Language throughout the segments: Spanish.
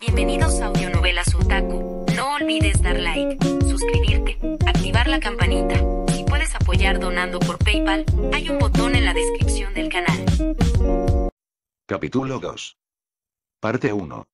Bienvenidos a Audionovelas Otaku. No olvides dar like, suscribirte, activar la campanita. y puedes apoyar donando por PayPal, hay un botón en la descripción del canal. Capítulo 2. Parte 1.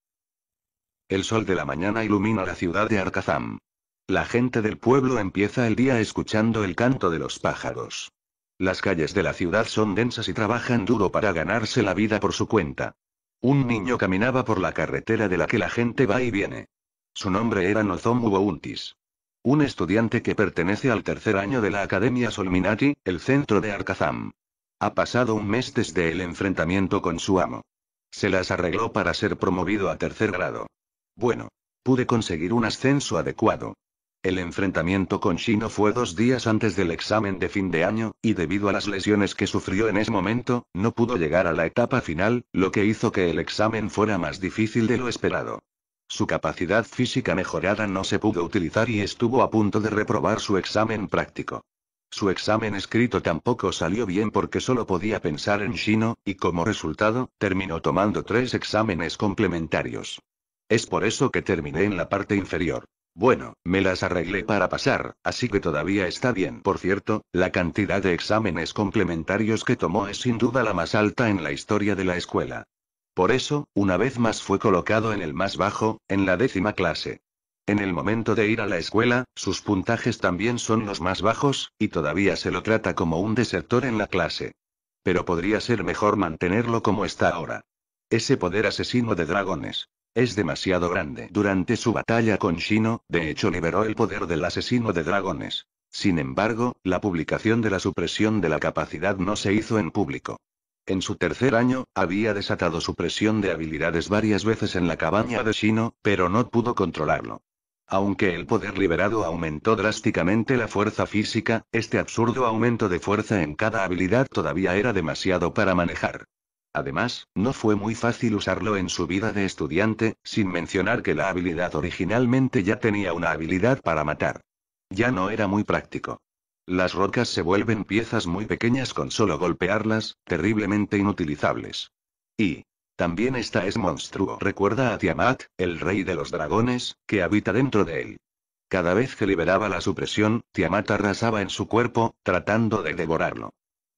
El sol de la mañana ilumina la ciudad de Arkazam. La gente del pueblo empieza el día escuchando el canto de los pájaros. Las calles de la ciudad son densas y trabajan duro para ganarse la vida por su cuenta. Un niño caminaba por la carretera de la que la gente va y viene. Su nombre era Nozomu Bountis. Un estudiante que pertenece al tercer año de la Academia Solminati, el centro de Arkazam. Ha pasado un mes desde el enfrentamiento con su amo. Se las arregló para ser promovido a tercer grado. Bueno. Pude conseguir un ascenso adecuado. El enfrentamiento con Shino fue dos días antes del examen de fin de año, y debido a las lesiones que sufrió en ese momento, no pudo llegar a la etapa final, lo que hizo que el examen fuera más difícil de lo esperado. Su capacidad física mejorada no se pudo utilizar y estuvo a punto de reprobar su examen práctico. Su examen escrito tampoco salió bien porque solo podía pensar en Shino, y como resultado, terminó tomando tres exámenes complementarios. Es por eso que terminé en la parte inferior. Bueno, me las arreglé para pasar, así que todavía está bien. Por cierto, la cantidad de exámenes complementarios que tomó es sin duda la más alta en la historia de la escuela. Por eso, una vez más fue colocado en el más bajo, en la décima clase. En el momento de ir a la escuela, sus puntajes también son los más bajos, y todavía se lo trata como un desertor en la clase. Pero podría ser mejor mantenerlo como está ahora. Ese poder asesino de dragones. Es demasiado grande. Durante su batalla con Shino, de hecho liberó el poder del asesino de dragones. Sin embargo, la publicación de la supresión de la capacidad no se hizo en público. En su tercer año, había desatado su presión de habilidades varias veces en la cabaña de Shino, pero no pudo controlarlo. Aunque el poder liberado aumentó drásticamente la fuerza física, este absurdo aumento de fuerza en cada habilidad todavía era demasiado para manejar. Además, no fue muy fácil usarlo en su vida de estudiante, sin mencionar que la habilidad originalmente ya tenía una habilidad para matar. Ya no era muy práctico. Las rocas se vuelven piezas muy pequeñas con solo golpearlas, terriblemente inutilizables. Y, también esta es monstruo. Recuerda a Tiamat, el rey de los dragones, que habita dentro de él. Cada vez que liberaba la supresión, Tiamat arrasaba en su cuerpo, tratando de devorarlo.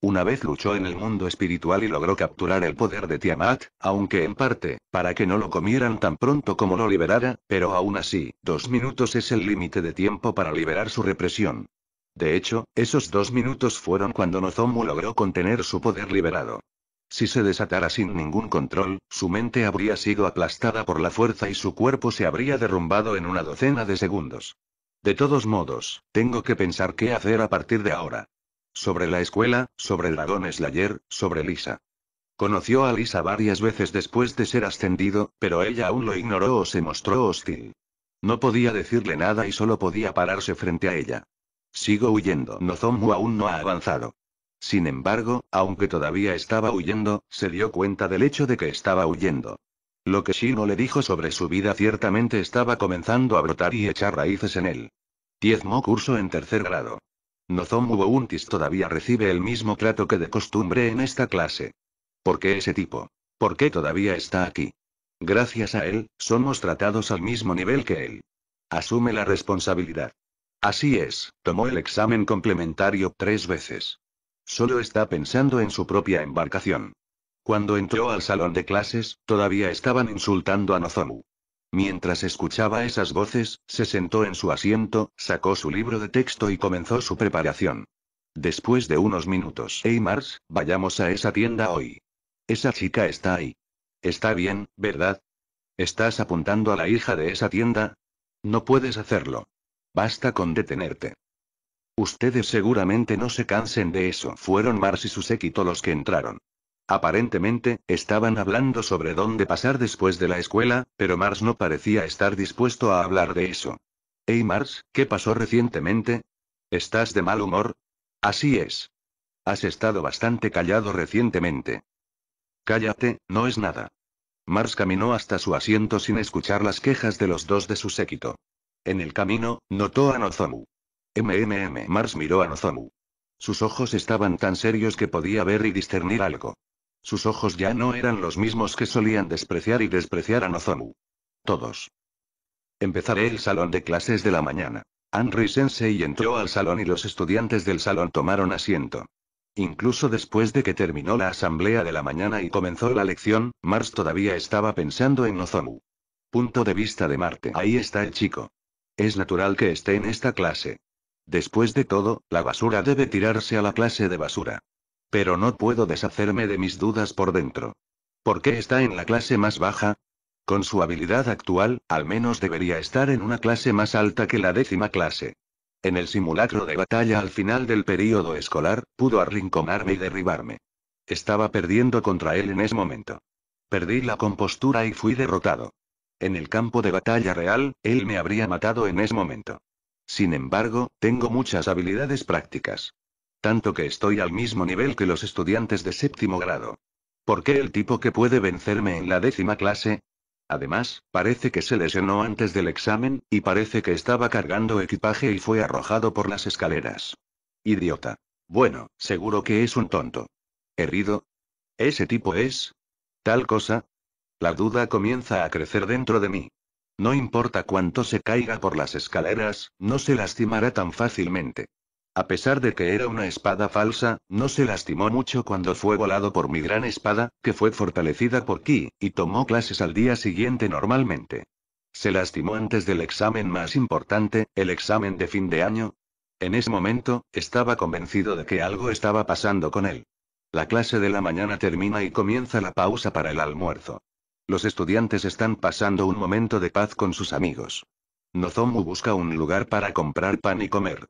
Una vez luchó en el mundo espiritual y logró capturar el poder de Tiamat, aunque en parte, para que no lo comieran tan pronto como lo liberara, pero aún así, dos minutos es el límite de tiempo para liberar su represión. De hecho, esos dos minutos fueron cuando Nozomu logró contener su poder liberado. Si se desatara sin ningún control, su mente habría sido aplastada por la fuerza y su cuerpo se habría derrumbado en una docena de segundos. De todos modos, tengo que pensar qué hacer a partir de ahora sobre la escuela, sobre Dragón Slayer, sobre Lisa. Conoció a Lisa varias veces después de ser ascendido, pero ella aún lo ignoró o se mostró hostil. No podía decirle nada y solo podía pararse frente a ella. Sigo huyendo. Nozomu aún no ha avanzado. Sin embargo, aunque todavía estaba huyendo, se dio cuenta del hecho de que estaba huyendo. Lo que Shino le dijo sobre su vida ciertamente estaba comenzando a brotar y echar raíces en él. Diezmo curso en tercer grado. Nozomu Bountis todavía recibe el mismo trato que de costumbre en esta clase. ¿Por qué ese tipo? ¿Por qué todavía está aquí? Gracias a él, somos tratados al mismo nivel que él. Asume la responsabilidad. Así es, tomó el examen complementario tres veces. Solo está pensando en su propia embarcación. Cuando entró al salón de clases, todavía estaban insultando a Nozomu. Mientras escuchaba esas voces, se sentó en su asiento, sacó su libro de texto y comenzó su preparación. Después de unos minutos, hey Mars, vayamos a esa tienda hoy. Esa chica está ahí. Está bien, ¿verdad? ¿Estás apuntando a la hija de esa tienda? No puedes hacerlo. Basta con detenerte. Ustedes seguramente no se cansen de eso. Fueron Mars y su séquito los que entraron. Aparentemente, estaban hablando sobre dónde pasar después de la escuela, pero Mars no parecía estar dispuesto a hablar de eso. Hey Mars, ¿qué pasó recientemente? ¿Estás de mal humor? Así es. Has estado bastante callado recientemente. Cállate, no es nada. Mars caminó hasta su asiento sin escuchar las quejas de los dos de su séquito. En el camino, notó a Nozomu. MMM. Mars miró a Nozomu. Sus ojos estaban tan serios que podía ver y discernir algo. Sus ojos ya no eran los mismos que solían despreciar y despreciar a Nozomu. Todos. Empezaré el salón de clases de la mañana. Henry Sensei entró al salón y los estudiantes del salón tomaron asiento. Incluso después de que terminó la asamblea de la mañana y comenzó la lección, Mars todavía estaba pensando en Nozomu. Punto de vista de Marte. Ahí está el chico. Es natural que esté en esta clase. Después de todo, la basura debe tirarse a la clase de basura. Pero no puedo deshacerme de mis dudas por dentro. ¿Por qué está en la clase más baja? Con su habilidad actual, al menos debería estar en una clase más alta que la décima clase. En el simulacro de batalla al final del período escolar, pudo arrinconarme y derribarme. Estaba perdiendo contra él en ese momento. Perdí la compostura y fui derrotado. En el campo de batalla real, él me habría matado en ese momento. Sin embargo, tengo muchas habilidades prácticas. Tanto que estoy al mismo nivel que los estudiantes de séptimo grado. ¿Por qué el tipo que puede vencerme en la décima clase? Además, parece que se lesionó antes del examen, y parece que estaba cargando equipaje y fue arrojado por las escaleras. Idiota. Bueno, seguro que es un tonto. Herido. Ese tipo es. Tal cosa. La duda comienza a crecer dentro de mí. No importa cuánto se caiga por las escaleras, no se lastimará tan fácilmente. A pesar de que era una espada falsa, no se lastimó mucho cuando fue volado por mi gran espada, que fue fortalecida por Ki, y tomó clases al día siguiente normalmente. Se lastimó antes del examen más importante, el examen de fin de año. En ese momento, estaba convencido de que algo estaba pasando con él. La clase de la mañana termina y comienza la pausa para el almuerzo. Los estudiantes están pasando un momento de paz con sus amigos. Nozomu busca un lugar para comprar pan y comer.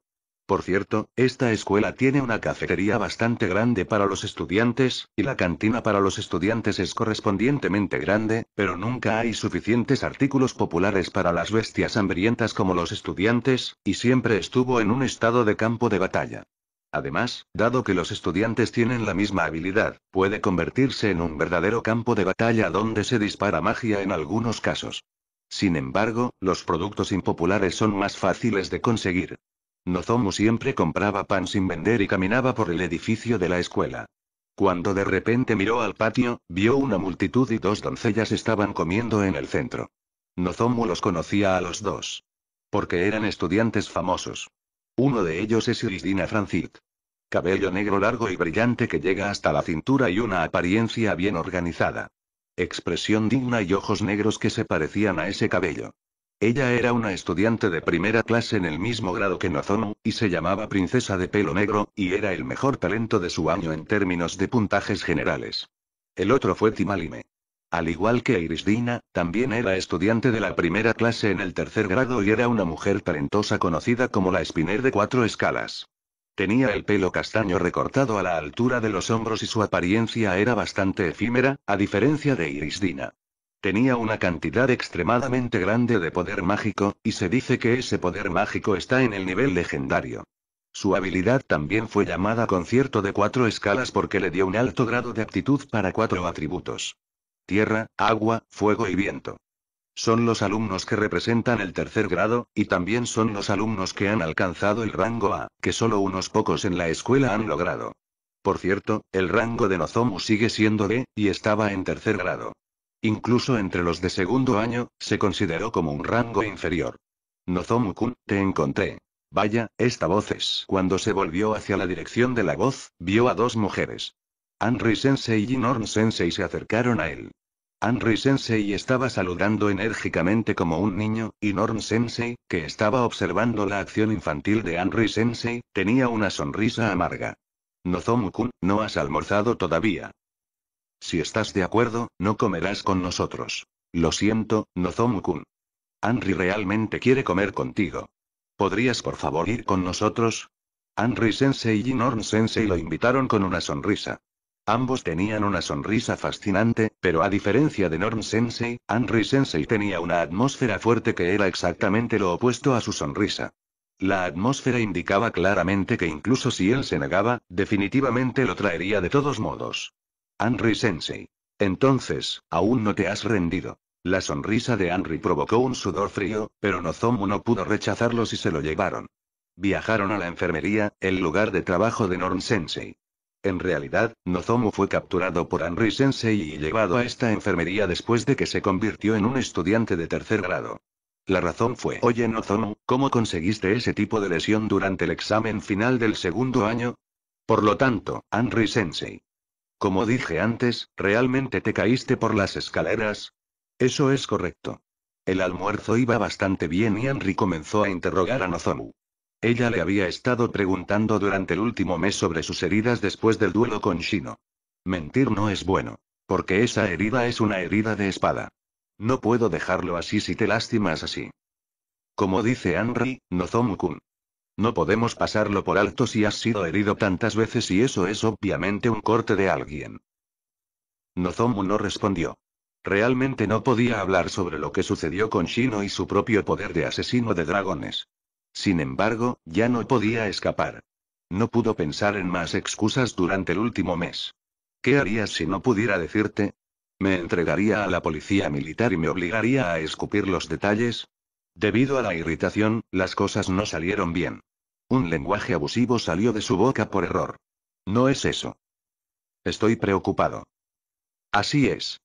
Por cierto, esta escuela tiene una cafetería bastante grande para los estudiantes, y la cantina para los estudiantes es correspondientemente grande, pero nunca hay suficientes artículos populares para las bestias hambrientas como los estudiantes, y siempre estuvo en un estado de campo de batalla. Además, dado que los estudiantes tienen la misma habilidad, puede convertirse en un verdadero campo de batalla donde se dispara magia en algunos casos. Sin embargo, los productos impopulares son más fáciles de conseguir. Nozomu siempre compraba pan sin vender y caminaba por el edificio de la escuela. Cuando de repente miró al patio, vio una multitud y dos doncellas estaban comiendo en el centro. Nozomu los conocía a los dos. Porque eran estudiantes famosos. Uno de ellos es Irisdina Francit. Cabello negro largo y brillante que llega hasta la cintura y una apariencia bien organizada. Expresión digna y ojos negros que se parecían a ese cabello. Ella era una estudiante de primera clase en el mismo grado que Nozomu, y se llamaba Princesa de Pelo Negro, y era el mejor talento de su año en términos de puntajes generales. El otro fue Timalime. Al igual que Irisdina, también era estudiante de la primera clase en el tercer grado y era una mujer talentosa conocida como la Spinner de cuatro escalas. Tenía el pelo castaño recortado a la altura de los hombros y su apariencia era bastante efímera, a diferencia de Irisdina. Tenía una cantidad extremadamente grande de poder mágico, y se dice que ese poder mágico está en el nivel legendario. Su habilidad también fue llamada concierto de cuatro escalas porque le dio un alto grado de aptitud para cuatro atributos. Tierra, agua, fuego y viento. Son los alumnos que representan el tercer grado, y también son los alumnos que han alcanzado el rango A, que solo unos pocos en la escuela han logrado. Por cierto, el rango de Nozomu sigue siendo D, y estaba en tercer grado. Incluso entre los de segundo año, se consideró como un rango inferior. Nozomu-kun, te encontré. Vaya, esta voz es. Cuando se volvió hacia la dirección de la voz, vio a dos mujeres. anri Sensei y Norn Sensei se acercaron a él. anri Sensei estaba saludando enérgicamente como un niño, y Norm Sensei, que estaba observando la acción infantil de Henry Sensei, tenía una sonrisa amarga. Nozomu-kun, no has almorzado todavía. Si estás de acuerdo, no comerás con nosotros. Lo siento, Nozomu-kun. Henry realmente quiere comer contigo. ¿Podrías por favor ir con nosotros? Henry Sensei y norm Sensei lo invitaron con una sonrisa. Ambos tenían una sonrisa fascinante, pero a diferencia de norm Sensei, Henry Sensei tenía una atmósfera fuerte que era exactamente lo opuesto a su sonrisa. La atmósfera indicaba claramente que incluso si él se negaba, definitivamente lo traería de todos modos. Henry Sensei. Entonces, aún no te has rendido. La sonrisa de Henry provocó un sudor frío, pero Nozomu no pudo rechazarlos y se lo llevaron. Viajaron a la enfermería, el lugar de trabajo de Norn Sensei. En realidad, Nozomu fue capturado por Henry Sensei y llevado a esta enfermería después de que se convirtió en un estudiante de tercer grado. La razón fue, oye Nozomu, ¿cómo conseguiste ese tipo de lesión durante el examen final del segundo año? Por lo tanto, Henry Sensei, como dije antes, realmente te caíste por las escaleras. Eso es correcto. El almuerzo iba bastante bien y Henry comenzó a interrogar a Nozomu. Ella le había estado preguntando durante el último mes sobre sus heridas después del duelo con Shino. Mentir no es bueno. Porque esa herida es una herida de espada. No puedo dejarlo así si te lastimas así. Como dice Henry, Nozomu-kun. No podemos pasarlo por alto si has sido herido tantas veces y eso es obviamente un corte de alguien. Nozomu no respondió. Realmente no podía hablar sobre lo que sucedió con Shino y su propio poder de asesino de dragones. Sin embargo, ya no podía escapar. No pudo pensar en más excusas durante el último mes. ¿Qué harías si no pudiera decirte? ¿Me entregaría a la policía militar y me obligaría a escupir los detalles? Debido a la irritación, las cosas no salieron bien. Un lenguaje abusivo salió de su boca por error. No es eso. Estoy preocupado. Así es.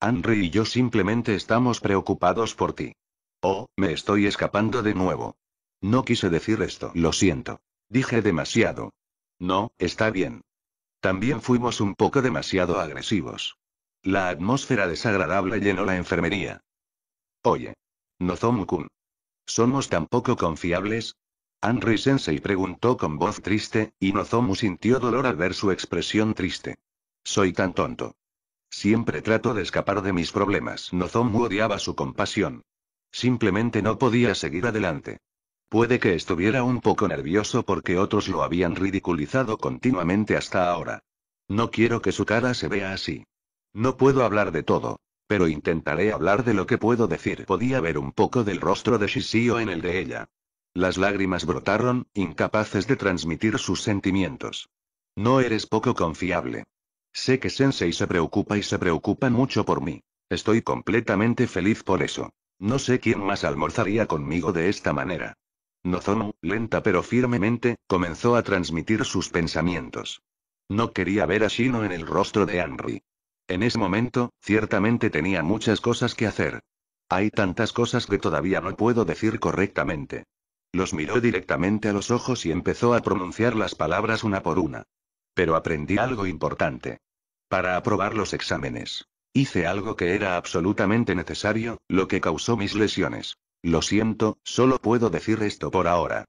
Henry y yo simplemente estamos preocupados por ti. Oh, me estoy escapando de nuevo. No quise decir esto, lo siento. Dije demasiado. No, está bien. También fuimos un poco demasiado agresivos. La atmósfera desagradable llenó la enfermería. Oye. Nozomu-kun. ¿Somos tan poco confiables? Henry Sensei preguntó con voz triste, y Nozomu sintió dolor al ver su expresión triste. Soy tan tonto. Siempre trato de escapar de mis problemas. Nozomu odiaba su compasión. Simplemente no podía seguir adelante. Puede que estuviera un poco nervioso porque otros lo habían ridiculizado continuamente hasta ahora. No quiero que su cara se vea así. No puedo hablar de todo. Pero intentaré hablar de lo que puedo decir. Podía ver un poco del rostro de Shishio en el de ella. Las lágrimas brotaron, incapaces de transmitir sus sentimientos. No eres poco confiable. Sé que Sensei se preocupa y se preocupa mucho por mí. Estoy completamente feliz por eso. No sé quién más almorzaría conmigo de esta manera. Nozomu, lenta pero firmemente, comenzó a transmitir sus pensamientos. No quería ver a Shino en el rostro de Henry. En ese momento, ciertamente tenía muchas cosas que hacer. Hay tantas cosas que todavía no puedo decir correctamente. Los miró directamente a los ojos y empezó a pronunciar las palabras una por una. Pero aprendí algo importante. Para aprobar los exámenes. Hice algo que era absolutamente necesario, lo que causó mis lesiones. Lo siento, solo puedo decir esto por ahora.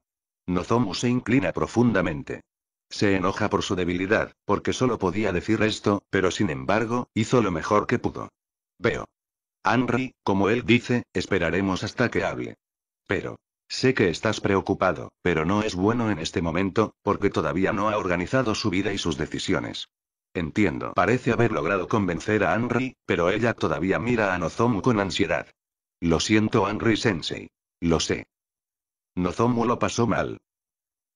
Nozomu se inclina profundamente. Se enoja por su debilidad, porque solo podía decir esto, pero sin embargo, hizo lo mejor que pudo. Veo. Henry, como él dice, esperaremos hasta que hable. Pero, Sé que estás preocupado, pero no es bueno en este momento, porque todavía no ha organizado su vida y sus decisiones. Entiendo, parece haber logrado convencer a Henry, pero ella todavía mira a Nozomu con ansiedad. Lo siento, Henry Sensei. Lo sé. Nozomu lo pasó mal.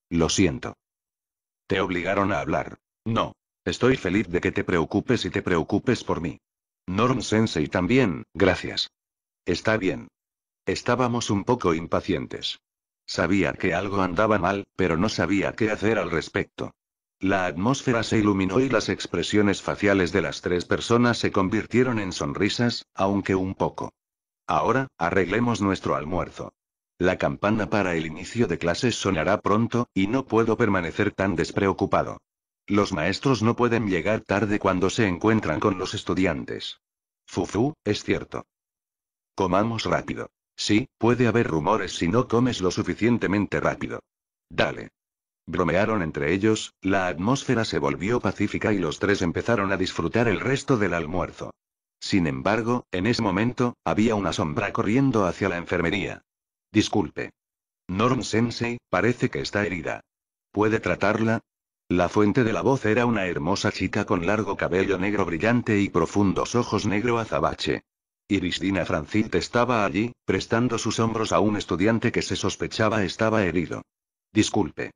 Lo siento. Te obligaron a hablar. No. Estoy feliz de que te preocupes y te preocupes por mí. Norm Sensei también, gracias. Está bien, Estábamos un poco impacientes. Sabía que algo andaba mal, pero no sabía qué hacer al respecto. La atmósfera se iluminó y las expresiones faciales de las tres personas se convirtieron en sonrisas, aunque un poco. Ahora, arreglemos nuestro almuerzo. La campana para el inicio de clases sonará pronto, y no puedo permanecer tan despreocupado. Los maestros no pueden llegar tarde cuando se encuentran con los estudiantes. Fufu, es cierto. Comamos rápido. Sí, puede haber rumores si no comes lo suficientemente rápido. Dale. Bromearon entre ellos, la atmósfera se volvió pacífica y los tres empezaron a disfrutar el resto del almuerzo. Sin embargo, en ese momento, había una sombra corriendo hacia la enfermería. Disculpe. Norm Sensei, parece que está herida. ¿Puede tratarla? La fuente de la voz era una hermosa chica con largo cabello negro brillante y profundos ojos negro azabache. Irisdina Francit estaba allí, prestando sus hombros a un estudiante que se sospechaba estaba herido. Disculpe.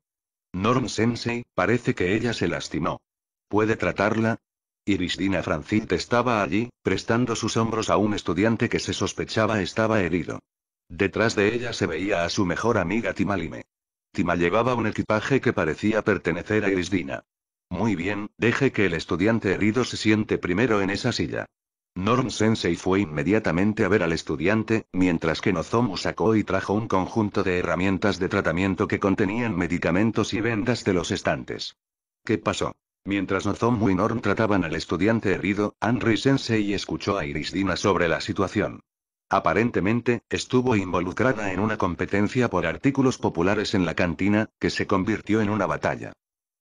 Norm Sensei, parece que ella se lastimó. ¿Puede tratarla? Irisdina Francit estaba allí, prestando sus hombros a un estudiante que se sospechaba estaba herido. Detrás de ella se veía a su mejor amiga Timalime. Tima llevaba un equipaje que parecía pertenecer a Irisdina. Muy bien, deje que el estudiante herido se siente primero en esa silla. Norm Sensei fue inmediatamente a ver al estudiante, mientras que Nozomu sacó y trajo un conjunto de herramientas de tratamiento que contenían medicamentos y vendas de los estantes. ¿Qué pasó? Mientras Nozomu y Norm trataban al estudiante herido, Henry Sensei escuchó a Iris Dina sobre la situación. Aparentemente, estuvo involucrada en una competencia por artículos populares en la cantina, que se convirtió en una batalla.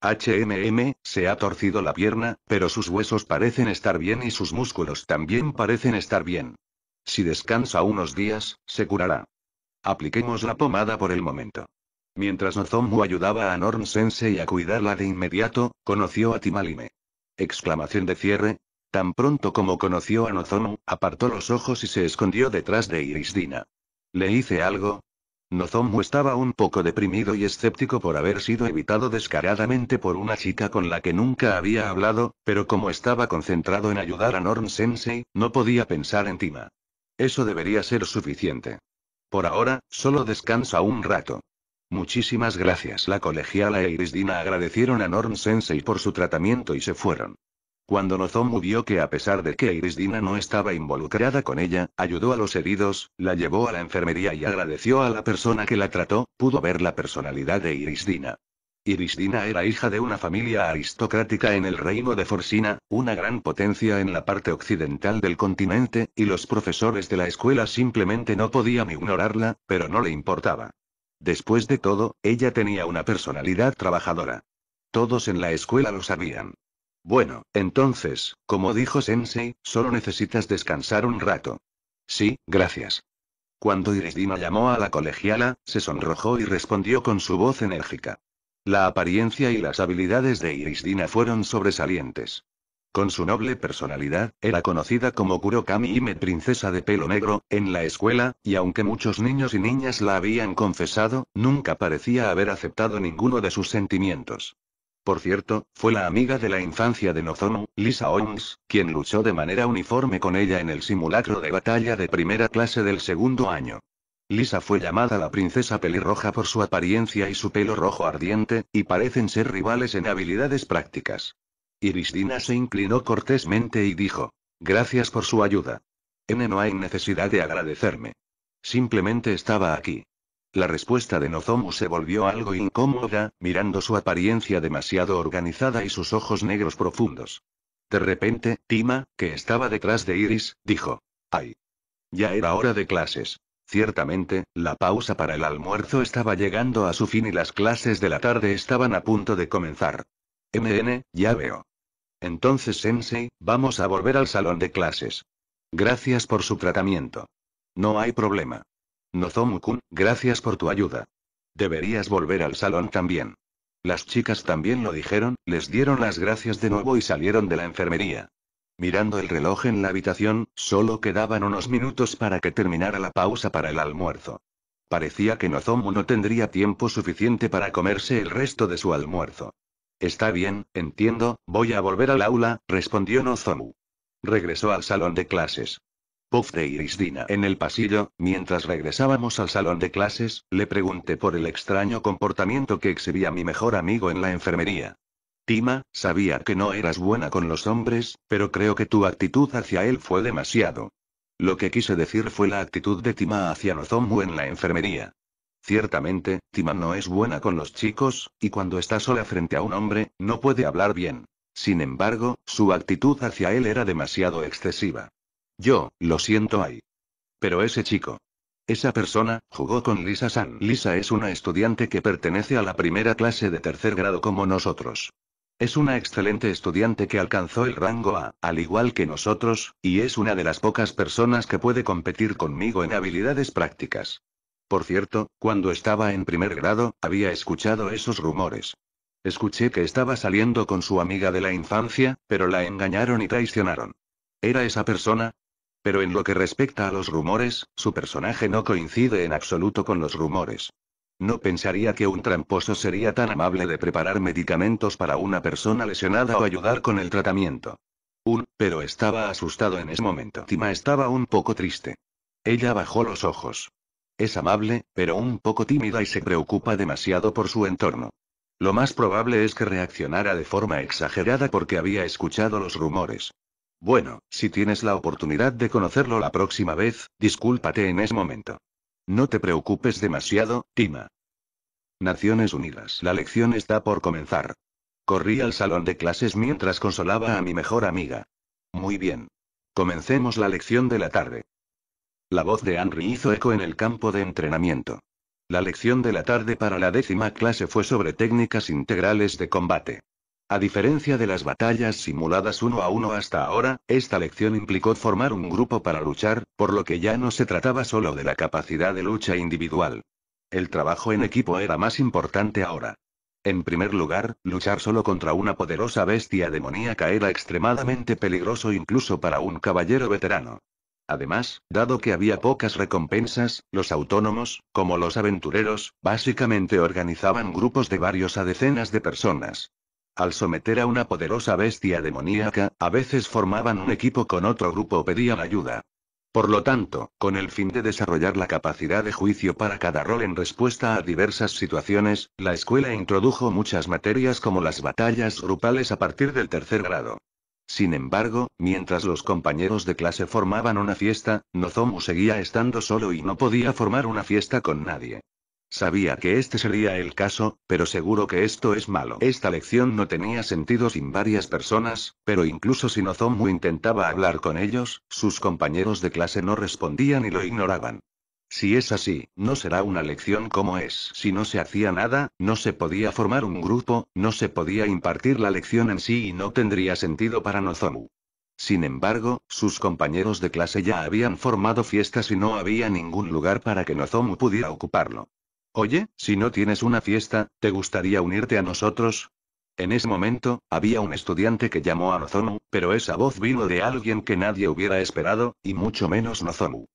HMM, se ha torcido la pierna, pero sus huesos parecen estar bien y sus músculos también parecen estar bien. Si descansa unos días, se curará. Apliquemos la pomada por el momento. Mientras Nozomu ayudaba a norn Sensei a cuidarla de inmediato, conoció a Timalime. Exclamación de cierre. Tan pronto como conoció a Nozomu, apartó los ojos y se escondió detrás de Irisdina. ¿Le hice algo? Nozomu estaba un poco deprimido y escéptico por haber sido evitado descaradamente por una chica con la que nunca había hablado, pero como estaba concentrado en ayudar a Norm Sensei, no podía pensar en Tima. Eso debería ser suficiente. Por ahora, solo descansa un rato. Muchísimas gracias. La colegiala e Irisdina agradecieron a Norm Sensei por su tratamiento y se fueron. Cuando Nozomu vio que a pesar de que Irisdina no estaba involucrada con ella, ayudó a los heridos, la llevó a la enfermería y agradeció a la persona que la trató, pudo ver la personalidad de Irisdina. Dina. era hija de una familia aristocrática en el reino de Forsina, una gran potencia en la parte occidental del continente, y los profesores de la escuela simplemente no podían ignorarla, pero no le importaba. Después de todo, ella tenía una personalidad trabajadora. Todos en la escuela lo sabían. Bueno, entonces, como dijo Sensei, solo necesitas descansar un rato. Sí, gracias. Cuando Irisdina llamó a la colegiala, se sonrojó y respondió con su voz enérgica. La apariencia y las habilidades de Irisdina fueron sobresalientes. Con su noble personalidad, era conocida como Kurokami Ime princesa de pelo negro, en la escuela, y aunque muchos niños y niñas la habían confesado, nunca parecía haber aceptado ninguno de sus sentimientos. Por cierto, fue la amiga de la infancia de Nozomu, Lisa Owens, quien luchó de manera uniforme con ella en el simulacro de batalla de primera clase del segundo año. Lisa fue llamada la princesa pelirroja por su apariencia y su pelo rojo ardiente, y parecen ser rivales en habilidades prácticas. Irisdina se inclinó cortésmente y dijo, Gracias por su ayuda. N no hay necesidad de agradecerme. Simplemente estaba aquí. La respuesta de Nozomu se volvió algo incómoda, mirando su apariencia demasiado organizada y sus ojos negros profundos. De repente, Tima, que estaba detrás de Iris, dijo. ¡Ay! Ya era hora de clases. Ciertamente, la pausa para el almuerzo estaba llegando a su fin y las clases de la tarde estaban a punto de comenzar. MN, ya veo. Entonces, Sensei, vamos a volver al salón de clases. Gracias por su tratamiento. No hay problema. Nozomu-kun, gracias por tu ayuda. Deberías volver al salón también. Las chicas también lo dijeron, les dieron las gracias de nuevo y salieron de la enfermería. Mirando el reloj en la habitación, solo quedaban unos minutos para que terminara la pausa para el almuerzo. Parecía que Nozomu no tendría tiempo suficiente para comerse el resto de su almuerzo. Está bien, entiendo, voy a volver al aula, respondió Nozomu. Regresó al salón de clases de iris dina en el pasillo, mientras regresábamos al salón de clases, le pregunté por el extraño comportamiento que exhibía mi mejor amigo en la enfermería. Tima, sabía que no eras buena con los hombres, pero creo que tu actitud hacia él fue demasiado. Lo que quise decir fue la actitud de Tima hacia Nozomu en la enfermería. Ciertamente, Tima no es buena con los chicos, y cuando está sola frente a un hombre, no puede hablar bien. Sin embargo, su actitud hacia él era demasiado excesiva. Yo, lo siento ahí. Pero ese chico. Esa persona, jugó con Lisa San. Lisa es una estudiante que pertenece a la primera clase de tercer grado como nosotros. Es una excelente estudiante que alcanzó el rango A, al igual que nosotros, y es una de las pocas personas que puede competir conmigo en habilidades prácticas. Por cierto, cuando estaba en primer grado, había escuchado esos rumores. Escuché que estaba saliendo con su amiga de la infancia, pero la engañaron y traicionaron. Era esa persona, pero en lo que respecta a los rumores, su personaje no coincide en absoluto con los rumores. No pensaría que un tramposo sería tan amable de preparar medicamentos para una persona lesionada o ayudar con el tratamiento. Un, pero estaba asustado en ese momento. Tima estaba un poco triste. Ella bajó los ojos. Es amable, pero un poco tímida y se preocupa demasiado por su entorno. Lo más probable es que reaccionara de forma exagerada porque había escuchado los rumores. Bueno, si tienes la oportunidad de conocerlo la próxima vez, discúlpate en ese momento. No te preocupes demasiado, Tima. Naciones Unidas. La lección está por comenzar. Corrí al salón de clases mientras consolaba a mi mejor amiga. Muy bien. Comencemos la lección de la tarde. La voz de Henry hizo eco en el campo de entrenamiento. La lección de la tarde para la décima clase fue sobre técnicas integrales de combate. A diferencia de las batallas simuladas uno a uno hasta ahora, esta lección implicó formar un grupo para luchar, por lo que ya no se trataba solo de la capacidad de lucha individual. El trabajo en equipo era más importante ahora. En primer lugar, luchar solo contra una poderosa bestia demoníaca era extremadamente peligroso incluso para un caballero veterano. Además, dado que había pocas recompensas, los autónomos, como los aventureros, básicamente organizaban grupos de varios a decenas de personas. Al someter a una poderosa bestia demoníaca, a veces formaban un equipo con otro grupo o pedían ayuda. Por lo tanto, con el fin de desarrollar la capacidad de juicio para cada rol en respuesta a diversas situaciones, la escuela introdujo muchas materias como las batallas grupales a partir del tercer grado. Sin embargo, mientras los compañeros de clase formaban una fiesta, Nozomu seguía estando solo y no podía formar una fiesta con nadie. Sabía que este sería el caso, pero seguro que esto es malo. Esta lección no tenía sentido sin varias personas, pero incluso si Nozomu intentaba hablar con ellos, sus compañeros de clase no respondían y lo ignoraban. Si es así, no será una lección como es. Si no se hacía nada, no se podía formar un grupo, no se podía impartir la lección en sí y no tendría sentido para Nozomu. Sin embargo, sus compañeros de clase ya habían formado fiestas y no había ningún lugar para que Nozomu pudiera ocuparlo. Oye, si no tienes una fiesta, ¿te gustaría unirte a nosotros? En ese momento, había un estudiante que llamó a Nozomu, pero esa voz vino de alguien que nadie hubiera esperado, y mucho menos Nozomu.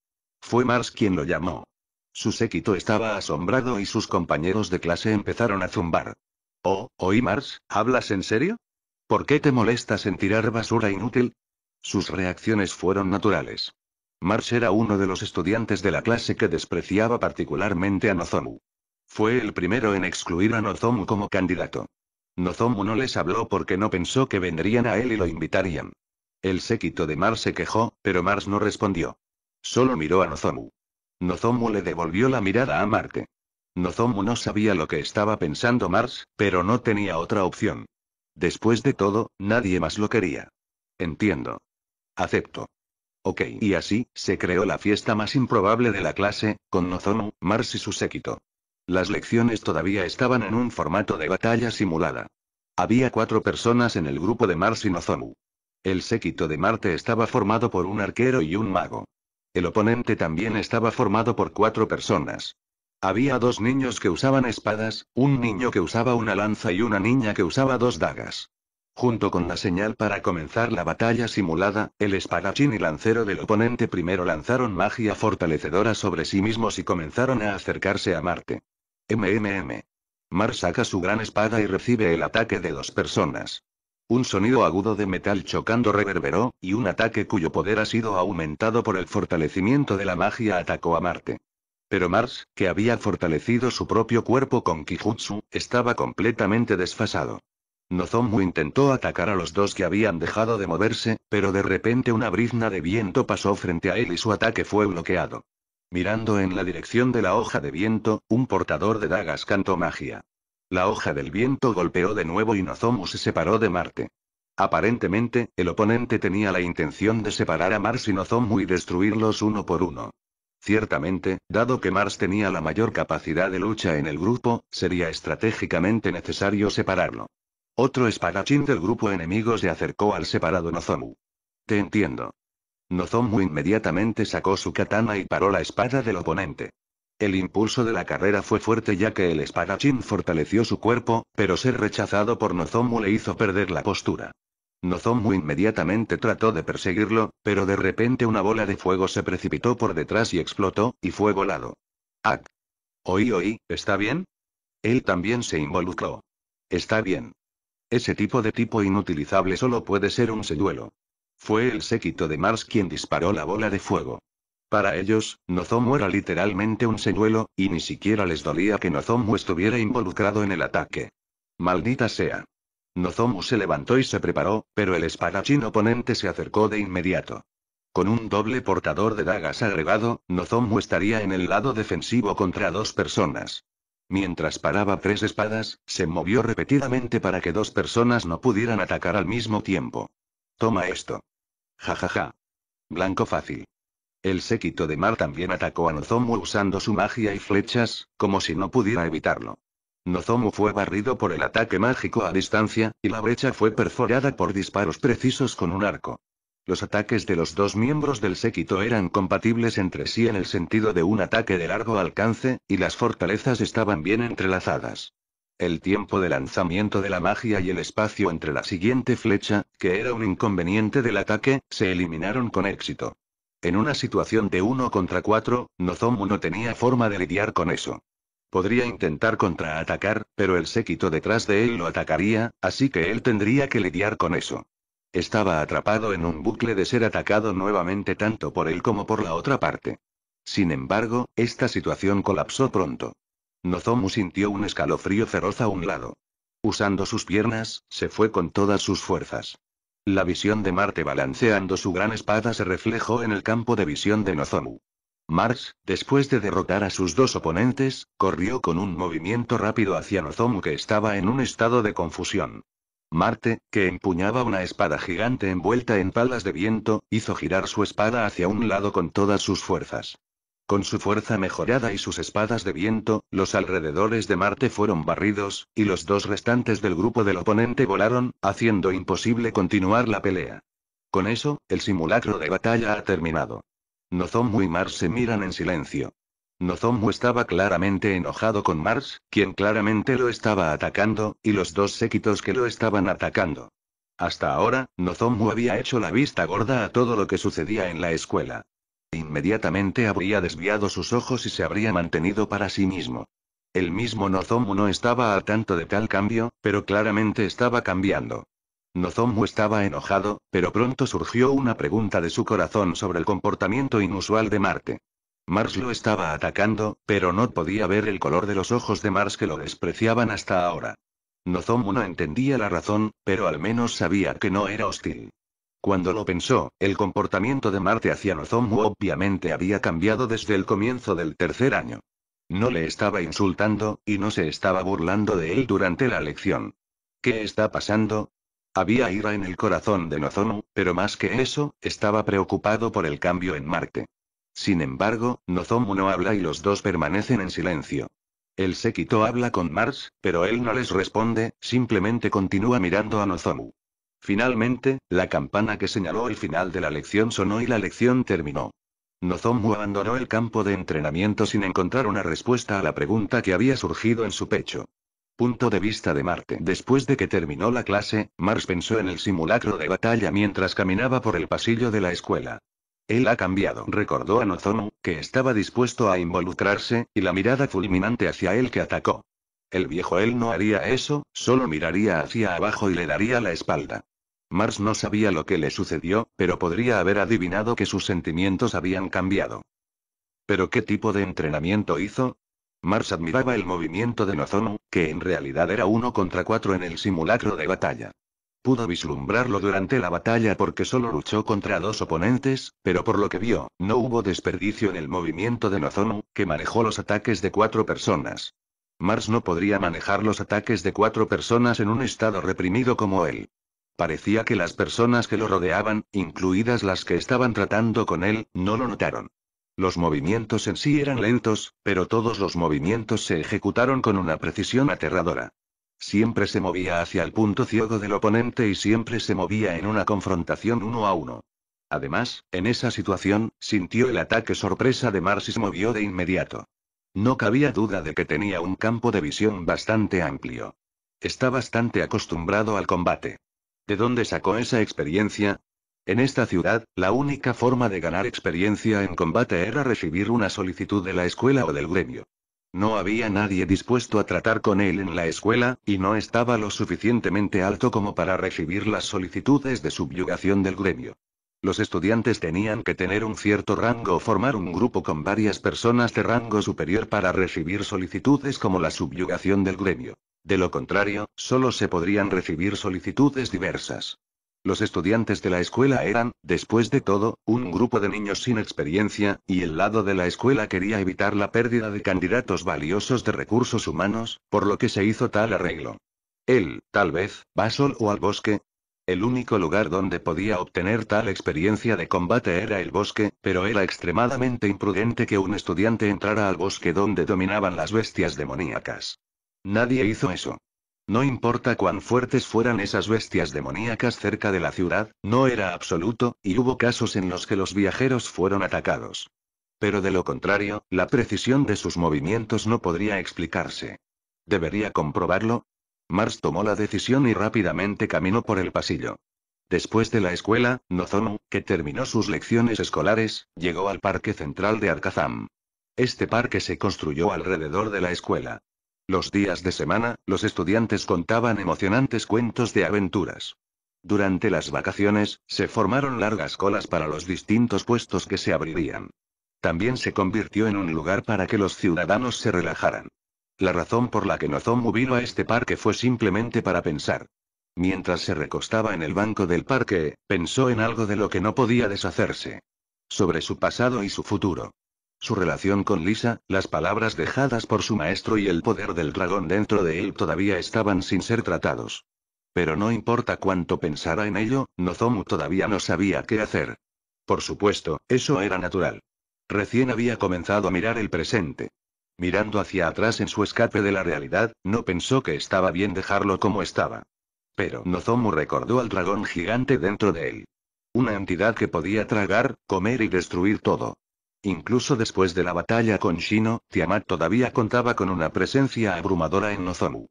Fue Mars quien lo llamó. Su séquito estaba asombrado y sus compañeros de clase empezaron a zumbar. Oh, oí Mars, ¿hablas en serio? ¿Por qué te molestas en tirar basura inútil? Sus reacciones fueron naturales. Mars era uno de los estudiantes de la clase que despreciaba particularmente a Nozomu. Fue el primero en excluir a Nozomu como candidato. Nozomu no les habló porque no pensó que vendrían a él y lo invitarían. El séquito de Mars se quejó, pero Mars no respondió. Solo miró a Nozomu. Nozomu le devolvió la mirada a Marte. Nozomu no sabía lo que estaba pensando Mars, pero no tenía otra opción. Después de todo, nadie más lo quería. Entiendo. Acepto. Ok, y así, se creó la fiesta más improbable de la clase, con Nozomu, Mars y su séquito. Las lecciones todavía estaban en un formato de batalla simulada. Había cuatro personas en el grupo de Mars y Nozomu. El séquito de Marte estaba formado por un arquero y un mago. El oponente también estaba formado por cuatro personas. Había dos niños que usaban espadas, un niño que usaba una lanza y una niña que usaba dos dagas. Junto con la señal para comenzar la batalla simulada, el espadachín y lancero del oponente primero lanzaron magia fortalecedora sobre sí mismos y comenzaron a acercarse a Marte. MMM. Mars saca su gran espada y recibe el ataque de dos personas. Un sonido agudo de metal chocando reverberó, y un ataque cuyo poder ha sido aumentado por el fortalecimiento de la magia atacó a Marte. Pero Mars, que había fortalecido su propio cuerpo con Kijutsu, estaba completamente desfasado. Nozomu intentó atacar a los dos que habían dejado de moverse, pero de repente una brizna de viento pasó frente a él y su ataque fue bloqueado. Mirando en la dirección de la hoja de viento, un portador de dagas cantó magia. La hoja del viento golpeó de nuevo y Nozomu se separó de Marte. Aparentemente, el oponente tenía la intención de separar a Mars y Nozomu y destruirlos uno por uno. Ciertamente, dado que Mars tenía la mayor capacidad de lucha en el grupo, sería estratégicamente necesario separarlo. Otro espadachín del grupo enemigo se acercó al separado Nozomu. Te entiendo. Nozomu inmediatamente sacó su katana y paró la espada del oponente. El impulso de la carrera fue fuerte ya que el espadachín fortaleció su cuerpo, pero ser rechazado por Nozomu le hizo perder la postura. Nozomu inmediatamente trató de perseguirlo, pero de repente una bola de fuego se precipitó por detrás y explotó, y fue volado. Ak, Oí, oí, ¿está bien? Él también se involucró. Está bien. Ese tipo de tipo inutilizable solo puede ser un señuelo. Fue el séquito de Mars quien disparó la bola de fuego. Para ellos, Nozomu era literalmente un señuelo, y ni siquiera les dolía que Nozomu estuviera involucrado en el ataque. Maldita sea. Nozomu se levantó y se preparó, pero el espadachín oponente se acercó de inmediato. Con un doble portador de dagas agregado, Nozomu estaría en el lado defensivo contra dos personas. Mientras paraba tres espadas, se movió repetidamente para que dos personas no pudieran atacar al mismo tiempo. Toma esto. Ja ja ja. Blanco fácil. El séquito de mar también atacó a Nozomu usando su magia y flechas, como si no pudiera evitarlo. Nozomu fue barrido por el ataque mágico a distancia, y la brecha fue perforada por disparos precisos con un arco. Los ataques de los dos miembros del séquito eran compatibles entre sí en el sentido de un ataque de largo alcance, y las fortalezas estaban bien entrelazadas el tiempo de lanzamiento de la magia y el espacio entre la siguiente flecha, que era un inconveniente del ataque, se eliminaron con éxito. En una situación de 1 contra 4, Nozomu no tenía forma de lidiar con eso. Podría intentar contraatacar, pero el séquito detrás de él lo atacaría, así que él tendría que lidiar con eso. Estaba atrapado en un bucle de ser atacado nuevamente tanto por él como por la otra parte. Sin embargo, esta situación colapsó pronto. Nozomu sintió un escalofrío feroz a un lado. Usando sus piernas, se fue con todas sus fuerzas. La visión de Marte balanceando su gran espada se reflejó en el campo de visión de Nozomu. Marx, después de derrotar a sus dos oponentes, corrió con un movimiento rápido hacia Nozomu que estaba en un estado de confusión. Marte, que empuñaba una espada gigante envuelta en palas de viento, hizo girar su espada hacia un lado con todas sus fuerzas. Con su fuerza mejorada y sus espadas de viento, los alrededores de Marte fueron barridos, y los dos restantes del grupo del oponente volaron, haciendo imposible continuar la pelea. Con eso, el simulacro de batalla ha terminado. Nozomu y Mars se miran en silencio. Nozomu estaba claramente enojado con Mars, quien claramente lo estaba atacando, y los dos séquitos que lo estaban atacando. Hasta ahora, Nozomu había hecho la vista gorda a todo lo que sucedía en la escuela. Inmediatamente habría desviado sus ojos y se habría mantenido para sí mismo. El mismo Nozomu no estaba a tanto de tal cambio, pero claramente estaba cambiando. Nozomu estaba enojado, pero pronto surgió una pregunta de su corazón sobre el comportamiento inusual de Marte. Mars lo estaba atacando, pero no podía ver el color de los ojos de Mars que lo despreciaban hasta ahora. Nozomu no entendía la razón, pero al menos sabía que no era hostil. Cuando lo pensó, el comportamiento de Marte hacia Nozomu obviamente había cambiado desde el comienzo del tercer año. No le estaba insultando, y no se estaba burlando de él durante la lección. ¿Qué está pasando? Había ira en el corazón de Nozomu, pero más que eso, estaba preocupado por el cambio en Marte. Sin embargo, Nozomu no habla y los dos permanecen en silencio. El séquito habla con Mars, pero él no les responde, simplemente continúa mirando a Nozomu. Finalmente, la campana que señaló el final de la lección sonó y la lección terminó. Nozomu abandonó el campo de entrenamiento sin encontrar una respuesta a la pregunta que había surgido en su pecho. Punto de vista de Marte. Después de que terminó la clase, Mars pensó en el simulacro de batalla mientras caminaba por el pasillo de la escuela. Él ha cambiado, recordó a Nozomu, que estaba dispuesto a involucrarse, y la mirada fulminante hacia él que atacó. El viejo él no haría eso, solo miraría hacia abajo y le daría la espalda. Mars no sabía lo que le sucedió, pero podría haber adivinado que sus sentimientos habían cambiado. ¿Pero qué tipo de entrenamiento hizo? Mars admiraba el movimiento de Nozomu, que en realidad era uno contra cuatro en el simulacro de batalla. Pudo vislumbrarlo durante la batalla porque solo luchó contra dos oponentes, pero por lo que vio, no hubo desperdicio en el movimiento de Nozomu, que manejó los ataques de cuatro personas. Mars no podría manejar los ataques de cuatro personas en un estado reprimido como él. Parecía que las personas que lo rodeaban, incluidas las que estaban tratando con él, no lo notaron. Los movimientos en sí eran lentos, pero todos los movimientos se ejecutaron con una precisión aterradora. Siempre se movía hacia el punto ciego del oponente y siempre se movía en una confrontación uno a uno. Además, en esa situación, sintió el ataque sorpresa de Mars y se movió de inmediato. No cabía duda de que tenía un campo de visión bastante amplio. Está bastante acostumbrado al combate. ¿De dónde sacó esa experiencia? En esta ciudad, la única forma de ganar experiencia en combate era recibir una solicitud de la escuela o del gremio. No había nadie dispuesto a tratar con él en la escuela, y no estaba lo suficientemente alto como para recibir las solicitudes de subyugación del gremio. Los estudiantes tenían que tener un cierto rango o formar un grupo con varias personas de rango superior para recibir solicitudes como la subyugación del gremio. De lo contrario, solo se podrían recibir solicitudes diversas. Los estudiantes de la escuela eran, después de todo, un grupo de niños sin experiencia, y el lado de la escuela quería evitar la pérdida de candidatos valiosos de recursos humanos, por lo que se hizo tal arreglo. Él, tal vez, va o al bosque, el único lugar donde podía obtener tal experiencia de combate era el bosque, pero era extremadamente imprudente que un estudiante entrara al bosque donde dominaban las bestias demoníacas. Nadie hizo eso. No importa cuán fuertes fueran esas bestias demoníacas cerca de la ciudad, no era absoluto, y hubo casos en los que los viajeros fueron atacados. Pero de lo contrario, la precisión de sus movimientos no podría explicarse. Debería comprobarlo, Mars tomó la decisión y rápidamente caminó por el pasillo. Después de la escuela, Nozomu, que terminó sus lecciones escolares, llegó al parque central de Arkazam. Este parque se construyó alrededor de la escuela. Los días de semana, los estudiantes contaban emocionantes cuentos de aventuras. Durante las vacaciones, se formaron largas colas para los distintos puestos que se abrirían. También se convirtió en un lugar para que los ciudadanos se relajaran. La razón por la que Nozomu vino a este parque fue simplemente para pensar. Mientras se recostaba en el banco del parque, pensó en algo de lo que no podía deshacerse. Sobre su pasado y su futuro. Su relación con Lisa, las palabras dejadas por su maestro y el poder del dragón dentro de él todavía estaban sin ser tratados. Pero no importa cuánto pensara en ello, Nozomu todavía no sabía qué hacer. Por supuesto, eso era natural. Recién había comenzado a mirar el presente. Mirando hacia atrás en su escape de la realidad, no pensó que estaba bien dejarlo como estaba. Pero Nozomu recordó al dragón gigante dentro de él. Una entidad que podía tragar, comer y destruir todo. Incluso después de la batalla con Shino, Tiamat todavía contaba con una presencia abrumadora en Nozomu.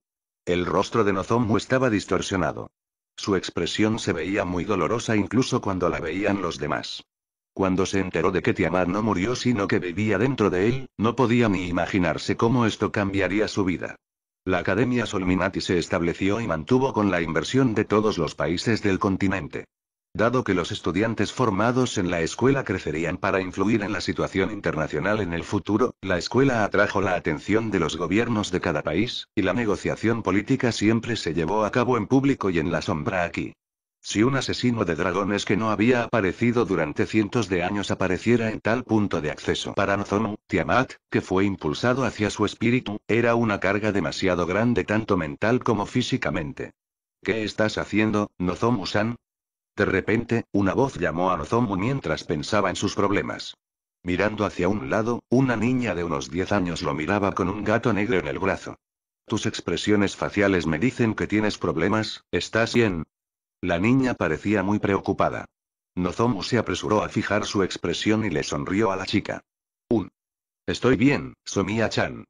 El rostro de Nozomu estaba distorsionado. Su expresión se veía muy dolorosa incluso cuando la veían los demás. Cuando se enteró de que Tiamat no murió sino que vivía dentro de él, no podía ni imaginarse cómo esto cambiaría su vida. La Academia Solminati se estableció y mantuvo con la inversión de todos los países del continente. Dado que los estudiantes formados en la escuela crecerían para influir en la situación internacional en el futuro, la escuela atrajo la atención de los gobiernos de cada país, y la negociación política siempre se llevó a cabo en público y en la sombra aquí. Si un asesino de dragones que no había aparecido durante cientos de años apareciera en tal punto de acceso para Nozomu, Tiamat, que fue impulsado hacia su espíritu, era una carga demasiado grande tanto mental como físicamente. ¿Qué estás haciendo, Nozomu-san? De repente, una voz llamó a Nozomu mientras pensaba en sus problemas. Mirando hacia un lado, una niña de unos 10 años lo miraba con un gato negro en el brazo. Tus expresiones faciales me dicen que tienes problemas, ¿estás bien? La niña parecía muy preocupada. Nozomu se apresuró a fijar su expresión y le sonrió a la chica. Un. Estoy bien, somía chan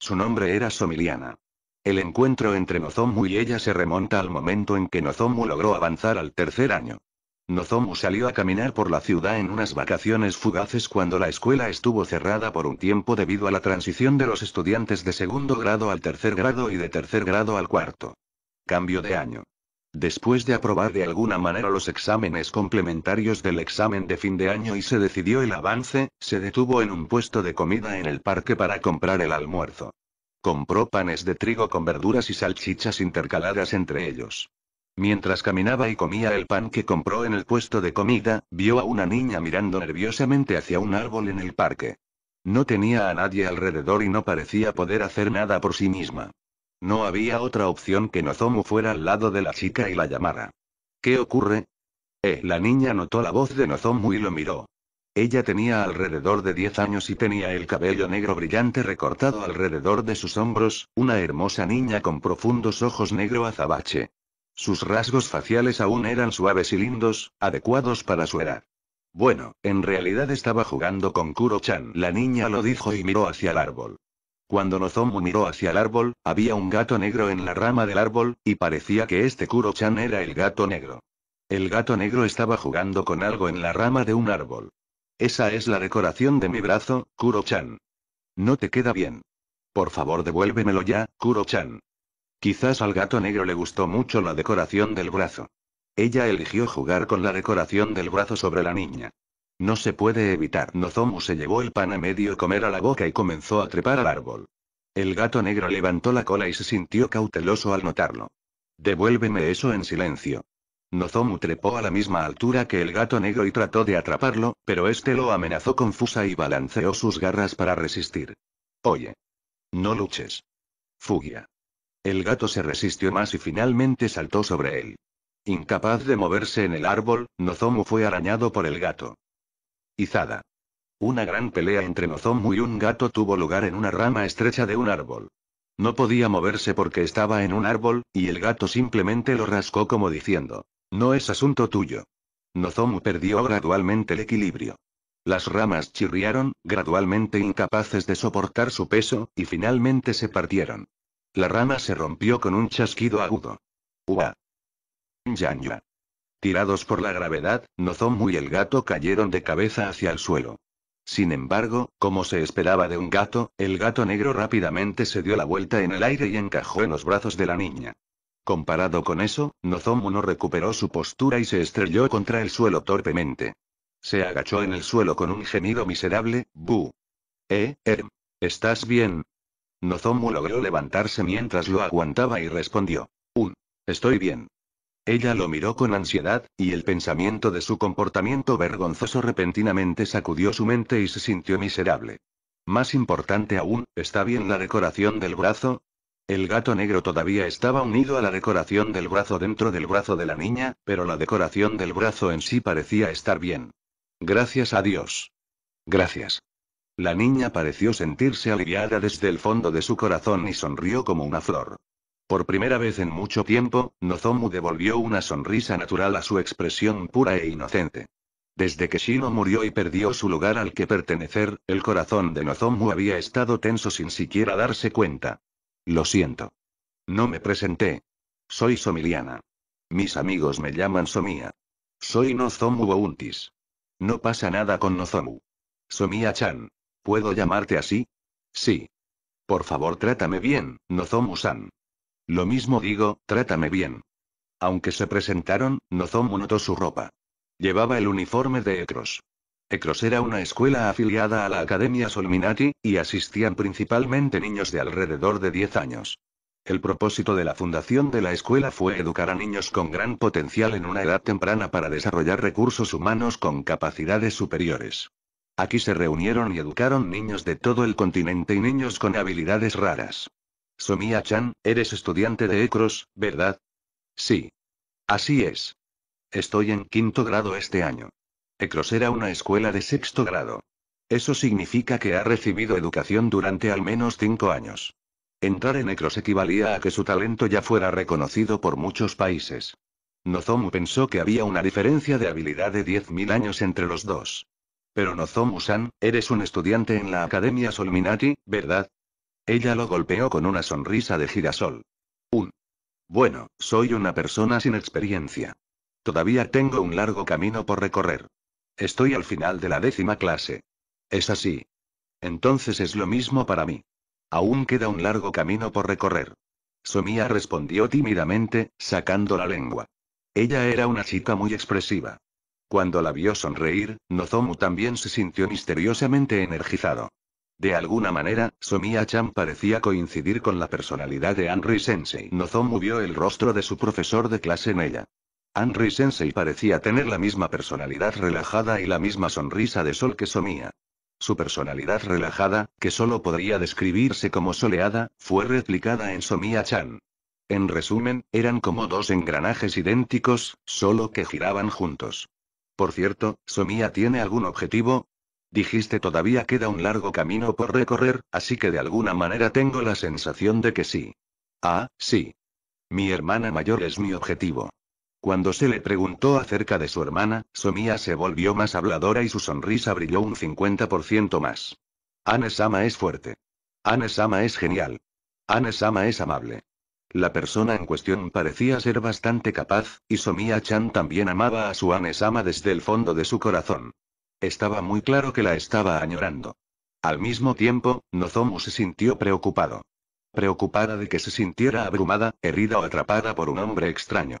Su nombre era Somiliana. El encuentro entre Nozomu y ella se remonta al momento en que Nozomu logró avanzar al tercer año. Nozomu salió a caminar por la ciudad en unas vacaciones fugaces cuando la escuela estuvo cerrada por un tiempo debido a la transición de los estudiantes de segundo grado al tercer grado y de tercer grado al cuarto. Cambio de año. Después de aprobar de alguna manera los exámenes complementarios del examen de fin de año y se decidió el avance, se detuvo en un puesto de comida en el parque para comprar el almuerzo. Compró panes de trigo con verduras y salchichas intercaladas entre ellos. Mientras caminaba y comía el pan que compró en el puesto de comida, vio a una niña mirando nerviosamente hacia un árbol en el parque. No tenía a nadie alrededor y no parecía poder hacer nada por sí misma. No había otra opción que Nozomu fuera al lado de la chica y la llamara. ¿Qué ocurre? Eh, la niña notó la voz de Nozomu y lo miró. Ella tenía alrededor de 10 años y tenía el cabello negro brillante recortado alrededor de sus hombros, una hermosa niña con profundos ojos negro azabache. Sus rasgos faciales aún eran suaves y lindos, adecuados para su edad. Bueno, en realidad estaba jugando con Kuro-chan. La niña lo dijo y miró hacia el árbol. Cuando Nozomu miró hacia el árbol, había un gato negro en la rama del árbol, y parecía que este Kuro-chan era el gato negro. El gato negro estaba jugando con algo en la rama de un árbol. Esa es la decoración de mi brazo, Kuro-chan. No te queda bien. Por favor devuélvemelo ya, Kuro-chan. Quizás al gato negro le gustó mucho la decoración del brazo. Ella eligió jugar con la decoración del brazo sobre la niña. No se puede evitar. Nozomu se llevó el pan a medio comer a la boca y comenzó a trepar al árbol. El gato negro levantó la cola y se sintió cauteloso al notarlo. Devuélveme eso en silencio. Nozomu trepó a la misma altura que el gato negro y trató de atraparlo, pero este lo amenazó confusa y balanceó sus garras para resistir. Oye. No luches. Fugia. El gato se resistió más y finalmente saltó sobre él. Incapaz de moverse en el árbol, Nozomu fue arañado por el gato. Izada. Una gran pelea entre Nozomu y un gato tuvo lugar en una rama estrecha de un árbol. No podía moverse porque estaba en un árbol, y el gato simplemente lo rascó como diciendo, no es asunto tuyo. Nozomu perdió gradualmente el equilibrio. Las ramas chirriaron, gradualmente incapaces de soportar su peso, y finalmente se partieron. La rama se rompió con un chasquido agudo. Ua. Yanya. Tirados por la gravedad, Nozomu y el gato cayeron de cabeza hacia el suelo. Sin embargo, como se esperaba de un gato, el gato negro rápidamente se dio la vuelta en el aire y encajó en los brazos de la niña. Comparado con eso, Nozomu no recuperó su postura y se estrelló contra el suelo torpemente. Se agachó en el suelo con un gemido miserable, Bu. Eh, Erm. ¿Estás bien? Nozomu logró levantarse mientras lo aguantaba y respondió. Un. Estoy bien. Ella lo miró con ansiedad, y el pensamiento de su comportamiento vergonzoso repentinamente sacudió su mente y se sintió miserable. Más importante aún, ¿está bien la decoración del brazo? El gato negro todavía estaba unido a la decoración del brazo dentro del brazo de la niña, pero la decoración del brazo en sí parecía estar bien. Gracias a Dios. Gracias. La niña pareció sentirse aliviada desde el fondo de su corazón y sonrió como una flor. Por primera vez en mucho tiempo, Nozomu devolvió una sonrisa natural a su expresión pura e inocente. Desde que Shino murió y perdió su lugar al que pertenecer, el corazón de Nozomu había estado tenso sin siquiera darse cuenta. Lo siento. No me presenté. Soy Somiliana. Mis amigos me llaman Somia. Soy Nozomu Bountis. No pasa nada con Nozomu. Somia-chan. ¿Puedo llamarte así? Sí. Por favor, trátame bien, Nozomu-san. Lo mismo digo, trátame bien. Aunque se presentaron, Nozomu notó su ropa. Llevaba el uniforme de Ecros. Ecros era una escuela afiliada a la Academia Solminati, y asistían principalmente niños de alrededor de 10 años. El propósito de la fundación de la escuela fue educar a niños con gran potencial en una edad temprana para desarrollar recursos humanos con capacidades superiores. Aquí se reunieron y educaron niños de todo el continente y niños con habilidades raras. Somia chan eres estudiante de Ecros, ¿verdad? Sí. Así es. Estoy en quinto grado este año. Ecros era una escuela de sexto grado. Eso significa que ha recibido educación durante al menos cinco años. Entrar en Ecros equivalía a que su talento ya fuera reconocido por muchos países. Nozomu pensó que había una diferencia de habilidad de 10.000 años entre los dos. Pero Nozomu-san, eres un estudiante en la Academia Solminati, ¿verdad? Ella lo golpeó con una sonrisa de girasol. Un. Bueno, soy una persona sin experiencia. Todavía tengo un largo camino por recorrer. Estoy al final de la décima clase. Es así. Entonces es lo mismo para mí. Aún queda un largo camino por recorrer. Somía respondió tímidamente, sacando la lengua. Ella era una chica muy expresiva. Cuando la vio sonreír, Nozomu también se sintió misteriosamente energizado. De alguna manera, somia chan parecía coincidir con la personalidad de Henry Sensei. Nozomu vio el rostro de su profesor de clase en ella. Henry Sensei parecía tener la misma personalidad relajada y la misma sonrisa de sol que Somia. Su personalidad relajada, que solo podría describirse como soleada, fue replicada en somia chan En resumen, eran como dos engranajes idénticos, solo que giraban juntos. Por cierto, ¿Somia tiene algún objetivo? Dijiste todavía queda un largo camino por recorrer, así que de alguna manera tengo la sensación de que sí. Ah, sí. Mi hermana mayor es mi objetivo. Cuando se le preguntó acerca de su hermana, Somía se volvió más habladora y su sonrisa brilló un 50% más. Anesama es fuerte. Anesama es genial. Anesama es amable. La persona en cuestión parecía ser bastante capaz, y Somia Chan también amaba a su Anesama desde el fondo de su corazón. Estaba muy claro que la estaba añorando. Al mismo tiempo, Nozomu se sintió preocupado. Preocupada de que se sintiera abrumada, herida o atrapada por un hombre extraño.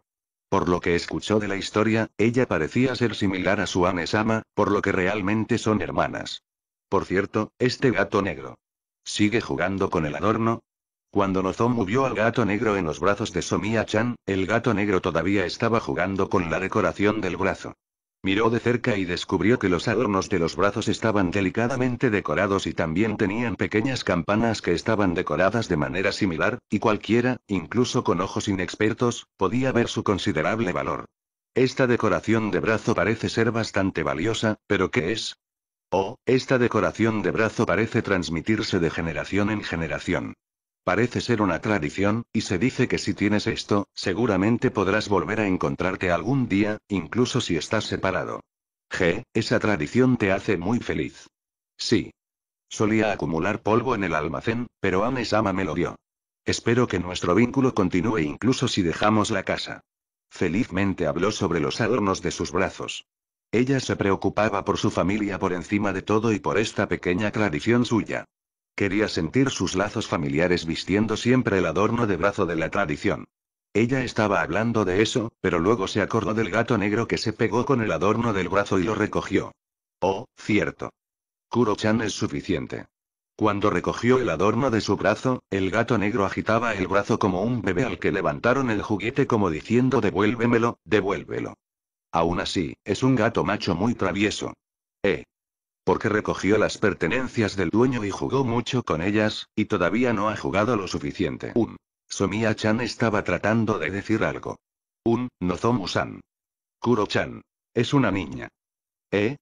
Por lo que escuchó de la historia, ella parecía ser similar a su Anesama, por lo que realmente son hermanas. Por cierto, este gato negro. ¿Sigue jugando con el adorno? Cuando Nozomu vio al gato negro en los brazos de Somiya-chan, el gato negro todavía estaba jugando con la decoración del brazo. Miró de cerca y descubrió que los adornos de los brazos estaban delicadamente decorados y también tenían pequeñas campanas que estaban decoradas de manera similar, y cualquiera, incluso con ojos inexpertos, podía ver su considerable valor. Esta decoración de brazo parece ser bastante valiosa, pero ¿qué es? Oh, esta decoración de brazo parece transmitirse de generación en generación. Parece ser una tradición, y se dice que si tienes esto, seguramente podrás volver a encontrarte algún día, incluso si estás separado. G, esa tradición te hace muy feliz. Sí. Solía acumular polvo en el almacén, pero Ames-ama me lo dio. Espero que nuestro vínculo continúe incluso si dejamos la casa. Felizmente habló sobre los adornos de sus brazos. Ella se preocupaba por su familia por encima de todo y por esta pequeña tradición suya. Quería sentir sus lazos familiares vistiendo siempre el adorno de brazo de la tradición. Ella estaba hablando de eso, pero luego se acordó del gato negro que se pegó con el adorno del brazo y lo recogió. Oh, cierto. Kuro-chan es suficiente. Cuando recogió el adorno de su brazo, el gato negro agitaba el brazo como un bebé al que levantaron el juguete como diciendo devuélvemelo, devuélvelo. Aún así, es un gato macho muy travieso. Eh porque recogió las pertenencias del dueño y jugó mucho con ellas, y todavía no ha jugado lo suficiente. Un. somia chan estaba tratando de decir algo. Un, Nozomu-san. Kuro-chan. Es una niña. ¿Eh?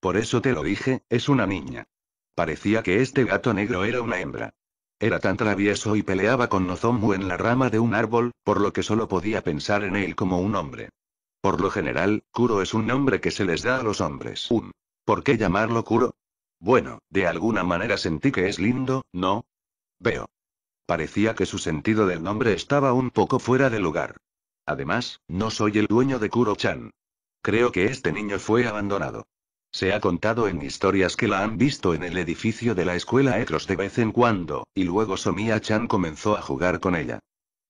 Por eso te lo dije, es una niña. Parecía que este gato negro era una hembra. Era tan travieso y peleaba con Nozomu en la rama de un árbol, por lo que solo podía pensar en él como un hombre. Por lo general, Kuro es un nombre que se les da a los hombres. Un ¿Por qué llamarlo Kuro? Bueno, de alguna manera sentí que es lindo, ¿no? Veo. Parecía que su sentido del nombre estaba un poco fuera de lugar. Además, no soy el dueño de Kuro-chan. Creo que este niño fue abandonado. Se ha contado en historias que la han visto en el edificio de la escuela Ecros de vez en cuando, y luego Somia Chan comenzó a jugar con ella.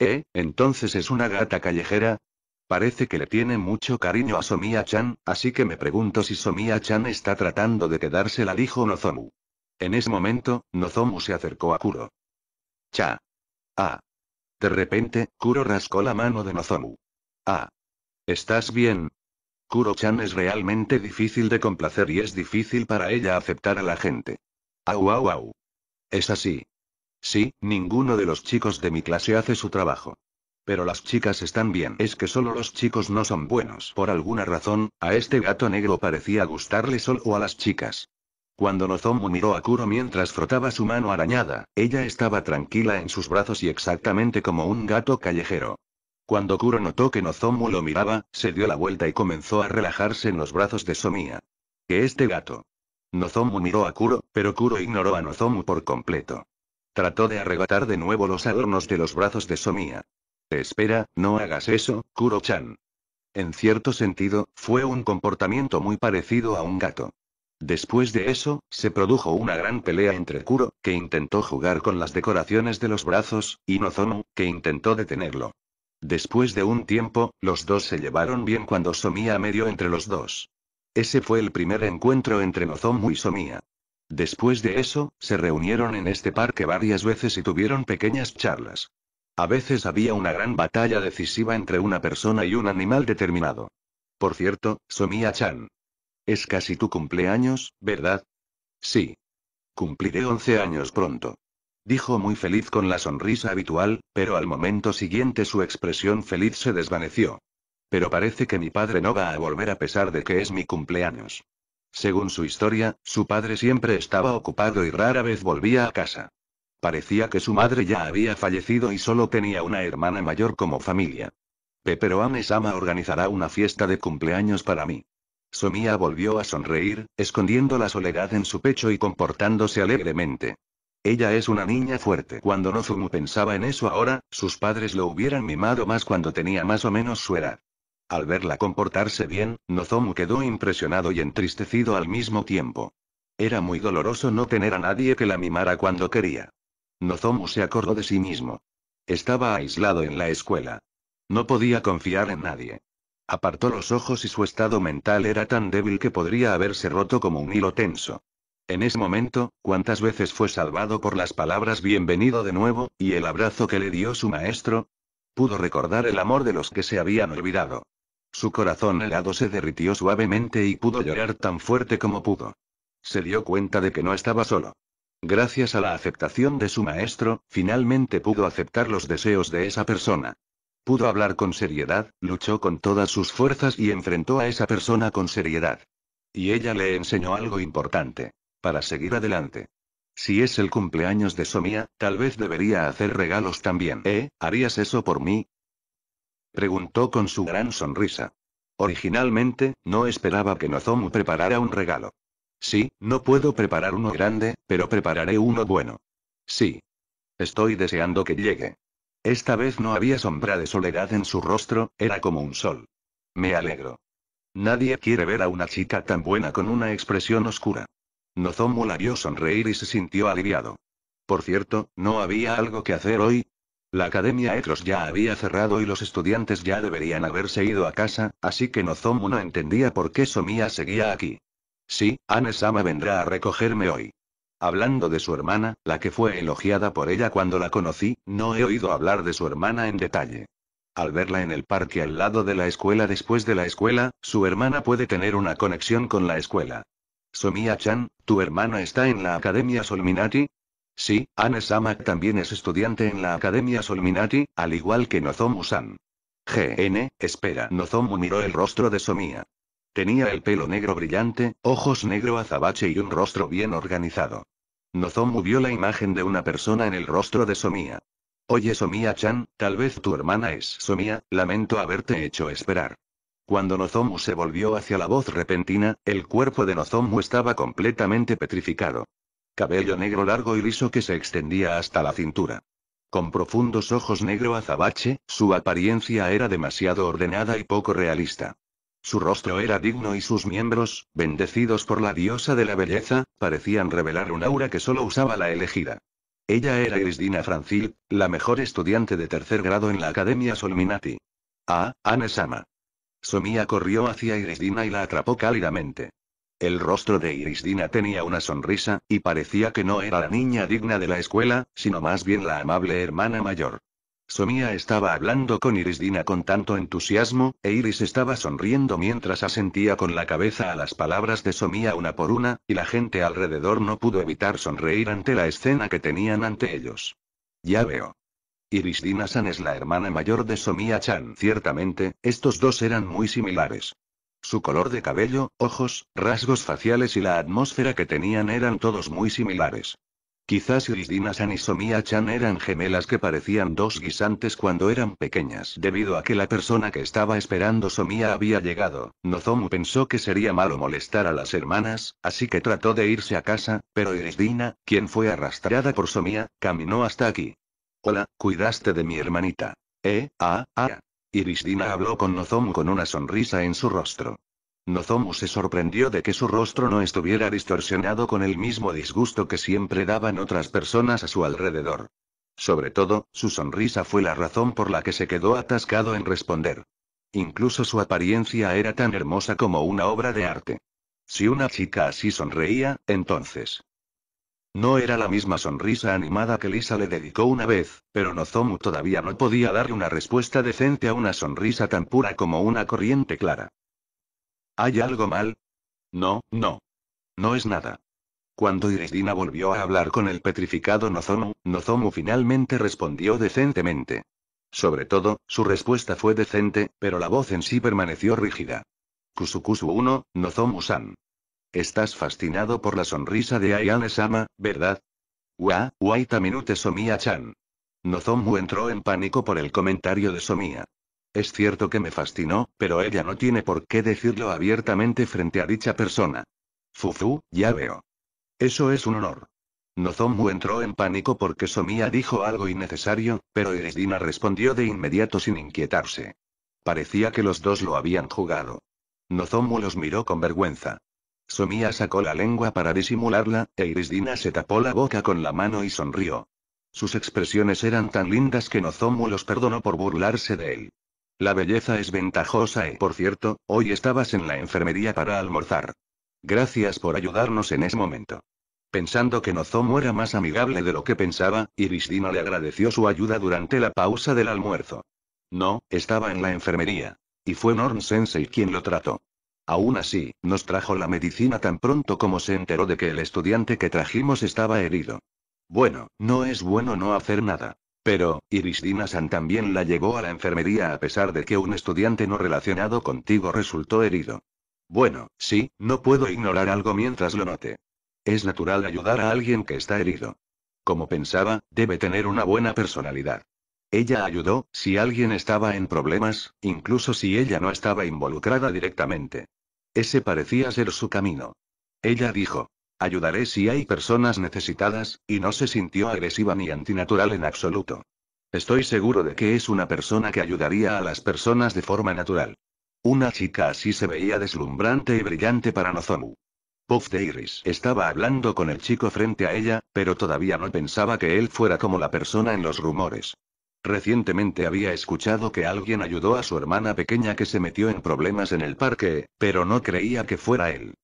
¿Eh? Entonces es una gata callejera. Parece que le tiene mucho cariño a Somiya-chan, así que me pregunto si Somiya-chan está tratando de quedársela, dijo Nozomu. En ese momento, Nozomu se acercó a Kuro. Cha. Ah. De repente, Kuro rascó la mano de Nozomu. Ah. ¿Estás bien? Kuro-chan es realmente difícil de complacer y es difícil para ella aceptar a la gente. Au au au. Es así. Sí, ninguno de los chicos de mi clase hace su trabajo. Pero las chicas están bien. Es que solo los chicos no son buenos. Por alguna razón, a este gato negro parecía gustarle solo a las chicas. Cuando Nozomu miró a Kuro mientras frotaba su mano arañada, ella estaba tranquila en sus brazos y exactamente como un gato callejero. Cuando Kuro notó que Nozomu lo miraba, se dio la vuelta y comenzó a relajarse en los brazos de Somia. Que este gato. Nozomu miró a Kuro, pero Kuro ignoró a Nozomu por completo. Trató de arrebatar de nuevo los adornos de los brazos de Somia espera, no hagas eso, Kuro-chan. En cierto sentido, fue un comportamiento muy parecido a un gato. Después de eso, se produjo una gran pelea entre Kuro, que intentó jugar con las decoraciones de los brazos, y Nozomu, que intentó detenerlo. Después de un tiempo, los dos se llevaron bien cuando Somía medio entre los dos. Ese fue el primer encuentro entre Nozomu y Somía. Después de eso, se reunieron en este parque varias veces y tuvieron pequeñas charlas. A veces había una gran batalla decisiva entre una persona y un animal determinado. Por cierto, Somia Chan. Es casi tu cumpleaños, ¿verdad? Sí. Cumpliré 11 años pronto. Dijo muy feliz con la sonrisa habitual, pero al momento siguiente su expresión feliz se desvaneció. Pero parece que mi padre no va a volver a pesar de que es mi cumpleaños. Según su historia, su padre siempre estaba ocupado y rara vez volvía a casa. Parecía que su madre ya había fallecido y solo tenía una hermana mayor como familia. Pero Ames-sama organizará una fiesta de cumpleaños para mí. Somía volvió a sonreír, escondiendo la soledad en su pecho y comportándose alegremente. Ella es una niña fuerte. Cuando Nozumu pensaba en eso ahora, sus padres lo hubieran mimado más cuando tenía más o menos su edad. Al verla comportarse bien, Nozomu quedó impresionado y entristecido al mismo tiempo. Era muy doloroso no tener a nadie que la mimara cuando quería. Nozomu se acordó de sí mismo. Estaba aislado en la escuela. No podía confiar en nadie. Apartó los ojos y su estado mental era tan débil que podría haberse roto como un hilo tenso. En ese momento, cuántas veces fue salvado por las palabras bienvenido de nuevo, y el abrazo que le dio su maestro. Pudo recordar el amor de los que se habían olvidado. Su corazón helado se derritió suavemente y pudo llorar tan fuerte como pudo. Se dio cuenta de que no estaba solo. Gracias a la aceptación de su maestro, finalmente pudo aceptar los deseos de esa persona. Pudo hablar con seriedad, luchó con todas sus fuerzas y enfrentó a esa persona con seriedad. Y ella le enseñó algo importante. Para seguir adelante. Si es el cumpleaños de Somia, tal vez debería hacer regalos también. ¿Eh? ¿Harías eso por mí? Preguntó con su gran sonrisa. Originalmente, no esperaba que Nozomu preparara un regalo. Sí, no puedo preparar uno grande, pero prepararé uno bueno. Sí. Estoy deseando que llegue. Esta vez no había sombra de soledad en su rostro, era como un sol. Me alegro. Nadie quiere ver a una chica tan buena con una expresión oscura. Nozomu la vio sonreír y se sintió aliviado. Por cierto, ¿no había algo que hacer hoy? La academia Ecros ya había cerrado y los estudiantes ya deberían haberse ido a casa, así que Nozomu no entendía por qué Somia seguía aquí. Sí, Anesama sama vendrá a recogerme hoy. Hablando de su hermana, la que fue elogiada por ella cuando la conocí, no he oído hablar de su hermana en detalle. Al verla en el parque al lado de la escuela después de la escuela, su hermana puede tener una conexión con la escuela. somia chan ¿tu hermana está en la Academia Solminati? Sí, Anne-sama también es estudiante en la Academia Solminati, al igual que Nozomu-san. GN, espera. Nozomu miró el rostro de Somia. Tenía el pelo negro brillante, ojos negro azabache y un rostro bien organizado. Nozomu vio la imagen de una persona en el rostro de Somía. Oye Somía-chan, tal vez tu hermana es Somía, lamento haberte hecho esperar. Cuando Nozomu se volvió hacia la voz repentina, el cuerpo de Nozomu estaba completamente petrificado. Cabello negro largo y liso que se extendía hasta la cintura. Con profundos ojos negro azabache, su apariencia era demasiado ordenada y poco realista. Su rostro era digno y sus miembros, bendecidos por la diosa de la belleza, parecían revelar un aura que solo usaba la elegida. Ella era Irisdina Francil, la mejor estudiante de tercer grado en la Academia Solminati. Ah, Anesama. Somía corrió hacia Irisdina y la atrapó cálidamente. El rostro de Irisdina tenía una sonrisa, y parecía que no era la niña digna de la escuela, sino más bien la amable hermana mayor. Somía estaba hablando con Irisdina con tanto entusiasmo, e Iris estaba sonriendo mientras asentía con la cabeza a las palabras de Somía una por una, y la gente alrededor no pudo evitar sonreír ante la escena que tenían ante ellos. Ya veo. Irisdina San es la hermana mayor de Somía Chan. Ciertamente, estos dos eran muy similares. Su color de cabello, ojos, rasgos faciales y la atmósfera que tenían eran todos muy similares. Quizás Irisdina San y Somia Chan eran gemelas que parecían dos guisantes cuando eran pequeñas. Debido a que la persona que estaba esperando Somia había llegado, Nozomu pensó que sería malo molestar a las hermanas, así que trató de irse a casa, pero Irisdina, quien fue arrastrada por Somia, caminó hasta aquí. Hola, cuidaste de mi hermanita. Eh, ah, ah. Irisdina habló con Nozomu con una sonrisa en su rostro. Nozomu se sorprendió de que su rostro no estuviera distorsionado con el mismo disgusto que siempre daban otras personas a su alrededor. Sobre todo, su sonrisa fue la razón por la que se quedó atascado en responder. Incluso su apariencia era tan hermosa como una obra de arte. Si una chica así sonreía, entonces... No era la misma sonrisa animada que Lisa le dedicó una vez, pero Nozomu todavía no podía darle una respuesta decente a una sonrisa tan pura como una corriente clara. ¿Hay algo mal? No, no. No es nada. Cuando Irisdina volvió a hablar con el petrificado Nozomu, Nozomu finalmente respondió decentemente. Sobre todo, su respuesta fue decente, pero la voz en sí permaneció rígida. Kusukusu 1, Nozomu-san. Estás fascinado por la sonrisa de Ayane-sama, ¿verdad? Wa, Waita Minute somia chan Nozomu entró en pánico por el comentario de Somia. Es cierto que me fascinó, pero ella no tiene por qué decirlo abiertamente frente a dicha persona. Fufu, ya veo. Eso es un honor. Nozomu entró en pánico porque Somia dijo algo innecesario, pero Irisdina respondió de inmediato sin inquietarse. Parecía que los dos lo habían jugado. Nozomu los miró con vergüenza. Somia sacó la lengua para disimularla, e Irisdina se tapó la boca con la mano y sonrió. Sus expresiones eran tan lindas que Nozomu los perdonó por burlarse de él. La belleza es ventajosa y eh. por cierto, hoy estabas en la enfermería para almorzar. Gracias por ayudarnos en ese momento. Pensando que Nozomu era más amigable de lo que pensaba, Irisdina le agradeció su ayuda durante la pausa del almuerzo. No, estaba en la enfermería. Y fue Norn Sensei quien lo trató. Aún así, nos trajo la medicina tan pronto como se enteró de que el estudiante que trajimos estaba herido. Bueno, no es bueno no hacer nada. Pero, Iris Dinasan también la llevó a la enfermería a pesar de que un estudiante no relacionado contigo resultó herido. Bueno, sí, no puedo ignorar algo mientras lo note. Es natural ayudar a alguien que está herido. Como pensaba, debe tener una buena personalidad. Ella ayudó, si alguien estaba en problemas, incluso si ella no estaba involucrada directamente. Ese parecía ser su camino. Ella dijo, Ayudaré si hay personas necesitadas, y no se sintió agresiva ni antinatural en absoluto. Estoy seguro de que es una persona que ayudaría a las personas de forma natural. Una chica así se veía deslumbrante y brillante para Nozomu. Puff de Iris estaba hablando con el chico frente a ella, pero todavía no pensaba que él fuera como la persona en los rumores. Recientemente había escuchado que alguien ayudó a su hermana pequeña que se metió en problemas en el parque, pero no creía que fuera él.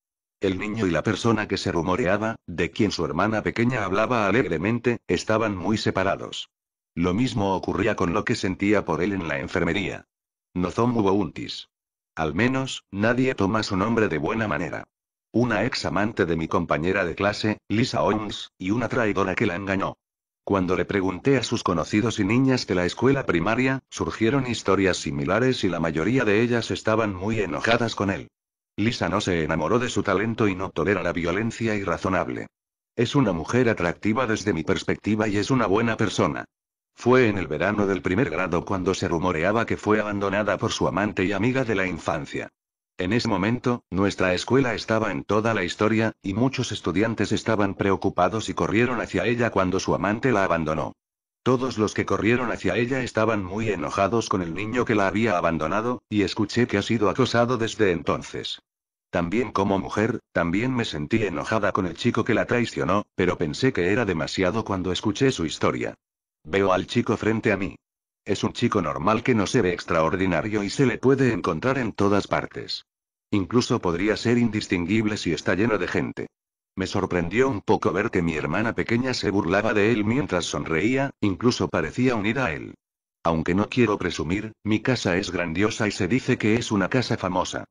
El niño y la persona que se rumoreaba, de quien su hermana pequeña hablaba alegremente, estaban muy separados. Lo mismo ocurría con lo que sentía por él en la enfermería. Nozomu Bountis. Al menos, nadie toma su nombre de buena manera. Una ex amante de mi compañera de clase, Lisa Owens, y una traidora que la engañó. Cuando le pregunté a sus conocidos y niñas de la escuela primaria, surgieron historias similares y la mayoría de ellas estaban muy enojadas con él. Lisa no se enamoró de su talento y no tolera la violencia irrazonable. Es una mujer atractiva desde mi perspectiva y es una buena persona. Fue en el verano del primer grado cuando se rumoreaba que fue abandonada por su amante y amiga de la infancia. En ese momento, nuestra escuela estaba en toda la historia, y muchos estudiantes estaban preocupados y corrieron hacia ella cuando su amante la abandonó. Todos los que corrieron hacia ella estaban muy enojados con el niño que la había abandonado, y escuché que ha sido acosado desde entonces. También como mujer, también me sentí enojada con el chico que la traicionó, pero pensé que era demasiado cuando escuché su historia. Veo al chico frente a mí. Es un chico normal que no se ve extraordinario y se le puede encontrar en todas partes. Incluso podría ser indistinguible si está lleno de gente. Me sorprendió un poco ver que mi hermana pequeña se burlaba de él mientras sonreía, incluso parecía unida a él. Aunque no quiero presumir, mi casa es grandiosa y se dice que es una casa famosa.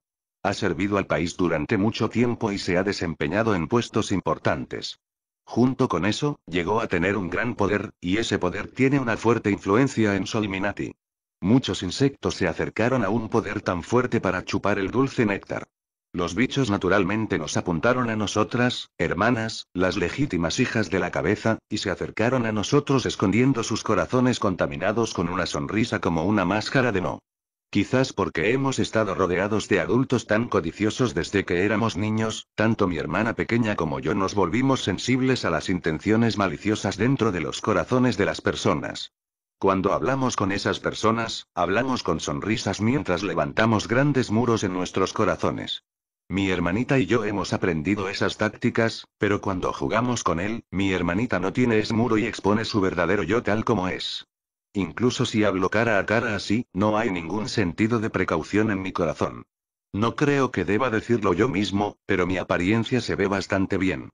Ha servido al país durante mucho tiempo y se ha desempeñado en puestos importantes. Junto con eso, llegó a tener un gran poder, y ese poder tiene una fuerte influencia en Solminati. Muchos insectos se acercaron a un poder tan fuerte para chupar el dulce néctar. Los bichos naturalmente nos apuntaron a nosotras, hermanas, las legítimas hijas de la cabeza, y se acercaron a nosotros escondiendo sus corazones contaminados con una sonrisa como una máscara de no. Quizás porque hemos estado rodeados de adultos tan codiciosos desde que éramos niños, tanto mi hermana pequeña como yo nos volvimos sensibles a las intenciones maliciosas dentro de los corazones de las personas. Cuando hablamos con esas personas, hablamos con sonrisas mientras levantamos grandes muros en nuestros corazones. Mi hermanita y yo hemos aprendido esas tácticas, pero cuando jugamos con él, mi hermanita no tiene esmuro muro y expone su verdadero yo tal como es. Incluso si hablo cara a cara así, no hay ningún sentido de precaución en mi corazón. No creo que deba decirlo yo mismo, pero mi apariencia se ve bastante bien.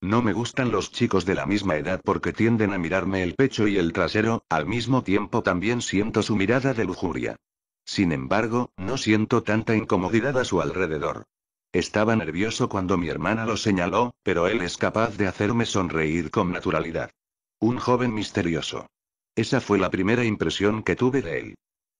No me gustan los chicos de la misma edad porque tienden a mirarme el pecho y el trasero, al mismo tiempo también siento su mirada de lujuria. Sin embargo, no siento tanta incomodidad a su alrededor. Estaba nervioso cuando mi hermana lo señaló, pero él es capaz de hacerme sonreír con naturalidad. Un joven misterioso. Esa fue la primera impresión que tuve de él.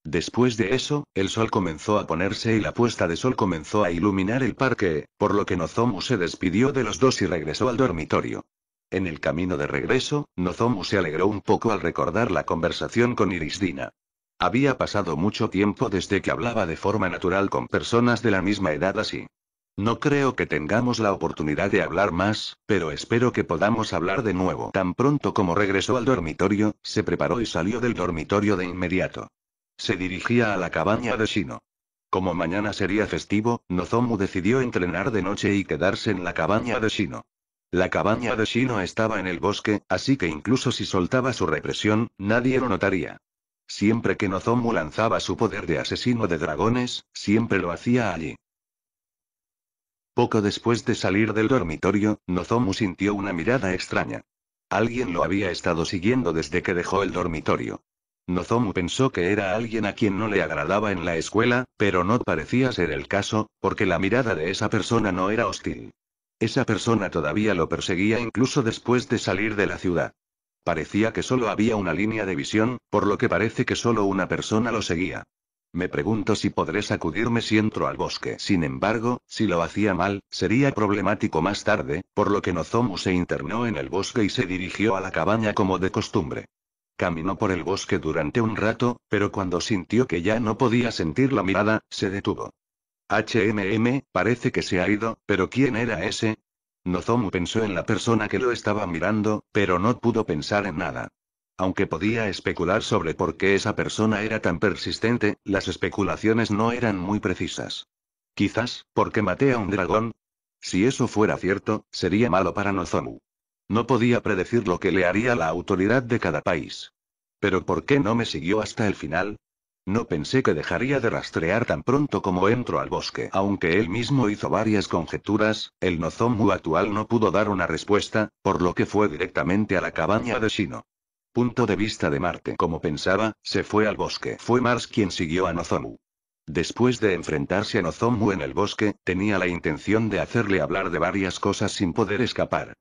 Después de eso, el sol comenzó a ponerse y la puesta de sol comenzó a iluminar el parque, por lo que Nozomu se despidió de los dos y regresó al dormitorio. En el camino de regreso, Nozomu se alegró un poco al recordar la conversación con Irisdina. Había pasado mucho tiempo desde que hablaba de forma natural con personas de la misma edad así. No creo que tengamos la oportunidad de hablar más, pero espero que podamos hablar de nuevo. Tan pronto como regresó al dormitorio, se preparó y salió del dormitorio de inmediato. Se dirigía a la cabaña de Shino. Como mañana sería festivo, Nozomu decidió entrenar de noche y quedarse en la cabaña de Shino. La cabaña de Shino estaba en el bosque, así que incluso si soltaba su represión, nadie lo notaría. Siempre que Nozomu lanzaba su poder de asesino de dragones, siempre lo hacía allí. Poco después de salir del dormitorio, Nozomu sintió una mirada extraña. Alguien lo había estado siguiendo desde que dejó el dormitorio. Nozomu pensó que era alguien a quien no le agradaba en la escuela, pero no parecía ser el caso, porque la mirada de esa persona no era hostil. Esa persona todavía lo perseguía incluso después de salir de la ciudad. Parecía que solo había una línea de visión, por lo que parece que solo una persona lo seguía. Me pregunto si podré sacudirme si entro al bosque. Sin embargo, si lo hacía mal, sería problemático más tarde, por lo que Nozomu se internó en el bosque y se dirigió a la cabaña como de costumbre. Caminó por el bosque durante un rato, pero cuando sintió que ya no podía sentir la mirada, se detuvo. HMM, parece que se ha ido, pero ¿quién era ese? Nozomu pensó en la persona que lo estaba mirando, pero no pudo pensar en nada. Aunque podía especular sobre por qué esa persona era tan persistente, las especulaciones no eran muy precisas. Quizás, porque maté a un dragón. Si eso fuera cierto, sería malo para Nozomu. No podía predecir lo que le haría la autoridad de cada país. Pero ¿por qué no me siguió hasta el final? No pensé que dejaría de rastrear tan pronto como entro al bosque. Aunque él mismo hizo varias conjeturas, el Nozomu actual no pudo dar una respuesta, por lo que fue directamente a la cabaña de Shino punto de vista de Marte. Como pensaba, se fue al bosque. Fue Mars quien siguió a Nozomu. Después de enfrentarse a Nozomu en el bosque, tenía la intención de hacerle hablar de varias cosas sin poder escapar.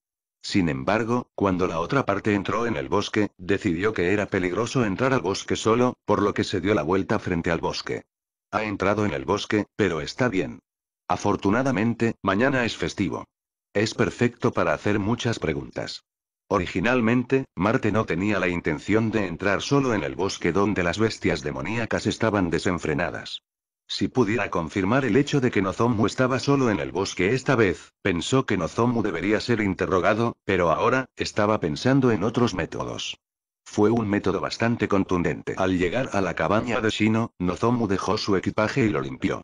Sin embargo, cuando la otra parte entró en el bosque, decidió que era peligroso entrar al bosque solo, por lo que se dio la vuelta frente al bosque. Ha entrado en el bosque, pero está bien. Afortunadamente, mañana es festivo. Es perfecto para hacer muchas preguntas. Originalmente, Marte no tenía la intención de entrar solo en el bosque donde las bestias demoníacas estaban desenfrenadas. Si pudiera confirmar el hecho de que Nozomu estaba solo en el bosque esta vez, pensó que Nozomu debería ser interrogado, pero ahora, estaba pensando en otros métodos. Fue un método bastante contundente. Al llegar a la cabaña de Shino, Nozomu dejó su equipaje y lo limpió.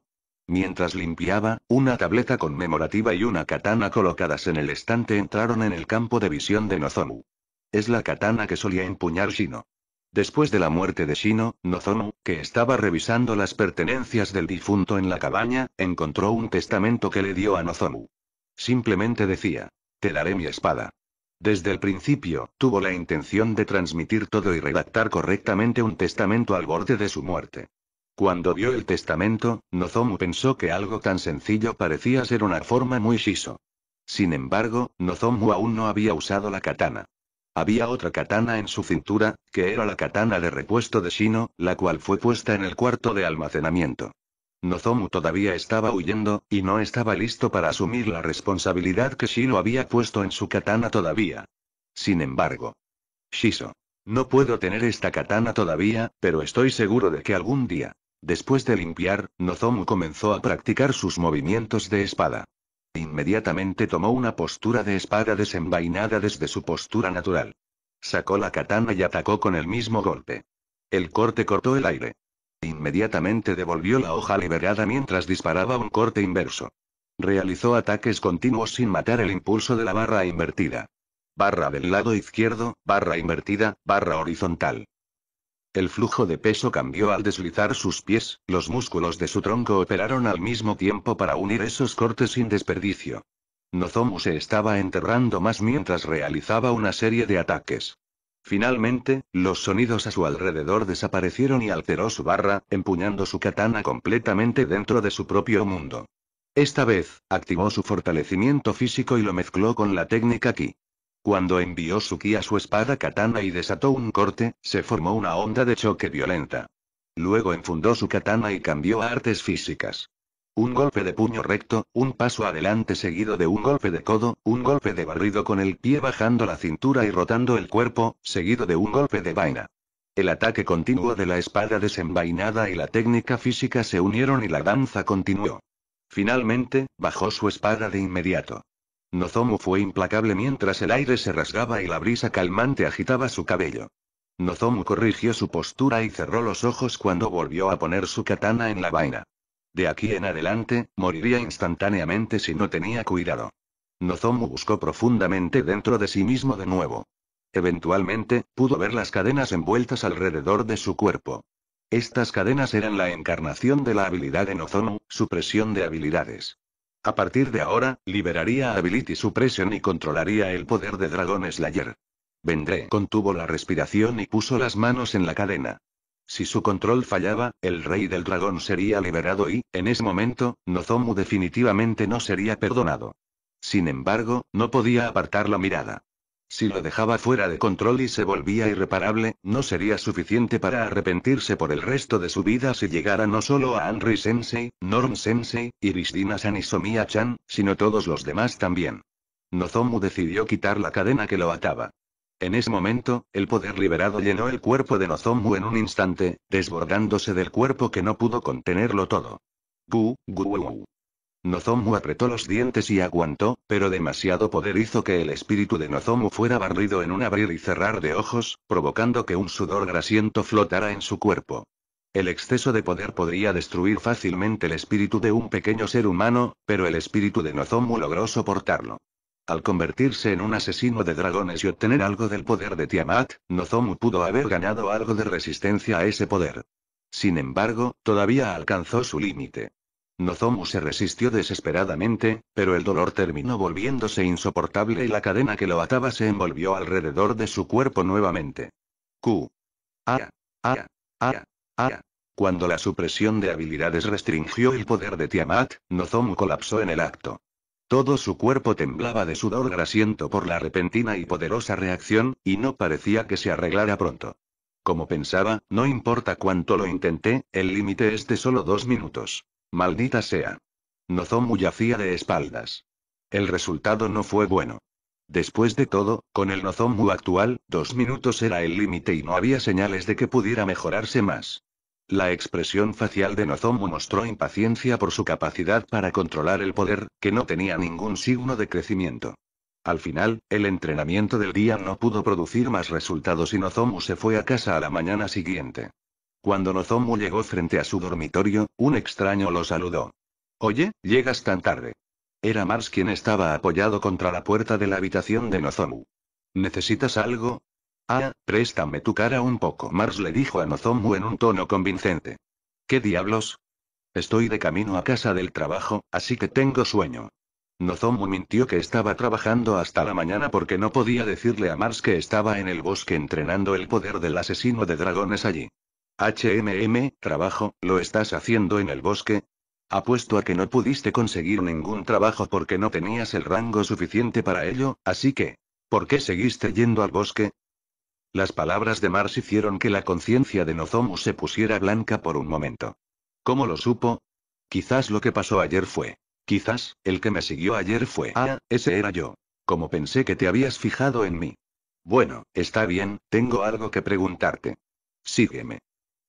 Mientras limpiaba, una tableta conmemorativa y una katana colocadas en el estante entraron en el campo de visión de Nozomu. Es la katana que solía empuñar Shino. Después de la muerte de Shino, Nozomu, que estaba revisando las pertenencias del difunto en la cabaña, encontró un testamento que le dio a Nozomu. Simplemente decía, te daré mi espada. Desde el principio, tuvo la intención de transmitir todo y redactar correctamente un testamento al borde de su muerte. Cuando vio el testamento, Nozomu pensó que algo tan sencillo parecía ser una forma muy shiso. Sin embargo, Nozomu aún no había usado la katana. Había otra katana en su cintura, que era la katana de repuesto de Shino, la cual fue puesta en el cuarto de almacenamiento. Nozomu todavía estaba huyendo, y no estaba listo para asumir la responsabilidad que Shino había puesto en su katana todavía. Sin embargo. Shiso. No puedo tener esta katana todavía, pero estoy seguro de que algún día. Después de limpiar, Nozomu comenzó a practicar sus movimientos de espada. Inmediatamente tomó una postura de espada desenvainada desde su postura natural. Sacó la katana y atacó con el mismo golpe. El corte cortó el aire. Inmediatamente devolvió la hoja liberada mientras disparaba un corte inverso. Realizó ataques continuos sin matar el impulso de la barra invertida. Barra del lado izquierdo, barra invertida, barra horizontal. El flujo de peso cambió al deslizar sus pies, los músculos de su tronco operaron al mismo tiempo para unir esos cortes sin desperdicio. Nozomu se estaba enterrando más mientras realizaba una serie de ataques. Finalmente, los sonidos a su alrededor desaparecieron y alteró su barra, empuñando su katana completamente dentro de su propio mundo. Esta vez, activó su fortalecimiento físico y lo mezcló con la técnica ki. Cuando envió su a su espada katana y desató un corte, se formó una onda de choque violenta. Luego enfundó su katana y cambió a artes físicas. Un golpe de puño recto, un paso adelante seguido de un golpe de codo, un golpe de barrido con el pie bajando la cintura y rotando el cuerpo, seguido de un golpe de vaina. El ataque continuo de la espada desenvainada y la técnica física se unieron y la danza continuó. Finalmente, bajó su espada de inmediato. Nozomu fue implacable mientras el aire se rasgaba y la brisa calmante agitaba su cabello. Nozomu corrigió su postura y cerró los ojos cuando volvió a poner su katana en la vaina. De aquí en adelante, moriría instantáneamente si no tenía cuidado. Nozomu buscó profundamente dentro de sí mismo de nuevo. Eventualmente, pudo ver las cadenas envueltas alrededor de su cuerpo. Estas cadenas eran la encarnación de la habilidad de Nozomu, presión de habilidades. A partir de ahora, liberaría a Ability Suppression y controlaría el poder de Dragon Slayer. Vendré. Contuvo la respiración y puso las manos en la cadena. Si su control fallaba, el rey del dragón sería liberado y, en ese momento, Nozomu definitivamente no sería perdonado. Sin embargo, no podía apartar la mirada. Si lo dejaba fuera de control y se volvía irreparable, no sería suficiente para arrepentirse por el resto de su vida si llegara no solo a anri Sensei, Norm Sensei, Irisdina-san y somia chan sino todos los demás también. Nozomu decidió quitar la cadena que lo ataba. En ese momento, el poder liberado llenó el cuerpo de Nozomu en un instante, desbordándose del cuerpo que no pudo contenerlo todo. Gu, gu, Nozomu apretó los dientes y aguantó, pero demasiado poder hizo que el espíritu de Nozomu fuera barrido en un abrir y cerrar de ojos, provocando que un sudor grasiento flotara en su cuerpo. El exceso de poder podría destruir fácilmente el espíritu de un pequeño ser humano, pero el espíritu de Nozomu logró soportarlo. Al convertirse en un asesino de dragones y obtener algo del poder de Tiamat, Nozomu pudo haber ganado algo de resistencia a ese poder. Sin embargo, todavía alcanzó su límite. Nozomu se resistió desesperadamente, pero el dolor terminó volviéndose insoportable y la cadena que lo ataba se envolvió alrededor de su cuerpo nuevamente. Q. A. A. A. A. Cuando la supresión de habilidades restringió el poder de Tiamat, Nozomu colapsó en el acto. Todo su cuerpo temblaba de sudor grasiento por la repentina y poderosa reacción, y no parecía que se arreglara pronto. Como pensaba, no importa cuánto lo intenté, el límite es de solo dos minutos. Maldita sea. Nozomu yacía de espaldas. El resultado no fue bueno. Después de todo, con el Nozomu actual, dos minutos era el límite y no había señales de que pudiera mejorarse más. La expresión facial de Nozomu mostró impaciencia por su capacidad para controlar el poder, que no tenía ningún signo de crecimiento. Al final, el entrenamiento del día no pudo producir más resultados y Nozomu se fue a casa a la mañana siguiente. Cuando Nozomu llegó frente a su dormitorio, un extraño lo saludó. Oye, llegas tan tarde. Era Mars quien estaba apoyado contra la puerta de la habitación de Nozomu. ¿Necesitas algo? Ah, préstame tu cara un poco. Mars le dijo a Nozomu en un tono convincente. ¿Qué diablos? Estoy de camino a casa del trabajo, así que tengo sueño. Nozomu mintió que estaba trabajando hasta la mañana porque no podía decirle a Mars que estaba en el bosque entrenando el poder del asesino de dragones allí. HMM, trabajo, ¿lo estás haciendo en el bosque? Apuesto a que no pudiste conseguir ningún trabajo porque no tenías el rango suficiente para ello, así que, ¿por qué seguiste yendo al bosque? Las palabras de Mars hicieron que la conciencia de Nozomu se pusiera blanca por un momento. ¿Cómo lo supo? Quizás lo que pasó ayer fue. Quizás, el que me siguió ayer fue. Ah, ese era yo. Como pensé que te habías fijado en mí. Bueno, está bien, tengo algo que preguntarte. Sígueme.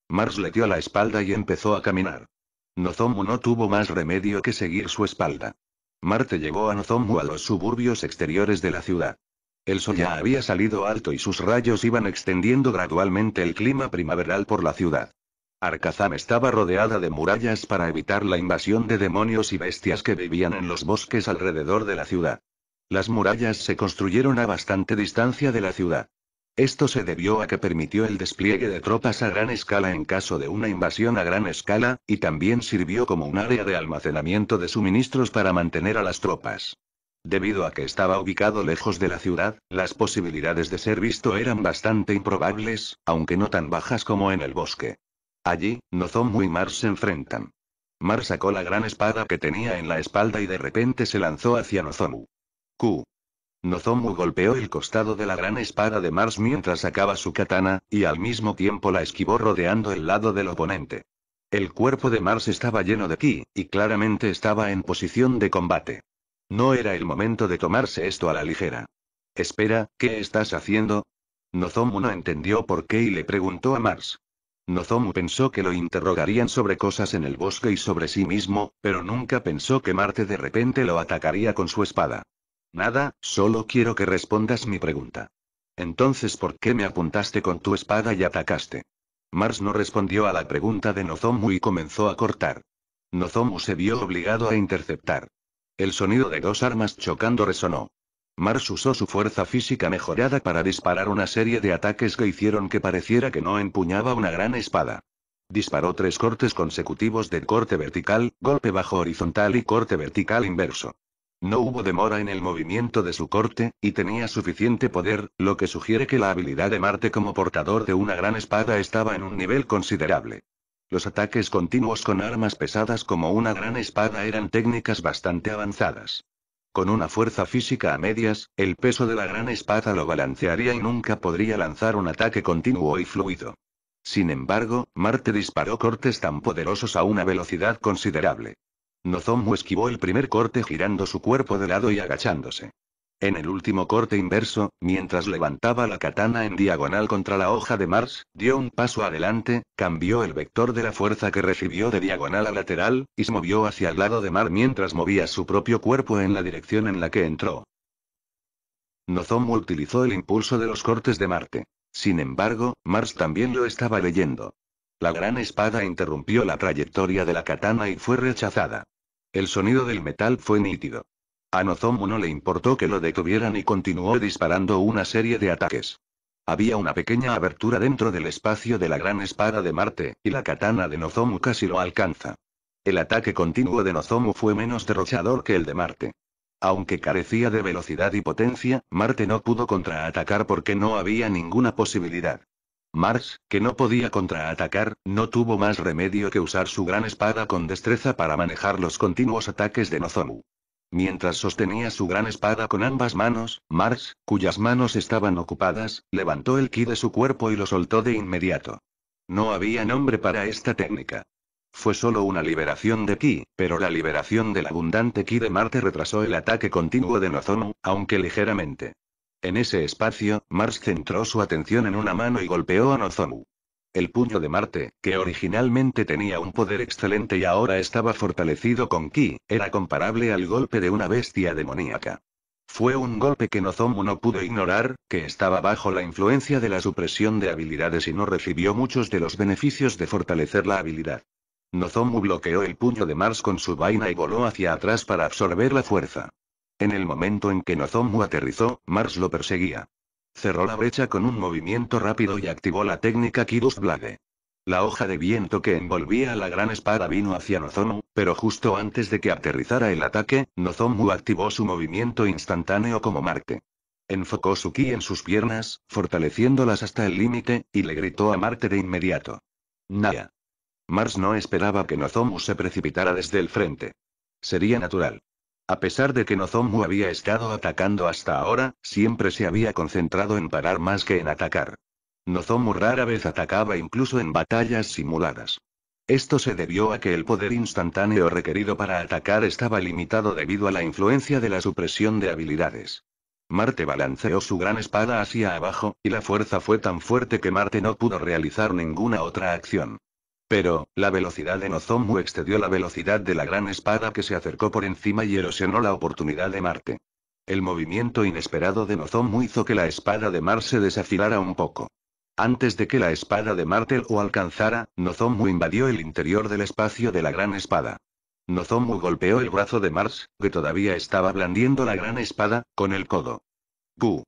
Mars le dio la espalda y empezó a caminar. Nozomu no tuvo más remedio que seguir su espalda. Marte llevó a Nozomu a los suburbios exteriores de la ciudad. El sol ya había salido alto y sus rayos iban extendiendo gradualmente el clima primaveral por la ciudad. Arkazam estaba rodeada de murallas para evitar la invasión de demonios y bestias que vivían en los bosques alrededor de la ciudad. Las murallas se construyeron a bastante distancia de la ciudad. Esto se debió a que permitió el despliegue de tropas a gran escala en caso de una invasión a gran escala, y también sirvió como un área de almacenamiento de suministros para mantener a las tropas. Debido a que estaba ubicado lejos de la ciudad, las posibilidades de ser visto eran bastante improbables, aunque no tan bajas como en el bosque. Allí, Nozomu y Mar se enfrentan. Mar sacó la gran espada que tenía en la espalda y de repente se lanzó hacia Nozomu. Q. Nozomu golpeó el costado de la gran espada de Mars mientras sacaba su katana, y al mismo tiempo la esquivó rodeando el lado del oponente. El cuerpo de Mars estaba lleno de ki, y claramente estaba en posición de combate. No era el momento de tomarse esto a la ligera. Espera, ¿qué estás haciendo? Nozomu no entendió por qué y le preguntó a Mars. Nozomu pensó que lo interrogarían sobre cosas en el bosque y sobre sí mismo, pero nunca pensó que Marte de repente lo atacaría con su espada. Nada, solo quiero que respondas mi pregunta. Entonces, ¿por qué me apuntaste con tu espada y atacaste? Mars no respondió a la pregunta de Nozomu y comenzó a cortar. Nozomu se vio obligado a interceptar. El sonido de dos armas chocando resonó. Mars usó su fuerza física mejorada para disparar una serie de ataques que hicieron que pareciera que no empuñaba una gran espada. Disparó tres cortes consecutivos de corte vertical, golpe bajo horizontal y corte vertical inverso. No hubo demora en el movimiento de su corte, y tenía suficiente poder, lo que sugiere que la habilidad de Marte como portador de una gran espada estaba en un nivel considerable. Los ataques continuos con armas pesadas como una gran espada eran técnicas bastante avanzadas. Con una fuerza física a medias, el peso de la gran espada lo balancearía y nunca podría lanzar un ataque continuo y fluido. Sin embargo, Marte disparó cortes tan poderosos a una velocidad considerable Nozomu esquivó el primer corte girando su cuerpo de lado y agachándose. En el último corte inverso, mientras levantaba la katana en diagonal contra la hoja de Mars, dio un paso adelante, cambió el vector de la fuerza que recibió de diagonal a lateral, y se movió hacia el lado de Mar mientras movía su propio cuerpo en la dirección en la que entró. Nozomu utilizó el impulso de los cortes de Marte. Sin embargo, Mars también lo estaba leyendo. La gran espada interrumpió la trayectoria de la katana y fue rechazada. El sonido del metal fue nítido. A Nozomu no le importó que lo detuvieran y continuó disparando una serie de ataques. Había una pequeña abertura dentro del espacio de la gran espada de Marte, y la katana de Nozomu casi lo alcanza. El ataque continuo de Nozomu fue menos derrochador que el de Marte. Aunque carecía de velocidad y potencia, Marte no pudo contraatacar porque no había ninguna posibilidad. Mars, que no podía contraatacar, no tuvo más remedio que usar su gran espada con destreza para manejar los continuos ataques de Nozomu. Mientras sostenía su gran espada con ambas manos, Marx, cuyas manos estaban ocupadas, levantó el ki de su cuerpo y lo soltó de inmediato. No había nombre para esta técnica. Fue solo una liberación de ki, pero la liberación del abundante ki de Marte retrasó el ataque continuo de Nozomu, aunque ligeramente. En ese espacio, Mars centró su atención en una mano y golpeó a Nozomu. El puño de Marte, que originalmente tenía un poder excelente y ahora estaba fortalecido con ki, era comparable al golpe de una bestia demoníaca. Fue un golpe que Nozomu no pudo ignorar, que estaba bajo la influencia de la supresión de habilidades y no recibió muchos de los beneficios de fortalecer la habilidad. Nozomu bloqueó el puño de Mars con su vaina y voló hacia atrás para absorber la fuerza. En el momento en que Nozomu aterrizó, Mars lo perseguía. Cerró la brecha con un movimiento rápido y activó la técnica Kidus Blade. La hoja de viento que envolvía la gran espada vino hacia Nozomu, pero justo antes de que aterrizara el ataque, Nozomu activó su movimiento instantáneo como Marte. Enfocó su ki en sus piernas, fortaleciéndolas hasta el límite, y le gritó a Marte de inmediato. Naya. Mars no esperaba que Nozomu se precipitara desde el frente. Sería natural. A pesar de que Nozomu había estado atacando hasta ahora, siempre se había concentrado en parar más que en atacar. Nozomu rara vez atacaba incluso en batallas simuladas. Esto se debió a que el poder instantáneo requerido para atacar estaba limitado debido a la influencia de la supresión de habilidades. Marte balanceó su gran espada hacia abajo, y la fuerza fue tan fuerte que Marte no pudo realizar ninguna otra acción. Pero, la velocidad de Nozomu excedió la velocidad de la gran espada que se acercó por encima y erosionó la oportunidad de Marte. El movimiento inesperado de Nozomu hizo que la espada de Mar se desafilara un poco. Antes de que la espada de Marte lo alcanzara, Nozomu invadió el interior del espacio de la gran espada. Nozomu golpeó el brazo de Mars, que todavía estaba blandiendo la gran espada, con el codo. Gu.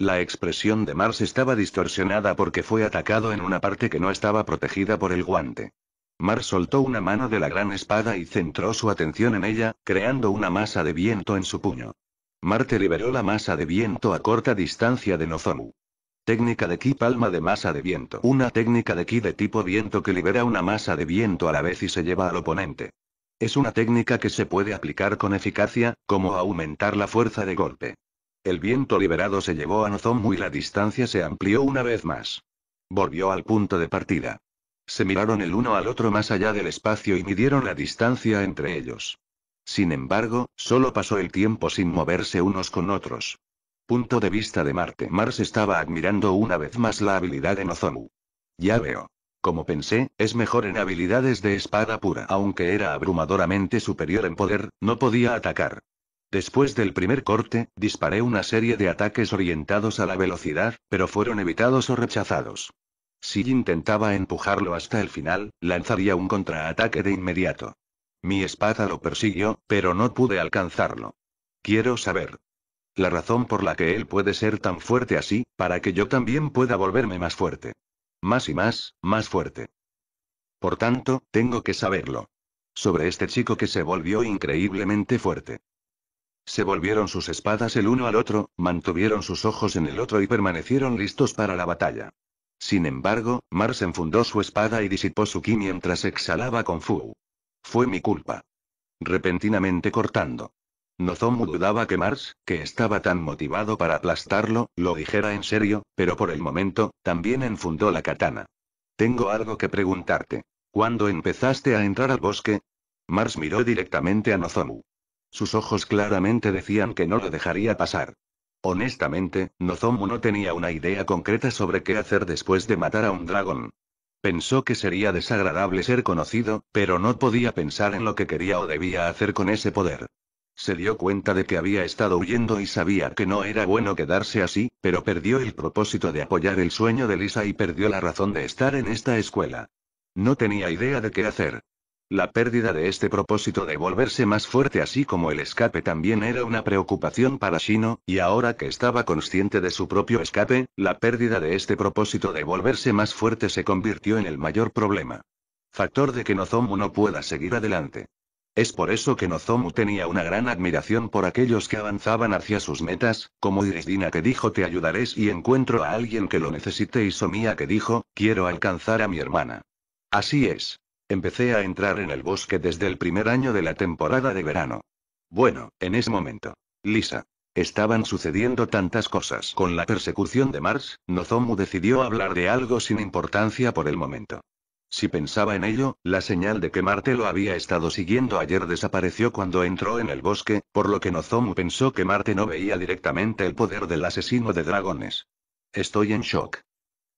La expresión de Mars estaba distorsionada porque fue atacado en una parte que no estaba protegida por el guante. Mars soltó una mano de la gran espada y centró su atención en ella, creando una masa de viento en su puño. Marte liberó la masa de viento a corta distancia de Nozomu. Técnica de ki palma de masa de viento. Una técnica de ki de tipo viento que libera una masa de viento a la vez y se lleva al oponente. Es una técnica que se puede aplicar con eficacia, como aumentar la fuerza de golpe. El viento liberado se llevó a Nozomu y la distancia se amplió una vez más. Volvió al punto de partida. Se miraron el uno al otro más allá del espacio y midieron la distancia entre ellos. Sin embargo, solo pasó el tiempo sin moverse unos con otros. Punto de vista de Marte. Mars estaba admirando una vez más la habilidad de Nozomu. Ya veo. Como pensé, es mejor en habilidades de espada pura. Aunque era abrumadoramente superior en poder, no podía atacar. Después del primer corte, disparé una serie de ataques orientados a la velocidad, pero fueron evitados o rechazados. Si intentaba empujarlo hasta el final, lanzaría un contraataque de inmediato. Mi espada lo persiguió, pero no pude alcanzarlo. Quiero saber. La razón por la que él puede ser tan fuerte así, para que yo también pueda volverme más fuerte. Más y más, más fuerte. Por tanto, tengo que saberlo. Sobre este chico que se volvió increíblemente fuerte. Se volvieron sus espadas el uno al otro, mantuvieron sus ojos en el otro y permanecieron listos para la batalla. Sin embargo, Mars enfundó su espada y disipó su ki mientras exhalaba con Fu. Fue mi culpa. Repentinamente cortando. Nozomu dudaba que Mars, que estaba tan motivado para aplastarlo, lo dijera en serio, pero por el momento, también enfundó la katana. Tengo algo que preguntarte. ¿Cuándo empezaste a entrar al bosque? Mars miró directamente a Nozomu. Sus ojos claramente decían que no lo dejaría pasar. Honestamente, Nozomu no tenía una idea concreta sobre qué hacer después de matar a un dragón. Pensó que sería desagradable ser conocido, pero no podía pensar en lo que quería o debía hacer con ese poder. Se dio cuenta de que había estado huyendo y sabía que no era bueno quedarse así, pero perdió el propósito de apoyar el sueño de Lisa y perdió la razón de estar en esta escuela. No tenía idea de qué hacer. La pérdida de este propósito de volverse más fuerte así como el escape también era una preocupación para Shino, y ahora que estaba consciente de su propio escape, la pérdida de este propósito de volverse más fuerte se convirtió en el mayor problema. Factor de que Nozomu no pueda seguir adelante. Es por eso que Nozomu tenía una gran admiración por aquellos que avanzaban hacia sus metas, como Iridina que dijo te ayudaré si encuentro a alguien que lo necesite y Somia que dijo, quiero alcanzar a mi hermana. Así es. Empecé a entrar en el bosque desde el primer año de la temporada de verano. Bueno, en ese momento. Lisa. Estaban sucediendo tantas cosas. Con la persecución de Mars, Nozomu decidió hablar de algo sin importancia por el momento. Si pensaba en ello, la señal de que Marte lo había estado siguiendo ayer desapareció cuando entró en el bosque, por lo que Nozomu pensó que Marte no veía directamente el poder del asesino de dragones. Estoy en shock.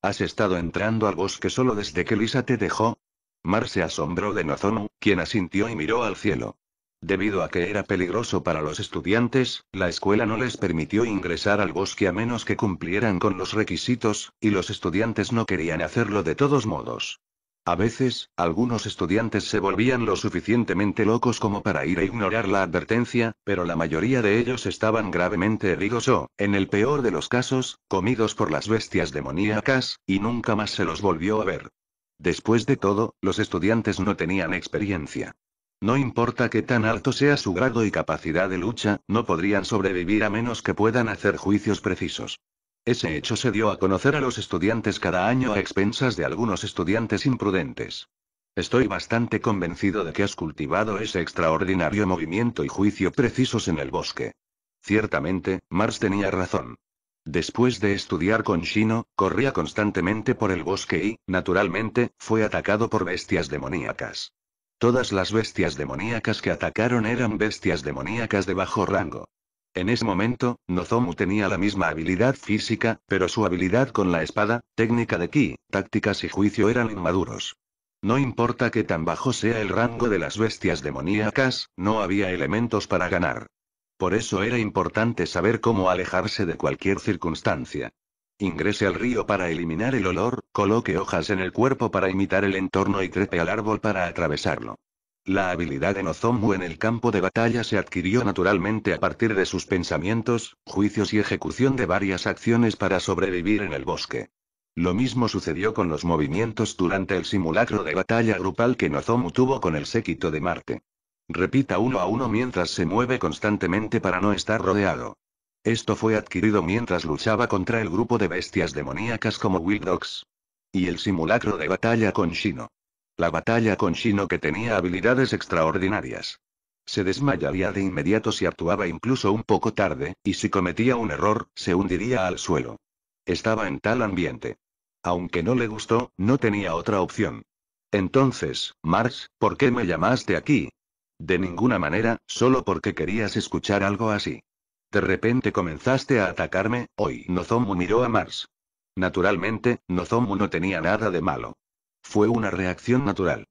¿Has estado entrando al bosque solo desde que Lisa te dejó? Mar se asombró de Nozomu, quien asintió y miró al cielo. Debido a que era peligroso para los estudiantes, la escuela no les permitió ingresar al bosque a menos que cumplieran con los requisitos, y los estudiantes no querían hacerlo de todos modos. A veces, algunos estudiantes se volvían lo suficientemente locos como para ir a ignorar la advertencia, pero la mayoría de ellos estaban gravemente heridos o, en el peor de los casos, comidos por las bestias demoníacas, y nunca más se los volvió a ver. Después de todo, los estudiantes no tenían experiencia. No importa que tan alto sea su grado y capacidad de lucha, no podrían sobrevivir a menos que puedan hacer juicios precisos. Ese hecho se dio a conocer a los estudiantes cada año a expensas de algunos estudiantes imprudentes. Estoy bastante convencido de que has cultivado ese extraordinario movimiento y juicio precisos en el bosque. Ciertamente, Mars tenía razón. Después de estudiar con Shino, corría constantemente por el bosque y, naturalmente, fue atacado por bestias demoníacas. Todas las bestias demoníacas que atacaron eran bestias demoníacas de bajo rango. En ese momento, Nozomu tenía la misma habilidad física, pero su habilidad con la espada, técnica de ki, tácticas y juicio eran inmaduros. No importa que tan bajo sea el rango de las bestias demoníacas, no había elementos para ganar. Por eso era importante saber cómo alejarse de cualquier circunstancia. Ingrese al río para eliminar el olor, coloque hojas en el cuerpo para imitar el entorno y trepe al árbol para atravesarlo. La habilidad de Nozomu en el campo de batalla se adquirió naturalmente a partir de sus pensamientos, juicios y ejecución de varias acciones para sobrevivir en el bosque. Lo mismo sucedió con los movimientos durante el simulacro de batalla grupal que Nozomu tuvo con el séquito de Marte. Repita uno a uno mientras se mueve constantemente para no estar rodeado. Esto fue adquirido mientras luchaba contra el grupo de bestias demoníacas como Wild Dogs. Y el simulacro de batalla con Shino. La batalla con Shino que tenía habilidades extraordinarias. Se desmayaría de inmediato si actuaba incluso un poco tarde, y si cometía un error, se hundiría al suelo. Estaba en tal ambiente. Aunque no le gustó, no tenía otra opción. Entonces, Mars, ¿por qué me llamaste aquí? De ninguna manera, solo porque querías escuchar algo así. De repente comenzaste a atacarme, hoy Nozomu miró a Mars. Naturalmente, Nozomu no tenía nada de malo. Fue una reacción natural.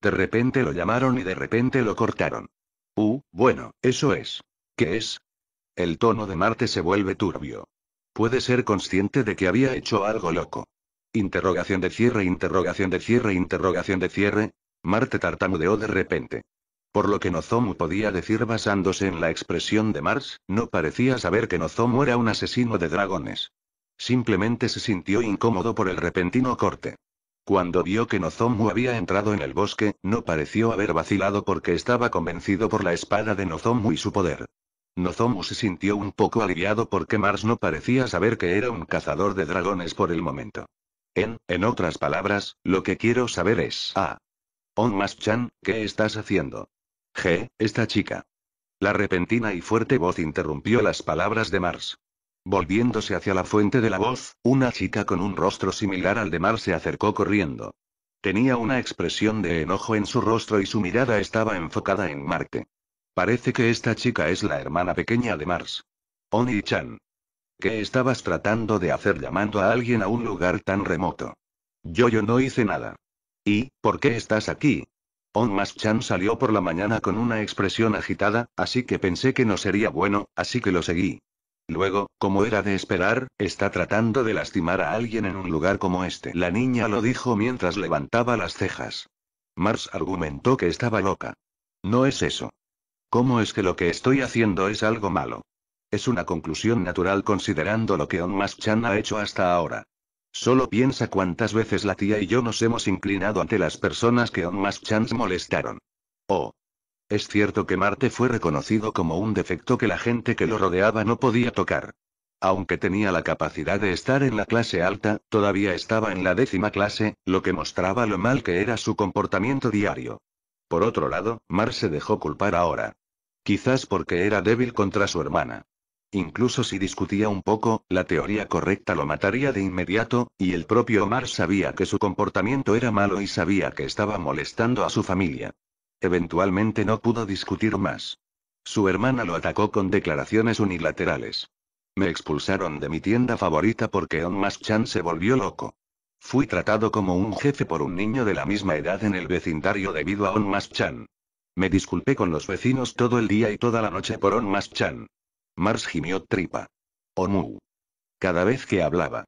De repente lo llamaron y de repente lo cortaron. Uh, bueno, eso es. ¿Qué es? El tono de Marte se vuelve turbio. Puede ser consciente de que había hecho algo loco. Interrogación de cierre, interrogación de cierre, interrogación de cierre. Marte tartamudeó de repente. Por lo que Nozomu podía decir basándose en la expresión de Mars, no parecía saber que Nozomu era un asesino de dragones. Simplemente se sintió incómodo por el repentino corte. Cuando vio que Nozomu había entrado en el bosque, no pareció haber vacilado porque estaba convencido por la espada de Nozomu y su poder. Nozomu se sintió un poco aliviado porque Mars no parecía saber que era un cazador de dragones por el momento. En, en otras palabras, lo que quiero saber es... Ah. On Mas-chan, ¿qué estás haciendo? G, esta chica. La repentina y fuerte voz interrumpió las palabras de Mars. Volviéndose hacia la fuente de la voz, una chica con un rostro similar al de Mars se acercó corriendo. Tenía una expresión de enojo en su rostro y su mirada estaba enfocada en Marte. Parece que esta chica es la hermana pequeña de Mars. Oni-chan. ¿Qué estabas tratando de hacer llamando a alguien a un lugar tan remoto? Yo yo no hice nada. ¿Y por qué estás aquí? On Chan salió por la mañana con una expresión agitada, así que pensé que no sería bueno, así que lo seguí. Luego, como era de esperar, está tratando de lastimar a alguien en un lugar como este. La niña lo dijo mientras levantaba las cejas. Mars argumentó que estaba loca. No es eso. ¿Cómo es que lo que estoy haciendo es algo malo? Es una conclusión natural considerando lo que On Chan ha hecho hasta ahora. Solo piensa cuántas veces la tía y yo nos hemos inclinado ante las personas que aún más chance molestaron. Oh. Es cierto que Marte fue reconocido como un defecto que la gente que lo rodeaba no podía tocar. Aunque tenía la capacidad de estar en la clase alta, todavía estaba en la décima clase, lo que mostraba lo mal que era su comportamiento diario. Por otro lado, Mar se dejó culpar ahora. Quizás porque era débil contra su hermana. Incluso si discutía un poco, la teoría correcta lo mataría de inmediato, y el propio Omar sabía que su comportamiento era malo y sabía que estaba molestando a su familia. Eventualmente no pudo discutir más. Su hermana lo atacó con declaraciones unilaterales. Me expulsaron de mi tienda favorita porque On Mas Chan se volvió loco. Fui tratado como un jefe por un niño de la misma edad en el vecindario debido a On Mas Chan. Me disculpé con los vecinos todo el día y toda la noche por On Chan. Mars gimió tripa. Omu. Cada vez que hablaba.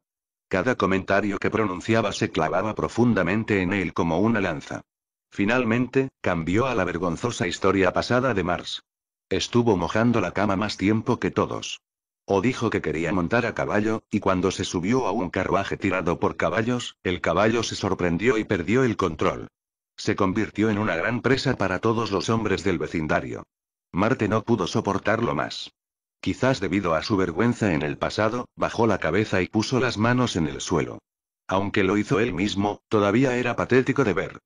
Cada comentario que pronunciaba se clavaba profundamente en él como una lanza. Finalmente, cambió a la vergonzosa historia pasada de Mars. Estuvo mojando la cama más tiempo que todos. O dijo que quería montar a caballo, y cuando se subió a un carruaje tirado por caballos, el caballo se sorprendió y perdió el control. Se convirtió en una gran presa para todos los hombres del vecindario. Marte no pudo soportarlo más. Quizás debido a su vergüenza en el pasado, bajó la cabeza y puso las manos en el suelo. Aunque lo hizo él mismo, todavía era patético de ver.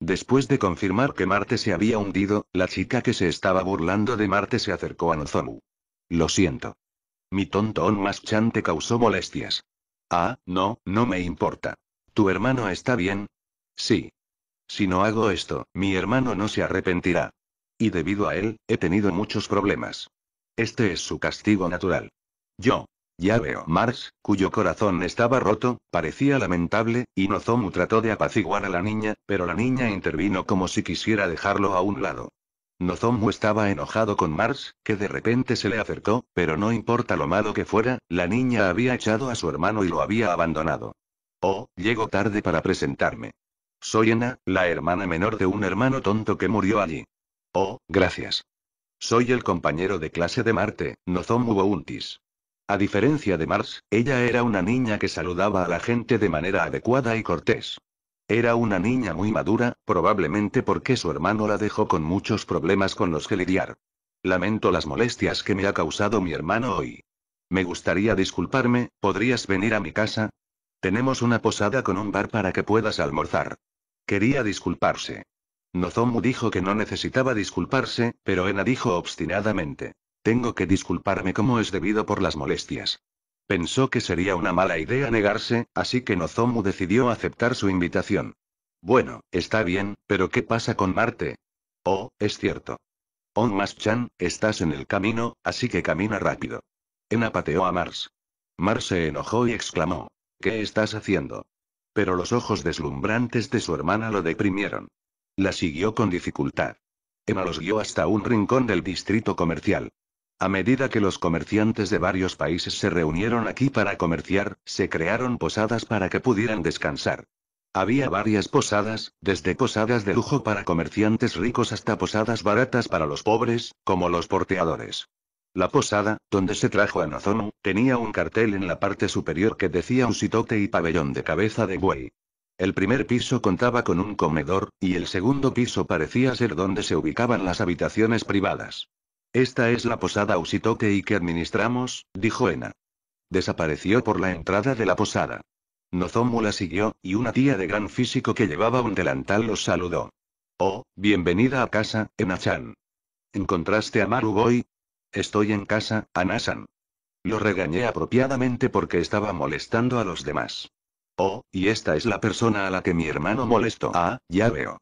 Después de confirmar que Marte se había hundido, la chica que se estaba burlando de Marte se acercó a Nozomu. Lo siento. Mi tonto on te causó molestias. Ah, no, no me importa. ¿Tu hermano está bien? Sí. Si no hago esto, mi hermano no se arrepentirá. Y debido a él, he tenido muchos problemas. Este es su castigo natural. Yo. Ya veo. Mars, cuyo corazón estaba roto, parecía lamentable, y Nozomu trató de apaciguar a la niña, pero la niña intervino como si quisiera dejarlo a un lado. Nozomu estaba enojado con Mars, que de repente se le acercó, pero no importa lo malo que fuera, la niña había echado a su hermano y lo había abandonado. Oh, llego tarde para presentarme. Soy Ena, la hermana menor de un hermano tonto que murió allí. Oh, gracias. Soy el compañero de clase de Marte, Nozomu Bountis. A diferencia de Mars, ella era una niña que saludaba a la gente de manera adecuada y cortés. Era una niña muy madura, probablemente porque su hermano la dejó con muchos problemas con los que lidiar. Lamento las molestias que me ha causado mi hermano hoy. Me gustaría disculparme, ¿podrías venir a mi casa? Tenemos una posada con un bar para que puedas almorzar. Quería disculparse. Nozomu dijo que no necesitaba disculparse, pero Ena dijo obstinadamente. Tengo que disculparme como es debido por las molestias. Pensó que sería una mala idea negarse, así que Nozomu decidió aceptar su invitación. Bueno, está bien, pero ¿qué pasa con Marte? Oh, es cierto. Onmas-chan, estás en el camino, así que camina rápido. Ena pateó a Mars. Mars se enojó y exclamó. ¿Qué estás haciendo? Pero los ojos deslumbrantes de su hermana lo deprimieron. La siguió con dificultad. Emma los guió hasta un rincón del distrito comercial. A medida que los comerciantes de varios países se reunieron aquí para comerciar, se crearon posadas para que pudieran descansar. Había varias posadas, desde posadas de lujo para comerciantes ricos hasta posadas baratas para los pobres, como los porteadores. La posada, donde se trajo a Nozomu, tenía un cartel en la parte superior que decía un sitote y pabellón de cabeza de buey. El primer piso contaba con un comedor, y el segundo piso parecía ser donde se ubicaban las habitaciones privadas. Esta es la posada Usitoke y que administramos, dijo Ena. Desapareció por la entrada de la posada. Nozomu la siguió, y una tía de gran físico que llevaba un delantal los saludó. Oh, bienvenida a casa, Ena-chan. ¿Encontraste a boy Estoy en casa, Anasan. Lo regañé apropiadamente porque estaba molestando a los demás. Oh, y esta es la persona a la que mi hermano molestó. Ah, ya veo.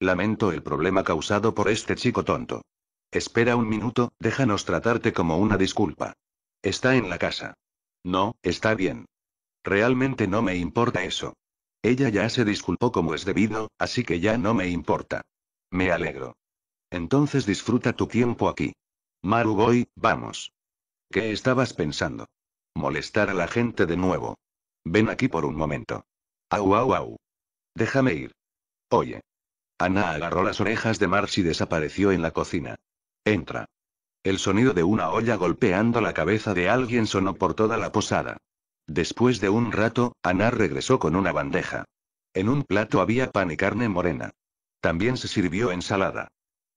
Lamento el problema causado por este chico tonto. Espera un minuto, déjanos tratarte como una disculpa. Está en la casa. No, está bien. Realmente no me importa eso. Ella ya se disculpó como es debido, así que ya no me importa. Me alegro. Entonces disfruta tu tiempo aquí. Maruboy, vamos. ¿Qué estabas pensando? Molestar a la gente de nuevo. Ven aquí por un momento. Au, au, au. Déjame ir. Oye. Ana agarró las orejas de Marsh y desapareció en la cocina. Entra. El sonido de una olla golpeando la cabeza de alguien sonó por toda la posada. Después de un rato, Ana regresó con una bandeja. En un plato había pan y carne morena. También se sirvió ensalada.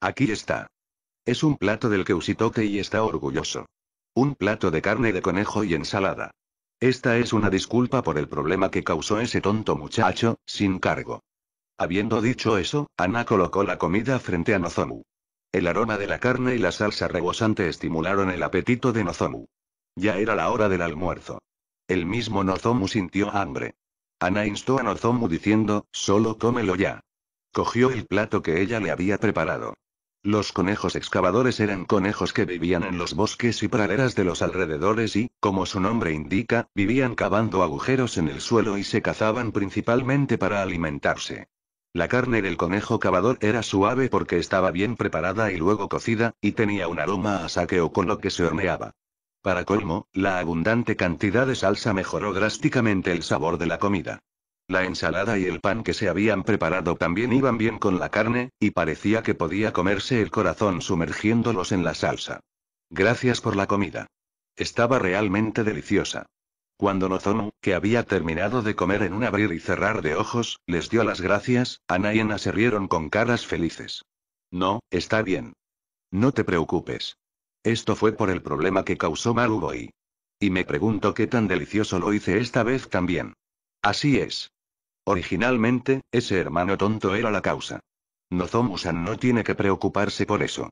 Aquí está. Es un plato del que que y está orgulloso. Un plato de carne de conejo y ensalada. Esta es una disculpa por el problema que causó ese tonto muchacho, sin cargo. Habiendo dicho eso, Ana colocó la comida frente a Nozomu. El aroma de la carne y la salsa rebosante estimularon el apetito de Nozomu. Ya era la hora del almuerzo. El mismo Nozomu sintió hambre. Ana instó a Nozomu diciendo, solo cómelo ya. Cogió el plato que ella le había preparado. Los conejos excavadores eran conejos que vivían en los bosques y praderas de los alrededores y, como su nombre indica, vivían cavando agujeros en el suelo y se cazaban principalmente para alimentarse. La carne del conejo cavador era suave porque estaba bien preparada y luego cocida, y tenía un aroma a saqueo con lo que se horneaba. Para colmo, la abundante cantidad de salsa mejoró drásticamente el sabor de la comida. La ensalada y el pan que se habían preparado también iban bien con la carne, y parecía que podía comerse el corazón sumergiéndolos en la salsa. Gracias por la comida. Estaba realmente deliciosa. Cuando Nozomu, que había terminado de comer en un abrir y cerrar de ojos, les dio las gracias, Ana y Ana se rieron con caras felices. No, está bien. No te preocupes. Esto fue por el problema que causó Maruboi. Y me pregunto qué tan delicioso lo hice esta vez también. Así es. Originalmente, ese hermano tonto era la causa. Nozomu-san no tiene que preocuparse por eso.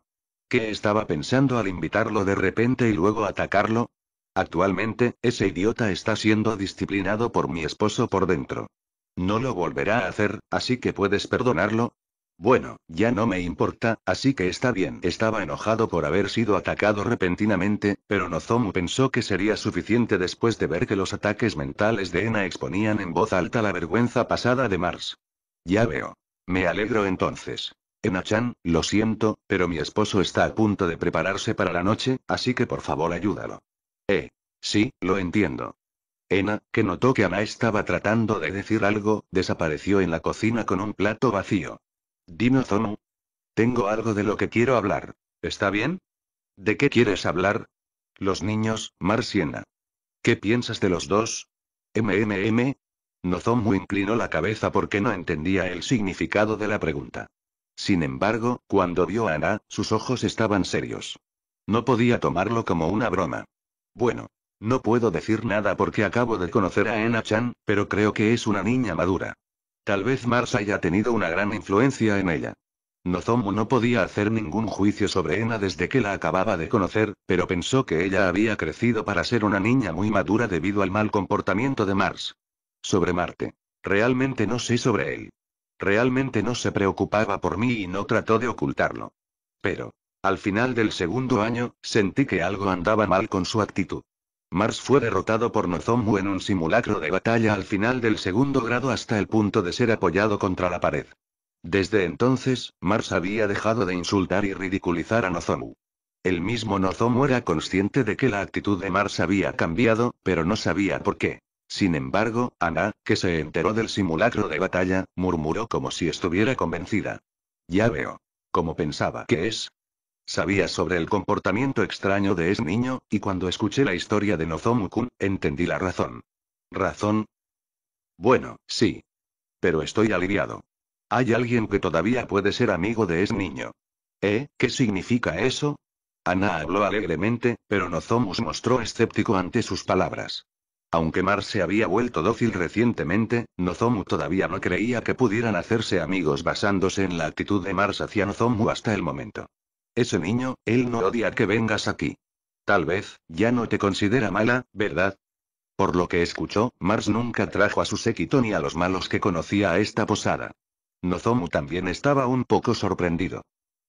¿Qué estaba pensando al invitarlo de repente y luego atacarlo? Actualmente, ese idiota está siendo disciplinado por mi esposo por dentro. No lo volverá a hacer, así que puedes perdonarlo. Bueno, ya no me importa, así que está bien. Estaba enojado por haber sido atacado repentinamente, pero Nozomu pensó que sería suficiente después de ver que los ataques mentales de Ena exponían en voz alta la vergüenza pasada de Mars. Ya veo. Me alegro entonces. Ena-chan, lo siento, pero mi esposo está a punto de prepararse para la noche, así que por favor ayúdalo. Eh. Sí, lo entiendo. Ena, que notó que Ana estaba tratando de decir algo, desapareció en la cocina con un plato vacío. Dime Tengo algo de lo que quiero hablar. ¿Está bien? ¿De qué quieres hablar? Los niños, Marsiena. ¿Qué piensas de los dos? MMM. Nozomu inclinó la cabeza porque no entendía el significado de la pregunta. Sin embargo, cuando vio a Ana, sus ojos estaban serios. No podía tomarlo como una broma. Bueno. No puedo decir nada porque acabo de conocer a ena chan pero creo que es una niña madura. Tal vez Mars haya tenido una gran influencia en ella. Nozomu no podía hacer ningún juicio sobre Ena desde que la acababa de conocer, pero pensó que ella había crecido para ser una niña muy madura debido al mal comportamiento de Mars. Sobre Marte. Realmente no sé sobre él. Realmente no se preocupaba por mí y no trató de ocultarlo. Pero, al final del segundo año, sentí que algo andaba mal con su actitud. Mars fue derrotado por Nozomu en un simulacro de batalla al final del segundo grado hasta el punto de ser apoyado contra la pared. Desde entonces, Mars había dejado de insultar y ridiculizar a Nozomu. El mismo Nozomu era consciente de que la actitud de Mars había cambiado, pero no sabía por qué. Sin embargo, Ana, que se enteró del simulacro de batalla, murmuró como si estuviera convencida. Ya veo. Como pensaba que es, Sabía sobre el comportamiento extraño de ese niño, y cuando escuché la historia de Nozomu-kun, entendí la razón. ¿Razón? Bueno, sí. Pero estoy aliviado. Hay alguien que todavía puede ser amigo de ese niño. ¿Eh? ¿Qué significa eso? Ana habló alegremente, pero se mostró escéptico ante sus palabras. Aunque Mars se había vuelto dócil recientemente, Nozomu todavía no creía que pudieran hacerse amigos basándose en la actitud de Mars hacia Nozomu hasta el momento. Ese niño, él no odia que vengas aquí. Tal vez, ya no te considera mala, ¿verdad? Por lo que escuchó, Mars nunca trajo a su séquito ni a los malos que conocía a esta posada. Nozomu también estaba un poco sorprendido.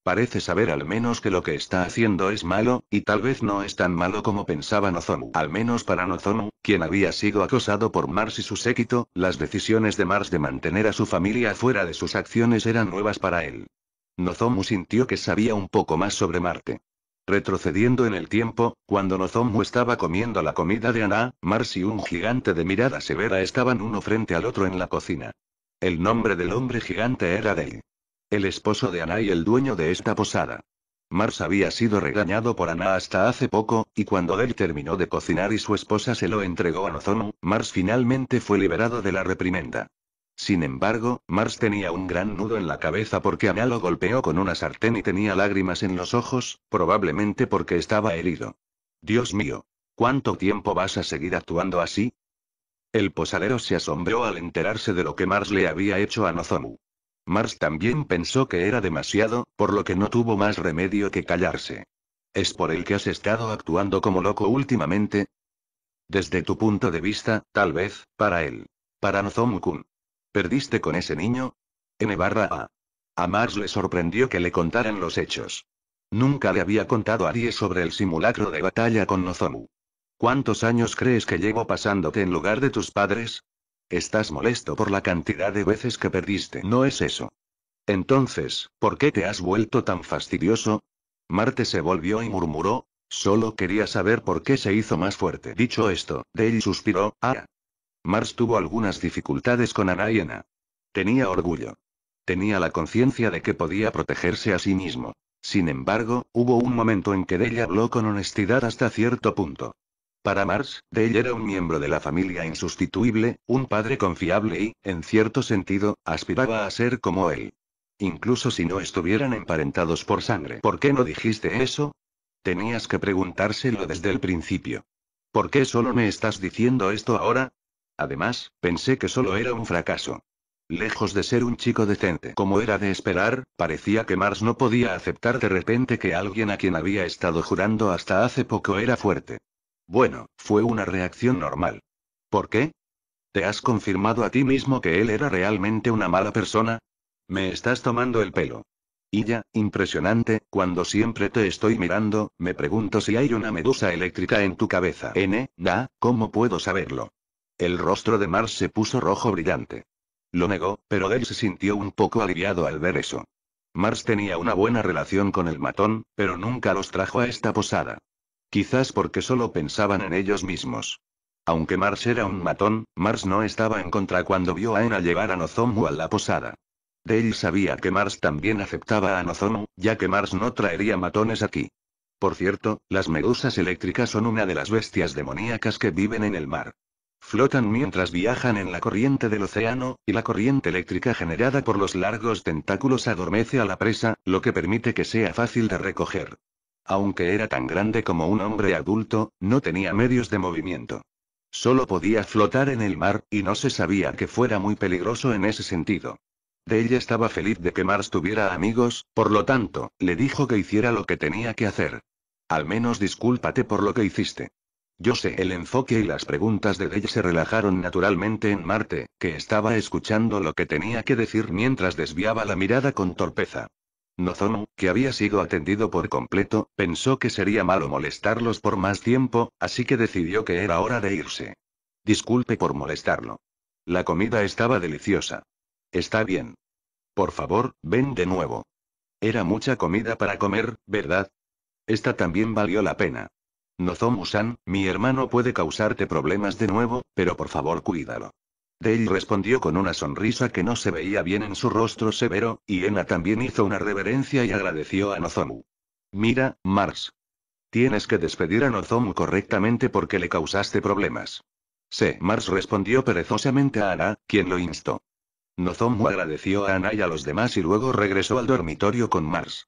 Parece saber al menos que lo que está haciendo es malo, y tal vez no es tan malo como pensaba Nozomu. Al menos para Nozomu, quien había sido acosado por Mars y su séquito, las decisiones de Mars de mantener a su familia fuera de sus acciones eran nuevas para él. Nozomu sintió que sabía un poco más sobre Marte. Retrocediendo en el tiempo, cuando Nozomu estaba comiendo la comida de Ana, Mars y un gigante de mirada severa estaban uno frente al otro en la cocina. El nombre del hombre gigante era Del. El esposo de Ana y el dueño de esta posada. Mars había sido regañado por Ana hasta hace poco, y cuando Del terminó de cocinar y su esposa se lo entregó a Nozomu, Mars finalmente fue liberado de la reprimenda. Sin embargo, Mars tenía un gran nudo en la cabeza porque Ana lo golpeó con una sartén y tenía lágrimas en los ojos, probablemente porque estaba herido. Dios mío. ¿Cuánto tiempo vas a seguir actuando así? El posadero se asombró al enterarse de lo que Mars le había hecho a Nozomu. Mars también pensó que era demasiado, por lo que no tuvo más remedio que callarse. ¿Es por el que has estado actuando como loco últimamente? Desde tu punto de vista, tal vez, para él. Para Nozomu-kun. ¿Perdiste con ese niño? N barra A. A Mars le sorprendió que le contaran los hechos. Nunca le había contado a Die sobre el simulacro de batalla con Nozomu. ¿Cuántos años crees que llevo pasándote en lugar de tus padres? Estás molesto por la cantidad de veces que perdiste. No es eso. Entonces, ¿por qué te has vuelto tan fastidioso? Marte se volvió y murmuró. Solo quería saber por qué se hizo más fuerte. Dicho esto, Dey suspiró. Ah, Mars tuvo algunas dificultades con Ana. Tenía orgullo. Tenía la conciencia de que podía protegerse a sí mismo. Sin embargo, hubo un momento en que ella habló con honestidad hasta cierto punto. Para Mars, Dell era un miembro de la familia insustituible, un padre confiable y, en cierto sentido, aspiraba a ser como él. Incluso si no estuvieran emparentados por sangre. ¿Por qué no dijiste eso? Tenías que preguntárselo desde el principio. ¿Por qué solo me estás diciendo esto ahora? Además, pensé que solo era un fracaso. Lejos de ser un chico decente como era de esperar, parecía que Mars no podía aceptar de repente que alguien a quien había estado jurando hasta hace poco era fuerte. Bueno, fue una reacción normal. ¿Por qué? ¿Te has confirmado a ti mismo que él era realmente una mala persona? Me estás tomando el pelo. Y ya, impresionante, cuando siempre te estoy mirando, me pregunto si hay una medusa eléctrica en tu cabeza. N, da, ¿cómo puedo saberlo? El rostro de Mars se puso rojo brillante. Lo negó, pero él se sintió un poco aliviado al ver eso. Mars tenía una buena relación con el matón, pero nunca los trajo a esta posada. Quizás porque solo pensaban en ellos mismos. Aunque Mars era un matón, Mars no estaba en contra cuando vio a Ana llevar a Nozomu a la posada. Dale sabía que Mars también aceptaba a Nozomu, ya que Mars no traería matones aquí. Por cierto, las medusas eléctricas son una de las bestias demoníacas que viven en el mar. Flotan mientras viajan en la corriente del océano, y la corriente eléctrica generada por los largos tentáculos adormece a la presa, lo que permite que sea fácil de recoger. Aunque era tan grande como un hombre adulto, no tenía medios de movimiento. Solo podía flotar en el mar, y no se sabía que fuera muy peligroso en ese sentido. De ella estaba feliz de que Mars tuviera amigos, por lo tanto, le dijo que hiciera lo que tenía que hacer. Al menos discúlpate por lo que hiciste. Yo sé. El enfoque y las preguntas de ella se relajaron naturalmente en Marte, que estaba escuchando lo que tenía que decir mientras desviaba la mirada con torpeza. Nozomu, que había sido atendido por completo, pensó que sería malo molestarlos por más tiempo, así que decidió que era hora de irse. Disculpe por molestarlo. La comida estaba deliciosa. Está bien. Por favor, ven de nuevo. Era mucha comida para comer, ¿verdad? Esta también valió la pena. Nozomu-san, mi hermano puede causarte problemas de nuevo, pero por favor cuídalo. Dei respondió con una sonrisa que no se veía bien en su rostro severo, y Ena también hizo una reverencia y agradeció a Nozomu. Mira, Mars. Tienes que despedir a Nozomu correctamente porque le causaste problemas. Sí, Mars respondió perezosamente a Ana, quien lo instó. Nozomu agradeció a Ana y a los demás y luego regresó al dormitorio con Mars.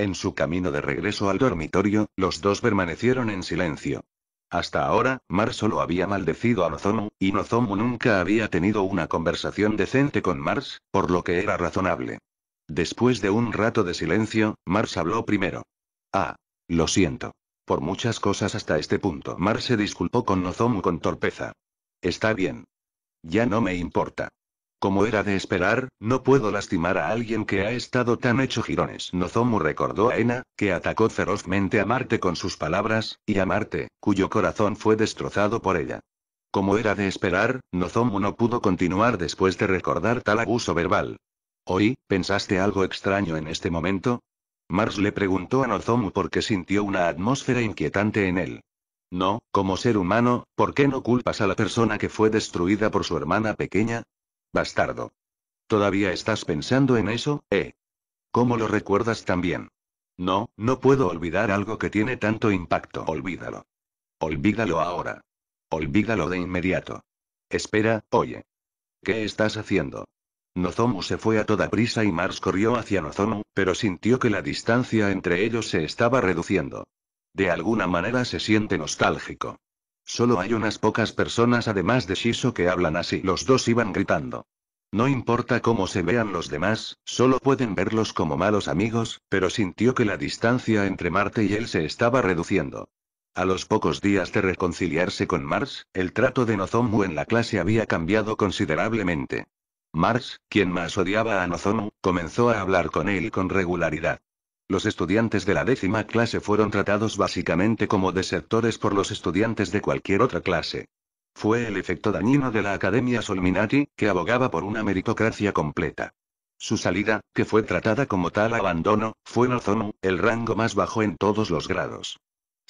En su camino de regreso al dormitorio, los dos permanecieron en silencio. Hasta ahora, Mars solo había maldecido a Nozomu, y Nozomu nunca había tenido una conversación decente con Mars, por lo que era razonable. Después de un rato de silencio, Mars habló primero. Ah. Lo siento. Por muchas cosas hasta este punto. Mars se disculpó con Nozomu con torpeza. Está bien. Ya no me importa. Como era de esperar, no puedo lastimar a alguien que ha estado tan hecho jirones. Nozomu recordó a Ena, que atacó ferozmente a Marte con sus palabras, y a Marte, cuyo corazón fue destrozado por ella. Como era de esperar, Nozomu no pudo continuar después de recordar tal abuso verbal. Hoy, ¿pensaste algo extraño en este momento? Mars le preguntó a Nozomu porque sintió una atmósfera inquietante en él. No, como ser humano, ¿por qué no culpas a la persona que fue destruida por su hermana pequeña? Bastardo. Todavía estás pensando en eso, ¿eh? ¿Cómo lo recuerdas también? No, no puedo olvidar algo que tiene tanto impacto. Olvídalo. Olvídalo ahora. Olvídalo de inmediato. Espera, oye. ¿Qué estás haciendo? Nozomu se fue a toda prisa y Mars corrió hacia Nozomu, pero sintió que la distancia entre ellos se estaba reduciendo. De alguna manera se siente nostálgico. Solo hay unas pocas personas además de Shiso que hablan así. Los dos iban gritando. No importa cómo se vean los demás, solo pueden verlos como malos amigos, pero sintió que la distancia entre Marte y él se estaba reduciendo. A los pocos días de reconciliarse con Mars, el trato de Nozomu en la clase había cambiado considerablemente. Mars, quien más odiaba a Nozomu, comenzó a hablar con él con regularidad. Los estudiantes de la décima clase fueron tratados básicamente como desertores por los estudiantes de cualquier otra clase. Fue el efecto dañino de la Academia Solminati, que abogaba por una meritocracia completa. Su salida, que fue tratada como tal abandono, fue Nozomu, el rango más bajo en todos los grados.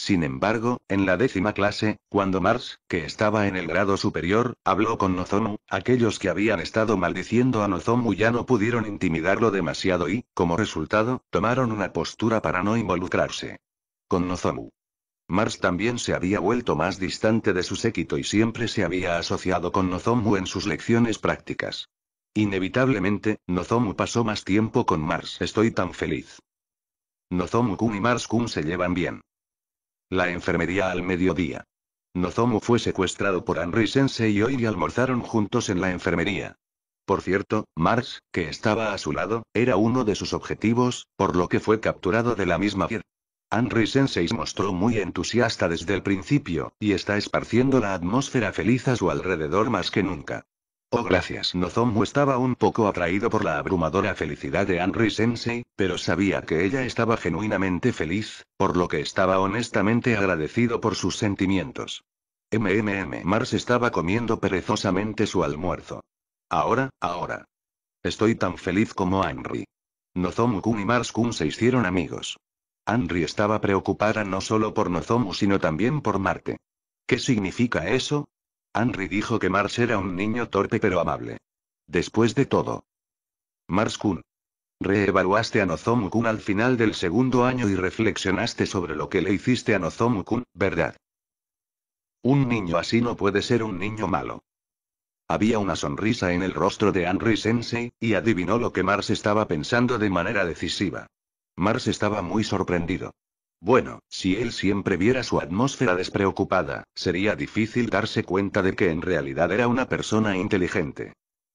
Sin embargo, en la décima clase, cuando Mars, que estaba en el grado superior, habló con Nozomu, aquellos que habían estado maldiciendo a Nozomu ya no pudieron intimidarlo demasiado y, como resultado, tomaron una postura para no involucrarse. Con Nozomu. Mars también se había vuelto más distante de su séquito y siempre se había asociado con Nozomu en sus lecciones prácticas. Inevitablemente, Nozomu pasó más tiempo con Mars. Estoy tan feliz. Nozomu-kun y Mars-kun se llevan bien. La enfermería al mediodía. Nozomu fue secuestrado por Henry Sensei y hoy almorzaron juntos en la enfermería. Por cierto, Marx, que estaba a su lado, era uno de sus objetivos, por lo que fue capturado de la misma vez. Henry Sensei mostró muy entusiasta desde el principio, y está esparciendo la atmósfera feliz a su alrededor más que nunca. Oh gracias. Nozomu estaba un poco atraído por la abrumadora felicidad de Henry Sensei, pero sabía que ella estaba genuinamente feliz, por lo que estaba honestamente agradecido por sus sentimientos. MMM Mars estaba comiendo perezosamente su almuerzo. Ahora, ahora. Estoy tan feliz como Henry. Nozomu-kun y Mars-kun se hicieron amigos. Henry estaba preocupada no solo por Nozomu sino también por Marte. ¿Qué significa eso? Henry dijo que Mars era un niño torpe pero amable. Después de todo. Mars Kun. Reevaluaste a Nozomu Kun al final del segundo año y reflexionaste sobre lo que le hiciste a Nozomu Kun, ¿verdad? Un niño así no puede ser un niño malo. Había una sonrisa en el rostro de Henry Sensei, y adivinó lo que Mars estaba pensando de manera decisiva. Mars estaba muy sorprendido. Bueno, si él siempre viera su atmósfera despreocupada, sería difícil darse cuenta de que en realidad era una persona inteligente.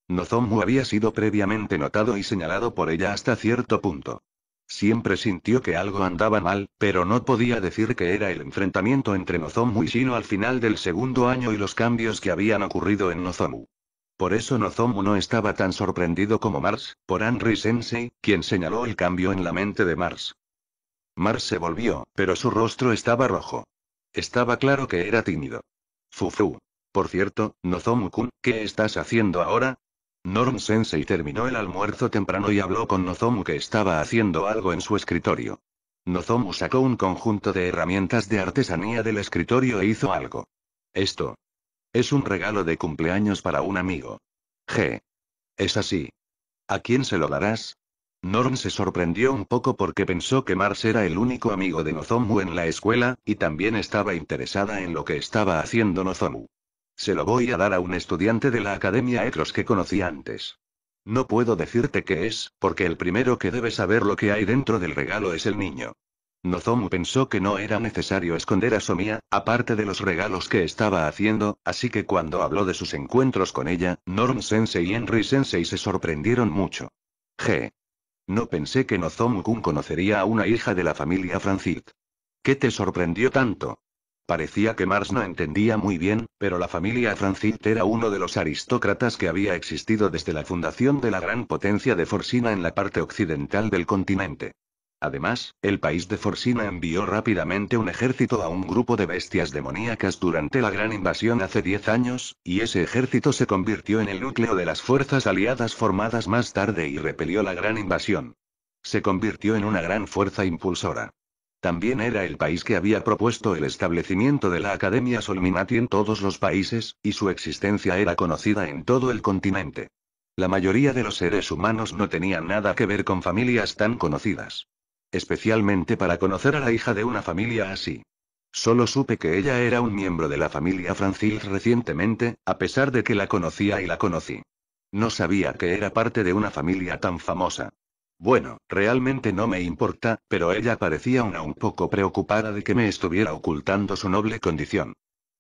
Nozomu había sido previamente notado y señalado por ella hasta cierto punto. Siempre sintió que algo andaba mal, pero no podía decir que era el enfrentamiento entre Nozomu y Shino al final del segundo año y los cambios que habían ocurrido en Nozomu. Por eso Nozomu no estaba tan sorprendido como Mars, por Henry Sensei, quien señaló el cambio en la mente de Mars. Mar se volvió, pero su rostro estaba rojo. Estaba claro que era tímido. Fufu. Por cierto, Nozomu-kun, ¿qué estás haciendo ahora? Norm Sensei terminó el almuerzo temprano y habló con Nozomu que estaba haciendo algo en su escritorio. Nozomu sacó un conjunto de herramientas de artesanía del escritorio e hizo algo. Esto. Es un regalo de cumpleaños para un amigo. G. Es así. ¿A quién se lo darás? Norm se sorprendió un poco porque pensó que Mars era el único amigo de Nozomu en la escuela, y también estaba interesada en lo que estaba haciendo Nozomu. Se lo voy a dar a un estudiante de la Academia Ecros que conocí antes. No puedo decirte qué es, porque el primero que debe saber lo que hay dentro del regalo es el niño. Nozomu pensó que no era necesario esconder a Somia, aparte de los regalos que estaba haciendo, así que cuando habló de sus encuentros con ella, Norm Sensei y Henry Sensei se sorprendieron mucho. G. No pensé que Nozomukun conocería a una hija de la familia Francit. ¿Qué te sorprendió tanto? Parecía que Mars no entendía muy bien, pero la familia Francit era uno de los aristócratas que había existido desde la fundación de la gran potencia de Forsina en la parte occidental del continente. Además, el país de Forsina envió rápidamente un ejército a un grupo de bestias demoníacas durante la gran invasión hace 10 años, y ese ejército se convirtió en el núcleo de las fuerzas aliadas formadas más tarde y repelió la gran invasión. Se convirtió en una gran fuerza impulsora. También era el país que había propuesto el establecimiento de la Academia Solminati en todos los países, y su existencia era conocida en todo el continente. La mayoría de los seres humanos no tenían nada que ver con familias tan conocidas. Especialmente para conocer a la hija de una familia así. Solo supe que ella era un miembro de la familia Francis recientemente, a pesar de que la conocía y la conocí. No sabía que era parte de una familia tan famosa. Bueno, realmente no me importa, pero ella parecía una un poco preocupada de que me estuviera ocultando su noble condición.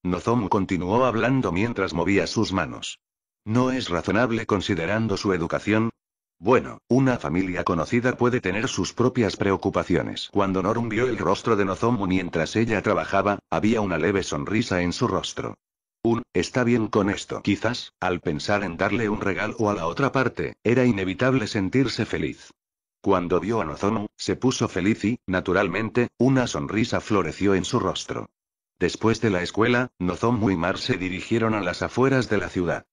Nozomu continuó hablando mientras movía sus manos. No es razonable considerando su educación, bueno, una familia conocida puede tener sus propias preocupaciones. Cuando Norum vio el rostro de Nozomu mientras ella trabajaba, había una leve sonrisa en su rostro. Un, está bien con esto. Quizás, al pensar en darle un regalo o a la otra parte, era inevitable sentirse feliz. Cuando vio a Nozomu, se puso feliz y, naturalmente, una sonrisa floreció en su rostro. Después de la escuela, Nozomu y Mar se dirigieron a las afueras de la ciudad.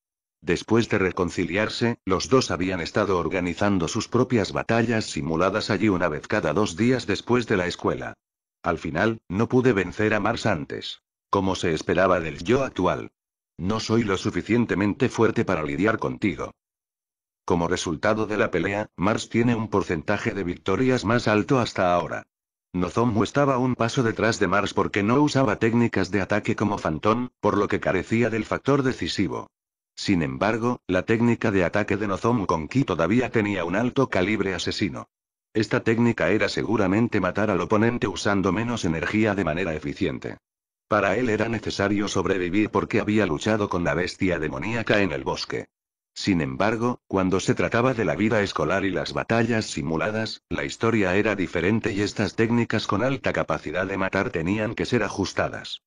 Después de reconciliarse, los dos habían estado organizando sus propias batallas simuladas allí una vez cada dos días después de la escuela. Al final, no pude vencer a Mars antes. Como se esperaba del yo actual. No soy lo suficientemente fuerte para lidiar contigo. Como resultado de la pelea, Mars tiene un porcentaje de victorias más alto hasta ahora. Nozomu estaba un paso detrás de Mars porque no usaba técnicas de ataque como Phantom, por lo que carecía del factor decisivo. Sin embargo, la técnica de ataque de Nozomu Ki todavía tenía un alto calibre asesino. Esta técnica era seguramente matar al oponente usando menos energía de manera eficiente. Para él era necesario sobrevivir porque había luchado con la bestia demoníaca en el bosque. Sin embargo, cuando se trataba de la vida escolar y las batallas simuladas, la historia era diferente y estas técnicas con alta capacidad de matar tenían que ser ajustadas.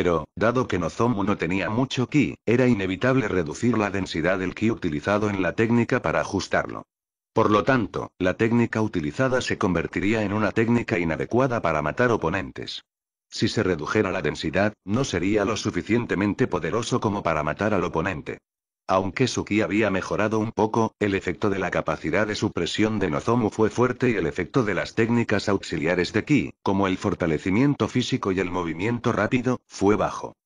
Pero, dado que Nozomu no tenía mucho ki, era inevitable reducir la densidad del ki utilizado en la técnica para ajustarlo. Por lo tanto, la técnica utilizada se convertiría en una técnica inadecuada para matar oponentes. Si se redujera la densidad, no sería lo suficientemente poderoso como para matar al oponente. Aunque ki había mejorado un poco, el efecto de la capacidad de supresión de Nozomu fue fuerte y el efecto de las técnicas auxiliares de Ki, como el fortalecimiento físico y el movimiento rápido, fue bajo.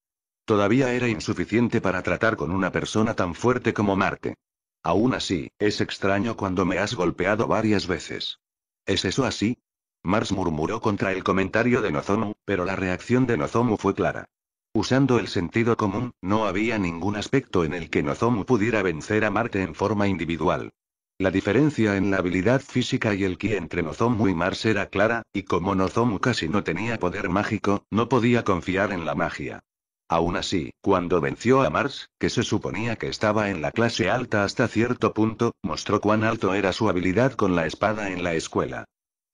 Todavía era insuficiente para tratar con una persona tan fuerte como Marte. Aún así, es extraño cuando me has golpeado varias veces. ¿Es eso así? Mars murmuró contra el comentario de Nozomu, pero la reacción de Nozomu fue clara. Usando el sentido común, no había ningún aspecto en el que Nozomu pudiera vencer a Marte en forma individual. La diferencia en la habilidad física y el ki entre Nozomu y Mars era clara, y como Nozomu casi no tenía poder mágico, no podía confiar en la magia. Aún así, cuando venció a Mars, que se suponía que estaba en la clase alta hasta cierto punto, mostró cuán alto era su habilidad con la espada en la escuela.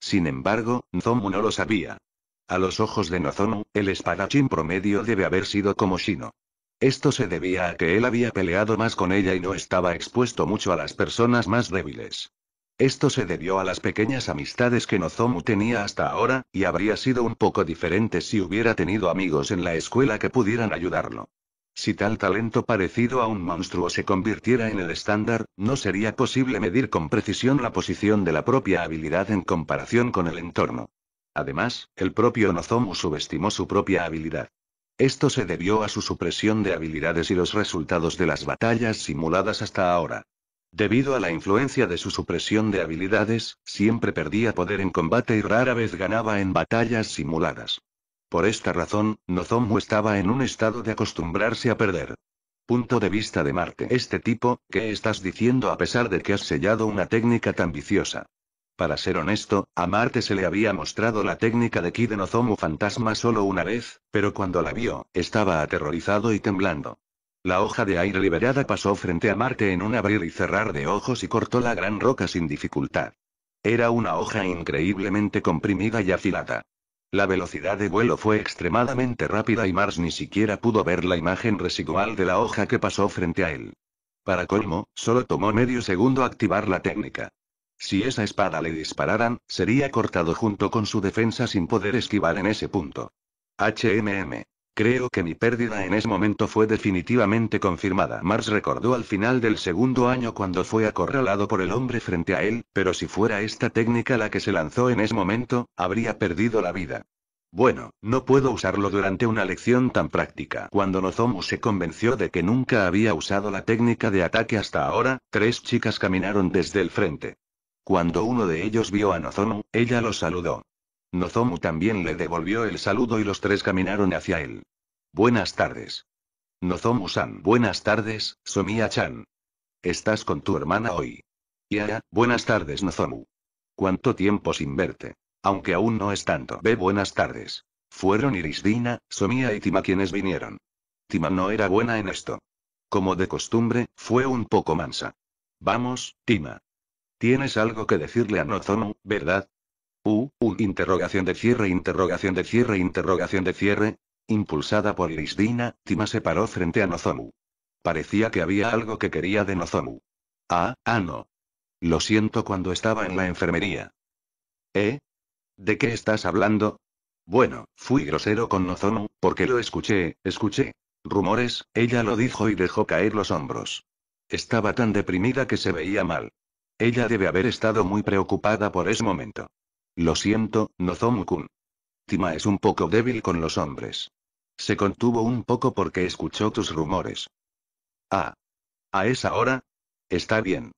Sin embargo, Nozomu no lo sabía. A los ojos de Nozomu, el espadachín promedio debe haber sido como Shino. Esto se debía a que él había peleado más con ella y no estaba expuesto mucho a las personas más débiles. Esto se debió a las pequeñas amistades que Nozomu tenía hasta ahora, y habría sido un poco diferente si hubiera tenido amigos en la escuela que pudieran ayudarlo. Si tal talento parecido a un monstruo se convirtiera en el estándar, no sería posible medir con precisión la posición de la propia habilidad en comparación con el entorno. Además, el propio Nozomu subestimó su propia habilidad. Esto se debió a su supresión de habilidades y los resultados de las batallas simuladas hasta ahora. Debido a la influencia de su supresión de habilidades, siempre perdía poder en combate y rara vez ganaba en batallas simuladas. Por esta razón, Nozomu estaba en un estado de acostumbrarse a perder. Punto de vista de Marte. Este tipo, ¿qué estás diciendo a pesar de que has sellado una técnica tan viciosa? Para ser honesto, a Marte se le había mostrado la técnica de Kidenozomu fantasma solo una vez, pero cuando la vio, estaba aterrorizado y temblando. La hoja de aire liberada pasó frente a Marte en un abrir y cerrar de ojos y cortó la gran roca sin dificultad. Era una hoja increíblemente comprimida y afilada. La velocidad de vuelo fue extremadamente rápida y Mars ni siquiera pudo ver la imagen residual de la hoja que pasó frente a él. Para colmo, solo tomó medio segundo activar la técnica. Si esa espada le dispararan, sería cortado junto con su defensa sin poder esquivar en ese punto. HMM. Creo que mi pérdida en ese momento fue definitivamente confirmada. Mars recordó al final del segundo año cuando fue acorralado por el hombre frente a él, pero si fuera esta técnica la que se lanzó en ese momento, habría perdido la vida. Bueno, no puedo usarlo durante una lección tan práctica. Cuando Nozomu se convenció de que nunca había usado la técnica de ataque hasta ahora, tres chicas caminaron desde el frente. Cuando uno de ellos vio a Nozomu, ella lo saludó. Nozomu también le devolvió el saludo y los tres caminaron hacia él. Buenas tardes. Nozomu-san. Buenas tardes, somia chan Estás con tu hermana hoy. Ya, buenas tardes, Nozomu. ¿Cuánto tiempo sin verte? Aunque aún no es tanto. Ve, buenas tardes. Fueron Irisdina, Somia y Tima quienes vinieron. Tima no era buena en esto. Como de costumbre, fue un poco mansa. Vamos, Tima, Tienes algo que decirle a Nozomu, ¿verdad? U, uh, interrogación de cierre, interrogación de cierre, interrogación de cierre. Impulsada por Lisdina, Tima se paró frente a Nozomu. Parecía que había algo que quería de Nozomu. Ah, ah, no. Lo siento cuando estaba en la enfermería. ¿Eh? ¿De qué estás hablando? Bueno, fui grosero con Nozomu, porque lo escuché, escuché. Rumores, ella lo dijo y dejó caer los hombros. Estaba tan deprimida que se veía mal. Ella debe haber estado muy preocupada por ese momento. Lo siento, Nozomu-kun. Tima es un poco débil con los hombres. Se contuvo un poco porque escuchó tus rumores. Ah. ¿A esa hora? Está bien.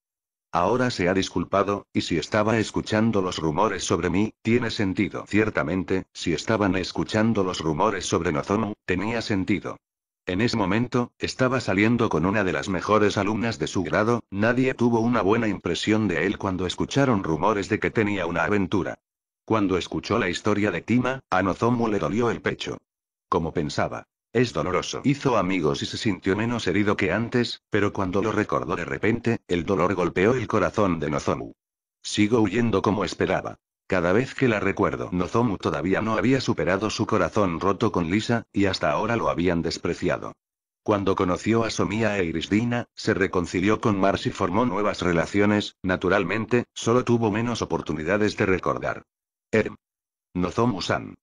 Ahora se ha disculpado, y si estaba escuchando los rumores sobre mí, tiene sentido. Ciertamente, si estaban escuchando los rumores sobre Nozomu, tenía sentido. En ese momento, estaba saliendo con una de las mejores alumnas de su grado, nadie tuvo una buena impresión de él cuando escucharon rumores de que tenía una aventura. Cuando escuchó la historia de Tima, a Nozomu le dolió el pecho. Como pensaba. Es doloroso. Hizo amigos y se sintió menos herido que antes, pero cuando lo recordó de repente, el dolor golpeó el corazón de Nozomu. Sigo huyendo como esperaba. Cada vez que la recuerdo, Nozomu todavía no había superado su corazón roto con Lisa, y hasta ahora lo habían despreciado. Cuando conoció a Somia e Irisdina, se reconcilió con Mars y formó nuevas relaciones, naturalmente, solo tuvo menos oportunidades de recordar. Erm. Nozomu-san.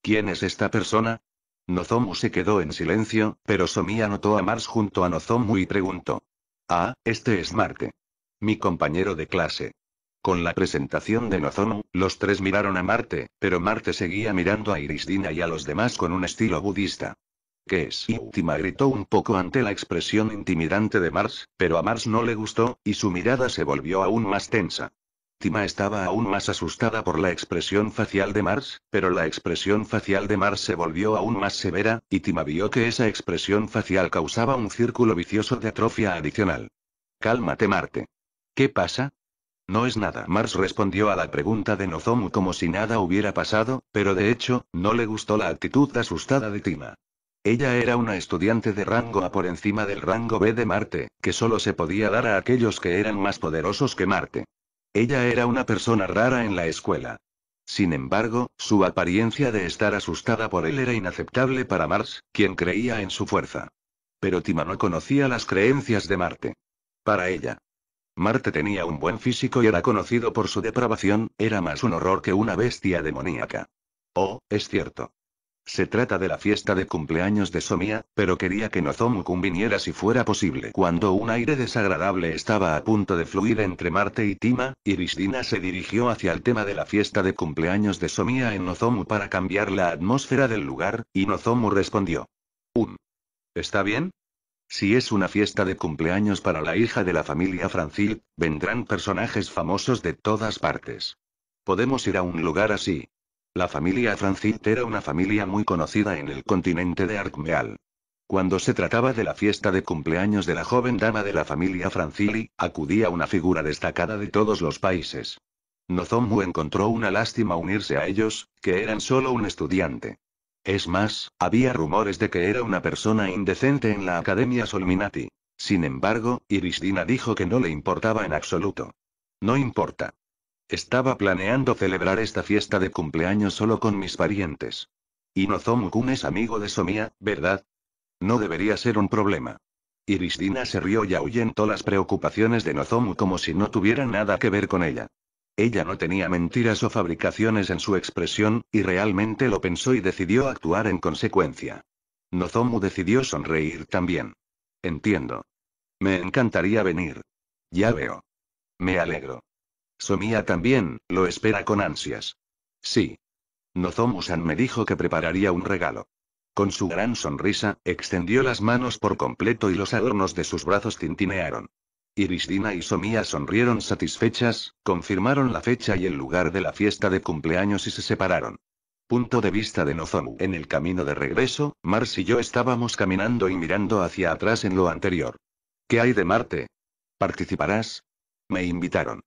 ¿Quién es esta persona? Nozomu se quedó en silencio, pero Somia notó a Mars junto a Nozomu y preguntó. Ah, este es Marte. Mi compañero de clase. Con la presentación de Nozomu, los tres miraron a Marte, pero Marte seguía mirando a Irisdina y a los demás con un estilo budista. ¿Qué es? Tima gritó un poco ante la expresión intimidante de Mars, pero a Mars no le gustó, y su mirada se volvió aún más tensa. Tima estaba aún más asustada por la expresión facial de Mars, pero la expresión facial de Mars se volvió aún más severa, y Tima vio que esa expresión facial causaba un círculo vicioso de atrofia adicional. Cálmate Marte. ¿Qué pasa? No es nada. Mars respondió a la pregunta de Nozomu como si nada hubiera pasado, pero de hecho, no le gustó la actitud asustada de Tima. Ella era una estudiante de rango A por encima del rango B de Marte, que solo se podía dar a aquellos que eran más poderosos que Marte. Ella era una persona rara en la escuela. Sin embargo, su apariencia de estar asustada por él era inaceptable para Mars, quien creía en su fuerza. Pero Tima no conocía las creencias de Marte. Para ella, Marte tenía un buen físico y era conocido por su depravación, era más un horror que una bestia demoníaca. Oh, es cierto. Se trata de la fiesta de cumpleaños de Somia, pero quería que Nozomu viniera si fuera posible. Cuando un aire desagradable estaba a punto de fluir entre Marte y Tima, Irisdina se dirigió hacia el tema de la fiesta de cumpleaños de Somia en Nozomu para cambiar la atmósfera del lugar, y Nozomu respondió. "Un. ¿Está bien? Si es una fiesta de cumpleaños para la hija de la familia Francil, vendrán personajes famosos de todas partes. Podemos ir a un lugar así. La familia Francil era una familia muy conocida en el continente de Arcmeal. Cuando se trataba de la fiesta de cumpleaños de la joven dama de la familia Francili, acudía una figura destacada de todos los países. Nozomu encontró una lástima unirse a ellos, que eran solo un estudiante. Es más, había rumores de que era una persona indecente en la Academia Solminati. Sin embargo, Irisdina dijo que no le importaba en absoluto. No importa. Estaba planeando celebrar esta fiesta de cumpleaños solo con mis parientes. Y kun es amigo de Somia, ¿verdad? No debería ser un problema. Irisdina se rió y ahuyentó las preocupaciones de Nozomu como si no tuviera nada que ver con ella. Ella no tenía mentiras o fabricaciones en su expresión, y realmente lo pensó y decidió actuar en consecuencia. Nozomu decidió sonreír también. Entiendo. Me encantaría venir. Ya veo. Me alegro. Somía también, lo espera con ansias. Sí. Nozomu-san me dijo que prepararía un regalo. Con su gran sonrisa, extendió las manos por completo y los adornos de sus brazos tintinearon. Irisdina y Somía sonrieron satisfechas, confirmaron la fecha y el lugar de la fiesta de cumpleaños y se separaron. Punto de vista de Nozomu. En el camino de regreso, Mars y yo estábamos caminando y mirando hacia atrás en lo anterior. ¿Qué hay de Marte? ¿Participarás? Me invitaron.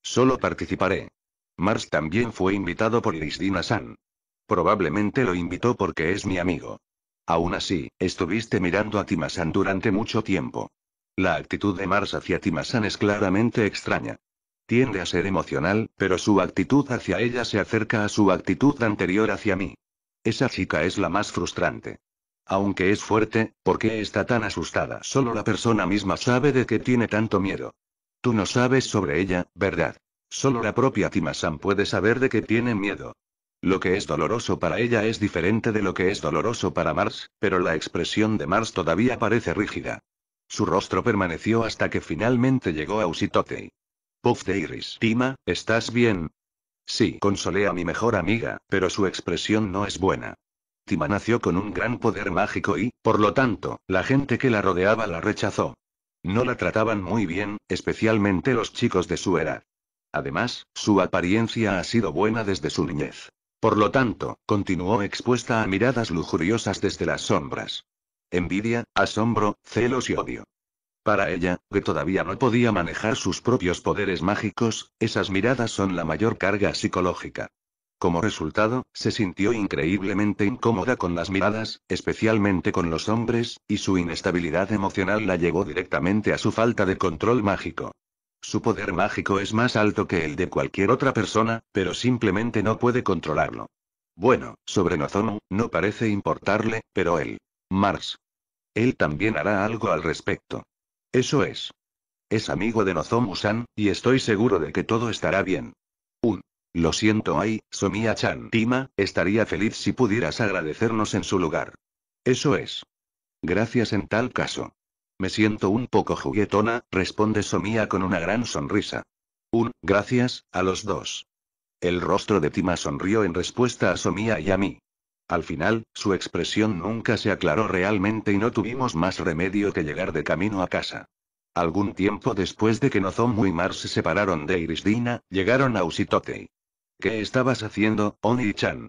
Solo participaré. Mars también fue invitado por irisdina San. Probablemente lo invitó porque es mi amigo. Aún así, estuviste mirando a Timasan durante mucho tiempo. La actitud de Mars hacia Timasan es claramente extraña. Tiende a ser emocional, pero su actitud hacia ella se acerca a su actitud anterior hacia mí. Esa chica es la más frustrante. Aunque es fuerte, ¿por qué está tan asustada? Solo la persona misma sabe de qué tiene tanto miedo. Tú no sabes sobre ella, ¿verdad? Solo la propia Timasan puede saber de qué tiene miedo. Lo que es doloroso para ella es diferente de lo que es doloroso para Mars, pero la expresión de Mars todavía parece rígida. Su rostro permaneció hasta que finalmente llegó a Usitotei. Puff de iris. Tima, ¿estás bien? Sí, consolé a mi mejor amiga, pero su expresión no es buena. Tima nació con un gran poder mágico y, por lo tanto, la gente que la rodeaba la rechazó. No la trataban muy bien, especialmente los chicos de su edad. Además, su apariencia ha sido buena desde su niñez. Por lo tanto, continuó expuesta a miradas lujuriosas desde las sombras envidia, asombro, celos y odio. Para ella, que todavía no podía manejar sus propios poderes mágicos, esas miradas son la mayor carga psicológica. Como resultado, se sintió increíblemente incómoda con las miradas, especialmente con los hombres, y su inestabilidad emocional la llevó directamente a su falta de control mágico. Su poder mágico es más alto que el de cualquier otra persona, pero simplemente no puede controlarlo. Bueno, sobre Nozomu, no parece importarle, pero él. Marx. Él también hará algo al respecto. Eso es. Es amigo de Nozomu-san, y estoy seguro de que todo estará bien. Un. Lo siento, ahí, somia chan Tima, estaría feliz si pudieras agradecernos en su lugar. Eso es. Gracias en tal caso. Me siento un poco juguetona, responde Somia con una gran sonrisa. Un, gracias, a los dos. El rostro de Tima sonrió en respuesta a Somia y a mí. Al final, su expresión nunca se aclaró realmente y no tuvimos más remedio que llegar de camino a casa. Algún tiempo después de que Nozomu y Mars se separaron de Dina, llegaron a Usitotei. ¿Qué estabas haciendo, Oni-chan?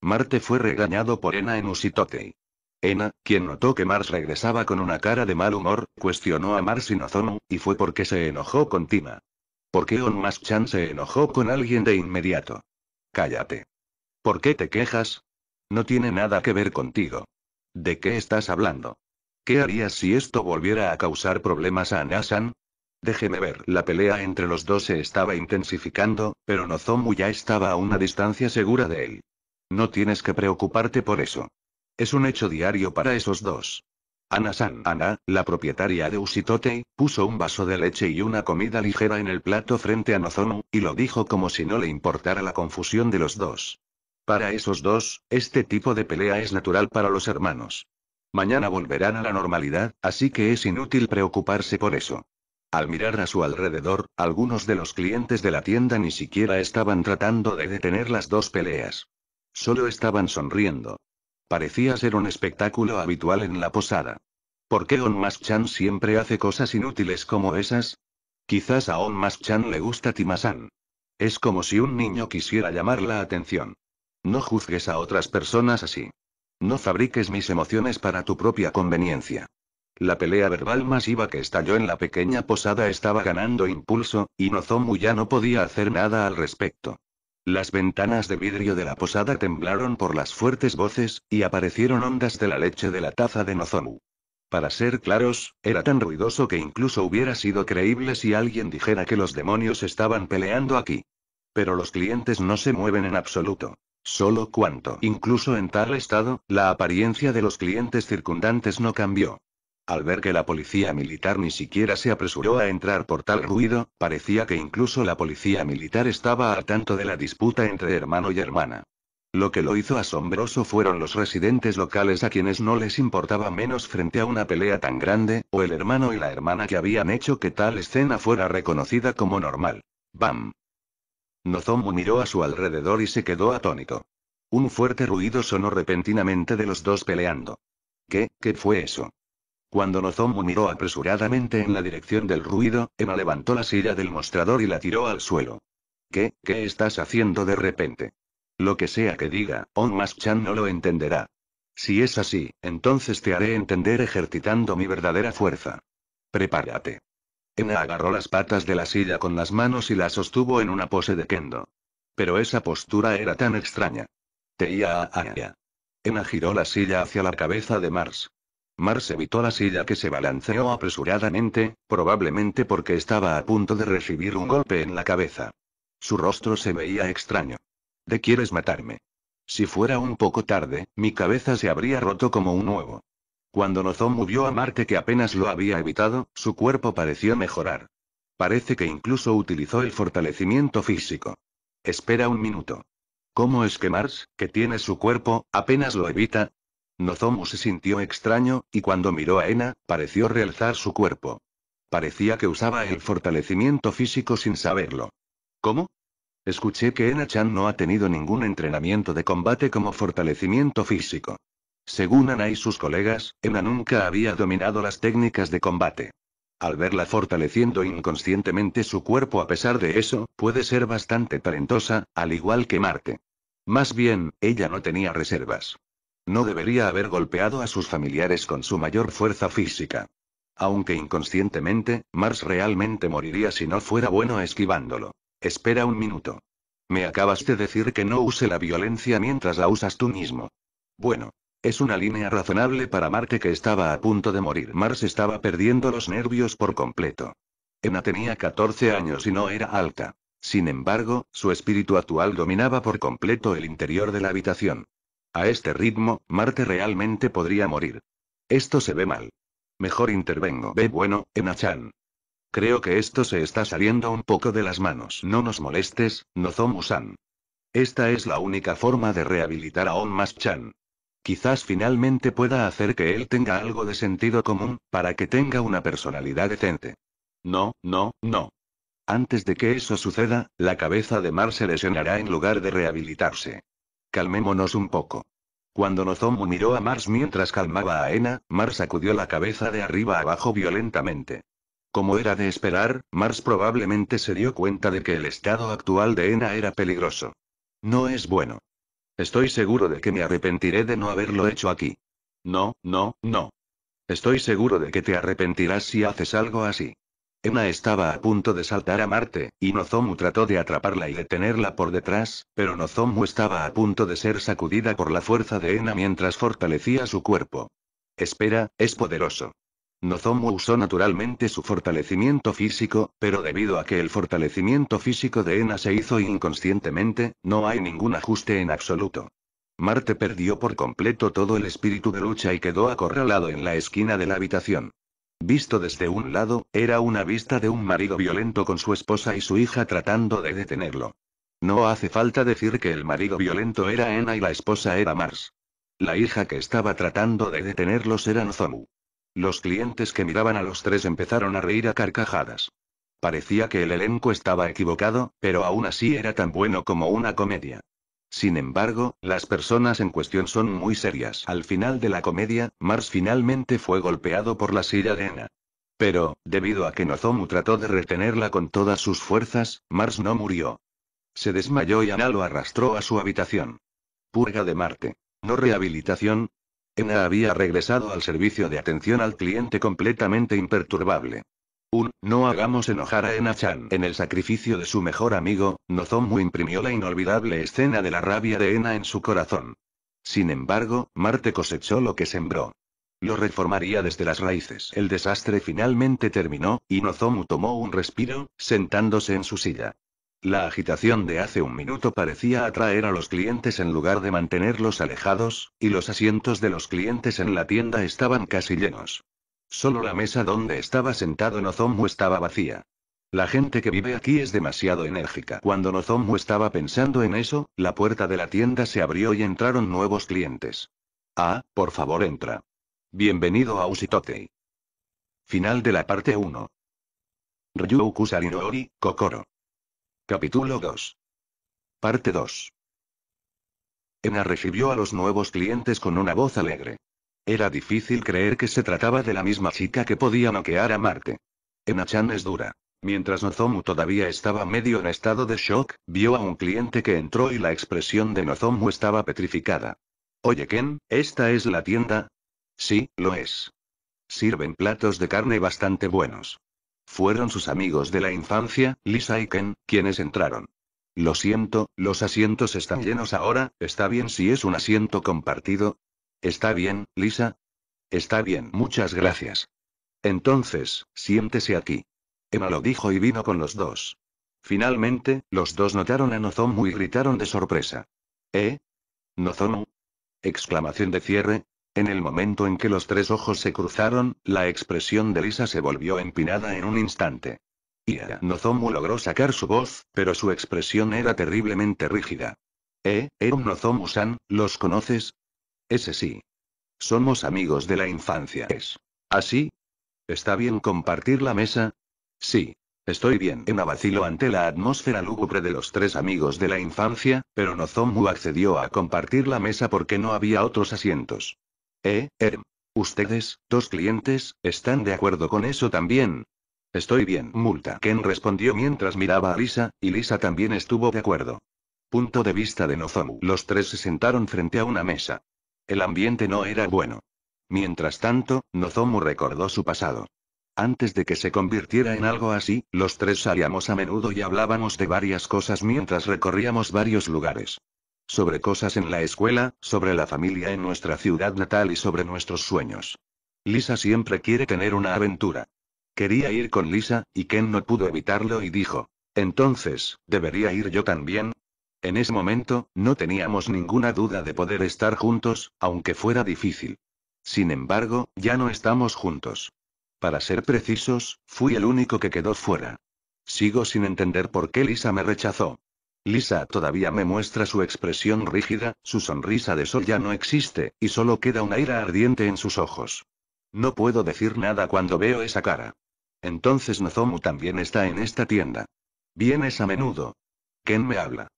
Marte fue regañado por Ena en Usitotei. Ena, quien notó que Mars regresaba con una cara de mal humor, cuestionó a Mars y Nozomu, y fue porque se enojó con Tima. ¿Por qué Onmas-chan se enojó con alguien de inmediato? Cállate. ¿Por qué te quejas? No tiene nada que ver contigo. ¿De qué estás hablando? ¿Qué harías si esto volviera a causar problemas a Anasan? Déjeme ver, la pelea entre los dos se estaba intensificando, pero Nozomu ya estaba a una distancia segura de él. No tienes que preocuparte por eso. Es un hecho diario para esos dos. Ana-san, Ana, la propietaria de Usitote, puso un vaso de leche y una comida ligera en el plato frente a Nozomu, y lo dijo como si no le importara la confusión de los dos. Para esos dos, este tipo de pelea es natural para los hermanos. Mañana volverán a la normalidad, así que es inútil preocuparse por eso. Al mirar a su alrededor, algunos de los clientes de la tienda ni siquiera estaban tratando de detener las dos peleas. Solo estaban sonriendo. Parecía ser un espectáculo habitual en la posada. ¿Por qué On Mas-chan siempre hace cosas inútiles como esas? Quizás a On Mas-chan le gusta Timasan. Es como si un niño quisiera llamar la atención. No juzgues a otras personas así. No fabriques mis emociones para tu propia conveniencia. La pelea verbal masiva que estalló en la pequeña posada estaba ganando impulso, y Nozomu ya no podía hacer nada al respecto. Las ventanas de vidrio de la posada temblaron por las fuertes voces, y aparecieron ondas de la leche de la taza de Nozomu. Para ser claros, era tan ruidoso que incluso hubiera sido creíble si alguien dijera que los demonios estaban peleando aquí. Pero los clientes no se mueven en absoluto. Solo cuanto, incluso en tal estado, la apariencia de los clientes circundantes no cambió. Al ver que la policía militar ni siquiera se apresuró a entrar por tal ruido, parecía que incluso la policía militar estaba al tanto de la disputa entre hermano y hermana. Lo que lo hizo asombroso fueron los residentes locales a quienes no les importaba menos frente a una pelea tan grande, o el hermano y la hermana que habían hecho que tal escena fuera reconocida como normal. Bam. Nozomu miró a su alrededor y se quedó atónito. Un fuerte ruido sonó repentinamente de los dos peleando. ¿Qué, qué fue eso? Cuando Nozomu miró apresuradamente en la dirección del ruido, Emma levantó la silla del mostrador y la tiró al suelo. ¿Qué, qué estás haciendo de repente? Lo que sea que diga, On Chan no lo entenderá. Si es así, entonces te haré entender ejercitando mi verdadera fuerza. Prepárate. Ena agarró las patas de la silla con las manos y la sostuvo en una pose de kendo. Pero esa postura era tan extraña. Teía a Ena giró la silla hacia la cabeza de Mars. Mars evitó la silla que se balanceó apresuradamente, probablemente porque estaba a punto de recibir un golpe en la cabeza. Su rostro se veía extraño. ¿De quieres matarme? Si fuera un poco tarde, mi cabeza se habría roto como un huevo. Cuando Nozomu vio a Marte que apenas lo había evitado, su cuerpo pareció mejorar. Parece que incluso utilizó el fortalecimiento físico. Espera un minuto. ¿Cómo es que Mars, que tiene su cuerpo, apenas lo evita? Nozomu se sintió extraño, y cuando miró a Ena, pareció realzar su cuerpo. Parecía que usaba el fortalecimiento físico sin saberlo. ¿Cómo? Escuché que Ena-chan no ha tenido ningún entrenamiento de combate como fortalecimiento físico. Según Ana y sus colegas, Emma nunca había dominado las técnicas de combate. Al verla fortaleciendo inconscientemente su cuerpo a pesar de eso, puede ser bastante talentosa, al igual que Marte. Más bien, ella no tenía reservas. No debería haber golpeado a sus familiares con su mayor fuerza física. Aunque inconscientemente, Mars realmente moriría si no fuera bueno esquivándolo. Espera un minuto. Me acabas de decir que no use la violencia mientras la usas tú mismo. Bueno, es una línea razonable para Marte que estaba a punto de morir. Mars estaba perdiendo los nervios por completo. Ena tenía 14 años y no era alta. Sin embargo, su espíritu actual dominaba por completo el interior de la habitación. A este ritmo, Marte realmente podría morir. Esto se ve mal. Mejor intervengo. Ve bueno, Ena-chan. Creo que esto se está saliendo un poco de las manos. No nos molestes, Nozomu-san. Esta es la única forma de rehabilitar a más chan Quizás finalmente pueda hacer que él tenga algo de sentido común, para que tenga una personalidad decente. No, no, no. Antes de que eso suceda, la cabeza de Mar se lesionará en lugar de rehabilitarse. Calmémonos un poco. Cuando Nozomu miró a Mars mientras calmaba a Ena, Mars sacudió la cabeza de arriba abajo violentamente. Como era de esperar, Mars probablemente se dio cuenta de que el estado actual de Ena era peligroso. No es bueno. Estoy seguro de que me arrepentiré de no haberlo hecho aquí. No, no, no. Estoy seguro de que te arrepentirás si haces algo así. Ena estaba a punto de saltar a Marte, y Nozomu trató de atraparla y detenerla por detrás, pero Nozomu estaba a punto de ser sacudida por la fuerza de Ena mientras fortalecía su cuerpo. Espera, es poderoso. Nozomu usó naturalmente su fortalecimiento físico, pero debido a que el fortalecimiento físico de Ena se hizo inconscientemente, no hay ningún ajuste en absoluto. Marte perdió por completo todo el espíritu de lucha y quedó acorralado en la esquina de la habitación. Visto desde un lado, era una vista de un marido violento con su esposa y su hija tratando de detenerlo. No hace falta decir que el marido violento era Ena y la esposa era Mars. La hija que estaba tratando de detenerlos era Nozomu. Los clientes que miraban a los tres empezaron a reír a carcajadas. Parecía que el elenco estaba equivocado, pero aún así era tan bueno como una comedia. Sin embargo, las personas en cuestión son muy serias. Al final de la comedia, Mars finalmente fue golpeado por la silla de Ena. Pero, debido a que Nozomu trató de retenerla con todas sus fuerzas, Mars no murió. Se desmayó y Ana lo arrastró a su habitación. Purga de Marte. No rehabilitación, Ena había regresado al servicio de atención al cliente completamente imperturbable. Un no hagamos enojar a Ena-chan. En el sacrificio de su mejor amigo, Nozomu imprimió la inolvidable escena de la rabia de Ena en su corazón. Sin embargo, Marte cosechó lo que sembró. Lo reformaría desde las raíces. El desastre finalmente terminó, y Nozomu tomó un respiro, sentándose en su silla. La agitación de hace un minuto parecía atraer a los clientes en lugar de mantenerlos alejados, y los asientos de los clientes en la tienda estaban casi llenos. Solo la mesa donde estaba sentado Nozomu estaba vacía. La gente que vive aquí es demasiado enérgica. Cuando Nozomu estaba pensando en eso, la puerta de la tienda se abrió y entraron nuevos clientes. Ah, por favor entra. Bienvenido a Usitotei. Final de la parte 1. Ryuku Sarinoori, Kokoro. Capítulo 2. Parte 2. Ena recibió a los nuevos clientes con una voz alegre. Era difícil creer que se trataba de la misma chica que podía noquear a Marte. ena chan es dura. Mientras Nozomu todavía estaba medio en estado de shock, vio a un cliente que entró y la expresión de Nozomu estaba petrificada. Oye Ken, ¿esta es la tienda? Sí, lo es. Sirven platos de carne bastante buenos. Fueron sus amigos de la infancia, Lisa y Ken, quienes entraron. Lo siento, los asientos están llenos ahora, ¿está bien si es un asiento compartido? Está bien, Lisa. Está bien, muchas gracias. Entonces, siéntese aquí. Emma lo dijo y vino con los dos. Finalmente, los dos notaron a Nozomu y gritaron de sorpresa. ¿Eh? ¿Nozomu? Exclamación de cierre, en el momento en que los tres ojos se cruzaron, la expresión de Lisa se volvió empinada en un instante. Ia Nozomu logró sacar su voz, pero su expresión era terriblemente rígida. Eh, Eum Nozomu-san, ¿los conoces? Ese sí. Somos amigos de la infancia. ¿Es así? ¿Está bien compartir la mesa? Sí. Estoy bien. En vaciló ante la atmósfera lúgubre de los tres amigos de la infancia, pero Nozomu accedió a compartir la mesa porque no había otros asientos. Eh, Erm. Ustedes, dos clientes, están de acuerdo con eso también. Estoy bien, multa. Ken respondió mientras miraba a Lisa, y Lisa también estuvo de acuerdo. Punto de vista de Nozomu. Los tres se sentaron frente a una mesa. El ambiente no era bueno. Mientras tanto, Nozomu recordó su pasado. Antes de que se convirtiera en algo así, los tres salíamos a menudo y hablábamos de varias cosas mientras recorríamos varios lugares sobre cosas en la escuela, sobre la familia en nuestra ciudad natal y sobre nuestros sueños. Lisa siempre quiere tener una aventura. Quería ir con Lisa, y Ken no pudo evitarlo y dijo, entonces, ¿debería ir yo también? En ese momento, no teníamos ninguna duda de poder estar juntos, aunque fuera difícil. Sin embargo, ya no estamos juntos. Para ser precisos, fui el único que quedó fuera. Sigo sin entender por qué Lisa me rechazó. Lisa todavía me muestra su expresión rígida, su sonrisa de sol ya no existe, y solo queda una ira ardiente en sus ojos. No puedo decir nada cuando veo esa cara. Entonces Nozomu también está en esta tienda. Vienes a menudo. ¿Quién me habla.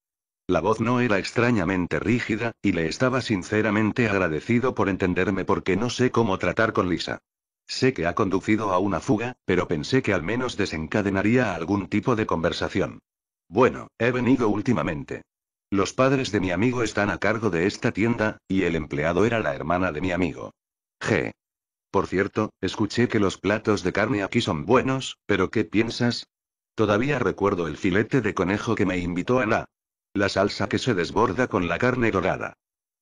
La voz no era extrañamente rígida, y le estaba sinceramente agradecido por entenderme porque no sé cómo tratar con Lisa. Sé que ha conducido a una fuga, pero pensé que al menos desencadenaría algún tipo de conversación. Bueno, he venido últimamente. Los padres de mi amigo están a cargo de esta tienda, y el empleado era la hermana de mi amigo. G. Por cierto, escuché que los platos de carne aquí son buenos, pero ¿qué piensas? Todavía recuerdo el filete de conejo que me invitó Ana. La salsa que se desborda con la carne dorada.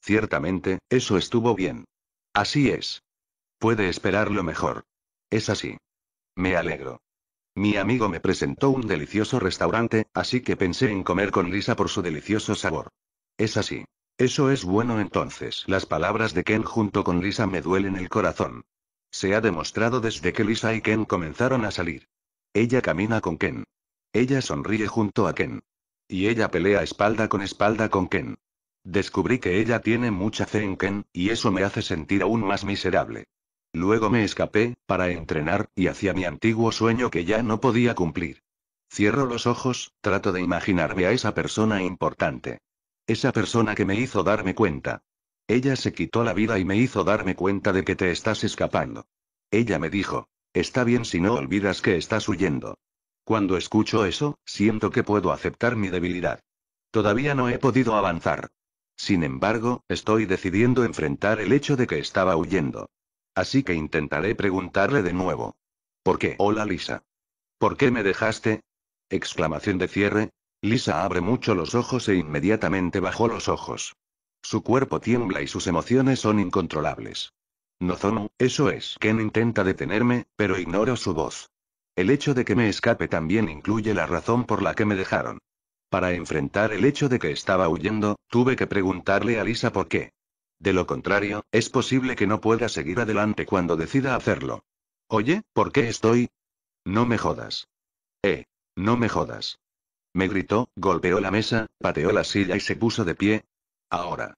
Ciertamente, eso estuvo bien. Así es. Puede esperar lo mejor. Es así. Me alegro. Mi amigo me presentó un delicioso restaurante, así que pensé en comer con Lisa por su delicioso sabor. Es así. Eso es bueno entonces. Las palabras de Ken junto con Lisa me duelen el corazón. Se ha demostrado desde que Lisa y Ken comenzaron a salir. Ella camina con Ken. Ella sonríe junto a Ken. Y ella pelea espalda con espalda con Ken. Descubrí que ella tiene mucha fe en Ken, y eso me hace sentir aún más miserable. Luego me escapé, para entrenar, y hacia mi antiguo sueño que ya no podía cumplir. Cierro los ojos, trato de imaginarme a esa persona importante. Esa persona que me hizo darme cuenta. Ella se quitó la vida y me hizo darme cuenta de que te estás escapando. Ella me dijo, está bien si no olvidas que estás huyendo. Cuando escucho eso, siento que puedo aceptar mi debilidad. Todavía no he podido avanzar. Sin embargo, estoy decidiendo enfrentar el hecho de que estaba huyendo. Así que intentaré preguntarle de nuevo. ¿Por qué? Hola Lisa. ¿Por qué me dejaste? Exclamación de cierre. Lisa abre mucho los ojos e inmediatamente bajó los ojos. Su cuerpo tiembla y sus emociones son incontrolables. Nozomu, eso es. Ken intenta detenerme, pero ignoro su voz. El hecho de que me escape también incluye la razón por la que me dejaron. Para enfrentar el hecho de que estaba huyendo, tuve que preguntarle a Lisa por qué. De lo contrario, es posible que no pueda seguir adelante cuando decida hacerlo. Oye, ¿por qué estoy? No me jodas. Eh. No me jodas. Me gritó, golpeó la mesa, pateó la silla y se puso de pie. Ahora.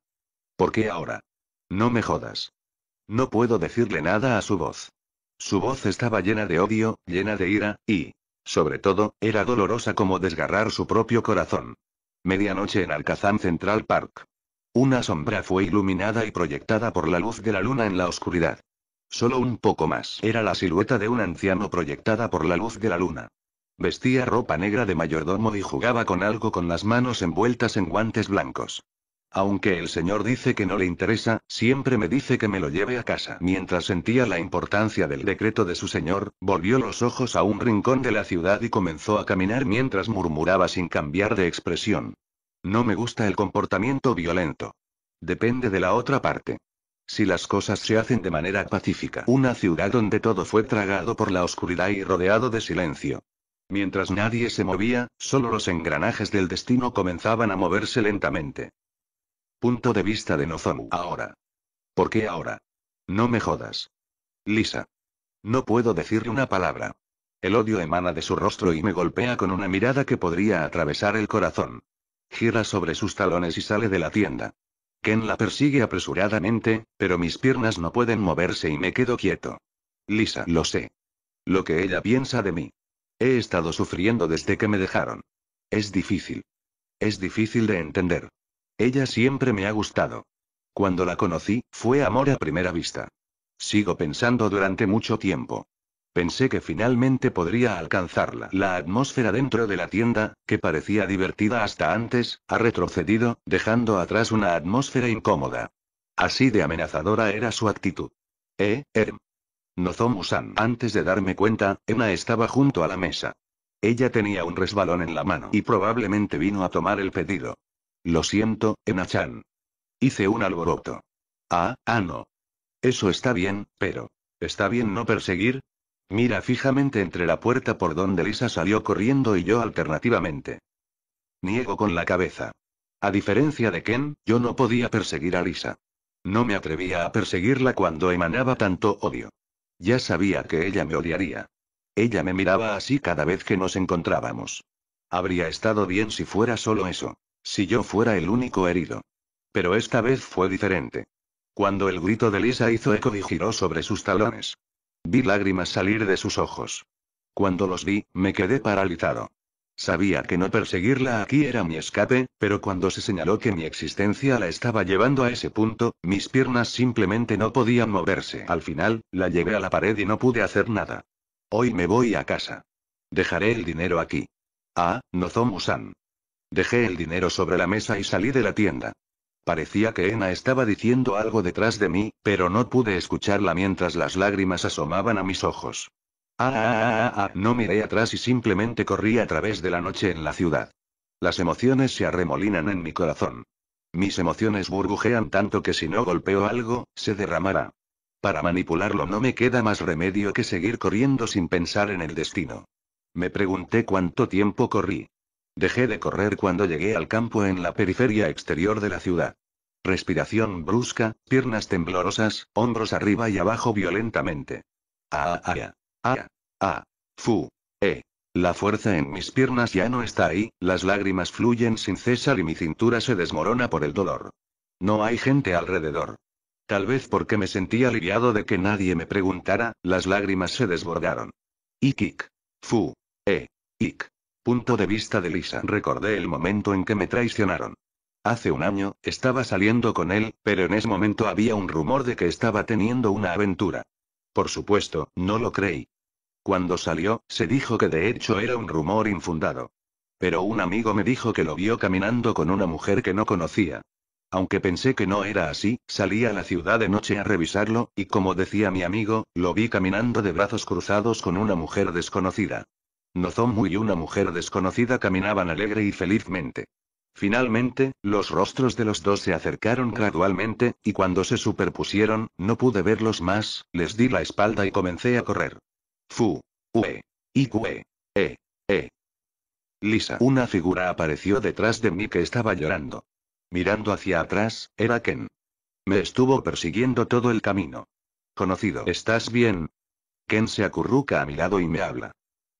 ¿Por qué ahora? No me jodas. No puedo decirle nada a su voz. Su voz estaba llena de odio, llena de ira, y, sobre todo, era dolorosa como desgarrar su propio corazón. Medianoche en Alcazán Central Park. Una sombra fue iluminada y proyectada por la luz de la luna en la oscuridad. Solo un poco más era la silueta de un anciano proyectada por la luz de la luna. Vestía ropa negra de mayordomo y jugaba con algo con las manos envueltas en guantes blancos. Aunque el señor dice que no le interesa, siempre me dice que me lo lleve a casa. Mientras sentía la importancia del decreto de su señor, volvió los ojos a un rincón de la ciudad y comenzó a caminar mientras murmuraba sin cambiar de expresión. No me gusta el comportamiento violento. Depende de la otra parte. Si las cosas se hacen de manera pacífica, una ciudad donde todo fue tragado por la oscuridad y rodeado de silencio. Mientras nadie se movía, solo los engranajes del destino comenzaban a moverse lentamente. Punto de vista de Nozomu. Ahora. ¿Por qué ahora? No me jodas. Lisa. No puedo decirle una palabra. El odio emana de su rostro y me golpea con una mirada que podría atravesar el corazón gira sobre sus talones y sale de la tienda. Ken la persigue apresuradamente, pero mis piernas no pueden moverse y me quedo quieto. Lisa lo sé. Lo que ella piensa de mí. He estado sufriendo desde que me dejaron. Es difícil. Es difícil de entender. Ella siempre me ha gustado. Cuando la conocí, fue amor a primera vista. Sigo pensando durante mucho tiempo. Pensé que finalmente podría alcanzarla. La atmósfera dentro de la tienda, que parecía divertida hasta antes, ha retrocedido, dejando atrás una atmósfera incómoda. Así de amenazadora era su actitud. Eh, Erm. Nozomu-san. Antes de darme cuenta, Ena estaba junto a la mesa. Ella tenía un resbalón en la mano y probablemente vino a tomar el pedido. Lo siento, Ena-chan. Hice un alboroto. Ah, ah no. Eso está bien, pero... ¿Está bien no perseguir? Mira fijamente entre la puerta por donde Lisa salió corriendo y yo alternativamente. Niego con la cabeza. A diferencia de Ken, yo no podía perseguir a Lisa. No me atrevía a perseguirla cuando emanaba tanto odio. Ya sabía que ella me odiaría. Ella me miraba así cada vez que nos encontrábamos. Habría estado bien si fuera solo eso. Si yo fuera el único herido. Pero esta vez fue diferente. Cuando el grito de Lisa hizo eco y giró sobre sus talones. Vi lágrimas salir de sus ojos. Cuando los vi, me quedé paralizado. Sabía que no perseguirla aquí era mi escape, pero cuando se señaló que mi existencia la estaba llevando a ese punto, mis piernas simplemente no podían moverse. Al final, la llevé a la pared y no pude hacer nada. Hoy me voy a casa. Dejaré el dinero aquí. Ah, Nozomu-san. Dejé el dinero sobre la mesa y salí de la tienda. Parecía que Ena estaba diciendo algo detrás de mí, pero no pude escucharla mientras las lágrimas asomaban a mis ojos. Ah, ah, ah, ah, ah, no miré atrás y simplemente corrí a través de la noche en la ciudad. Las emociones se arremolinan en mi corazón. Mis emociones burbujean tanto que si no golpeo algo, se derramará. Para manipularlo no me queda más remedio que seguir corriendo sin pensar en el destino. Me pregunté cuánto tiempo corrí. Dejé de correr cuando llegué al campo en la periferia exterior de la ciudad. Respiración brusca, piernas temblorosas, hombros arriba y abajo violentamente. Ah, ah, ah, ah, ah, fu, eh. La fuerza en mis piernas ya no está ahí, las lágrimas fluyen sin cesar y mi cintura se desmorona por el dolor. No hay gente alrededor. Tal vez porque me sentí aliviado de que nadie me preguntara, las lágrimas se desbordaron. Ikik. Fu. E. Ik. Punto de vista de Lisa. Recordé el momento en que me traicionaron. Hace un año, estaba saliendo con él, pero en ese momento había un rumor de que estaba teniendo una aventura. Por supuesto, no lo creí. Cuando salió, se dijo que de hecho era un rumor infundado. Pero un amigo me dijo que lo vio caminando con una mujer que no conocía. Aunque pensé que no era así, salí a la ciudad de noche a revisarlo, y como decía mi amigo, lo vi caminando de brazos cruzados con una mujer desconocida. Nozomu y una mujer desconocida caminaban alegre y felizmente. Finalmente, los rostros de los dos se acercaron gradualmente, y cuando se superpusieron, no pude verlos más, les di la espalda y comencé a correr. Fu. Ue. Ikue. E. E. Lisa. Una figura apareció detrás de mí que estaba llorando. Mirando hacia atrás, era Ken. Me estuvo persiguiendo todo el camino. Conocido. ¿Estás bien? Ken se acurruca a mi lado y me habla.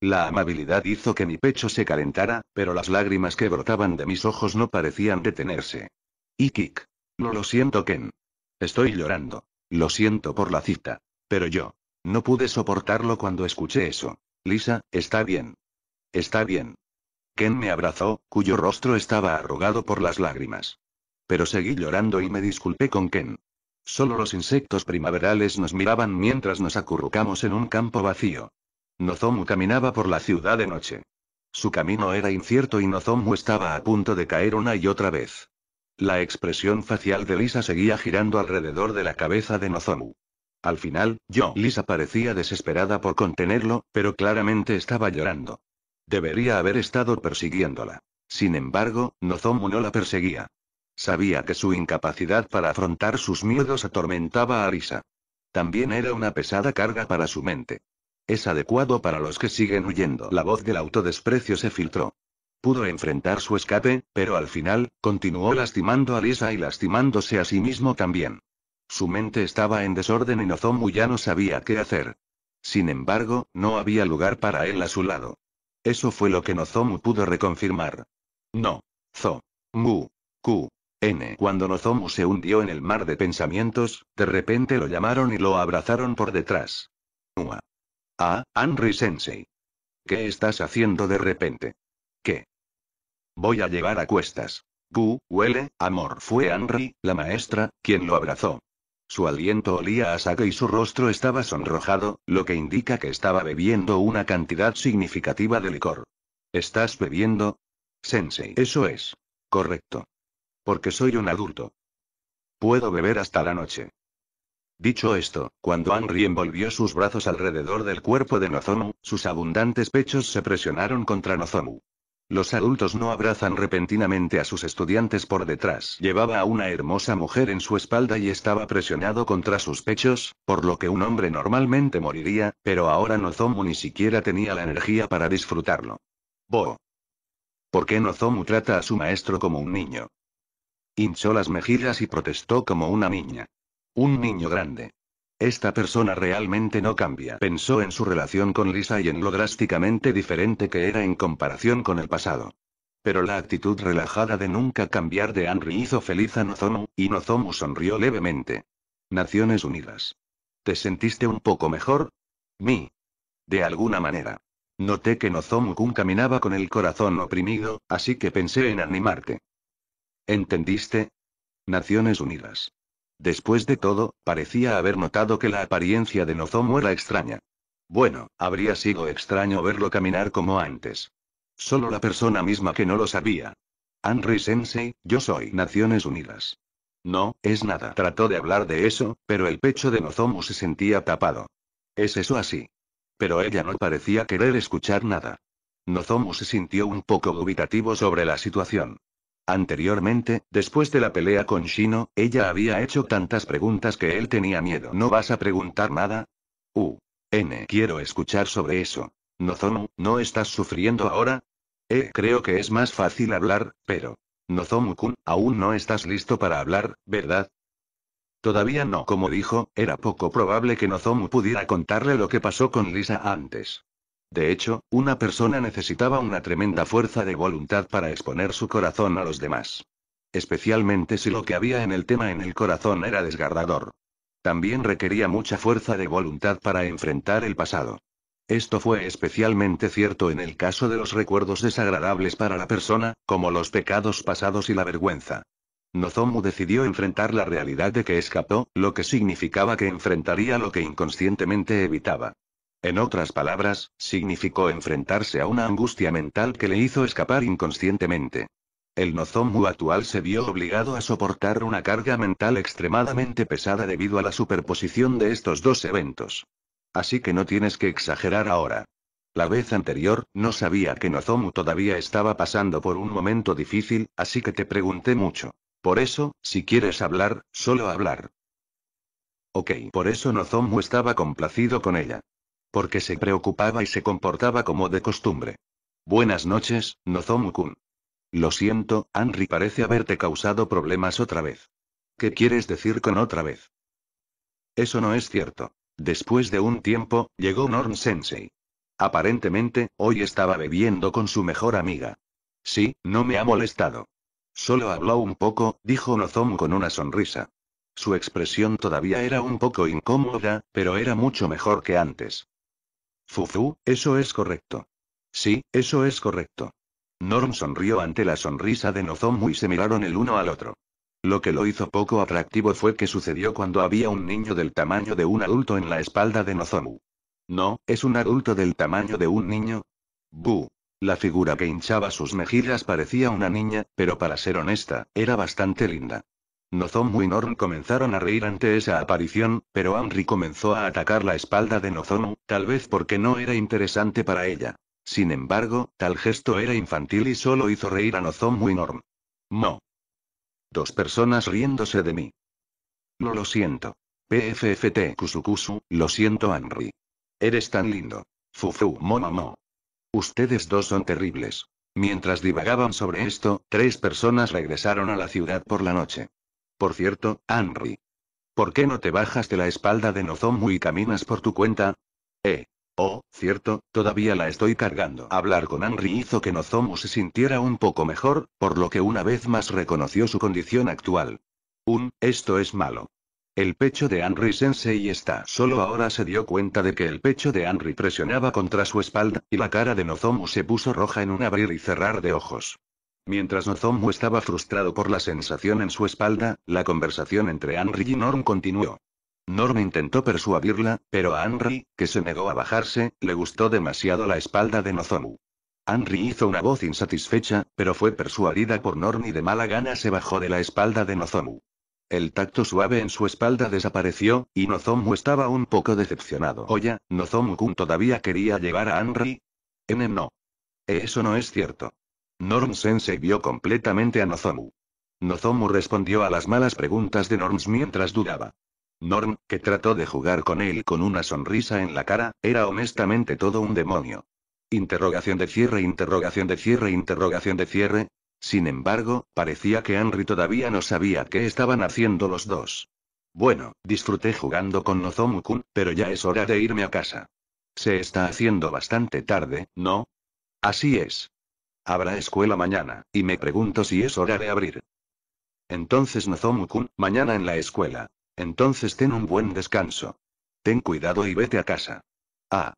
La amabilidad hizo que mi pecho se calentara, pero las lágrimas que brotaban de mis ojos no parecían detenerse. Ikik. No lo siento, Ken. Estoy llorando. Lo siento por la cita. Pero yo. No pude soportarlo cuando escuché eso. Lisa, está bien. Está bien. Ken me abrazó, cuyo rostro estaba arrugado por las lágrimas. Pero seguí llorando y me disculpé con Ken. Solo los insectos primaverales nos miraban mientras nos acurrucamos en un campo vacío. Nozomu caminaba por la ciudad de noche. Su camino era incierto y Nozomu estaba a punto de caer una y otra vez. La expresión facial de Lisa seguía girando alrededor de la cabeza de Nozomu. Al final, yo, Lisa parecía desesperada por contenerlo, pero claramente estaba llorando. Debería haber estado persiguiéndola. Sin embargo, Nozomu no la perseguía. Sabía que su incapacidad para afrontar sus miedos atormentaba a Lisa. También era una pesada carga para su mente. Es adecuado para los que siguen huyendo. La voz del autodesprecio se filtró. Pudo enfrentar su escape, pero al final, continuó lastimando a Lisa y lastimándose a sí mismo también. Su mente estaba en desorden y Nozomu ya no sabía qué hacer. Sin embargo, no había lugar para él a su lado. Eso fue lo que Nozomu pudo reconfirmar. No. Zo. Mu. Q. N. Cuando Nozomu se hundió en el mar de pensamientos, de repente lo llamaron y lo abrazaron por detrás. Nua. Ah, Henry Sensei. ¿Qué estás haciendo de repente? ¿Qué? Voy a llegar a cuestas. Gu, huele, amor. Fue Henry, la maestra, quien lo abrazó. Su aliento olía a sake y su rostro estaba sonrojado, lo que indica que estaba bebiendo una cantidad significativa de licor. ¿Estás bebiendo? Sensei. Eso es. Correcto. Porque soy un adulto. Puedo beber hasta la noche. Dicho esto, cuando Anri envolvió sus brazos alrededor del cuerpo de Nozomu, sus abundantes pechos se presionaron contra Nozomu. Los adultos no abrazan repentinamente a sus estudiantes por detrás. Llevaba a una hermosa mujer en su espalda y estaba presionado contra sus pechos, por lo que un hombre normalmente moriría, pero ahora Nozomu ni siquiera tenía la energía para disfrutarlo. Bo. ¿Por qué Nozomu trata a su maestro como un niño? Hinchó las mejillas y protestó como una niña. Un niño grande. Esta persona realmente no cambia. Pensó en su relación con Lisa y en lo drásticamente diferente que era en comparación con el pasado. Pero la actitud relajada de nunca cambiar de Henry hizo feliz a Nozomu, y Nozomu sonrió levemente. Naciones Unidas. ¿Te sentiste un poco mejor? Mi. De alguna manera. Noté que Nozomu-kun caminaba con el corazón oprimido, así que pensé en animarte. ¿Entendiste? Naciones Unidas. Después de todo, parecía haber notado que la apariencia de Nozomu era extraña. Bueno, habría sido extraño verlo caminar como antes. Solo la persona misma que no lo sabía. Henry Sensei, yo soy Naciones Unidas. No, es nada. Trató de hablar de eso, pero el pecho de Nozomu se sentía tapado. ¿Es eso así? Pero ella no parecía querer escuchar nada. Nozomu se sintió un poco dubitativo sobre la situación. Anteriormente, después de la pelea con Shino, ella había hecho tantas preguntas que él tenía miedo. ¿No vas a preguntar nada? U. Uh, N. Quiero escuchar sobre eso. Nozomu, ¿no estás sufriendo ahora? Eh, creo que es más fácil hablar, pero... Nozomu-kun, aún no estás listo para hablar, ¿verdad? Todavía no. Como dijo, era poco probable que Nozomu pudiera contarle lo que pasó con Lisa antes. De hecho, una persona necesitaba una tremenda fuerza de voluntad para exponer su corazón a los demás. Especialmente si lo que había en el tema en el corazón era desgarrador. También requería mucha fuerza de voluntad para enfrentar el pasado. Esto fue especialmente cierto en el caso de los recuerdos desagradables para la persona, como los pecados pasados y la vergüenza. Nozomu decidió enfrentar la realidad de que escapó, lo que significaba que enfrentaría lo que inconscientemente evitaba. En otras palabras, significó enfrentarse a una angustia mental que le hizo escapar inconscientemente. El Nozomu actual se vio obligado a soportar una carga mental extremadamente pesada debido a la superposición de estos dos eventos. Así que no tienes que exagerar ahora. La vez anterior, no sabía que Nozomu todavía estaba pasando por un momento difícil, así que te pregunté mucho. Por eso, si quieres hablar, solo hablar. Ok, por eso Nozomu estaba complacido con ella porque se preocupaba y se comportaba como de costumbre. Buenas noches, Nozomu-kun. Lo siento, Henry parece haberte causado problemas otra vez. ¿Qué quieres decir con otra vez? Eso no es cierto. Después de un tiempo, llegó Norm Sensei. Aparentemente, hoy estaba bebiendo con su mejor amiga. Sí, no me ha molestado. Solo habló un poco, dijo Nozom con una sonrisa. Su expresión todavía era un poco incómoda, pero era mucho mejor que antes. Fufu, eso es correcto. Sí, eso es correcto. Norm sonrió ante la sonrisa de Nozomu y se miraron el uno al otro. Lo que lo hizo poco atractivo fue que sucedió cuando había un niño del tamaño de un adulto en la espalda de Nozomu. No, es un adulto del tamaño de un niño. Bu. La figura que hinchaba sus mejillas parecía una niña, pero para ser honesta, era bastante linda. Nozomu y Norm comenzaron a reír ante esa aparición, pero Amri comenzó a atacar la espalda de Nozomu, tal vez porque no era interesante para ella. Sin embargo, tal gesto era infantil y solo hizo reír a Nozomu y Norm. Mo. Dos personas riéndose de mí. No lo siento. PFFT Kusukusu, lo siento Amri. Eres tan lindo. Fufu Momo Mo. Ustedes dos son terribles. Mientras divagaban sobre esto, tres personas regresaron a la ciudad por la noche. Por cierto, Henry. ¿Por qué no te bajas de la espalda de Nozomu y caminas por tu cuenta? Eh. Oh, cierto, todavía la estoy cargando. Hablar con Henry hizo que Nozomu se sintiera un poco mejor, por lo que una vez más reconoció su condición actual. Un, esto es malo. El pecho de Henry Sensei está. Solo ahora se dio cuenta de que el pecho de Henry presionaba contra su espalda, y la cara de Nozomu se puso roja en un abrir y cerrar de ojos. Mientras Nozomu estaba frustrado por la sensación en su espalda, la conversación entre Anri y Norm continuó. Norm intentó persuadirla, pero a Anri, que se negó a bajarse, le gustó demasiado la espalda de Nozomu. Anri hizo una voz insatisfecha, pero fue persuadida por Norm y de mala gana se bajó de la espalda de Nozomu. El tacto suave en su espalda desapareció, y Nozomu estaba un poco decepcionado. Oya, Nozomu-kun todavía quería llevar a Anri? N no. Eh, eso no es cierto. Norm-sensei vio completamente a Nozomu. Nozomu respondió a las malas preguntas de Norms mientras dudaba. Norm, que trató de jugar con él con una sonrisa en la cara, era honestamente todo un demonio. Interrogación de cierre, interrogación de cierre, interrogación de cierre. Sin embargo, parecía que Henry todavía no sabía qué estaban haciendo los dos. Bueno, disfruté jugando con Nozomu-kun, pero ya es hora de irme a casa. Se está haciendo bastante tarde, ¿no? Así es. Habrá escuela mañana, y me pregunto si es hora de abrir. Entonces Nozomu-kun, mañana en la escuela. Entonces ten un buen descanso. Ten cuidado y vete a casa. Ah.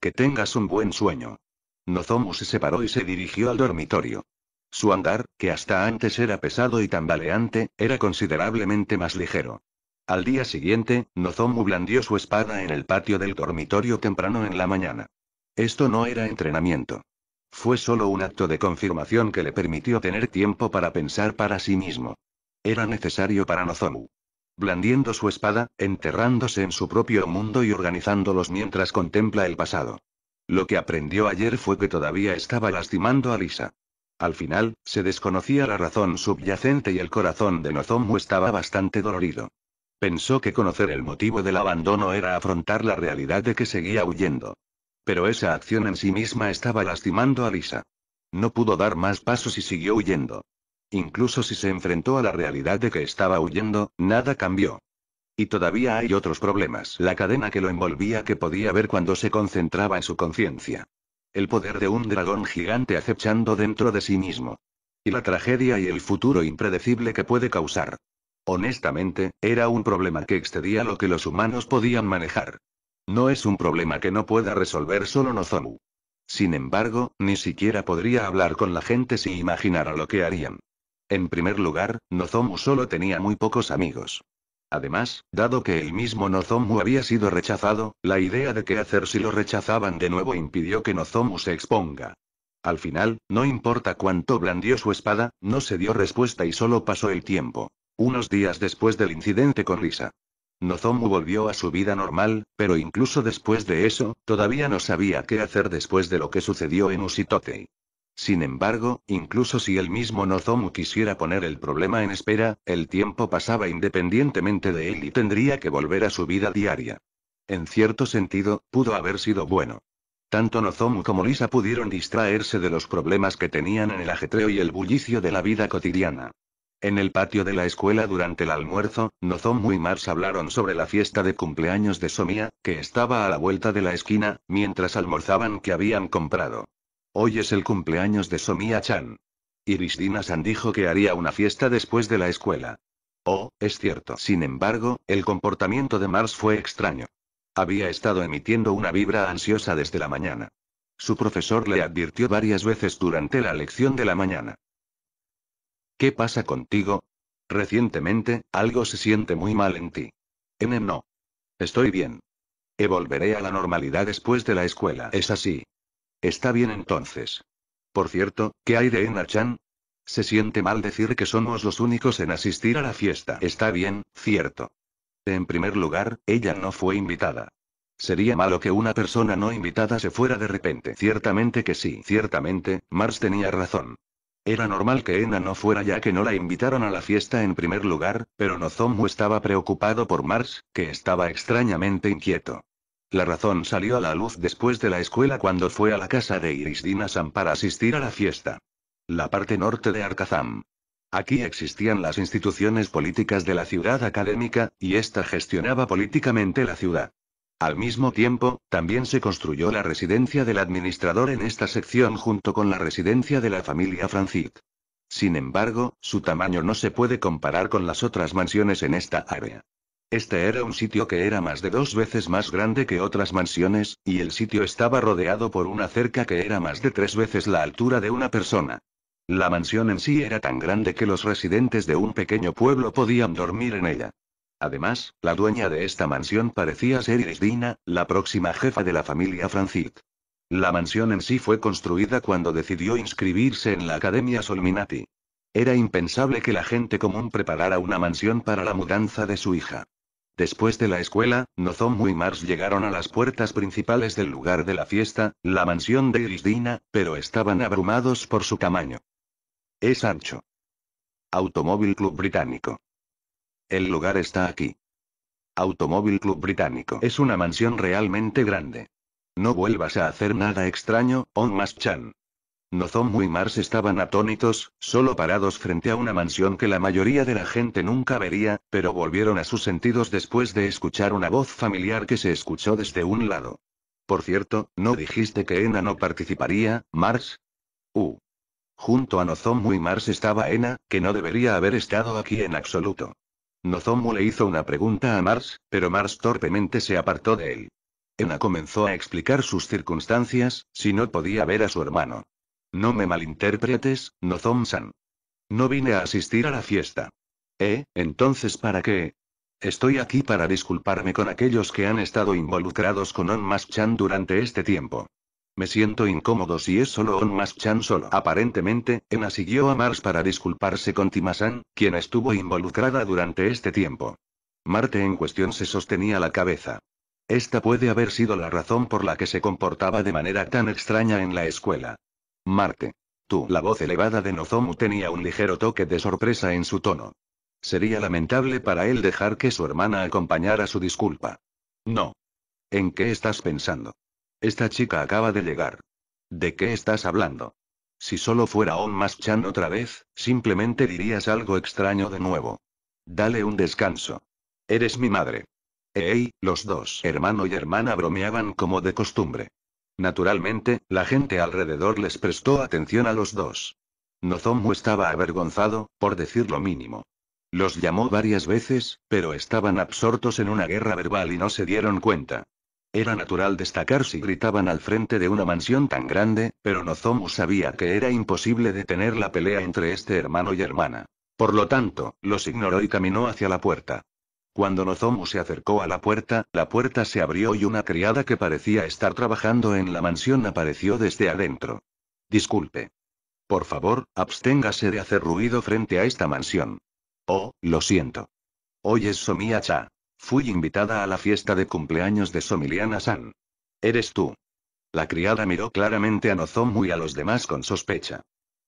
Que tengas un buen sueño. Nozomu se separó y se dirigió al dormitorio. Su andar, que hasta antes era pesado y tambaleante, era considerablemente más ligero. Al día siguiente, Nozomu blandió su espada en el patio del dormitorio temprano en la mañana. Esto no era entrenamiento. Fue solo un acto de confirmación que le permitió tener tiempo para pensar para sí mismo. Era necesario para Nozomu. Blandiendo su espada, enterrándose en su propio mundo y organizándolos mientras contempla el pasado. Lo que aprendió ayer fue que todavía estaba lastimando a Lisa. Al final, se desconocía la razón subyacente y el corazón de Nozomu estaba bastante dolorido. Pensó que conocer el motivo del abandono era afrontar la realidad de que seguía huyendo. Pero esa acción en sí misma estaba lastimando a Lisa. No pudo dar más pasos y siguió huyendo. Incluso si se enfrentó a la realidad de que estaba huyendo, nada cambió. Y todavía hay otros problemas. La cadena que lo envolvía que podía ver cuando se concentraba en su conciencia. El poder de un dragón gigante acechando dentro de sí mismo. Y la tragedia y el futuro impredecible que puede causar. Honestamente, era un problema que excedía lo que los humanos podían manejar. No es un problema que no pueda resolver solo Nozomu. Sin embargo, ni siquiera podría hablar con la gente si imaginara lo que harían. En primer lugar, Nozomu solo tenía muy pocos amigos. Además, dado que el mismo Nozomu había sido rechazado, la idea de qué hacer si lo rechazaban de nuevo impidió que Nozomu se exponga. Al final, no importa cuánto blandió su espada, no se dio respuesta y solo pasó el tiempo. Unos días después del incidente con Risa. Nozomu volvió a su vida normal, pero incluso después de eso, todavía no sabía qué hacer después de lo que sucedió en Usitotei. Sin embargo, incluso si el mismo Nozomu quisiera poner el problema en espera, el tiempo pasaba independientemente de él y tendría que volver a su vida diaria. En cierto sentido, pudo haber sido bueno. Tanto Nozomu como Lisa pudieron distraerse de los problemas que tenían en el ajetreo y el bullicio de la vida cotidiana. En el patio de la escuela durante el almuerzo, Nozomu y Mars hablaron sobre la fiesta de cumpleaños de Somia, que estaba a la vuelta de la esquina, mientras almorzaban que habían comprado. Hoy es el cumpleaños de Somia-chan. Iris san dijo que haría una fiesta después de la escuela. Oh, es cierto. Sin embargo, el comportamiento de Mars fue extraño. Había estado emitiendo una vibra ansiosa desde la mañana. Su profesor le advirtió varias veces durante la lección de la mañana. ¿Qué pasa contigo? Recientemente, algo se siente muy mal en ti. N no. Estoy bien. Evolveré volveré a la normalidad después de la escuela. Es así. Está bien entonces. Por cierto, ¿qué hay de Ena-chan? Se siente mal decir que somos los únicos en asistir a la fiesta. Está bien, cierto. En primer lugar, ella no fue invitada. Sería malo que una persona no invitada se fuera de repente. Ciertamente que sí. Ciertamente, Mars tenía razón. Era normal que Ena no fuera ya que no la invitaron a la fiesta en primer lugar, pero Nozomu estaba preocupado por Mars, que estaba extrañamente inquieto. La razón salió a la luz después de la escuela cuando fue a la casa de Iris Dinasan para asistir a la fiesta. La parte norte de Arkazam. Aquí existían las instituciones políticas de la ciudad académica, y esta gestionaba políticamente la ciudad. Al mismo tiempo, también se construyó la residencia del administrador en esta sección junto con la residencia de la familia Francic. Sin embargo, su tamaño no se puede comparar con las otras mansiones en esta área. Este era un sitio que era más de dos veces más grande que otras mansiones, y el sitio estaba rodeado por una cerca que era más de tres veces la altura de una persona. La mansión en sí era tan grande que los residentes de un pequeño pueblo podían dormir en ella. Además, la dueña de esta mansión parecía ser Iris Dina, la próxima jefa de la familia Francit. La mansión en sí fue construida cuando decidió inscribirse en la Academia Solminati. Era impensable que la gente común preparara una mansión para la mudanza de su hija. Después de la escuela, Nozomu y Mars llegaron a las puertas principales del lugar de la fiesta, la mansión de Dina, pero estaban abrumados por su tamaño. Es ancho. Automóvil Club Británico. El lugar está aquí. Automóvil Club Británico. Es una mansión realmente grande. No vuelvas a hacer nada extraño, Onmas-chan. Nozomu y Mars estaban atónitos, solo parados frente a una mansión que la mayoría de la gente nunca vería, pero volvieron a sus sentidos después de escuchar una voz familiar que se escuchó desde un lado. Por cierto, ¿no dijiste que Ena no participaría, Mars? Uh. Junto a Nozomu y Mars estaba Ena, que no debería haber estado aquí en absoluto. Nozomu le hizo una pregunta a Mars, pero Mars torpemente se apartó de él. Ena comenzó a explicar sus circunstancias, si no podía ver a su hermano. No me malinterpretes, Nozom-san. No vine a asistir a la fiesta. ¿Eh? Entonces, ¿para qué? Estoy aquí para disculparme con aquellos que han estado involucrados con On Mas-chan durante este tiempo. Me siento incómodo si es solo un más chan solo. Aparentemente, Ena siguió a Mars para disculparse con Timasan, quien estuvo involucrada durante este tiempo. Marte en cuestión se sostenía la cabeza. Esta puede haber sido la razón por la que se comportaba de manera tan extraña en la escuela. Marte. Tú. La voz elevada de Nozomu tenía un ligero toque de sorpresa en su tono. Sería lamentable para él dejar que su hermana acompañara su disculpa. No. ¿En qué estás pensando? Esta chica acaba de llegar. ¿De qué estás hablando? Si solo fuera un más Chan otra vez, simplemente dirías algo extraño de nuevo. Dale un descanso. Eres mi madre. Ey, los dos, hermano y hermana, bromeaban como de costumbre. Naturalmente, la gente alrededor les prestó atención a los dos. Nozomu estaba avergonzado, por decir lo mínimo. Los llamó varias veces, pero estaban absortos en una guerra verbal y no se dieron cuenta. Era natural destacar si gritaban al frente de una mansión tan grande, pero Nozomu sabía que era imposible detener la pelea entre este hermano y hermana. Por lo tanto, los ignoró y caminó hacia la puerta. Cuando Nozomu se acercó a la puerta, la puerta se abrió y una criada que parecía estar trabajando en la mansión apareció desde adentro. Disculpe. Por favor, absténgase de hacer ruido frente a esta mansión. Oh, lo siento. Hoy es Somiya-cha. Fui invitada a la fiesta de cumpleaños de Somiliana San. Eres tú. La criada miró claramente a Nozomu y a los demás con sospecha.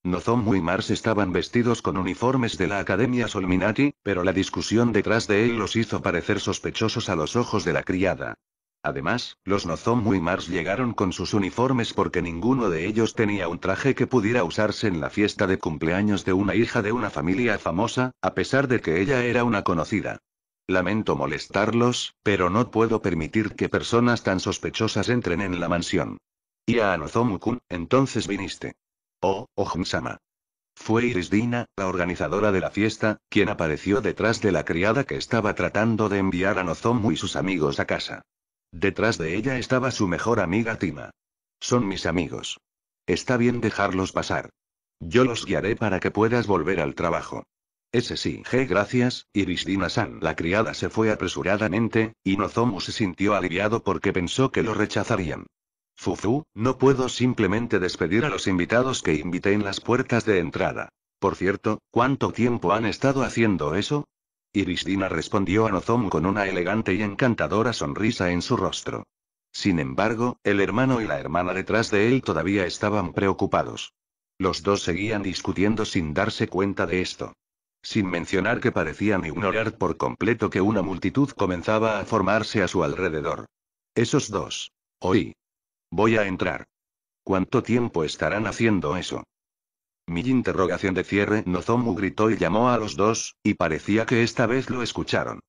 Nozomu y Mars estaban vestidos con uniformes de la Academia Solminati, pero la discusión detrás de él los hizo parecer sospechosos a los ojos de la criada. Además, los Nozomu y Mars llegaron con sus uniformes porque ninguno de ellos tenía un traje que pudiera usarse en la fiesta de cumpleaños de una hija de una familia famosa, a pesar de que ella era una conocida. Lamento molestarlos, pero no puedo permitir que personas tan sospechosas entren en la mansión. Y a Anozomu-kun, entonces viniste. Oh, Ojun-sama. Fue Irisdina, la organizadora de la fiesta, quien apareció detrás de la criada que estaba tratando de enviar a Nozomu y sus amigos a casa. Detrás de ella estaba su mejor amiga Tima. Son mis amigos. Está bien dejarlos pasar. Yo los guiaré para que puedas volver al trabajo. Ese sí. G. Gracias, «Gracias, Irisdina-san». La criada se fue apresuradamente, y Nozomu se sintió aliviado porque pensó que lo rechazarían. Fufu, no puedo simplemente despedir a los invitados que invité en las puertas de entrada. Por cierto, ¿cuánto tiempo han estado haciendo eso? Irisdina respondió a Nozomu con una elegante y encantadora sonrisa en su rostro. Sin embargo, el hermano y la hermana detrás de él todavía estaban preocupados. Los dos seguían discutiendo sin darse cuenta de esto. Sin mencionar que parecían ignorar por completo que una multitud comenzaba a formarse a su alrededor. Esos dos. Oí. Voy a entrar. ¿Cuánto tiempo estarán haciendo eso? Mi interrogación de cierre Nozomu gritó y llamó a los dos, y parecía que esta vez lo escucharon.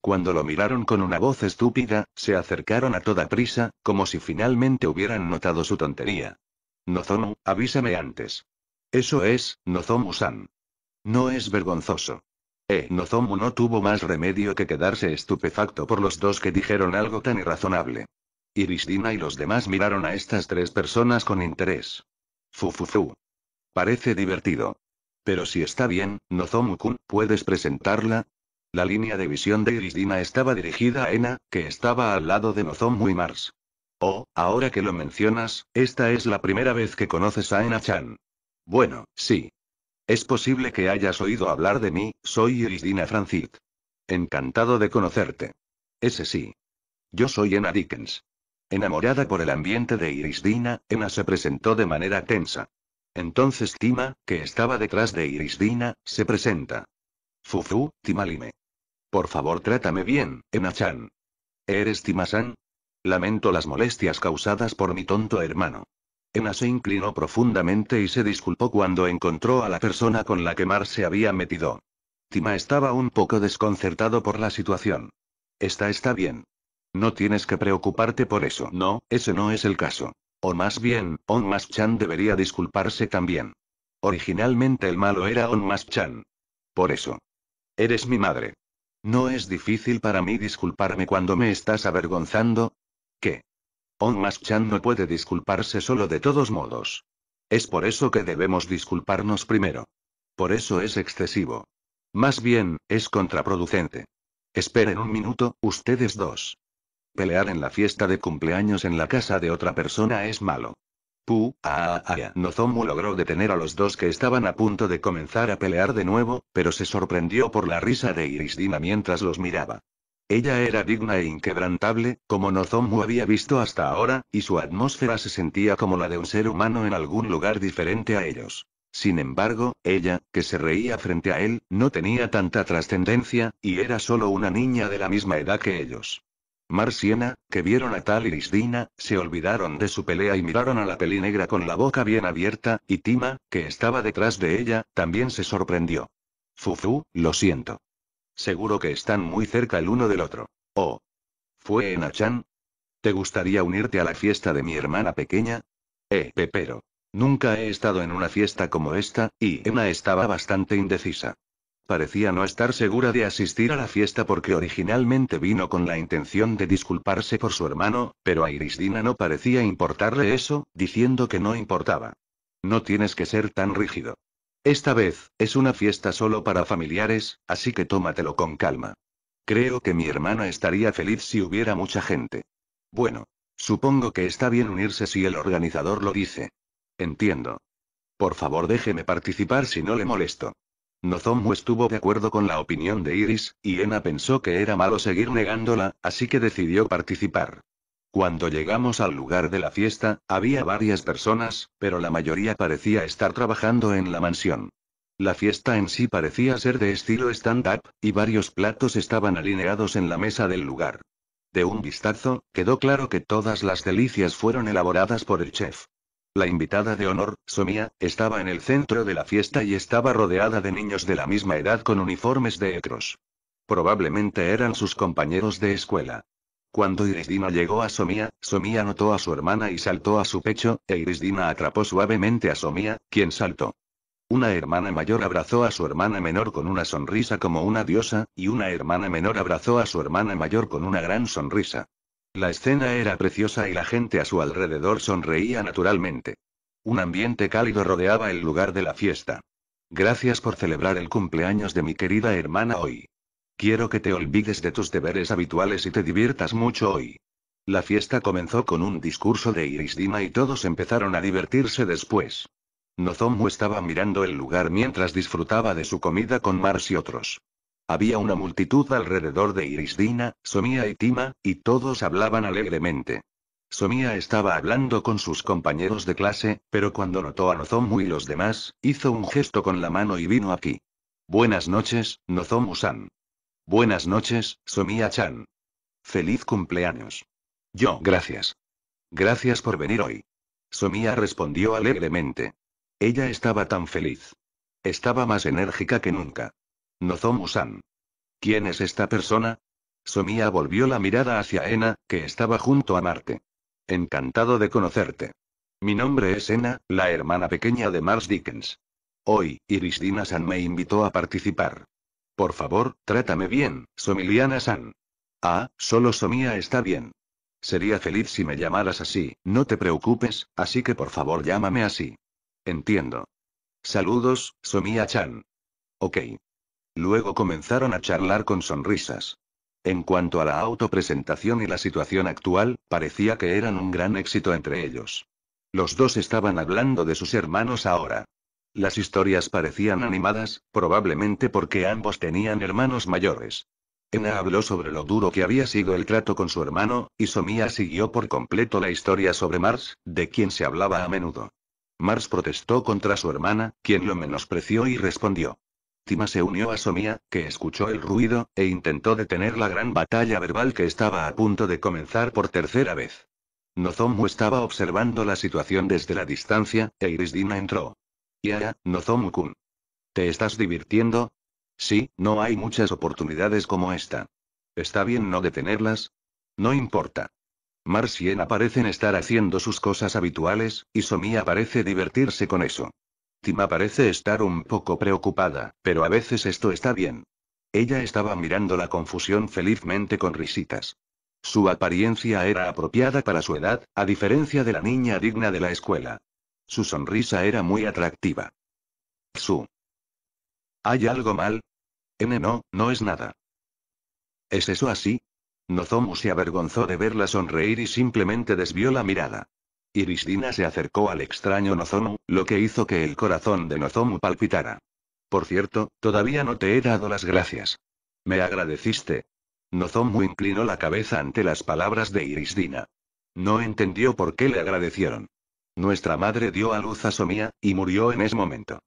Cuando lo miraron con una voz estúpida, se acercaron a toda prisa, como si finalmente hubieran notado su tontería. Nozomu, avísame antes. Eso es, Nozomu-san. No es vergonzoso. Eh, Nozomu no tuvo más remedio que quedarse estupefacto por los dos que dijeron algo tan irrazonable. Irisdina y los demás miraron a estas tres personas con interés. Fufufu. Parece divertido. Pero si está bien, Nozomu-kun, ¿puedes presentarla? La línea de visión de Irisdina estaba dirigida a Ena, que estaba al lado de Nozomu y Mars. Oh, ahora que lo mencionas, esta es la primera vez que conoces a Ena-chan. Bueno, sí, es posible que hayas oído hablar de mí, soy Irisdina Francit. Encantado de conocerte. Ese sí. Yo soy Ena Dickens. Enamorada por el ambiente de Irisdina, Ena se presentó de manera tensa. Entonces Tima, que estaba detrás de Irisdina, se presenta. Fufu, Timalime. Por favor trátame bien, Ena-chan. ¿Eres Timasan? Lamento las molestias causadas por mi tonto hermano se inclinó profundamente y se disculpó cuando encontró a la persona con la que Mar se había metido. Tima estaba un poco desconcertado por la situación. Esta está bien. No tienes que preocuparte por eso. No, ese no es el caso. O más bien, Mas Chan debería disculparse también. Originalmente el malo era Mas Chan. Por eso. Eres mi madre. No es difícil para mí disculparme cuando me estás avergonzando. ¿Qué? On no puede disculparse solo de todos modos. Es por eso que debemos disculparnos primero. Por eso es excesivo. Más bien, es contraproducente. Esperen un minuto, ustedes dos. Pelear en la fiesta de cumpleaños en la casa de otra persona es malo. Pu, ah, ah, Nozomu logró detener a los dos que estaban a punto de comenzar a pelear de nuevo, pero se sorprendió por la risa de Irisdina mientras los miraba. Ella era digna e inquebrantable, como Nozomu había visto hasta ahora, y su atmósfera se sentía como la de un ser humano en algún lugar diferente a ellos. Sin embargo, ella, que se reía frente a él, no tenía tanta trascendencia, y era solo una niña de la misma edad que ellos. Marciana, que vieron a Tal y se olvidaron de su pelea y miraron a la peli negra con la boca bien abierta, y Tima, que estaba detrás de ella, también se sorprendió. Fufu, lo siento. Seguro que están muy cerca el uno del otro. Oh. ¿Fue en Achan? ¿Te gustaría unirte a la fiesta de mi hermana pequeña? Eh, Pepero. Nunca he estado en una fiesta como esta, y Emma estaba bastante indecisa. Parecía no estar segura de asistir a la fiesta porque originalmente vino con la intención de disculparse por su hermano, pero a Irisdina no parecía importarle eso, diciendo que no importaba. No tienes que ser tan rígido. Esta vez, es una fiesta solo para familiares, así que tómatelo con calma. Creo que mi hermana estaría feliz si hubiera mucha gente. Bueno. Supongo que está bien unirse si el organizador lo dice. Entiendo. Por favor déjeme participar si no le molesto. Nozomu estuvo de acuerdo con la opinión de Iris, y Ena pensó que era malo seguir negándola, así que decidió participar. Cuando llegamos al lugar de la fiesta, había varias personas, pero la mayoría parecía estar trabajando en la mansión. La fiesta en sí parecía ser de estilo stand-up, y varios platos estaban alineados en la mesa del lugar. De un vistazo, quedó claro que todas las delicias fueron elaboradas por el chef. La invitada de honor, Somia, estaba en el centro de la fiesta y estaba rodeada de niños de la misma edad con uniformes de ecros. Probablemente eran sus compañeros de escuela. Cuando Irisdina llegó a Somía, Somía notó a su hermana y saltó a su pecho, e Irisdina atrapó suavemente a Somía, quien saltó. Una hermana mayor abrazó a su hermana menor con una sonrisa como una diosa, y una hermana menor abrazó a su hermana mayor con una gran sonrisa. La escena era preciosa y la gente a su alrededor sonreía naturalmente. Un ambiente cálido rodeaba el lugar de la fiesta. Gracias por celebrar el cumpleaños de mi querida hermana hoy. Quiero que te olvides de tus deberes habituales y te diviertas mucho hoy. La fiesta comenzó con un discurso de Iris Dina y todos empezaron a divertirse después. Nozomu estaba mirando el lugar mientras disfrutaba de su comida con Mars y otros. Había una multitud alrededor de Irisdina, Somía y Tima, y todos hablaban alegremente. Somía estaba hablando con sus compañeros de clase, pero cuando notó a Nozomu y los demás, hizo un gesto con la mano y vino aquí. Buenas noches, Nozomu-san. Buenas noches, Somia chan Feliz cumpleaños. Yo, gracias. Gracias por venir hoy. Somia respondió alegremente. Ella estaba tan feliz. Estaba más enérgica que nunca. Nozomu-san. ¿Quién es esta persona? Somia volvió la mirada hacia Ena, que estaba junto a Marte. Encantado de conocerte. Mi nombre es Ena, la hermana pequeña de Mars Dickens. Hoy, Iris Dina-san me invitó a participar. Por favor, trátame bien, Somiliana-san. Ah, solo Somía está bien. Sería feliz si me llamaras así, no te preocupes, así que por favor llámame así. Entiendo. Saludos, Somía-chan. Ok. Luego comenzaron a charlar con sonrisas. En cuanto a la autopresentación y la situación actual, parecía que eran un gran éxito entre ellos. Los dos estaban hablando de sus hermanos ahora. Las historias parecían animadas, probablemente porque ambos tenían hermanos mayores. Ena habló sobre lo duro que había sido el trato con su hermano, y Somía siguió por completo la historia sobre Mars, de quien se hablaba a menudo. Mars protestó contra su hermana, quien lo menospreció y respondió. Tima se unió a Somía, que escuchó el ruido, e intentó detener la gran batalla verbal que estaba a punto de comenzar por tercera vez. Nozomu estaba observando la situación desde la distancia, e Irisdina entró ya Nozomu-kun. ¿Te estás divirtiendo? Sí, no hay muchas oportunidades como esta. ¿Está bien no detenerlas? No importa. Marcien parecen estar haciendo sus cosas habituales, y Somia parece divertirse con eso. Tima parece estar un poco preocupada, pero a veces esto está bien. Ella estaba mirando la confusión felizmente con risitas. Su apariencia era apropiada para su edad, a diferencia de la niña digna de la escuela. Su sonrisa era muy atractiva. Su. ¿Hay algo mal? N no, no es nada. ¿Es eso así? Nozomu se avergonzó de verla sonreír y simplemente desvió la mirada. Irisdina se acercó al extraño Nozomu, lo que hizo que el corazón de Nozomu palpitara. Por cierto, todavía no te he dado las gracias. Me agradeciste. Nozomu inclinó la cabeza ante las palabras de Irisdina. No entendió por qué le agradecieron. Nuestra madre dio a luz a Somía, y murió en ese momento.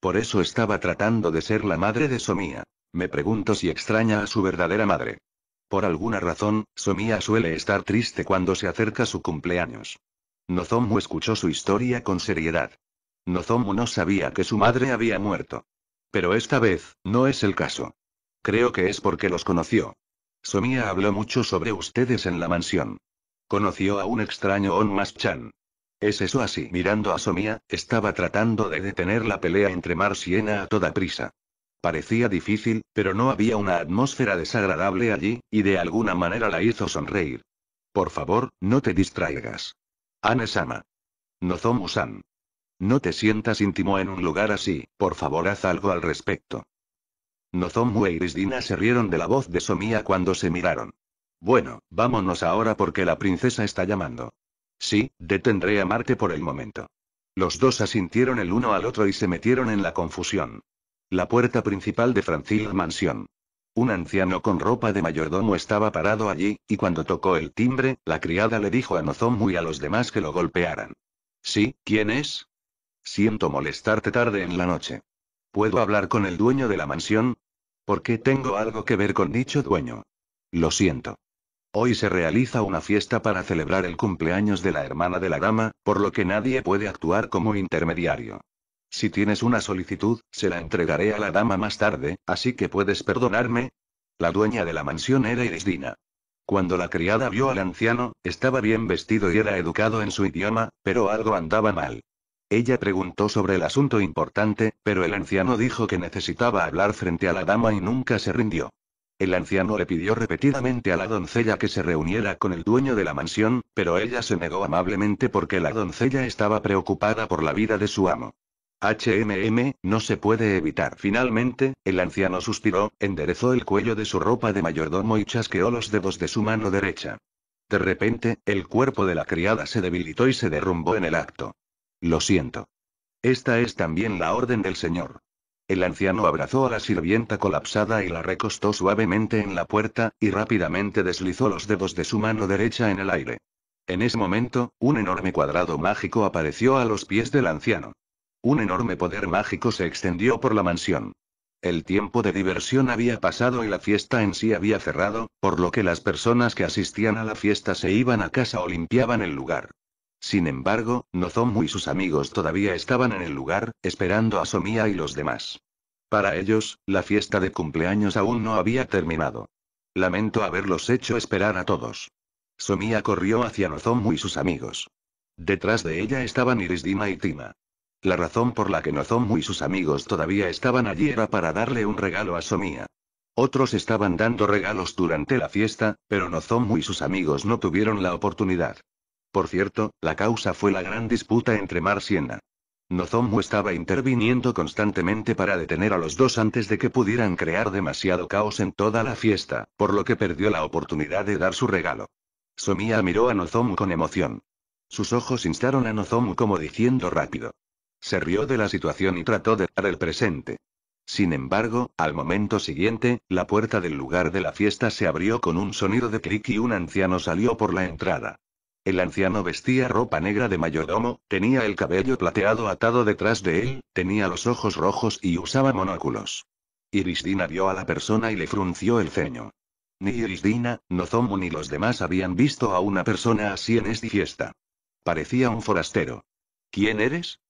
Por eso estaba tratando de ser la madre de Somía. Me pregunto si extraña a su verdadera madre. Por alguna razón, Somía suele estar triste cuando se acerca su cumpleaños. Nozomu escuchó su historia con seriedad. Nozomu no sabía que su madre había muerto. Pero esta vez, no es el caso. Creo que es porque los conoció. Somía habló mucho sobre ustedes en la mansión. Conoció a un extraño Onmas-chan. ¿Es eso así? Mirando a Somia, estaba tratando de detener la pelea entre Mars y Ena a toda prisa. Parecía difícil, pero no había una atmósfera desagradable allí, y de alguna manera la hizo sonreír. Por favor, no te distraigas. Anesama. Nozomu-san. No te sientas íntimo en un lugar así, por favor haz algo al respecto. Nozomu e Dina se rieron de la voz de Somia cuando se miraron. Bueno, vámonos ahora porque la princesa está llamando. Sí, detendré a Marte por el momento. Los dos asintieron el uno al otro y se metieron en la confusión. La puerta principal de Francil Mansión. Un anciano con ropa de mayordomo estaba parado allí, y cuando tocó el timbre, la criada le dijo a Nozomu y a los demás que lo golpearan. Sí, ¿quién es? Siento molestarte tarde en la noche. ¿Puedo hablar con el dueño de la mansión? Porque tengo algo que ver con dicho dueño. Lo siento. Hoy se realiza una fiesta para celebrar el cumpleaños de la hermana de la dama, por lo que nadie puede actuar como intermediario. Si tienes una solicitud, se la entregaré a la dama más tarde, así que puedes perdonarme. La dueña de la mansión era Irisdina. Cuando la criada vio al anciano, estaba bien vestido y era educado en su idioma, pero algo andaba mal. Ella preguntó sobre el asunto importante, pero el anciano dijo que necesitaba hablar frente a la dama y nunca se rindió. El anciano le pidió repetidamente a la doncella que se reuniera con el dueño de la mansión, pero ella se negó amablemente porque la doncella estaba preocupada por la vida de su amo. HMM, no se puede evitar. Finalmente, el anciano suspiró, enderezó el cuello de su ropa de mayordomo y chasqueó los dedos de su mano derecha. De repente, el cuerpo de la criada se debilitó y se derrumbó en el acto. Lo siento. Esta es también la orden del señor. El anciano abrazó a la sirvienta colapsada y la recostó suavemente en la puerta, y rápidamente deslizó los dedos de su mano derecha en el aire. En ese momento, un enorme cuadrado mágico apareció a los pies del anciano. Un enorme poder mágico se extendió por la mansión. El tiempo de diversión había pasado y la fiesta en sí había cerrado, por lo que las personas que asistían a la fiesta se iban a casa o limpiaban el lugar. Sin embargo, Nozomu y sus amigos todavía estaban en el lugar, esperando a Somia y los demás. Para ellos, la fiesta de cumpleaños aún no había terminado. Lamento haberlos hecho esperar a todos. Somia corrió hacia Nozomu y sus amigos. Detrás de ella estaban Iris y Tima. La razón por la que Nozomu y sus amigos todavía estaban allí era para darle un regalo a Somia. Otros estaban dando regalos durante la fiesta, pero Nozomu y sus amigos no tuvieron la oportunidad. Por cierto, la causa fue la gran disputa entre Mar Siena. Nozomu estaba interviniendo constantemente para detener a los dos antes de que pudieran crear demasiado caos en toda la fiesta, por lo que perdió la oportunidad de dar su regalo. Somía miró a Nozomu con emoción. Sus ojos instaron a Nozomu como diciendo rápido. Se rió de la situación y trató de dar el presente. Sin embargo, al momento siguiente, la puerta del lugar de la fiesta se abrió con un sonido de clic y un anciano salió por la entrada. El anciano vestía ropa negra de mayordomo, tenía el cabello plateado atado detrás de él, tenía los ojos rojos y usaba monóculos. Irisdina vio a la persona y le frunció el ceño. Ni Irisdina, Nozomu ni los demás habían visto a una persona así en esta fiesta. Parecía un forastero. ¿Quién eres?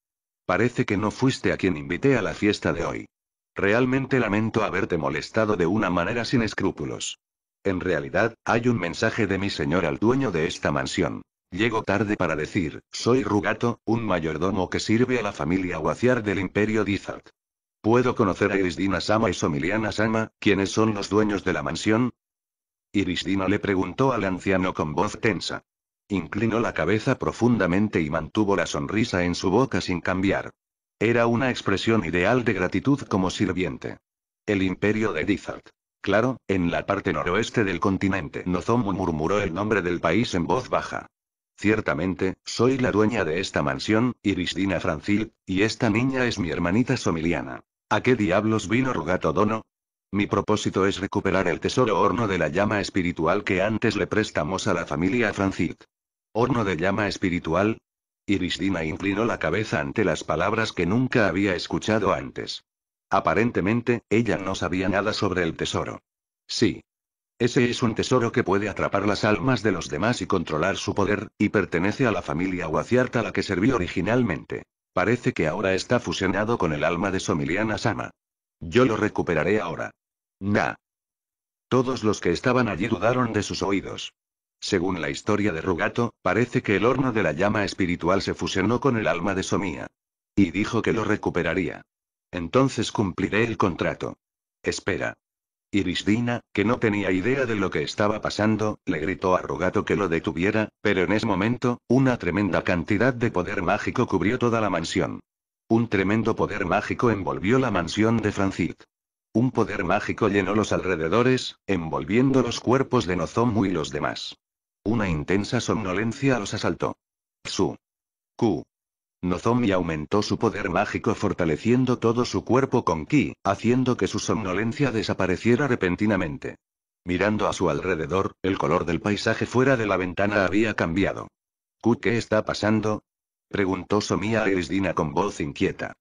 Parece que no fuiste a quien invité a la fiesta de hoy. Realmente lamento haberte molestado de una manera sin escrúpulos. En realidad, hay un mensaje de mi señor al dueño de esta mansión. Llego tarde para decir, soy Rugato, un mayordomo que sirve a la familia Guaciar del Imperio Dizard. ¿Puedo conocer a Irisdina Sama y Somiliana Sama, quienes son los dueños de la mansión? Irisdina le preguntó al anciano con voz tensa. Inclinó la cabeza profundamente y mantuvo la sonrisa en su boca sin cambiar. Era una expresión ideal de gratitud como sirviente. El imperio de Dizard. Claro, en la parte noroeste del continente. Nozomu murmuró el nombre del país en voz baja. Ciertamente, soy la dueña de esta mansión, Irisdina Francil, y esta niña es mi hermanita Somiliana. ¿A qué diablos vino Rugato Dono? Mi propósito es recuperar el tesoro horno de la llama espiritual que antes le prestamos a la familia Francil. ¿Horno de llama espiritual? Irisdina inclinó la cabeza ante las palabras que nunca había escuchado antes. Aparentemente, ella no sabía nada sobre el tesoro. Sí, ese es un tesoro que puede atrapar las almas de los demás y controlar su poder, y pertenece a la familia guaciarta a la que serví originalmente. Parece que ahora está fusionado con el alma de Somiliana Sama. Yo lo recuperaré ahora. Na. Todos los que estaban allí dudaron de sus oídos. Según la historia de Rugato, parece que el horno de la llama espiritual se fusionó con el alma de Somía. Y dijo que lo recuperaría. Entonces cumpliré el contrato. Espera. Irisdina, que no tenía idea de lo que estaba pasando, le gritó a Rogato que lo detuviera, pero en ese momento, una tremenda cantidad de poder mágico cubrió toda la mansión. Un tremendo poder mágico envolvió la mansión de Francit. Un poder mágico llenó los alrededores, envolviendo los cuerpos de Nozomu y los demás. Una intensa somnolencia los asaltó. Su. Q. Nozomi aumentó su poder mágico fortaleciendo todo su cuerpo con ki, haciendo que su somnolencia desapareciera repentinamente. Mirando a su alrededor, el color del paisaje fuera de la ventana había cambiado. ¿Qué está pasando? preguntó Somia a Erisdina con voz inquieta.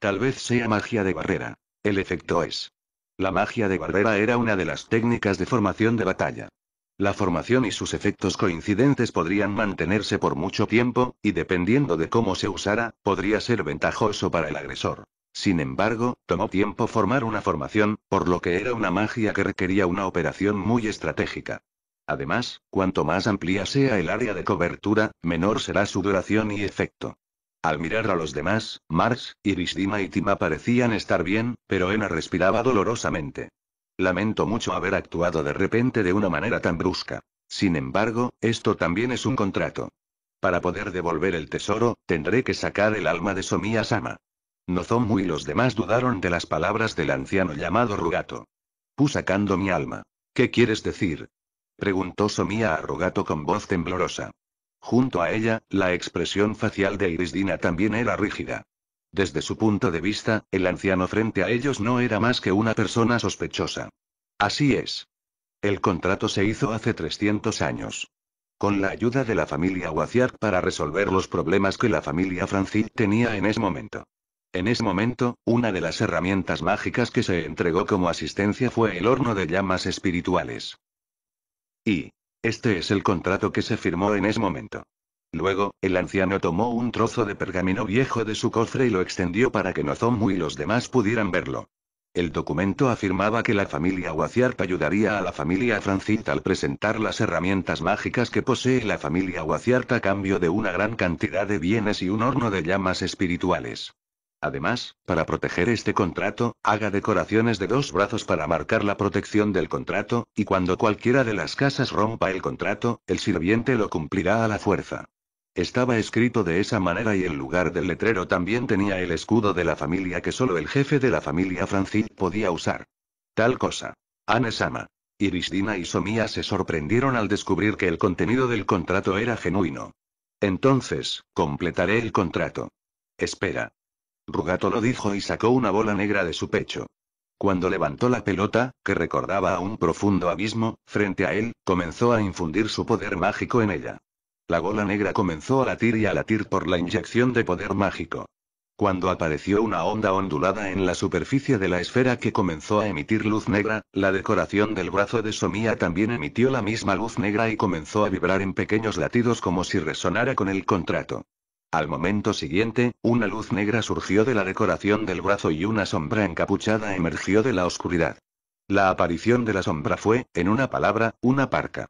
Tal vez sea magia de barrera. El efecto es. La magia de barrera era una de las técnicas de formación de batalla. La formación y sus efectos coincidentes podrían mantenerse por mucho tiempo, y dependiendo de cómo se usara, podría ser ventajoso para el agresor. Sin embargo, tomó tiempo formar una formación, por lo que era una magia que requería una operación muy estratégica. Además, cuanto más amplia sea el área de cobertura, menor será su duración y efecto. Al mirar a los demás, Mars, Iris Dima y Tima parecían estar bien, pero Ena respiraba dolorosamente. Lamento mucho haber actuado de repente de una manera tan brusca. Sin embargo, esto también es un contrato. Para poder devolver el tesoro, tendré que sacar el alma de Somia Sama. Nozomu y los demás dudaron de las palabras del anciano llamado Rugato. Pu sacando mi alma. ¿Qué quieres decir? preguntó Somía a Rugato con voz temblorosa. Junto a ella, la expresión facial de Irisdina también era rígida. Desde su punto de vista, el anciano frente a ellos no era más que una persona sospechosa. Así es. El contrato se hizo hace 300 años. Con la ayuda de la familia Waziak para resolver los problemas que la familia Francis tenía en ese momento. En ese momento, una de las herramientas mágicas que se entregó como asistencia fue el horno de llamas espirituales. Y, este es el contrato que se firmó en ese momento. Luego, el anciano tomó un trozo de pergamino viejo de su cofre y lo extendió para que Nozomu y los demás pudieran verlo. El documento afirmaba que la familia Guaciarpa ayudaría a la familia Francita al presentar las herramientas mágicas que posee la familia Guaciarta a cambio de una gran cantidad de bienes y un horno de llamas espirituales. Además, para proteger este contrato, haga decoraciones de dos brazos para marcar la protección del contrato, y cuando cualquiera de las casas rompa el contrato, el sirviente lo cumplirá a la fuerza. Estaba escrito de esa manera y el lugar del letrero también tenía el escudo de la familia que solo el jefe de la familia Francis podía usar. Tal cosa. Anesama, Irisdina y Somía se sorprendieron al descubrir que el contenido del contrato era genuino. Entonces, completaré el contrato. Espera. Rugato lo dijo y sacó una bola negra de su pecho. Cuando levantó la pelota, que recordaba a un profundo abismo, frente a él, comenzó a infundir su poder mágico en ella. La gola negra comenzó a latir y a latir por la inyección de poder mágico. Cuando apareció una onda ondulada en la superficie de la esfera que comenzó a emitir luz negra, la decoración del brazo de Somía también emitió la misma luz negra y comenzó a vibrar en pequeños latidos como si resonara con el contrato. Al momento siguiente, una luz negra surgió de la decoración del brazo y una sombra encapuchada emergió de la oscuridad. La aparición de la sombra fue, en una palabra, una parca.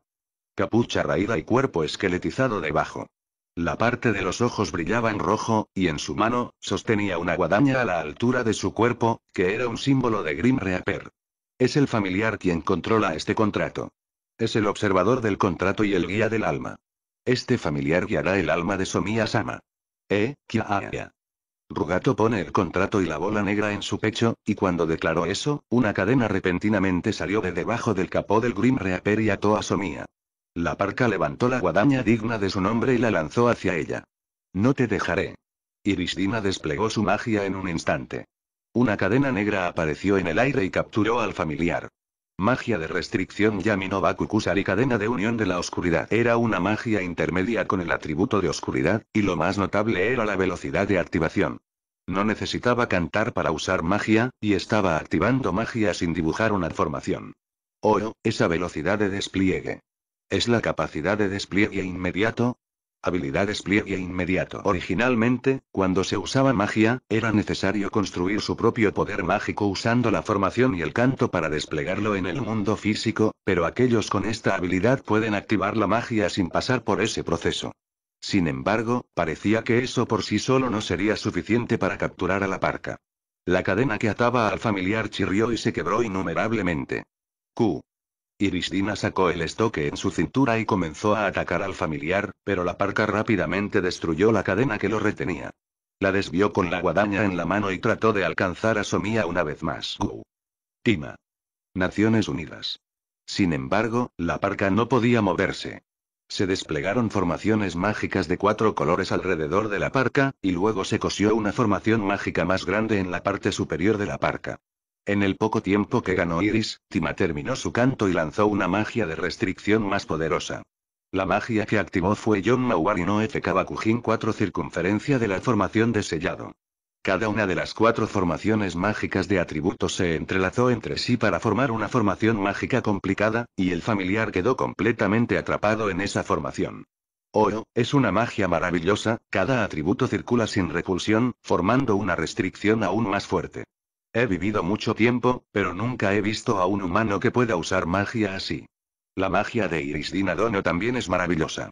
Capucha raída y cuerpo esqueletizado debajo. La parte de los ojos brillaba en rojo, y en su mano, sostenía una guadaña a la altura de su cuerpo, que era un símbolo de Grim Reaper. Es el familiar quien controla este contrato. Es el observador del contrato y el guía del alma. Este familiar guiará el alma de Somia Sama. Eh, kia ah, Rugato pone el contrato y la bola negra en su pecho, y cuando declaró eso, una cadena repentinamente salió de debajo del capó del Grim Reaper y ató a Somia. La parca levantó la guadaña digna de su nombre y la lanzó hacia ella. No te dejaré. Irisdina desplegó su magia en un instante. Una cadena negra apareció en el aire y capturó al familiar. Magia de restricción Yaminova y cadena de unión de la oscuridad. Era una magia intermedia con el atributo de oscuridad, y lo más notable era la velocidad de activación. No necesitaba cantar para usar magia, y estaba activando magia sin dibujar una formación. Oro, esa velocidad de despliegue es la capacidad de despliegue inmediato, habilidad despliegue inmediato. Originalmente, cuando se usaba magia, era necesario construir su propio poder mágico usando la formación y el canto para desplegarlo en el mundo físico, pero aquellos con esta habilidad pueden activar la magia sin pasar por ese proceso. Sin embargo, parecía que eso por sí solo no sería suficiente para capturar a la parca. La cadena que ataba al familiar chirrió y se quebró innumerablemente. Q. Irisdina sacó el estoque en su cintura y comenzó a atacar al familiar, pero la parca rápidamente destruyó la cadena que lo retenía. La desvió con la guadaña en la mano y trató de alcanzar a Somía una vez más. Tima. Naciones Unidas. Sin embargo, la parca no podía moverse. Se desplegaron formaciones mágicas de cuatro colores alrededor de la parca, y luego se cosió una formación mágica más grande en la parte superior de la parca. En el poco tiempo que ganó Iris, Tima terminó su canto y lanzó una magia de restricción más poderosa. La magia que activó fue John Mawarino y Kabakujin 4 circunferencia de la formación de sellado. Cada una de las cuatro formaciones mágicas de atributos se entrelazó entre sí para formar una formación mágica complicada, y el familiar quedó completamente atrapado en esa formación. oh, es una magia maravillosa, cada atributo circula sin repulsión, formando una restricción aún más fuerte. He vivido mucho tiempo, pero nunca he visto a un humano que pueda usar magia así. La magia de Iris Dinadono también es maravillosa.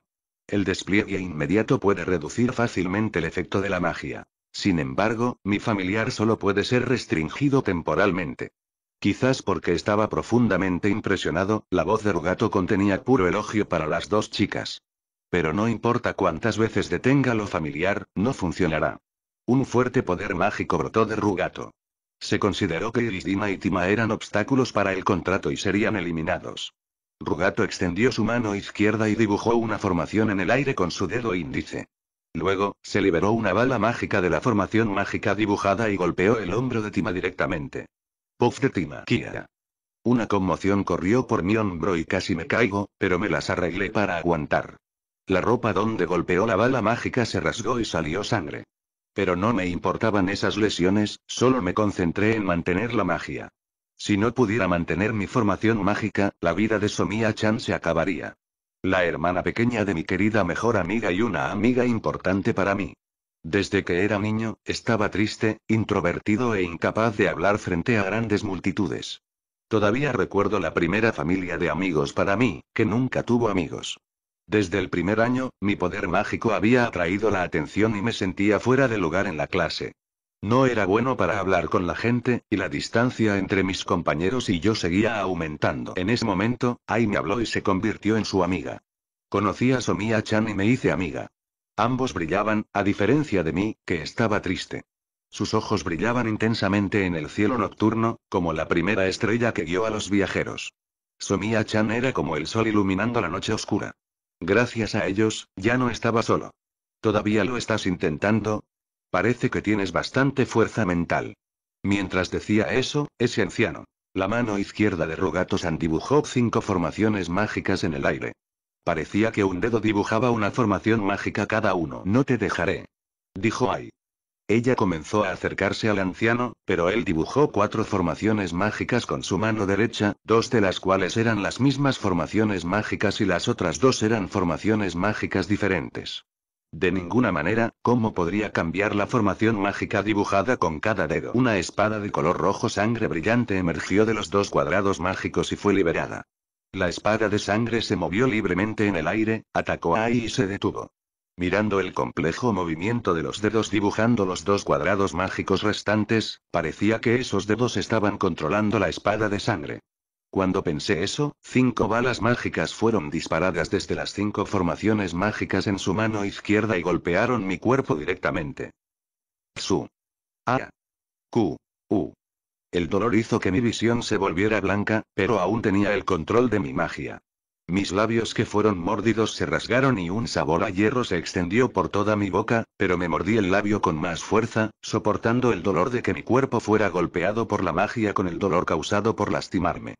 El despliegue inmediato puede reducir fácilmente el efecto de la magia. Sin embargo, mi familiar solo puede ser restringido temporalmente. Quizás porque estaba profundamente impresionado, la voz de Rugato contenía puro elogio para las dos chicas. Pero no importa cuántas veces detenga lo familiar, no funcionará. Un fuerte poder mágico brotó de Rugato. Se consideró que Irisdima y Tima eran obstáculos para el contrato y serían eliminados. Rugato extendió su mano izquierda y dibujó una formación en el aire con su dedo índice. Luego, se liberó una bala mágica de la formación mágica dibujada y golpeó el hombro de Tima directamente. Puff de Tima Kia. Una conmoción corrió por mi hombro y casi me caigo, pero me las arreglé para aguantar. La ropa donde golpeó la bala mágica se rasgó y salió sangre. Pero no me importaban esas lesiones, solo me concentré en mantener la magia. Si no pudiera mantener mi formación mágica, la vida de Somia Chan se acabaría. La hermana pequeña de mi querida mejor amiga y una amiga importante para mí. Desde que era niño, estaba triste, introvertido e incapaz de hablar frente a grandes multitudes. Todavía recuerdo la primera familia de amigos para mí, que nunca tuvo amigos. Desde el primer año, mi poder mágico había atraído la atención y me sentía fuera de lugar en la clase. No era bueno para hablar con la gente, y la distancia entre mis compañeros y yo seguía aumentando. En ese momento, Ai me habló y se convirtió en su amiga. Conocí a Somia Chan y me hice amiga. Ambos brillaban, a diferencia de mí, que estaba triste. Sus ojos brillaban intensamente en el cielo nocturno, como la primera estrella que guió a los viajeros. Somia Chan era como el sol iluminando la noche oscura. Gracias a ellos, ya no estaba solo. ¿Todavía lo estás intentando? Parece que tienes bastante fuerza mental. Mientras decía eso, ese anciano. La mano izquierda de Rogatosan dibujó cinco formaciones mágicas en el aire. Parecía que un dedo dibujaba una formación mágica cada uno. No te dejaré. Dijo Ai. Ella comenzó a acercarse al anciano, pero él dibujó cuatro formaciones mágicas con su mano derecha, dos de las cuales eran las mismas formaciones mágicas y las otras dos eran formaciones mágicas diferentes. De ninguna manera, ¿cómo podría cambiar la formación mágica dibujada con cada dedo? Una espada de color rojo sangre brillante emergió de los dos cuadrados mágicos y fue liberada. La espada de sangre se movió libremente en el aire, atacó a Ai y se detuvo mirando el complejo movimiento de los dedos dibujando los dos cuadrados mágicos restantes, parecía que esos dedos estaban controlando la espada de sangre. Cuando pensé eso, cinco balas mágicas fueron disparadas desde las cinco formaciones mágicas en su mano izquierda y golpearon mi cuerpo directamente. Su. A. Q. U. El dolor hizo que mi visión se volviera blanca, pero aún tenía el control de mi magia. Mis labios que fueron mordidos se rasgaron y un sabor a hierro se extendió por toda mi boca, pero me mordí el labio con más fuerza, soportando el dolor de que mi cuerpo fuera golpeado por la magia con el dolor causado por lastimarme.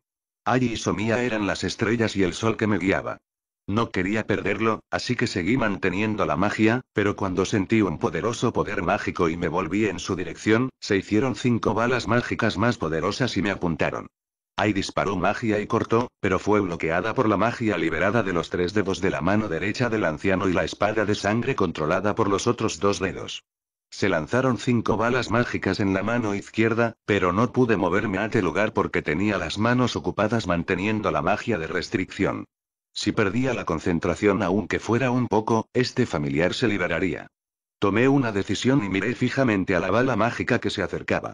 Allí Somía eran las estrellas y el sol que me guiaba. No quería perderlo, así que seguí manteniendo la magia, pero cuando sentí un poderoso poder mágico y me volví en su dirección, se hicieron cinco balas mágicas más poderosas y me apuntaron. Ahí disparó magia y cortó, pero fue bloqueada por la magia liberada de los tres dedos de la mano derecha del anciano y la espada de sangre controlada por los otros dos dedos. Se lanzaron cinco balas mágicas en la mano izquierda, pero no pude moverme a este lugar porque tenía las manos ocupadas manteniendo la magia de restricción. Si perdía la concentración aunque fuera un poco, este familiar se liberaría. Tomé una decisión y miré fijamente a la bala mágica que se acercaba.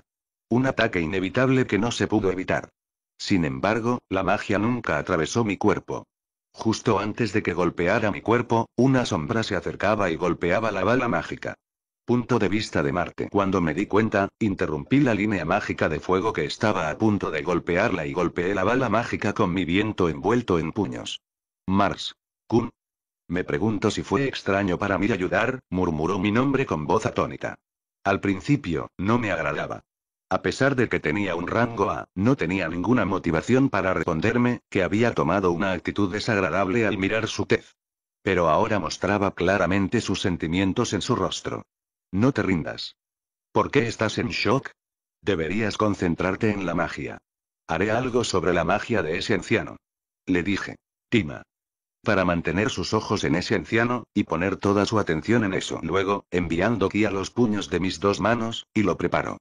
Un ataque inevitable que no se pudo evitar. Sin embargo, la magia nunca atravesó mi cuerpo. Justo antes de que golpeara mi cuerpo, una sombra se acercaba y golpeaba la bala mágica. Punto de vista de Marte. Cuando me di cuenta, interrumpí la línea mágica de fuego que estaba a punto de golpearla y golpeé la bala mágica con mi viento envuelto en puños. Mars. Kun. Me pregunto si fue extraño para mí ayudar, murmuró mi nombre con voz atónita. Al principio, no me agradaba. A pesar de que tenía un rango A, no tenía ninguna motivación para responderme, que había tomado una actitud desagradable al mirar su tez. Pero ahora mostraba claramente sus sentimientos en su rostro. No te rindas. ¿Por qué estás en shock? Deberías concentrarte en la magia. Haré algo sobre la magia de ese anciano. Le dije. Tima. Para mantener sus ojos en ese anciano, y poner toda su atención en eso. Luego, enviando ki a los puños de mis dos manos, y lo preparo.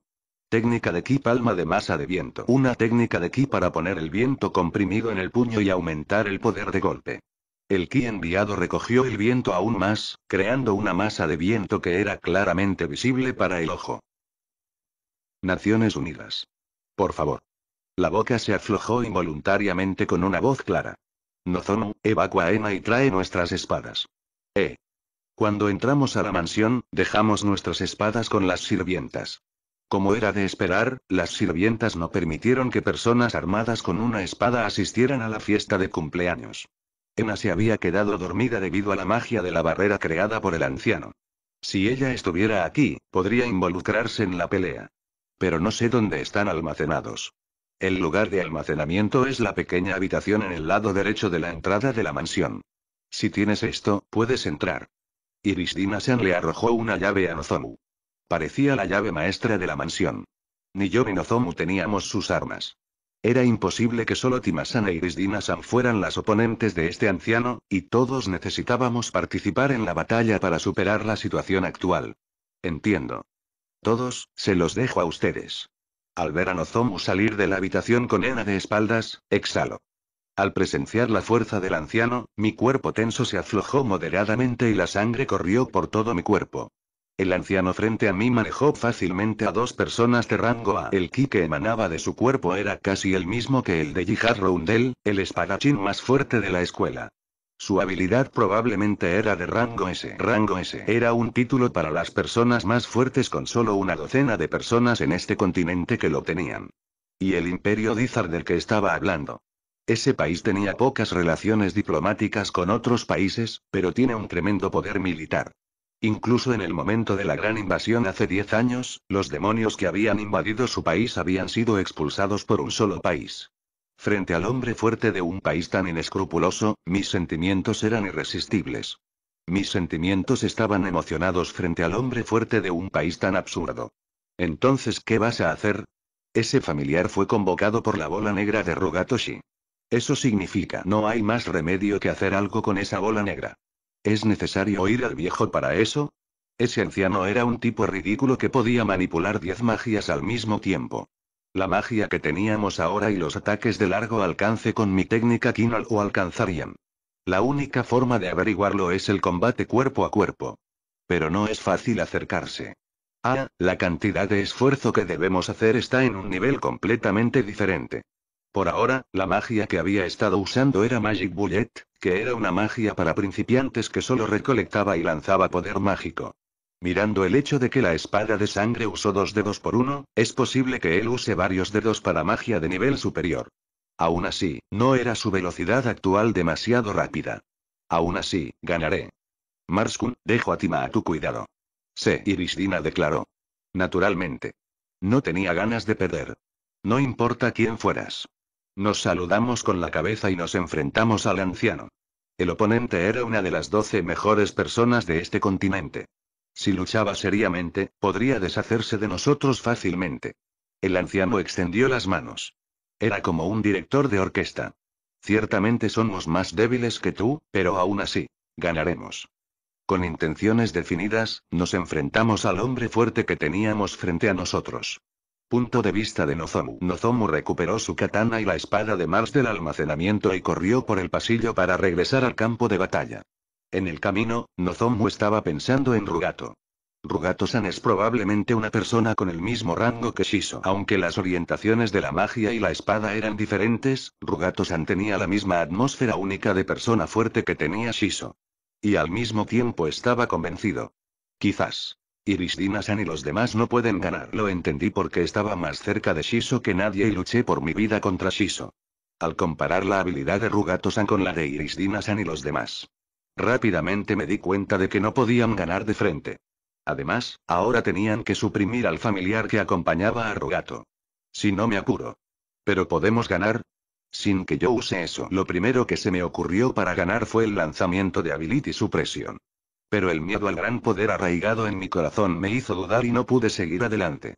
Técnica de ki palma de masa de viento. Una técnica de ki para poner el viento comprimido en el puño y aumentar el poder de golpe. El ki enviado recogió el viento aún más, creando una masa de viento que era claramente visible para el ojo. Naciones Unidas. Por favor. La boca se aflojó involuntariamente con una voz clara. Nozono, evacua Ena y trae nuestras espadas. Eh. Cuando entramos a la mansión, dejamos nuestras espadas con las sirvientas. Como era de esperar, las sirvientas no permitieron que personas armadas con una espada asistieran a la fiesta de cumpleaños. Ena se había quedado dormida debido a la magia de la barrera creada por el anciano. Si ella estuviera aquí, podría involucrarse en la pelea. Pero no sé dónde están almacenados. El lugar de almacenamiento es la pequeña habitación en el lado derecho de la entrada de la mansión. Si tienes esto, puedes entrar. Iris Dinasan le arrojó una llave a Nozomu. Parecía la llave maestra de la mansión. Ni yo ni Nozomu teníamos sus armas. Era imposible que solo Timasana y e risdina fueran las oponentes de este anciano, y todos necesitábamos participar en la batalla para superar la situación actual. Entiendo. Todos, se los dejo a ustedes. Al ver a Nozomu salir de la habitación con Ena de espaldas, exhalo. Al presenciar la fuerza del anciano, mi cuerpo tenso se aflojó moderadamente y la sangre corrió por todo mi cuerpo. El anciano frente a mí manejó fácilmente a dos personas de rango A. El ki que emanaba de su cuerpo era casi el mismo que el de Jihad Roundel, el espadachín más fuerte de la escuela. Su habilidad probablemente era de rango S. Rango S era un título para las personas más fuertes con solo una docena de personas en este continente que lo tenían. Y el imperio Dizar del que estaba hablando. Ese país tenía pocas relaciones diplomáticas con otros países, pero tiene un tremendo poder militar. Incluso en el momento de la gran invasión hace 10 años, los demonios que habían invadido su país habían sido expulsados por un solo país. Frente al hombre fuerte de un país tan inescrupuloso, mis sentimientos eran irresistibles. Mis sentimientos estaban emocionados frente al hombre fuerte de un país tan absurdo. Entonces, ¿qué vas a hacer? Ese familiar fue convocado por la bola negra de Rugatoshi. Eso significa no hay más remedio que hacer algo con esa bola negra. ¿Es necesario oír al viejo para eso? Ese anciano era un tipo ridículo que podía manipular diez magias al mismo tiempo. La magia que teníamos ahora y los ataques de largo alcance con mi técnica Kinal o alcanzarían. La única forma de averiguarlo es el combate cuerpo a cuerpo. Pero no es fácil acercarse. Ah, la cantidad de esfuerzo que debemos hacer está en un nivel completamente diferente. Por ahora, la magia que había estado usando era Magic Bullet, que era una magia para principiantes que solo recolectaba y lanzaba poder mágico. Mirando el hecho de que la espada de sangre usó dos dedos por uno, es posible que él use varios dedos para magia de nivel superior. Aún así, no era su velocidad actual demasiado rápida. Aún así, ganaré. Marskun, dejo a Tima a tu cuidado. Se Irisdina declaró. Naturalmente. No tenía ganas de perder. No importa quién fueras. Nos saludamos con la cabeza y nos enfrentamos al anciano. El oponente era una de las doce mejores personas de este continente. Si luchaba seriamente, podría deshacerse de nosotros fácilmente. El anciano extendió las manos. Era como un director de orquesta. Ciertamente somos más débiles que tú, pero aún así, ganaremos. Con intenciones definidas, nos enfrentamos al hombre fuerte que teníamos frente a nosotros. Punto de vista de Nozomu. Nozomu recuperó su katana y la espada de Mars del almacenamiento y corrió por el pasillo para regresar al campo de batalla. En el camino, Nozomu estaba pensando en Rugato. Rugato-san es probablemente una persona con el mismo rango que Shiso. Aunque las orientaciones de la magia y la espada eran diferentes, Rugato-san tenía la misma atmósfera única de persona fuerte que tenía Shiso. Y al mismo tiempo estaba convencido. Quizás. Iris Dinasan y los demás no pueden ganar. Lo entendí porque estaba más cerca de Shiso que nadie y luché por mi vida contra Shiso. Al comparar la habilidad de Rugato-san con la de Iris san y los demás. Rápidamente me di cuenta de que no podían ganar de frente. Además, ahora tenían que suprimir al familiar que acompañaba a Rugato. Si no me apuro. Pero podemos ganar, sin que yo use eso. Lo primero que se me ocurrió para ganar fue el lanzamiento de Ability Supresión. Pero el miedo al gran poder arraigado en mi corazón me hizo dudar y no pude seguir adelante.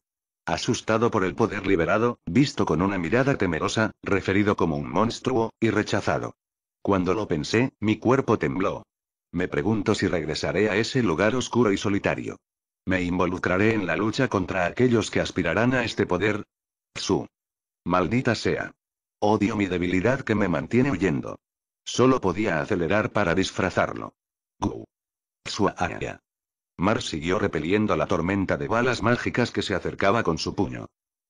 Asustado por el poder liberado, visto con una mirada temerosa, referido como un monstruo, y rechazado. Cuando lo pensé, mi cuerpo tembló. Me pregunto si regresaré a ese lugar oscuro y solitario. ¿Me involucraré en la lucha contra aquellos que aspirarán a este poder? Su. Maldita sea. Odio mi debilidad que me mantiene huyendo. Solo podía acelerar para disfrazarlo. Gu su área. Mars siguió repeliendo la tormenta de balas mágicas que se acercaba con su puño.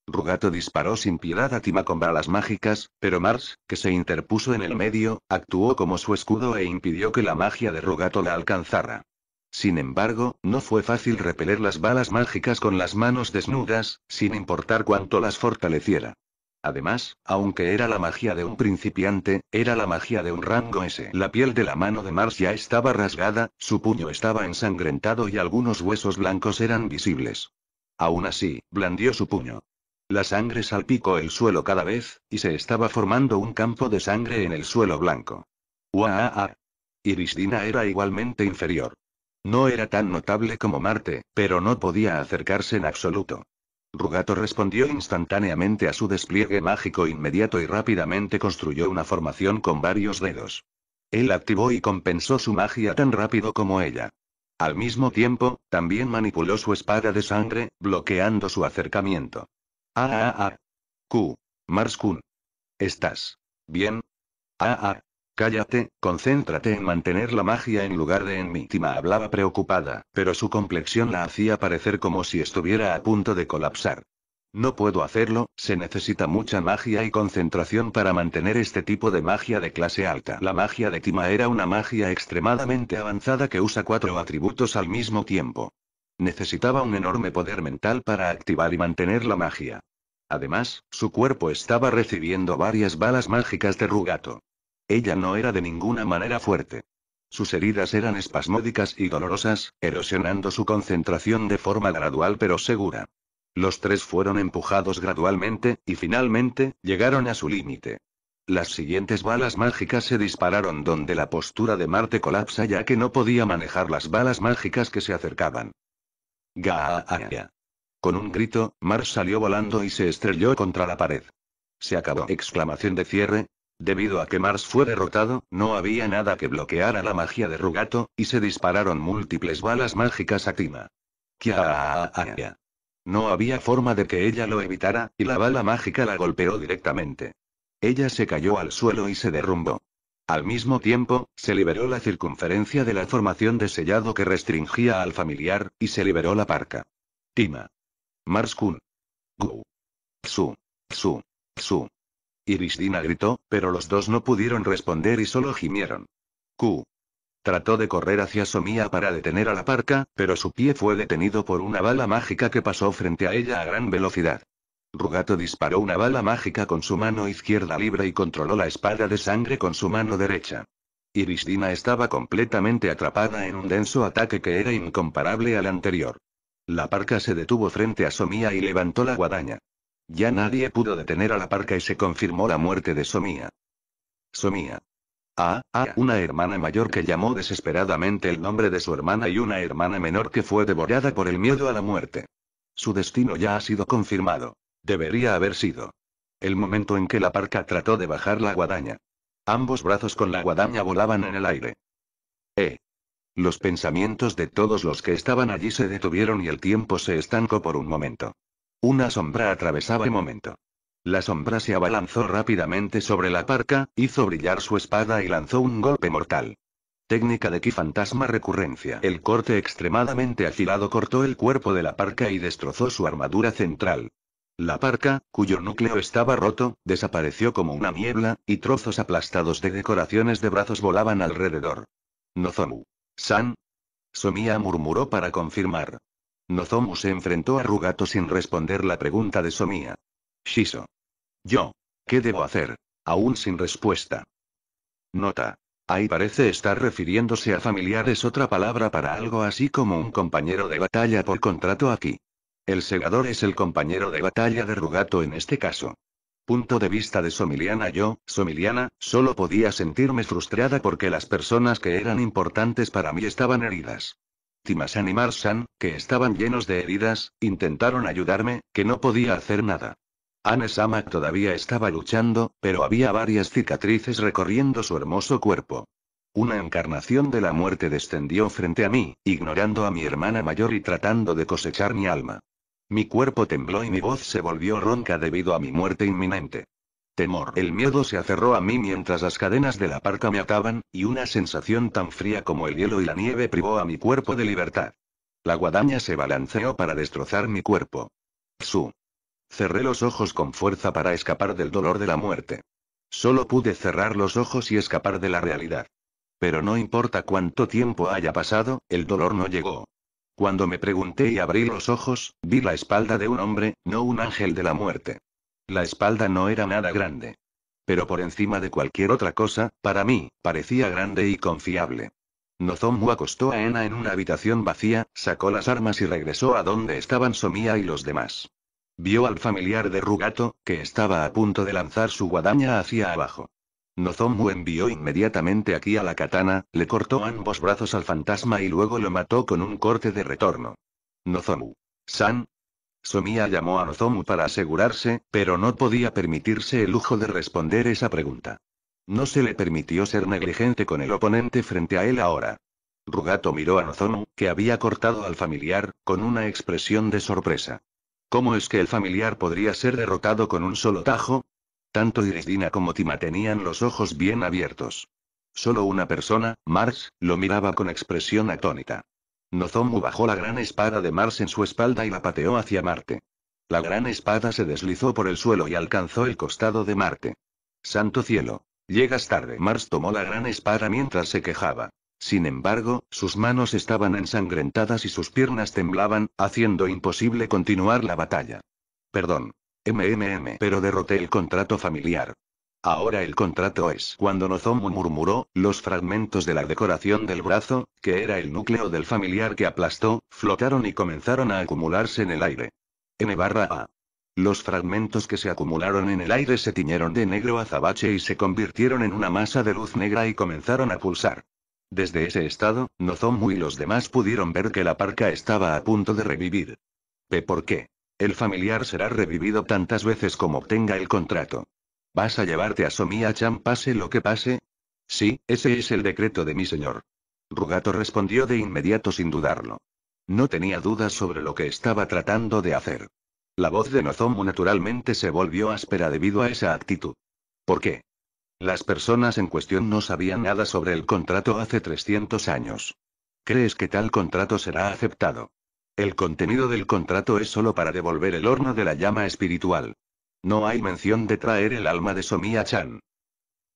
Rugato disparó sin piedad a Tima con balas mágicas, pero Mars, que se interpuso en el medio, actuó como su escudo e impidió que la magia de Rugato la alcanzara. Sin embargo, no fue fácil repeler las balas mágicas con las manos desnudas, sin importar cuánto las fortaleciera. Además, aunque era la magia de un principiante, era la magia de un rango S. La piel de la mano de Mars ya estaba rasgada, su puño estaba ensangrentado y algunos huesos blancos eran visibles. Aún así, blandió su puño. La sangre salpicó el suelo cada vez, y se estaba formando un campo de sangre en el suelo blanco. Iris Irisdina era igualmente inferior. No era tan notable como Marte, pero no podía acercarse en absoluto. Rugato respondió instantáneamente a su despliegue mágico inmediato y rápidamente construyó una formación con varios dedos. Él activó y compensó su magia tan rápido como ella. Al mismo tiempo, también manipuló su espada de sangre, bloqueando su acercamiento. Ah, ah, ah. Q. Mars ¿Estás bien? Ah, ah. Cállate, concéntrate en mantener la magia en lugar de en mí. Tima hablaba preocupada, pero su complexión la hacía parecer como si estuviera a punto de colapsar. No puedo hacerlo, se necesita mucha magia y concentración para mantener este tipo de magia de clase alta. La magia de Tima era una magia extremadamente avanzada que usa cuatro atributos al mismo tiempo. Necesitaba un enorme poder mental para activar y mantener la magia. Además, su cuerpo estaba recibiendo varias balas mágicas de Rugato. Ella no era de ninguna manera fuerte. Sus heridas eran espasmódicas y dolorosas, erosionando su concentración de forma gradual pero segura. Los tres fueron empujados gradualmente, y finalmente, llegaron a su límite. Las siguientes balas mágicas se dispararon donde la postura de Marte colapsa ya que no podía manejar las balas mágicas que se acercaban. Gaaaaa. Con un grito, Mar salió volando y se estrelló contra la pared. Se acabó. Exclamación de cierre, Debido a que Mars fue derrotado, no había nada que bloqueara la magia de Rugato, y se dispararon múltiples balas mágicas a Tima. No había forma de que ella lo evitara, y la bala mágica la golpeó directamente. Ella se cayó al suelo y se derrumbó. Al mismo tiempo, se liberó la circunferencia de la formación de sellado que restringía al familiar, y se liberó la parca. Tima. Mars-kun. Gu. Su. Su. Su. Irisdina gritó, pero los dos no pudieron responder y solo gimieron. Q. Trató de correr hacia Somía para detener a la parca, pero su pie fue detenido por una bala mágica que pasó frente a ella a gran velocidad. Rugato disparó una bala mágica con su mano izquierda libre y controló la espada de sangre con su mano derecha. Irisdina estaba completamente atrapada en un denso ataque que era incomparable al anterior. La parca se detuvo frente a Somía y levantó la guadaña. Ya nadie pudo detener a la parca y se confirmó la muerte de Somía. Somía. Ah, ah, una hermana mayor que llamó desesperadamente el nombre de su hermana y una hermana menor que fue devorada por el miedo a la muerte. Su destino ya ha sido confirmado. Debería haber sido. El momento en que la parca trató de bajar la guadaña. Ambos brazos con la guadaña volaban en el aire. Eh. Los pensamientos de todos los que estaban allí se detuvieron y el tiempo se estancó por un momento. Una sombra atravesaba el momento. La sombra se abalanzó rápidamente sobre la parca, hizo brillar su espada y lanzó un golpe mortal. Técnica de ki fantasma recurrencia. El corte extremadamente afilado cortó el cuerpo de la parca y destrozó su armadura central. La parca, cuyo núcleo estaba roto, desapareció como una niebla, y trozos aplastados de decoraciones de brazos volaban alrededor. Nozomu. San. Somía murmuró para confirmar. Nozomu se enfrentó a Rugato sin responder la pregunta de Somía. Shiso. Yo. ¿Qué debo hacer? Aún sin respuesta. Nota. Ahí parece estar refiriéndose a familiares otra palabra para algo así como un compañero de batalla por contrato aquí. El segador es el compañero de batalla de Rugato en este caso. Punto de vista de Somiliana Yo, Somiliana, solo podía sentirme frustrada porque las personas que eran importantes para mí estaban heridas. Timasan Animar-san, que estaban llenos de heridas, intentaron ayudarme, que no podía hacer nada. anne todavía estaba luchando, pero había varias cicatrices recorriendo su hermoso cuerpo. Una encarnación de la muerte descendió frente a mí, ignorando a mi hermana mayor y tratando de cosechar mi alma. Mi cuerpo tembló y mi voz se volvió ronca debido a mi muerte inminente. Temor. El miedo se aferró a mí mientras las cadenas de la parca me ataban, y una sensación tan fría como el hielo y la nieve privó a mi cuerpo de libertad. La guadaña se balanceó para destrozar mi cuerpo. Su. Cerré los ojos con fuerza para escapar del dolor de la muerte. Solo pude cerrar los ojos y escapar de la realidad. Pero no importa cuánto tiempo haya pasado, el dolor no llegó. Cuando me pregunté y abrí los ojos, vi la espalda de un hombre, no un ángel de la muerte. La espalda no era nada grande. Pero por encima de cualquier otra cosa, para mí, parecía grande y confiable. Nozomu acostó a Ena en una habitación vacía, sacó las armas y regresó a donde estaban Somía y los demás. Vio al familiar de Rugato, que estaba a punto de lanzar su guadaña hacia abajo. Nozomu envió inmediatamente aquí a la katana, le cortó ambos brazos al fantasma y luego lo mató con un corte de retorno. Nozomu. San, Somiya llamó a Nozomu para asegurarse, pero no podía permitirse el lujo de responder esa pregunta. No se le permitió ser negligente con el oponente frente a él ahora. Rugato miró a Nozomu, que había cortado al familiar, con una expresión de sorpresa. ¿Cómo es que el familiar podría ser derrotado con un solo tajo? Tanto Irisdina como Tima tenían los ojos bien abiertos. Solo una persona, Marx, lo miraba con expresión atónita. Nozomu bajó la gran espada de Mars en su espalda y la pateó hacia Marte. La gran espada se deslizó por el suelo y alcanzó el costado de Marte. Santo cielo. Llegas tarde. Mars tomó la gran espada mientras se quejaba. Sin embargo, sus manos estaban ensangrentadas y sus piernas temblaban, haciendo imposible continuar la batalla. Perdón. MMM. Pero derroté el contrato familiar. Ahora el contrato es. Cuando Nozomu murmuró, los fragmentos de la decoración del brazo, que era el núcleo del familiar que aplastó, flotaron y comenzaron a acumularse en el aire. N barra A. Los fragmentos que se acumularon en el aire se tiñeron de negro azabache y se convirtieron en una masa de luz negra y comenzaron a pulsar. Desde ese estado, Nozomu y los demás pudieron ver que la parca estaba a punto de revivir. ¿P por qué? El familiar será revivido tantas veces como obtenga el contrato. ¿Vas a llevarte a Somia Chan pase lo que pase? Sí, ese es el decreto de mi señor. Rugato respondió de inmediato sin dudarlo. No tenía dudas sobre lo que estaba tratando de hacer. La voz de Nozomu naturalmente se volvió áspera debido a esa actitud. ¿Por qué? Las personas en cuestión no sabían nada sobre el contrato hace 300 años. ¿Crees que tal contrato será aceptado? El contenido del contrato es solo para devolver el horno de la llama espiritual. No hay mención de traer el alma de Somia chan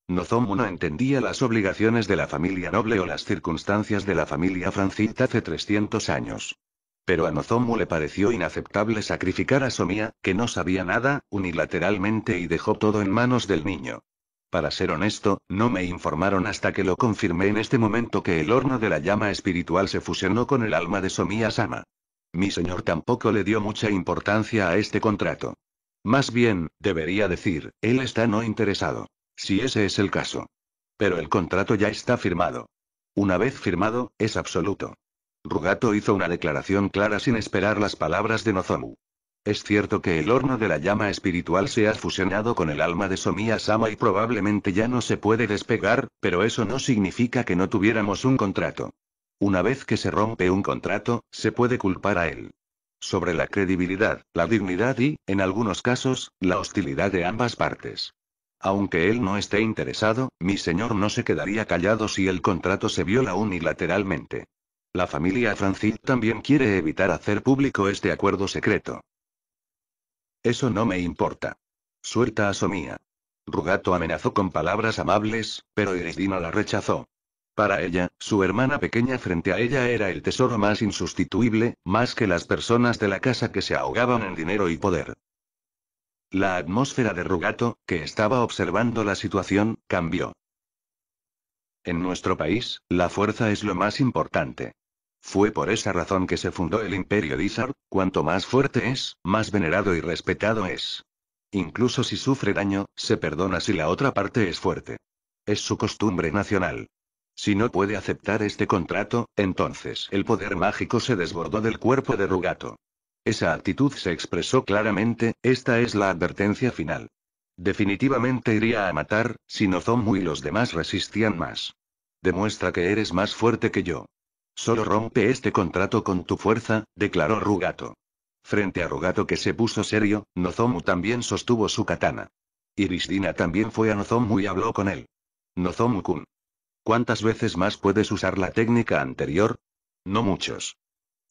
Nozomu no entendía las obligaciones de la familia noble o las circunstancias de la familia Francita hace 300 años. Pero a Nozomu le pareció inaceptable sacrificar a Somia, que no sabía nada, unilateralmente y dejó todo en manos del niño. Para ser honesto, no me informaron hasta que lo confirmé en este momento que el horno de la llama espiritual se fusionó con el alma de Somia Sama. Mi señor tampoco le dio mucha importancia a este contrato. Más bien, debería decir, él está no interesado. Si ese es el caso. Pero el contrato ya está firmado. Una vez firmado, es absoluto. Rugato hizo una declaración clara sin esperar las palabras de Nozomu. Es cierto que el horno de la llama espiritual se ha fusionado con el alma de Somiya Sama y probablemente ya no se puede despegar, pero eso no significa que no tuviéramos un contrato. Una vez que se rompe un contrato, se puede culpar a él sobre la credibilidad, la dignidad y, en algunos casos, la hostilidad de ambas partes. Aunque él no esté interesado, mi señor no se quedaría callado si el contrato se viola unilateralmente. La familia Francis también quiere evitar hacer público este acuerdo secreto. Eso no me importa. Suelta a Somía. Rugato amenazó con palabras amables, pero Iridina la rechazó. Para ella, su hermana pequeña frente a ella era el tesoro más insustituible, más que las personas de la casa que se ahogaban en dinero y poder. La atmósfera de Rugato, que estaba observando la situación, cambió. En nuestro país, la fuerza es lo más importante. Fue por esa razón que se fundó el imperio Dizar, cuanto más fuerte es, más venerado y respetado es. Incluso si sufre daño, se perdona si la otra parte es fuerte. Es su costumbre nacional. Si no puede aceptar este contrato, entonces el poder mágico se desbordó del cuerpo de Rugato. Esa actitud se expresó claramente, esta es la advertencia final. Definitivamente iría a matar, si Nozomu y los demás resistían más. Demuestra que eres más fuerte que yo. Solo rompe este contrato con tu fuerza, declaró Rugato. Frente a Rugato que se puso serio, Nozomu también sostuvo su katana. Irisdina también fue a Nozomu y habló con él. Nozomu-kun. ¿Cuántas veces más puedes usar la técnica anterior? No muchos.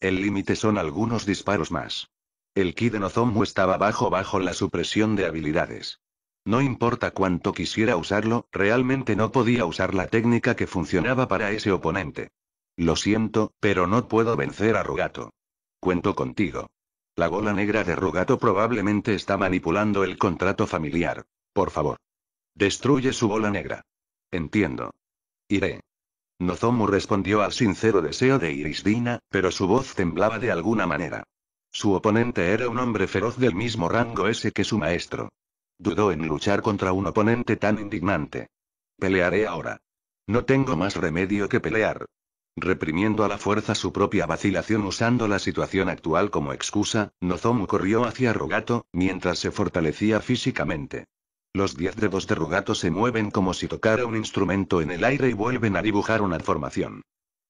El límite son algunos disparos más. El ki de Nozomu estaba bajo bajo la supresión de habilidades. No importa cuánto quisiera usarlo, realmente no podía usar la técnica que funcionaba para ese oponente. Lo siento, pero no puedo vencer a Rugato. Cuento contigo. La bola negra de Rugato probablemente está manipulando el contrato familiar. Por favor. Destruye su bola negra. Entiendo. Iré. Nozomu respondió al sincero deseo de Irisdina, pero su voz temblaba de alguna manera. Su oponente era un hombre feroz del mismo rango ese que su maestro. Dudó en luchar contra un oponente tan indignante. Pelearé ahora. No tengo más remedio que pelear. Reprimiendo a la fuerza su propia vacilación usando la situación actual como excusa, Nozomu corrió hacia Rogato, mientras se fortalecía físicamente. Los diez dedos de Rugato se mueven como si tocara un instrumento en el aire y vuelven a dibujar una formación.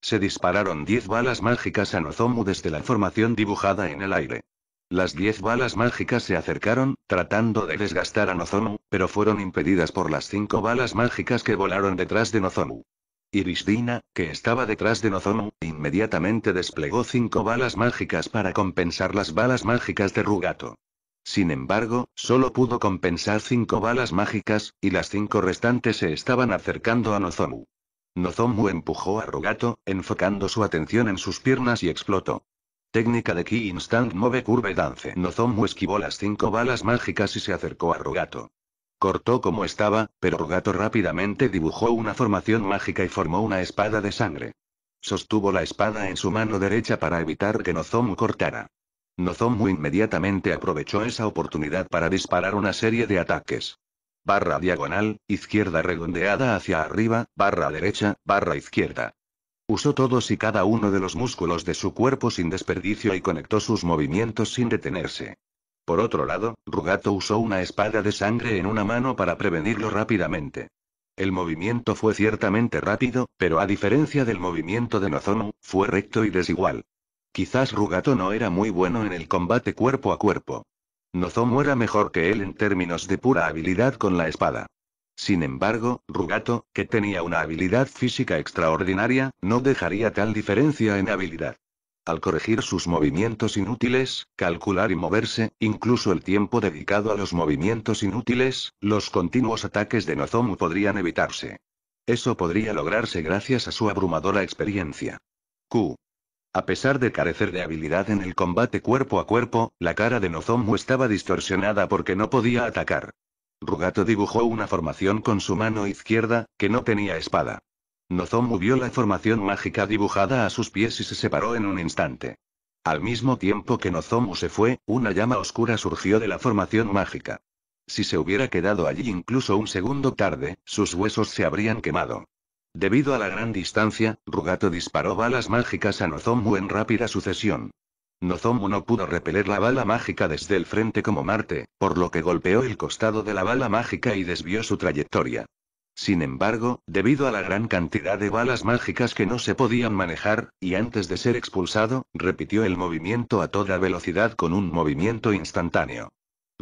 Se dispararon diez balas mágicas a Nozomu desde la formación dibujada en el aire. Las diez balas mágicas se acercaron, tratando de desgastar a Nozomu, pero fueron impedidas por las cinco balas mágicas que volaron detrás de Nozomu. Irisdina, que estaba detrás de Nozomu, inmediatamente desplegó cinco balas mágicas para compensar las balas mágicas de Rugato. Sin embargo, solo pudo compensar cinco balas mágicas, y las cinco restantes se estaban acercando a Nozomu. Nozomu empujó a Rugato, enfocando su atención en sus piernas y explotó. Técnica de Ki Instant Move Curve Dance. Nozomu esquivó las cinco balas mágicas y se acercó a Rugato. Cortó como estaba, pero Rugato rápidamente dibujó una formación mágica y formó una espada de sangre. Sostuvo la espada en su mano derecha para evitar que Nozomu cortara. Nozomu inmediatamente aprovechó esa oportunidad para disparar una serie de ataques. Barra diagonal, izquierda redondeada hacia arriba, barra derecha, barra izquierda. Usó todos y cada uno de los músculos de su cuerpo sin desperdicio y conectó sus movimientos sin detenerse. Por otro lado, Rugato usó una espada de sangre en una mano para prevenirlo rápidamente. El movimiento fue ciertamente rápido, pero a diferencia del movimiento de Nozomu, fue recto y desigual. Quizás Rugato no era muy bueno en el combate cuerpo a cuerpo. Nozomu era mejor que él en términos de pura habilidad con la espada. Sin embargo, Rugato, que tenía una habilidad física extraordinaria, no dejaría tal diferencia en habilidad. Al corregir sus movimientos inútiles, calcular y moverse, incluso el tiempo dedicado a los movimientos inútiles, los continuos ataques de Nozomu podrían evitarse. Eso podría lograrse gracias a su abrumadora experiencia. Q. A pesar de carecer de habilidad en el combate cuerpo a cuerpo, la cara de Nozomu estaba distorsionada porque no podía atacar. Rugato dibujó una formación con su mano izquierda, que no tenía espada. Nozomu vio la formación mágica dibujada a sus pies y se separó en un instante. Al mismo tiempo que Nozomu se fue, una llama oscura surgió de la formación mágica. Si se hubiera quedado allí incluso un segundo tarde, sus huesos se habrían quemado. Debido a la gran distancia, Rugato disparó balas mágicas a Nozomu en rápida sucesión. Nozomu no pudo repeler la bala mágica desde el frente como Marte, por lo que golpeó el costado de la bala mágica y desvió su trayectoria. Sin embargo, debido a la gran cantidad de balas mágicas que no se podían manejar, y antes de ser expulsado, repitió el movimiento a toda velocidad con un movimiento instantáneo.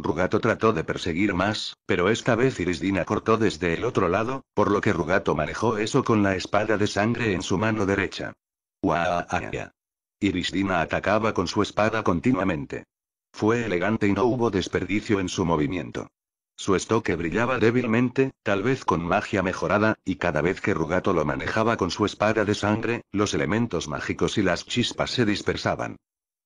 Rugato trató de perseguir más, pero esta vez Irisdina cortó desde el otro lado, por lo que Rugato manejó eso con la espada de sangre en su mano derecha. ¡Wa-a-a-a-a-a! Ah, ah, ah, Irisdina atacaba con su espada continuamente. Fue elegante y no hubo desperdicio en su movimiento. Su estoque brillaba débilmente, tal vez con magia mejorada, y cada vez que Rugato lo manejaba con su espada de sangre, los elementos mágicos y las chispas se dispersaban.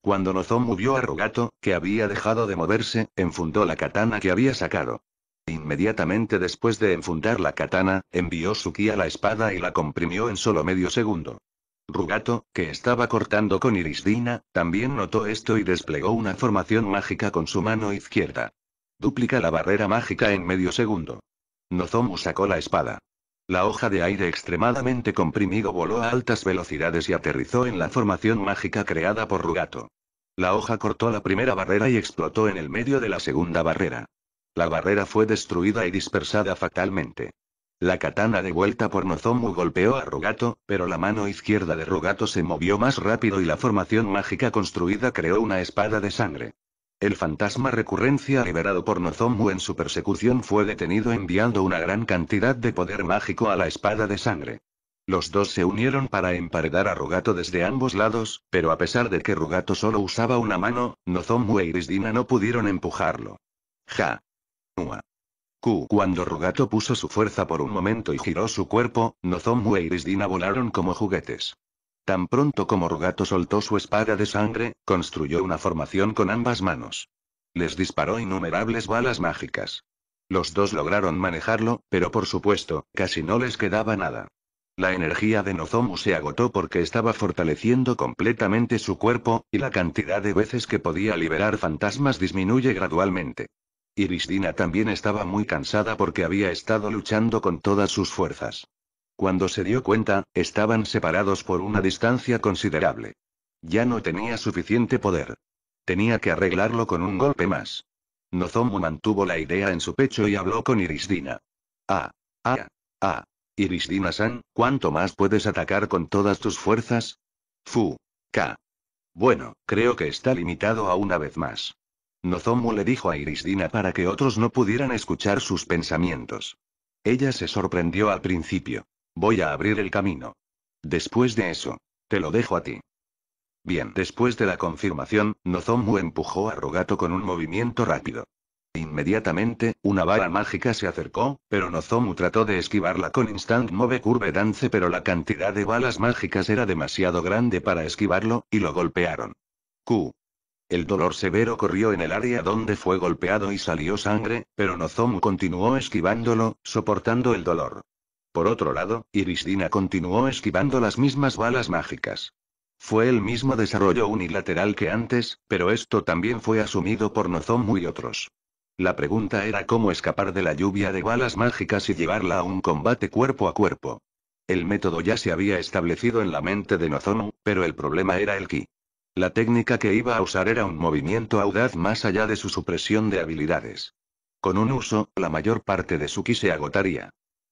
Cuando Nozomu vio a Rugato, que había dejado de moverse, enfundó la katana que había sacado. Inmediatamente después de enfundar la katana, envió su a la espada y la comprimió en solo medio segundo. Rugato, que estaba cortando con Irisdina, también notó esto y desplegó una formación mágica con su mano izquierda. Duplica la barrera mágica en medio segundo. Nozomu sacó la espada. La hoja de aire extremadamente comprimido voló a altas velocidades y aterrizó en la formación mágica creada por Rugato. La hoja cortó la primera barrera y explotó en el medio de la segunda barrera. La barrera fue destruida y dispersada fatalmente. La katana de vuelta por Nozomu golpeó a Rugato, pero la mano izquierda de Rugato se movió más rápido y la formación mágica construida creó una espada de sangre. El fantasma recurrencia liberado por Nozomu en su persecución fue detenido enviando una gran cantidad de poder mágico a la espada de sangre. Los dos se unieron para emparedar a Rugato desde ambos lados, pero a pesar de que Rugato solo usaba una mano, Nozomu e Irisdina no pudieron empujarlo. Ja. Ua. Q. Cuando Rugato puso su fuerza por un momento y giró su cuerpo, Nozomu e Irisdina volaron como juguetes. Tan pronto como Rugato soltó su espada de sangre, construyó una formación con ambas manos. Les disparó innumerables balas mágicas. Los dos lograron manejarlo, pero por supuesto, casi no les quedaba nada. La energía de Nozomu se agotó porque estaba fortaleciendo completamente su cuerpo, y la cantidad de veces que podía liberar fantasmas disminuye gradualmente. Irisdina también estaba muy cansada porque había estado luchando con todas sus fuerzas. Cuando se dio cuenta, estaban separados por una distancia considerable. Ya no tenía suficiente poder. Tenía que arreglarlo con un golpe más. Nozomu mantuvo la idea en su pecho y habló con Irisdina. Ah. Ah. Ah. Irisdina-san, ¿cuánto más puedes atacar con todas tus fuerzas? Fu. ka. Bueno, creo que está limitado a una vez más. Nozomu le dijo a Irisdina para que otros no pudieran escuchar sus pensamientos. Ella se sorprendió al principio. Voy a abrir el camino. Después de eso, te lo dejo a ti. Bien, después de la confirmación, Nozomu empujó a Rogato con un movimiento rápido. Inmediatamente, una bala mágica se acercó, pero Nozomu trató de esquivarla con Instant Move Curve Dance pero la cantidad de balas mágicas era demasiado grande para esquivarlo, y lo golpearon. Q. El dolor severo corrió en el área donde fue golpeado y salió sangre, pero Nozomu continuó esquivándolo, soportando el dolor. Por otro lado, Irisdina continuó esquivando las mismas balas mágicas. Fue el mismo desarrollo unilateral que antes, pero esto también fue asumido por Nozomu y otros. La pregunta era cómo escapar de la lluvia de balas mágicas y llevarla a un combate cuerpo a cuerpo. El método ya se había establecido en la mente de Nozomu, pero el problema era el ki. La técnica que iba a usar era un movimiento audaz más allá de su supresión de habilidades. Con un uso, la mayor parte de su ki se agotaría.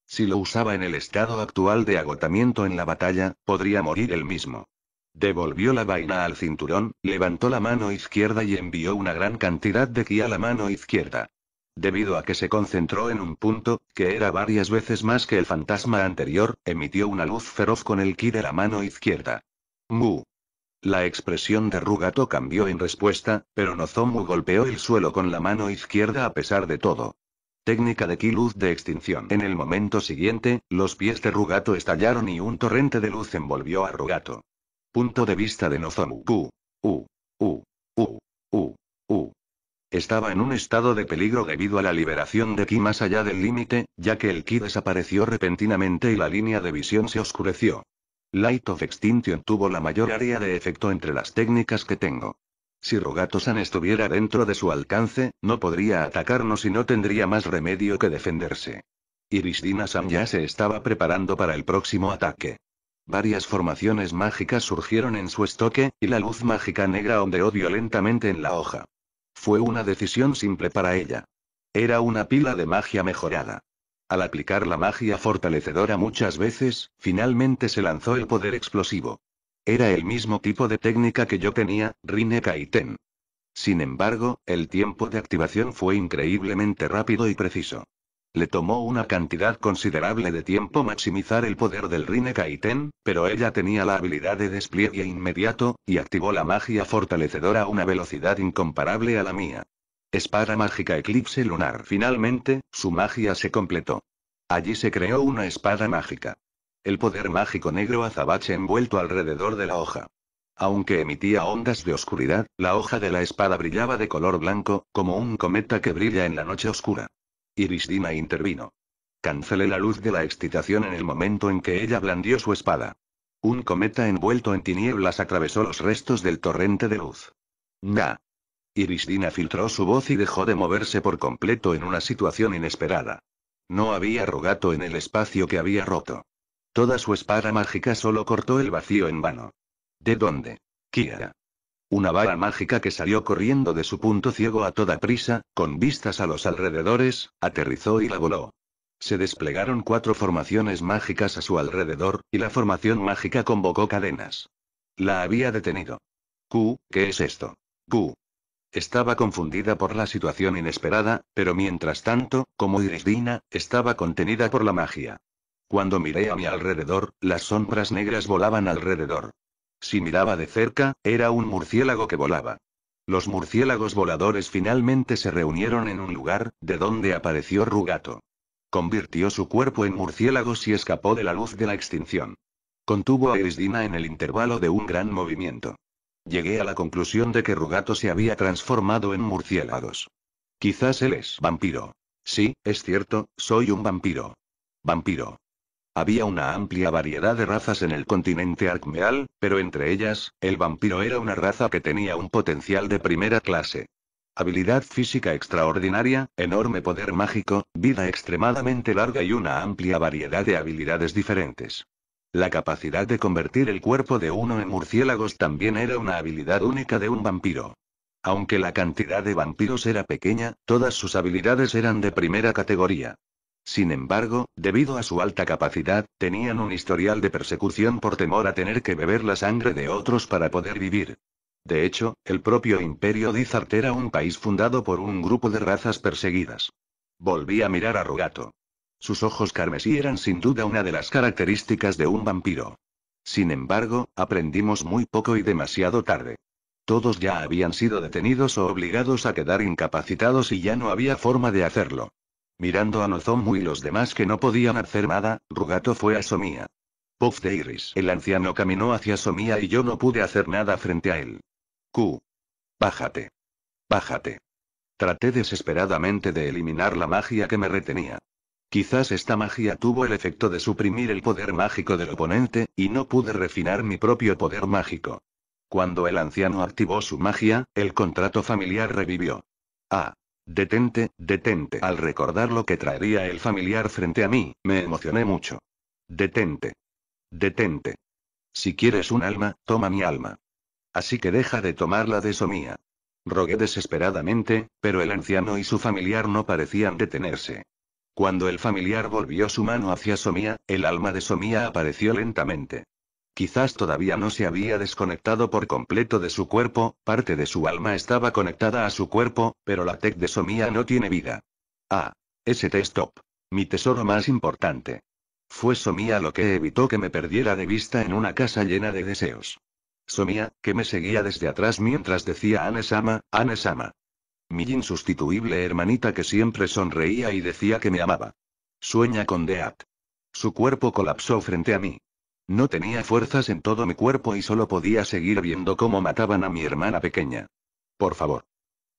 Si lo usaba en el estado actual de agotamiento en la batalla, podría morir él mismo. Devolvió la vaina al cinturón, levantó la mano izquierda y envió una gran cantidad de ki a la mano izquierda. Debido a que se concentró en un punto, que era varias veces más que el fantasma anterior, emitió una luz feroz con el ki de la mano izquierda. Mu. La expresión de Rugato cambió en respuesta, pero Nozomu golpeó el suelo con la mano izquierda a pesar de todo. Técnica de ki luz de extinción. En el momento siguiente, los pies de Rugato estallaron y un torrente de luz envolvió a Rugato. Punto de vista de Nozomu. U. U. U. U. U. Estaba en un estado de peligro debido a la liberación de ki más allá del límite, ya que el ki desapareció repentinamente y la línea de visión se oscureció. Light of Extinction tuvo la mayor área de efecto entre las técnicas que tengo. Si Rogato-san estuviera dentro de su alcance, no podría atacarnos y no tendría más remedio que defenderse. Irisdina-san ya se estaba preparando para el próximo ataque. Varias formaciones mágicas surgieron en su estoque, y la luz mágica negra ondeó violentamente en la hoja. Fue una decisión simple para ella. Era una pila de magia mejorada. Al aplicar la magia fortalecedora muchas veces, finalmente se lanzó el poder explosivo. Era el mismo tipo de técnica que yo tenía, Rine Kaiten. Sin embargo, el tiempo de activación fue increíblemente rápido y preciso. Le tomó una cantidad considerable de tiempo maximizar el poder del Rine Kaiten, pero ella tenía la habilidad de despliegue inmediato, y activó la magia fortalecedora a una velocidad incomparable a la mía. Espada mágica Eclipse Lunar. Finalmente, su magia se completó. Allí se creó una espada mágica. El poder mágico negro azabache envuelto alrededor de la hoja. Aunque emitía ondas de oscuridad, la hoja de la espada brillaba de color blanco, como un cometa que brilla en la noche oscura. Irisdina intervino. Cancelé la luz de la excitación en el momento en que ella blandió su espada. Un cometa envuelto en tinieblas atravesó los restos del torrente de luz. Nah. Irisdina filtró su voz y dejó de moverse por completo en una situación inesperada. No había rogato en el espacio que había roto. Toda su espada mágica solo cortó el vacío en vano. ¿De dónde? Kiara. Una vara mágica que salió corriendo de su punto ciego a toda prisa, con vistas a los alrededores, aterrizó y la voló. Se desplegaron cuatro formaciones mágicas a su alrededor, y la formación mágica convocó cadenas. La había detenido. Q, ¿qué es esto? Q. Estaba confundida por la situación inesperada, pero mientras tanto, como iridina estaba contenida por la magia. Cuando miré a mi alrededor, las sombras negras volaban alrededor. Si miraba de cerca, era un murciélago que volaba. Los murciélagos voladores finalmente se reunieron en un lugar, de donde apareció Rugato. Convirtió su cuerpo en murciélagos y escapó de la luz de la extinción. Contuvo a Erisdina en el intervalo de un gran movimiento. Llegué a la conclusión de que Rugato se había transformado en murciélagos. Quizás él es vampiro. Sí, es cierto, soy un vampiro. Vampiro. Había una amplia variedad de razas en el continente Arcmeal, pero entre ellas, el vampiro era una raza que tenía un potencial de primera clase. Habilidad física extraordinaria, enorme poder mágico, vida extremadamente larga y una amplia variedad de habilidades diferentes. La capacidad de convertir el cuerpo de uno en murciélagos también era una habilidad única de un vampiro. Aunque la cantidad de vampiros era pequeña, todas sus habilidades eran de primera categoría. Sin embargo, debido a su alta capacidad, tenían un historial de persecución por temor a tener que beber la sangre de otros para poder vivir. De hecho, el propio imperio Dizart era un país fundado por un grupo de razas perseguidas. Volví a mirar a Rugato. Sus ojos carmesí eran sin duda una de las características de un vampiro. Sin embargo, aprendimos muy poco y demasiado tarde. Todos ya habían sido detenidos o obligados a quedar incapacitados y ya no había forma de hacerlo. Mirando a Nozomu y los demás que no podían hacer nada, Rugato fue a Somía. Puff de Iris. El anciano caminó hacia Somía y yo no pude hacer nada frente a él. Q. Bájate. Bájate. Traté desesperadamente de eliminar la magia que me retenía. Quizás esta magia tuvo el efecto de suprimir el poder mágico del oponente, y no pude refinar mi propio poder mágico. Cuando el anciano activó su magia, el contrato familiar revivió. Ah. Detente, detente. Al recordar lo que traería el familiar frente a mí, me emocioné mucho. Detente. Detente. Si quieres un alma, toma mi alma. Así que deja de tomarla de somía. Rogué desesperadamente, pero el anciano y su familiar no parecían detenerse. Cuando el familiar volvió su mano hacia Somía, el alma de Somía apareció lentamente. Quizás todavía no se había desconectado por completo de su cuerpo, parte de su alma estaba conectada a su cuerpo, pero la tech de Somía no tiene vida. Ah. ST Stop. Mi tesoro más importante. Fue Somía lo que evitó que me perdiera de vista en una casa llena de deseos. Somía, que me seguía desde atrás mientras decía Anesama, Anesama. Mi insustituible hermanita que siempre sonreía y decía que me amaba. Sueña con Deat. Su cuerpo colapsó frente a mí. No tenía fuerzas en todo mi cuerpo y solo podía seguir viendo cómo mataban a mi hermana pequeña. Por favor.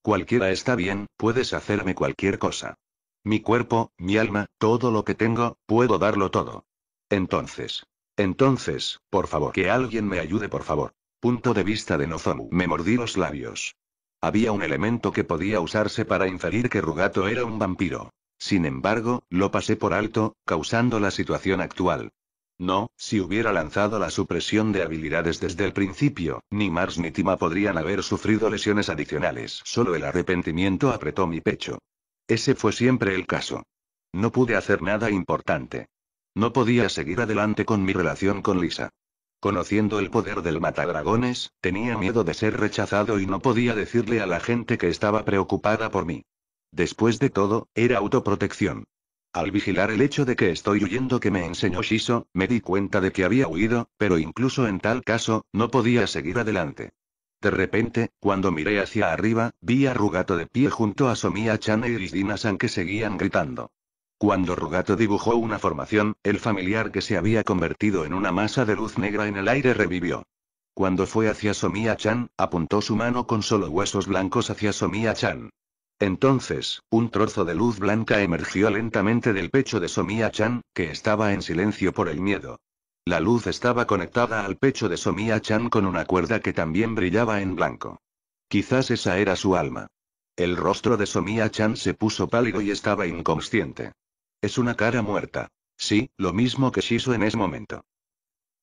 Cualquiera está bien, puedes hacerme cualquier cosa. Mi cuerpo, mi alma, todo lo que tengo, puedo darlo todo. Entonces. Entonces, por favor, que alguien me ayude, por favor. Punto de vista de Nozomu. Me mordí los labios. Había un elemento que podía usarse para inferir que Rugato era un vampiro. Sin embargo, lo pasé por alto, causando la situación actual. No, si hubiera lanzado la supresión de habilidades desde el principio, ni Mars ni Tima podrían haber sufrido lesiones adicionales. Solo el arrepentimiento apretó mi pecho. Ese fue siempre el caso. No pude hacer nada importante. No podía seguir adelante con mi relación con Lisa. Conociendo el poder del matadragones, tenía miedo de ser rechazado y no podía decirle a la gente que estaba preocupada por mí. Después de todo, era autoprotección. Al vigilar el hecho de que estoy huyendo que me enseñó Shiso, me di cuenta de que había huido, pero incluso en tal caso, no podía seguir adelante. De repente, cuando miré hacia arriba, vi a Rugato de pie junto a Somia Chan e Irisdina-san que seguían gritando. Cuando Rugato dibujó una formación, el familiar que se había convertido en una masa de luz negra en el aire revivió. Cuando fue hacia Somia Chan, apuntó su mano con solo huesos blancos hacia Somia Chan. Entonces, un trozo de luz blanca emergió lentamente del pecho de Somia Chan, que estaba en silencio por el miedo. La luz estaba conectada al pecho de Somia Chan con una cuerda que también brillaba en blanco. Quizás esa era su alma. El rostro de Somia Chan se puso pálido y estaba inconsciente. Es una cara muerta. Sí, lo mismo que Shiso en ese momento.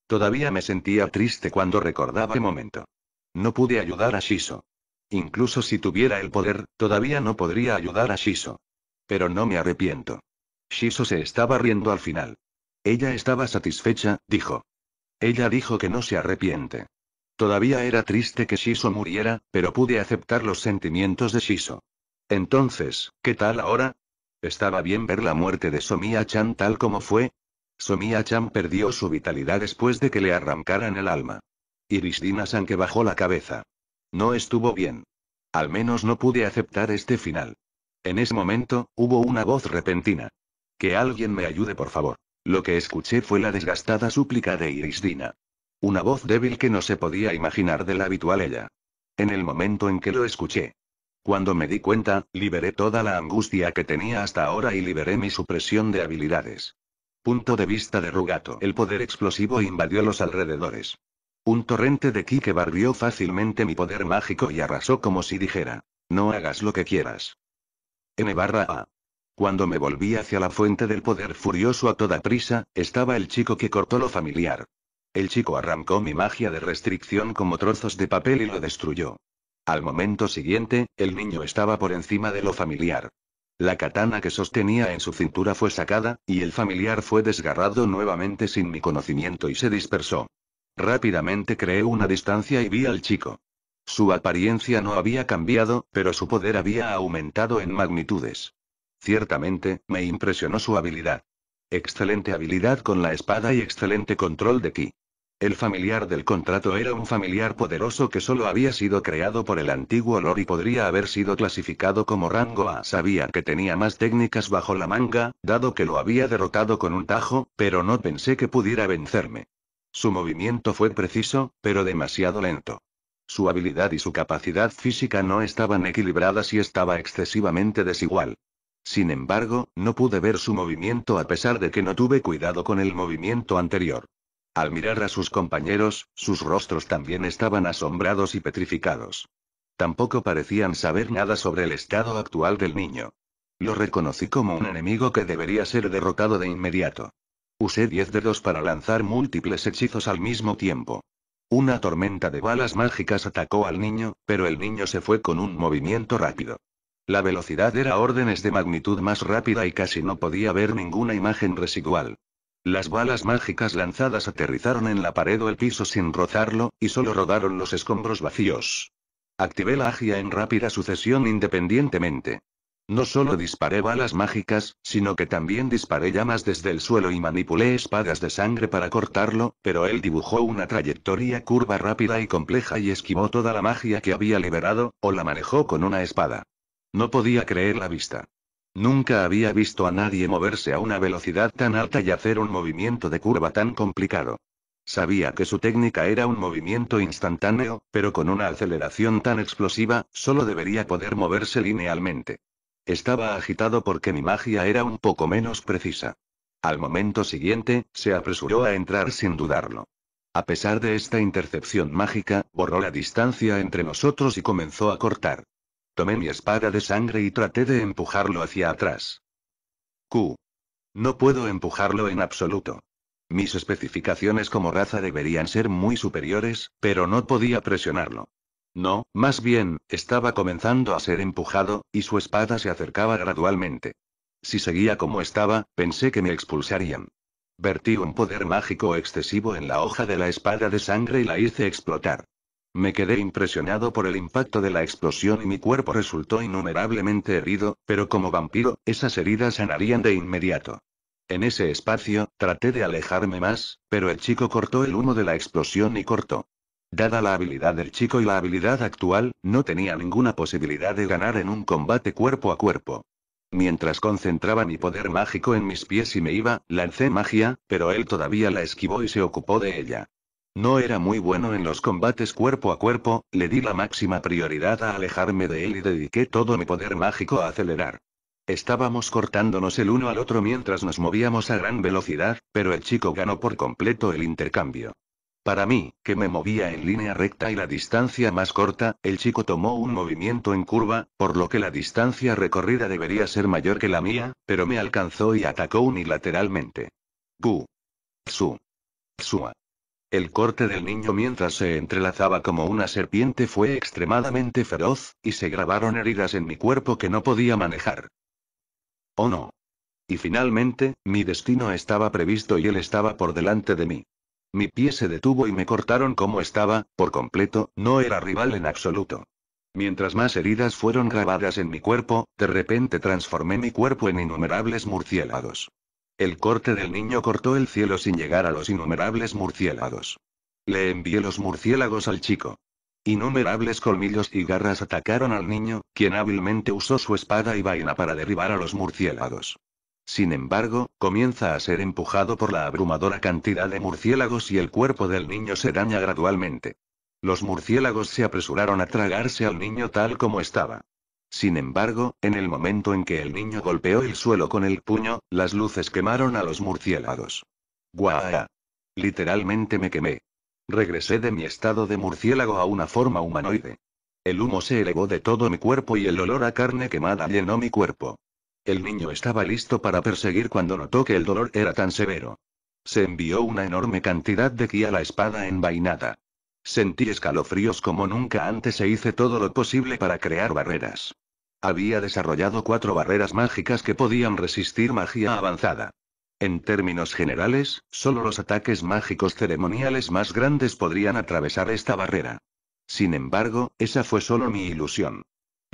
Todavía me sentía triste cuando recordaba el momento. No pude ayudar a Shiso. Incluso si tuviera el poder, todavía no podría ayudar a Shiso. Pero no me arrepiento. Shiso se estaba riendo al final. Ella estaba satisfecha, dijo. Ella dijo que no se arrepiente. Todavía era triste que Shiso muriera, pero pude aceptar los sentimientos de Shiso. Entonces, ¿qué tal ahora? ¿Estaba bien ver la muerte de Somia Chan tal como fue? Somia Chan perdió su vitalidad después de que le arrancaran el alma. Iris Dina San que bajó la cabeza. No estuvo bien. Al menos no pude aceptar este final. En ese momento, hubo una voz repentina. Que alguien me ayude, por favor. Lo que escuché fue la desgastada súplica de Iris Dina. Una voz débil que no se podía imaginar de la habitual ella. En el momento en que lo escuché. Cuando me di cuenta, liberé toda la angustia que tenía hasta ahora y liberé mi supresión de habilidades. Punto de vista de Rugato. El poder explosivo invadió los alrededores. Un torrente de ki que barrió fácilmente mi poder mágico y arrasó como si dijera, no hagas lo que quieras. N barra A. Cuando me volví hacia la fuente del poder furioso a toda prisa, estaba el chico que cortó lo familiar. El chico arrancó mi magia de restricción como trozos de papel y lo destruyó. Al momento siguiente, el niño estaba por encima de lo familiar. La katana que sostenía en su cintura fue sacada, y el familiar fue desgarrado nuevamente sin mi conocimiento y se dispersó. Rápidamente creé una distancia y vi al chico. Su apariencia no había cambiado, pero su poder había aumentado en magnitudes. Ciertamente, me impresionó su habilidad. Excelente habilidad con la espada y excelente control de ki. El familiar del contrato era un familiar poderoso que solo había sido creado por el antiguo Lord y podría haber sido clasificado como rango A. Sabía que tenía más técnicas bajo la manga, dado que lo había derrotado con un tajo, pero no pensé que pudiera vencerme. Su movimiento fue preciso, pero demasiado lento. Su habilidad y su capacidad física no estaban equilibradas y estaba excesivamente desigual. Sin embargo, no pude ver su movimiento a pesar de que no tuve cuidado con el movimiento anterior. Al mirar a sus compañeros, sus rostros también estaban asombrados y petrificados. Tampoco parecían saber nada sobre el estado actual del niño. Lo reconocí como un enemigo que debería ser derrotado de inmediato. Usé 10 dedos para lanzar múltiples hechizos al mismo tiempo. Una tormenta de balas mágicas atacó al niño, pero el niño se fue con un movimiento rápido. La velocidad era órdenes de magnitud más rápida y casi no podía ver ninguna imagen residual. Las balas mágicas lanzadas aterrizaron en la pared o el piso sin rozarlo, y solo rodaron los escombros vacíos. Activé la agia en rápida sucesión independientemente. No solo disparé balas mágicas, sino que también disparé llamas desde el suelo y manipulé espadas de sangre para cortarlo, pero él dibujó una trayectoria curva rápida y compleja y esquivó toda la magia que había liberado, o la manejó con una espada. No podía creer la vista. Nunca había visto a nadie moverse a una velocidad tan alta y hacer un movimiento de curva tan complicado. Sabía que su técnica era un movimiento instantáneo, pero con una aceleración tan explosiva, solo debería poder moverse linealmente. Estaba agitado porque mi magia era un poco menos precisa. Al momento siguiente, se apresuró a entrar sin dudarlo. A pesar de esta intercepción mágica, borró la distancia entre nosotros y comenzó a cortar. Tomé mi espada de sangre y traté de empujarlo hacia atrás. Q. No puedo empujarlo en absoluto. Mis especificaciones como raza deberían ser muy superiores, pero no podía presionarlo. No, más bien, estaba comenzando a ser empujado, y su espada se acercaba gradualmente. Si seguía como estaba, pensé que me expulsarían. Vertí un poder mágico excesivo en la hoja de la espada de sangre y la hice explotar. Me quedé impresionado por el impacto de la explosión y mi cuerpo resultó innumerablemente herido, pero como vampiro, esas heridas sanarían de inmediato. En ese espacio, traté de alejarme más, pero el chico cortó el humo de la explosión y cortó. Dada la habilidad del chico y la habilidad actual, no tenía ninguna posibilidad de ganar en un combate cuerpo a cuerpo. Mientras concentraba mi poder mágico en mis pies y me iba, lancé magia, pero él todavía la esquivó y se ocupó de ella. No era muy bueno en los combates cuerpo a cuerpo, le di la máxima prioridad a alejarme de él y dediqué todo mi poder mágico a acelerar. Estábamos cortándonos el uno al otro mientras nos movíamos a gran velocidad, pero el chico ganó por completo el intercambio. Para mí, que me movía en línea recta y la distancia más corta, el chico tomó un movimiento en curva, por lo que la distancia recorrida debería ser mayor que la mía, pero me alcanzó y atacó unilateralmente. Gu. Su. Sua. El corte del niño mientras se entrelazaba como una serpiente fue extremadamente feroz, y se grabaron heridas en mi cuerpo que no podía manejar. Oh no. Y finalmente, mi destino estaba previsto y él estaba por delante de mí. Mi pie se detuvo y me cortaron como estaba, por completo, no era rival en absoluto. Mientras más heridas fueron grabadas en mi cuerpo, de repente transformé mi cuerpo en innumerables murciélagos. El corte del niño cortó el cielo sin llegar a los innumerables murciélagos. Le envié los murciélagos al chico. Innumerables colmillos y garras atacaron al niño, quien hábilmente usó su espada y vaina para derribar a los murciélagos. Sin embargo, comienza a ser empujado por la abrumadora cantidad de murciélagos y el cuerpo del niño se daña gradualmente. Los murciélagos se apresuraron a tragarse al niño tal como estaba. Sin embargo, en el momento en que el niño golpeó el suelo con el puño, las luces quemaron a los murciélagos. ¡Guau! Literalmente me quemé. Regresé de mi estado de murciélago a una forma humanoide. El humo se elevó de todo mi cuerpo y el olor a carne quemada llenó mi cuerpo. El niño estaba listo para perseguir cuando notó que el dolor era tan severo. Se envió una enorme cantidad de ki a la espada envainada. Sentí escalofríos como nunca antes e hice todo lo posible para crear barreras. Había desarrollado cuatro barreras mágicas que podían resistir magia avanzada. En términos generales, solo los ataques mágicos ceremoniales más grandes podrían atravesar esta barrera. Sin embargo, esa fue solo mi ilusión.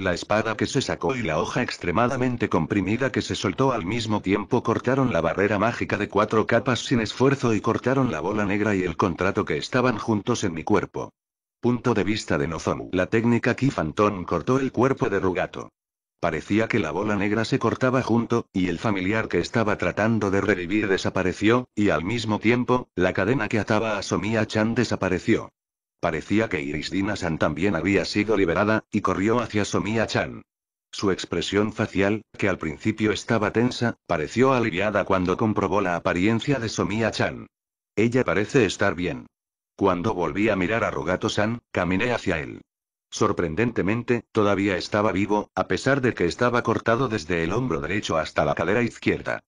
La espada que se sacó y la hoja extremadamente comprimida que se soltó al mismo tiempo cortaron la barrera mágica de cuatro capas sin esfuerzo y cortaron la bola negra y el contrato que estaban juntos en mi cuerpo. Punto de vista de Nozomu. La técnica Kifantón cortó el cuerpo de Rugato. Parecía que la bola negra se cortaba junto, y el familiar que estaba tratando de revivir desapareció, y al mismo tiempo, la cadena que ataba a Somia Chan desapareció. Parecía que Iris san también había sido liberada, y corrió hacia Somia Chan. Su expresión facial, que al principio estaba tensa, pareció aliviada cuando comprobó la apariencia de Somia Chan. Ella parece estar bien. Cuando volví a mirar a Rogato-san, caminé hacia él. Sorprendentemente, todavía estaba vivo, a pesar de que estaba cortado desde el hombro derecho hasta la cadera izquierda.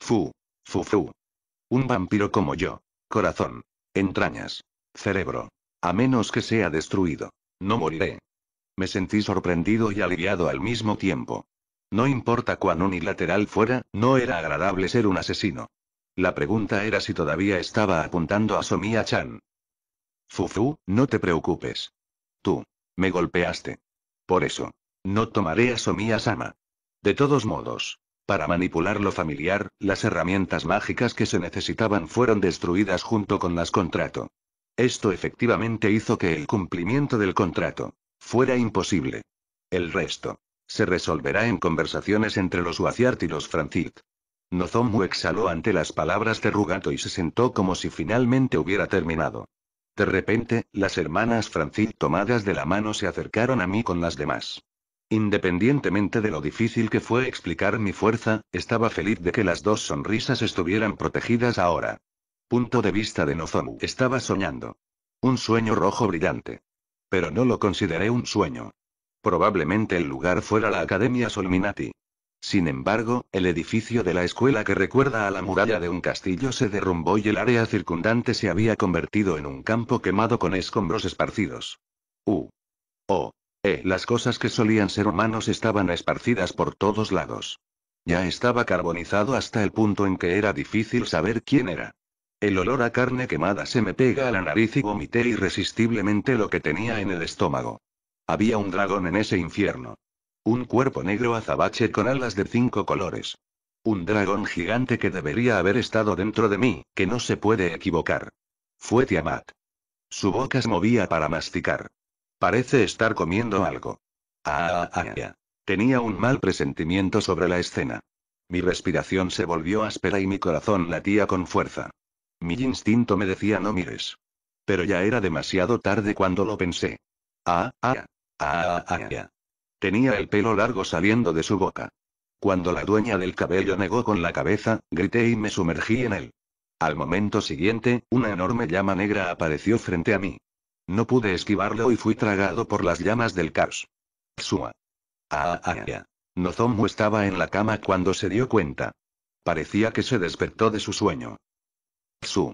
Fu. Fu fu. Un vampiro como yo. Corazón. Entrañas. Cerebro. A menos que sea destruido. No moriré. Me sentí sorprendido y aliviado al mismo tiempo. No importa cuán unilateral fuera, no era agradable ser un asesino. La pregunta era si todavía estaba apuntando a Somia Chan. Fufu, no te preocupes. Tú. Me golpeaste. Por eso. No tomaré a Somia Sama. De todos modos. Para manipular lo familiar, las herramientas mágicas que se necesitaban fueron destruidas junto con las contrato. Esto efectivamente hizo que el cumplimiento del contrato fuera imposible. El resto se resolverá en conversaciones entre los Huaciart y los Francit. Nozomu exhaló ante las palabras de Rugato y se sentó como si finalmente hubiera terminado. De repente, las hermanas Francit tomadas de la mano se acercaron a mí con las demás. Independientemente de lo difícil que fue explicar mi fuerza, estaba feliz de que las dos sonrisas estuvieran protegidas ahora punto de vista de Nozomu estaba soñando. Un sueño rojo brillante. Pero no lo consideré un sueño. Probablemente el lugar fuera la Academia Solminati. Sin embargo, el edificio de la escuela que recuerda a la muralla de un castillo se derrumbó y el área circundante se había convertido en un campo quemado con escombros esparcidos. U. O. E. Las cosas que solían ser humanos estaban esparcidas por todos lados. Ya estaba carbonizado hasta el punto en que era difícil saber quién era. El olor a carne quemada se me pega a la nariz y vomité irresistiblemente lo que tenía en el estómago. Había un dragón en ese infierno. Un cuerpo negro azabache con alas de cinco colores. Un dragón gigante que debería haber estado dentro de mí, que no se puede equivocar. Fue Tiamat. Su boca se movía para masticar. Parece estar comiendo algo. Ah, ah, ah, Tenía un mal presentimiento sobre la escena. Mi respiración se volvió áspera y mi corazón latía con fuerza. Mi instinto me decía no mires. Pero ya era demasiado tarde cuando lo pensé. Ah, ah, ah, ah, ah. Tenía el pelo largo saliendo de su boca. Cuando la dueña del cabello negó con la cabeza, grité y me sumergí en él. Al momento siguiente, una enorme llama negra apareció frente a mí. No pude esquivarlo y fui tragado por las llamas del caos. Sua. Ah, ah, ah. Nozomu estaba en la cama cuando se dio cuenta. Parecía que se despertó de su sueño. Tsu.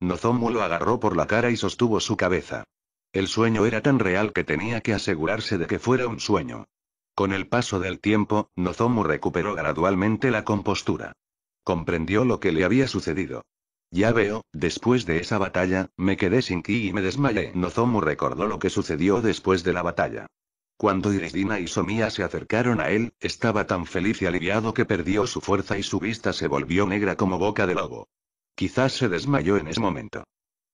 Nozomu lo agarró por la cara y sostuvo su cabeza. El sueño era tan real que tenía que asegurarse de que fuera un sueño. Con el paso del tiempo, Nozomu recuperó gradualmente la compostura. Comprendió lo que le había sucedido. Ya veo, después de esa batalla, me quedé sin ki y me desmayé. Nozomu recordó lo que sucedió después de la batalla. Cuando Irisdina y Somía se acercaron a él, estaba tan feliz y aliviado que perdió su fuerza y su vista se volvió negra como boca de lobo. Quizás se desmayó en ese momento.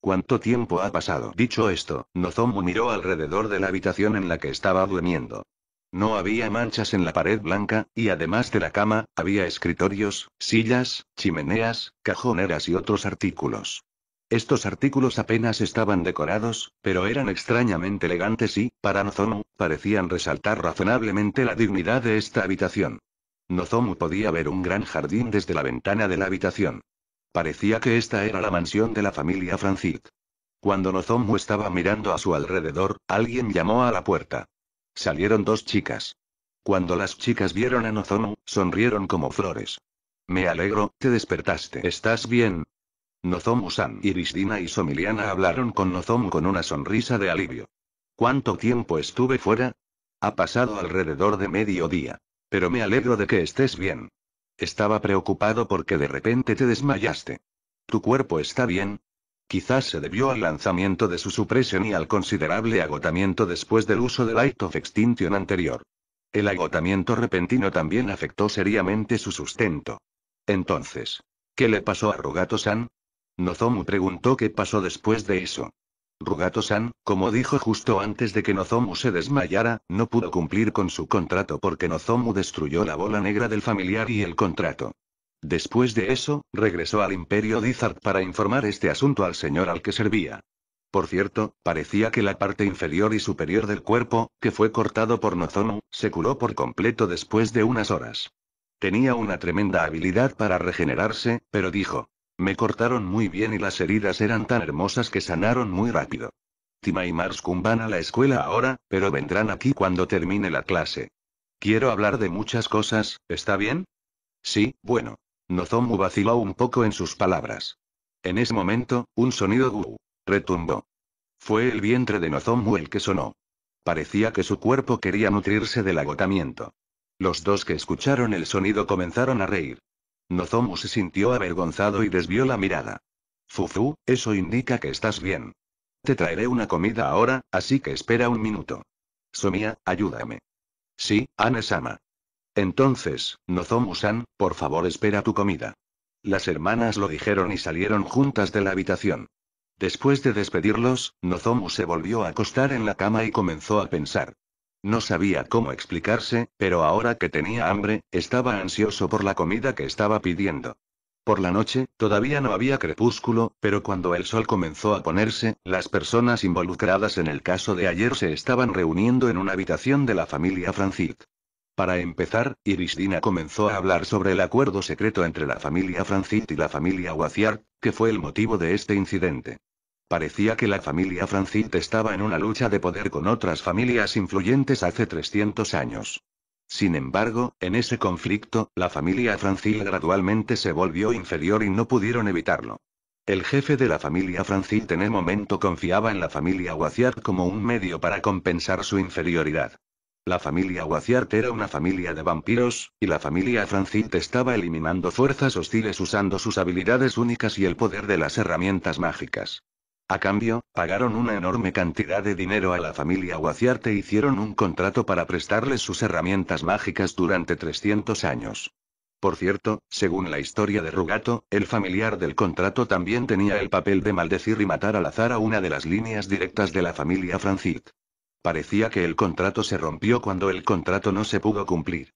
¿Cuánto tiempo ha pasado? Dicho esto, Nozomu miró alrededor de la habitación en la que estaba durmiendo. No había manchas en la pared blanca, y además de la cama, había escritorios, sillas, chimeneas, cajoneras y otros artículos. Estos artículos apenas estaban decorados, pero eran extrañamente elegantes y, para Nozomu, parecían resaltar razonablemente la dignidad de esta habitación. Nozomu podía ver un gran jardín desde la ventana de la habitación. Parecía que esta era la mansión de la familia Francis Cuando Nozomu estaba mirando a su alrededor, alguien llamó a la puerta. Salieron dos chicas. Cuando las chicas vieron a Nozomu, sonrieron como flores. Me alegro, te despertaste. ¿Estás bien? Nozomu-san, Irisdina y Somiliana hablaron con Nozomu con una sonrisa de alivio. ¿Cuánto tiempo estuve fuera? Ha pasado alrededor de medio día. Pero me alegro de que estés bien. Estaba preocupado porque de repente te desmayaste. ¿Tu cuerpo está bien? Quizás se debió al lanzamiento de su supresión y al considerable agotamiento después del uso del Light of Extinction anterior. El agotamiento repentino también afectó seriamente su sustento. Entonces, ¿qué le pasó a Rogato-san? Nozomu preguntó qué pasó después de eso. Rugato-san, como dijo justo antes de que Nozomu se desmayara, no pudo cumplir con su contrato porque Nozomu destruyó la bola negra del familiar y el contrato. Después de eso, regresó al Imperio Dizard para informar este asunto al señor al que servía. Por cierto, parecía que la parte inferior y superior del cuerpo, que fue cortado por Nozomu, se curó por completo después de unas horas. Tenía una tremenda habilidad para regenerarse, pero dijo, me cortaron muy bien y las heridas eran tan hermosas que sanaron muy rápido. Tima y Marscum van a la escuela ahora, pero vendrán aquí cuando termine la clase. Quiero hablar de muchas cosas, ¿está bien? Sí, bueno. Nozomu vaciló un poco en sus palabras. En ese momento, un sonido gu retumbó. Fue el vientre de Nozomu el que sonó. Parecía que su cuerpo quería nutrirse del agotamiento. Los dos que escucharon el sonido comenzaron a reír. Nozomu se sintió avergonzado y desvió la mirada. Fufu, eso indica que estás bien. Te traeré una comida ahora, así que espera un minuto. Somia, ayúdame. Sí, «Sí, Entonces, Nozomu-san, por favor espera tu comida. Las hermanas lo dijeron y salieron juntas de la habitación. Después de despedirlos, Nozomu se volvió a acostar en la cama y comenzó a pensar. No sabía cómo explicarse, pero ahora que tenía hambre, estaba ansioso por la comida que estaba pidiendo. Por la noche, todavía no había crepúsculo, pero cuando el sol comenzó a ponerse, las personas involucradas en el caso de ayer se estaban reuniendo en una habitación de la familia Francit. Para empezar, Irisdina comenzó a hablar sobre el acuerdo secreto entre la familia Francit y la familia Waziart, que fue el motivo de este incidente. Parecía que la familia Francit estaba en una lucha de poder con otras familias influyentes hace 300 años. Sin embargo, en ese conflicto, la familia Francil gradualmente se volvió inferior y no pudieron evitarlo. El jefe de la familia Francit en el momento confiaba en la familia Waziart como un medio para compensar su inferioridad. La familia Waziart era una familia de vampiros, y la familia Francit estaba eliminando fuerzas hostiles usando sus habilidades únicas y el poder de las herramientas mágicas. A cambio, pagaron una enorme cantidad de dinero a la familia Guaciarte e hicieron un contrato para prestarles sus herramientas mágicas durante 300 años. Por cierto, según la historia de Rugato, el familiar del contrato también tenía el papel de maldecir y matar al azar a una de las líneas directas de la familia Francit. Parecía que el contrato se rompió cuando el contrato no se pudo cumplir.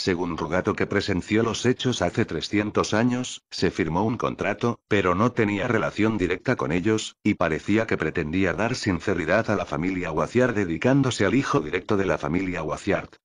Según Rugato que presenció los hechos hace 300 años, se firmó un contrato, pero no tenía relación directa con ellos, y parecía que pretendía dar sinceridad a la familia Guaciar dedicándose al hijo directo de la familia Guaciart.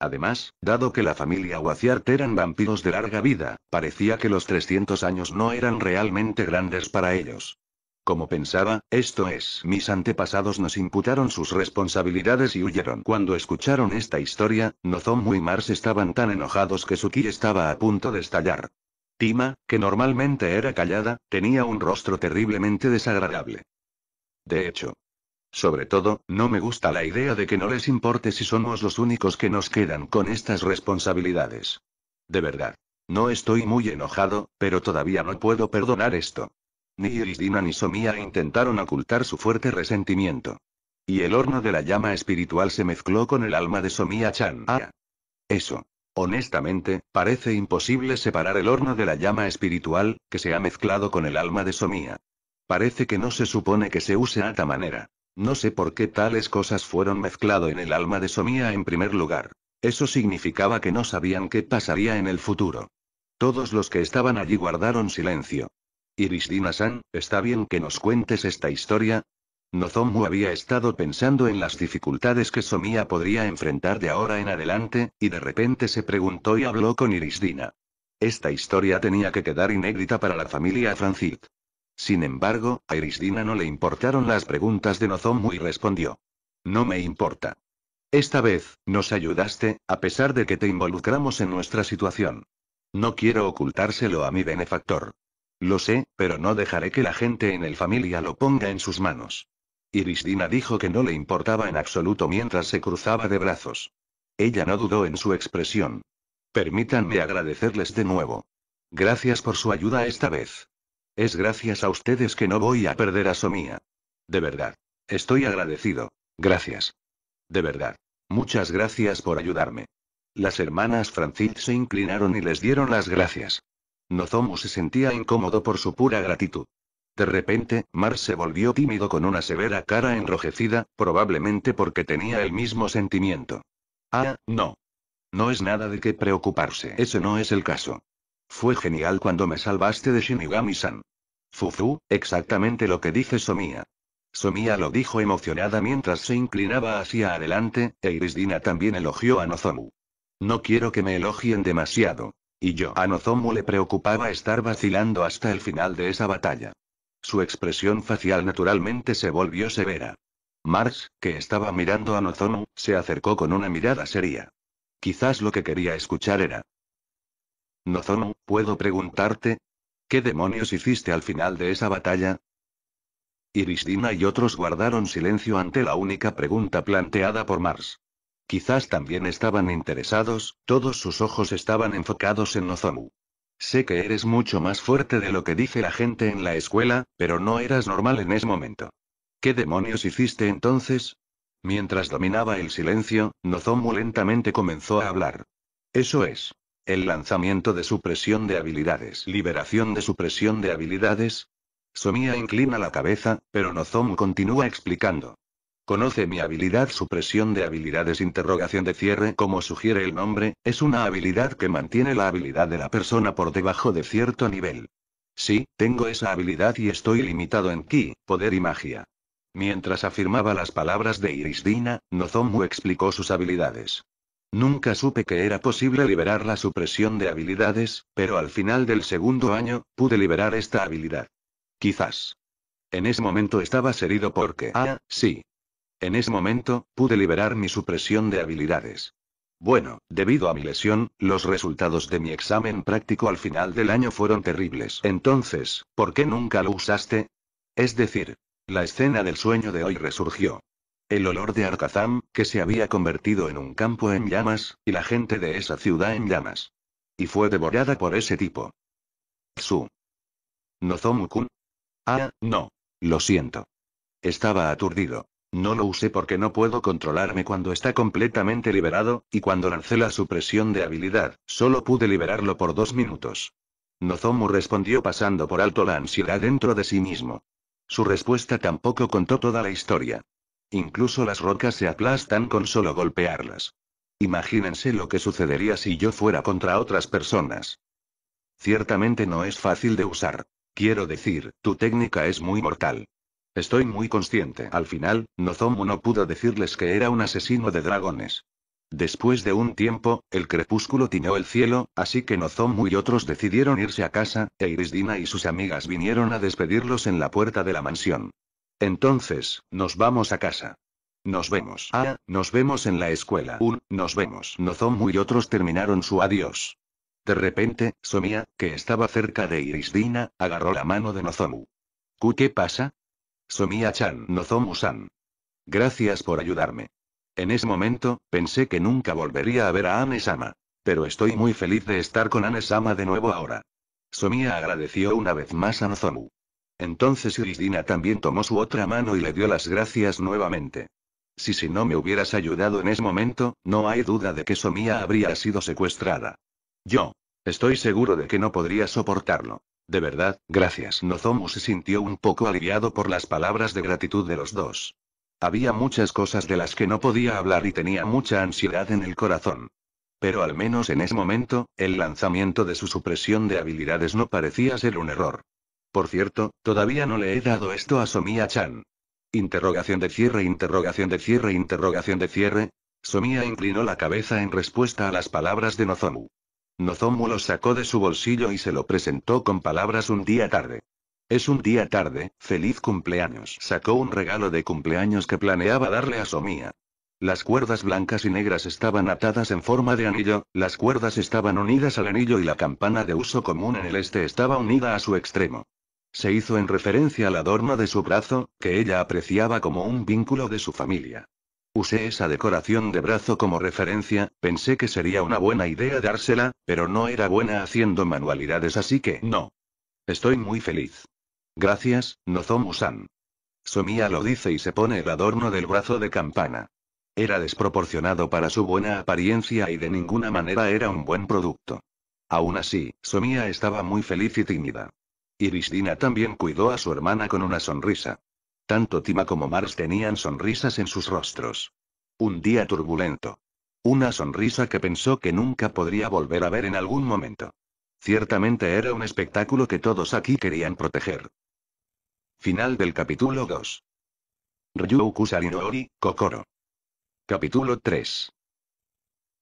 Además, dado que la familia Guaciart eran vampiros de larga vida, parecía que los 300 años no eran realmente grandes para ellos. Como pensaba, esto es, mis antepasados nos imputaron sus responsabilidades y huyeron. Cuando escucharon esta historia, Nozomu y Mars estaban tan enojados que su ki estaba a punto de estallar. Tima, que normalmente era callada, tenía un rostro terriblemente desagradable. De hecho, sobre todo, no me gusta la idea de que no les importe si somos los únicos que nos quedan con estas responsabilidades. De verdad. No estoy muy enojado, pero todavía no puedo perdonar esto. Ni Iridina ni Somía intentaron ocultar su fuerte resentimiento. Y el horno de la llama espiritual se mezcló con el alma de Somía Chan. Ah, eso. Honestamente, parece imposible separar el horno de la llama espiritual, que se ha mezclado con el alma de Somía. Parece que no se supone que se use a tal manera. No sé por qué tales cosas fueron mezclado en el alma de Somía en primer lugar. Eso significaba que no sabían qué pasaría en el futuro. Todos los que estaban allí guardaron silencio. Irisdina-san, está bien que nos cuentes esta historia. Nozomu había estado pensando en las dificultades que Somía podría enfrentar de ahora en adelante, y de repente se preguntó y habló con Irisdina. Esta historia tenía que quedar inédita para la familia Francit. Sin embargo, a Irisdina no le importaron las preguntas de Nozomu y respondió. No me importa. Esta vez, nos ayudaste, a pesar de que te involucramos en nuestra situación. No quiero ocultárselo a mi benefactor. Lo sé, pero no dejaré que la gente en el familia lo ponga en sus manos. Irisdina dijo que no le importaba en absoluto mientras se cruzaba de brazos. Ella no dudó en su expresión. Permítanme agradecerles de nuevo. Gracias por su ayuda esta vez. Es gracias a ustedes que no voy a perder a Somía. De verdad. Estoy agradecido. Gracias. De verdad. Muchas gracias por ayudarme. Las hermanas Francis se inclinaron y les dieron las gracias. Nozomu se sentía incómodo por su pura gratitud. De repente, Mar se volvió tímido con una severa cara enrojecida, probablemente porque tenía el mismo sentimiento. Ah, no. No es nada de qué preocuparse, ese no es el caso. Fue genial cuando me salvaste de Shinigami-san. Fufu, exactamente lo que dice Somia. Somia lo dijo emocionada mientras se inclinaba hacia adelante, e Irisdina también elogió a Nozomu. No quiero que me elogien demasiado. Y yo a Nozomu le preocupaba estar vacilando hasta el final de esa batalla. Su expresión facial naturalmente se volvió severa. Mars, que estaba mirando a Nozomu, se acercó con una mirada seria. Quizás lo que quería escuchar era. Nozomu, ¿puedo preguntarte? ¿Qué demonios hiciste al final de esa batalla? Irisdina y otros guardaron silencio ante la única pregunta planteada por Mars. Quizás también estaban interesados, todos sus ojos estaban enfocados en Nozomu. Sé que eres mucho más fuerte de lo que dice la gente en la escuela, pero no eras normal en ese momento. ¿Qué demonios hiciste entonces? Mientras dominaba el silencio, Nozomu lentamente comenzó a hablar. Eso es. El lanzamiento de su presión de habilidades. Liberación de su presión de habilidades. Somía inclina la cabeza, pero Nozomu continúa explicando. Conoce mi habilidad supresión de habilidades interrogación de cierre como sugiere el nombre, es una habilidad que mantiene la habilidad de la persona por debajo de cierto nivel. Sí, tengo esa habilidad y estoy limitado en ki, poder y magia. Mientras afirmaba las palabras de Irisdina, Nozomu explicó sus habilidades. Nunca supe que era posible liberar la supresión de habilidades, pero al final del segundo año, pude liberar esta habilidad. Quizás. En ese momento estaba herido porque... Ah, sí, en ese momento, pude liberar mi supresión de habilidades. Bueno, debido a mi lesión, los resultados de mi examen práctico al final del año fueron terribles. Entonces, ¿por qué nunca lo usaste? Es decir, la escena del sueño de hoy resurgió. El olor de Arkazam, que se había convertido en un campo en llamas, y la gente de esa ciudad en llamas. Y fue devorada por ese tipo. Su. Nozomu-kun. Ah, no. Lo siento. Estaba aturdido. No lo usé porque no puedo controlarme cuando está completamente liberado, y cuando lancé la supresión de habilidad, solo pude liberarlo por dos minutos. Nozomu respondió pasando por alto la ansiedad dentro de sí mismo. Su respuesta tampoco contó toda la historia. Incluso las rocas se aplastan con solo golpearlas. Imagínense lo que sucedería si yo fuera contra otras personas. Ciertamente no es fácil de usar. Quiero decir, tu técnica es muy mortal. Estoy muy consciente. Al final, Nozomu no pudo decirles que era un asesino de dragones. Después de un tiempo, el crepúsculo tiñó el cielo, así que Nozomu y otros decidieron irse a casa, e Irisdina y sus amigas vinieron a despedirlos en la puerta de la mansión. Entonces, nos vamos a casa. Nos vemos. Ah, nos vemos en la escuela. Un, nos vemos. Nozomu y otros terminaron su adiós. De repente, Somia, que estaba cerca de Irisdina, agarró la mano de Nozomu. ¿Qué pasa? somia chan Nozomu-san. Gracias por ayudarme. En ese momento, pensé que nunca volvería a ver a Anesama, Pero estoy muy feliz de estar con Anesama de nuevo ahora. Somia agradeció una vez más a Nozomu. Entonces Irisdina también tomó su otra mano y le dio las gracias nuevamente. Si si no me hubieras ayudado en ese momento, no hay duda de que Somia habría sido secuestrada. Yo. Estoy seguro de que no podría soportarlo. De verdad, gracias. Nozomu se sintió un poco aliviado por las palabras de gratitud de los dos. Había muchas cosas de las que no podía hablar y tenía mucha ansiedad en el corazón. Pero al menos en ese momento, el lanzamiento de su supresión de habilidades no parecía ser un error. Por cierto, todavía no le he dado esto a Somia-chan. Interrogación de cierre, interrogación de cierre, interrogación de cierre. Somia inclinó la cabeza en respuesta a las palabras de Nozomu. Nozomu lo sacó de su bolsillo y se lo presentó con palabras un día tarde. Es un día tarde, feliz cumpleaños. Sacó un regalo de cumpleaños que planeaba darle a Somía. Las cuerdas blancas y negras estaban atadas en forma de anillo, las cuerdas estaban unidas al anillo y la campana de uso común en el este estaba unida a su extremo. Se hizo en referencia al adorno de su brazo, que ella apreciaba como un vínculo de su familia. Usé esa decoración de brazo como referencia, pensé que sería una buena idea dársela, pero no era buena haciendo manualidades así que no. Estoy muy feliz. Gracias, Nozomu-san. Somía lo dice y se pone el adorno del brazo de campana. Era desproporcionado para su buena apariencia y de ninguna manera era un buen producto. Aún así, Somía estaba muy feliz y tímida. Irisdina también cuidó a su hermana con una sonrisa. Tanto Tima como Mars tenían sonrisas en sus rostros. Un día turbulento. Una sonrisa que pensó que nunca podría volver a ver en algún momento. Ciertamente era un espectáculo que todos aquí querían proteger. Final del capítulo 2. Ryuku Kokoro. Capítulo 3.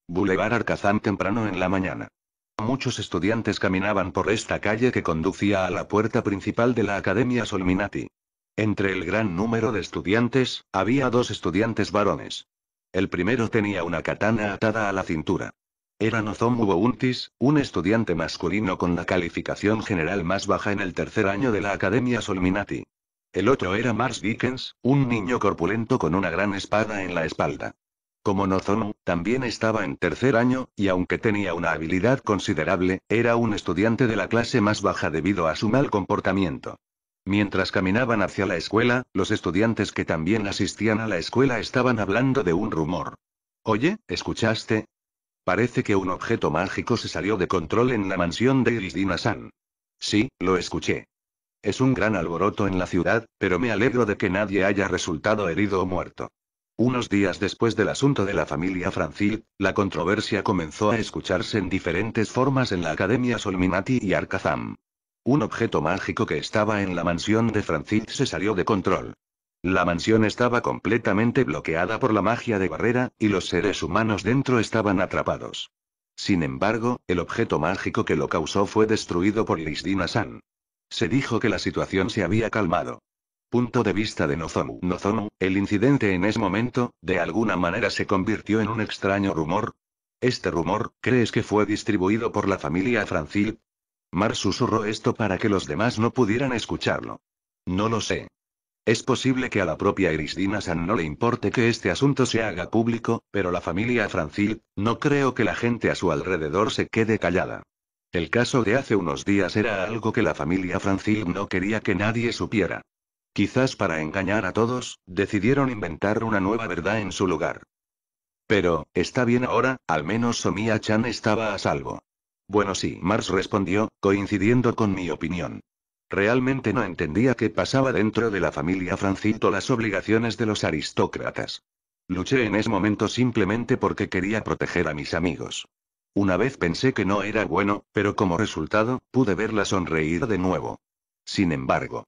Boulevard Arkazán temprano en la mañana. Muchos estudiantes caminaban por esta calle que conducía a la puerta principal de la Academia Solminati. Entre el gran número de estudiantes, había dos estudiantes varones. El primero tenía una katana atada a la cintura. Era Nozomu Bountis, un estudiante masculino con la calificación general más baja en el tercer año de la Academia Solminati. El otro era Mars Dickens, un niño corpulento con una gran espada en la espalda. Como Nozomu, también estaba en tercer año, y aunque tenía una habilidad considerable, era un estudiante de la clase más baja debido a su mal comportamiento. Mientras caminaban hacia la escuela, los estudiantes que también asistían a la escuela estaban hablando de un rumor. Oye, ¿escuchaste? Parece que un objeto mágico se salió de control en la mansión de Irisdina-san. Sí, lo escuché. Es un gran alboroto en la ciudad, pero me alegro de que nadie haya resultado herido o muerto. Unos días después del asunto de la familia Francil, la controversia comenzó a escucharse en diferentes formas en la Academia Solminati y Arkazam. Un objeto mágico que estaba en la mansión de Francis se salió de control. La mansión estaba completamente bloqueada por la magia de barrera, y los seres humanos dentro estaban atrapados. Sin embargo, el objeto mágico que lo causó fue destruido por Lisdina San. Se dijo que la situación se había calmado. Punto de vista de Nozomu. Nozomu, el incidente en ese momento, de alguna manera se convirtió en un extraño rumor. Este rumor, ¿crees que fue distribuido por la familia Francil? Mar susurró esto para que los demás no pudieran escucharlo. No lo sé. Es posible que a la propia Iris San no le importe que este asunto se haga público, pero la familia Francil, no creo que la gente a su alrededor se quede callada. El caso de hace unos días era algo que la familia Francil no quería que nadie supiera. Quizás para engañar a todos, decidieron inventar una nueva verdad en su lugar. Pero, está bien ahora, al menos Somia Chan estaba a salvo. Bueno sí, Mars respondió, coincidiendo con mi opinión. Realmente no entendía qué pasaba dentro de la familia Francito las obligaciones de los aristócratas. Luché en ese momento simplemente porque quería proteger a mis amigos. Una vez pensé que no era bueno, pero como resultado, pude verla sonreír de nuevo. Sin embargo.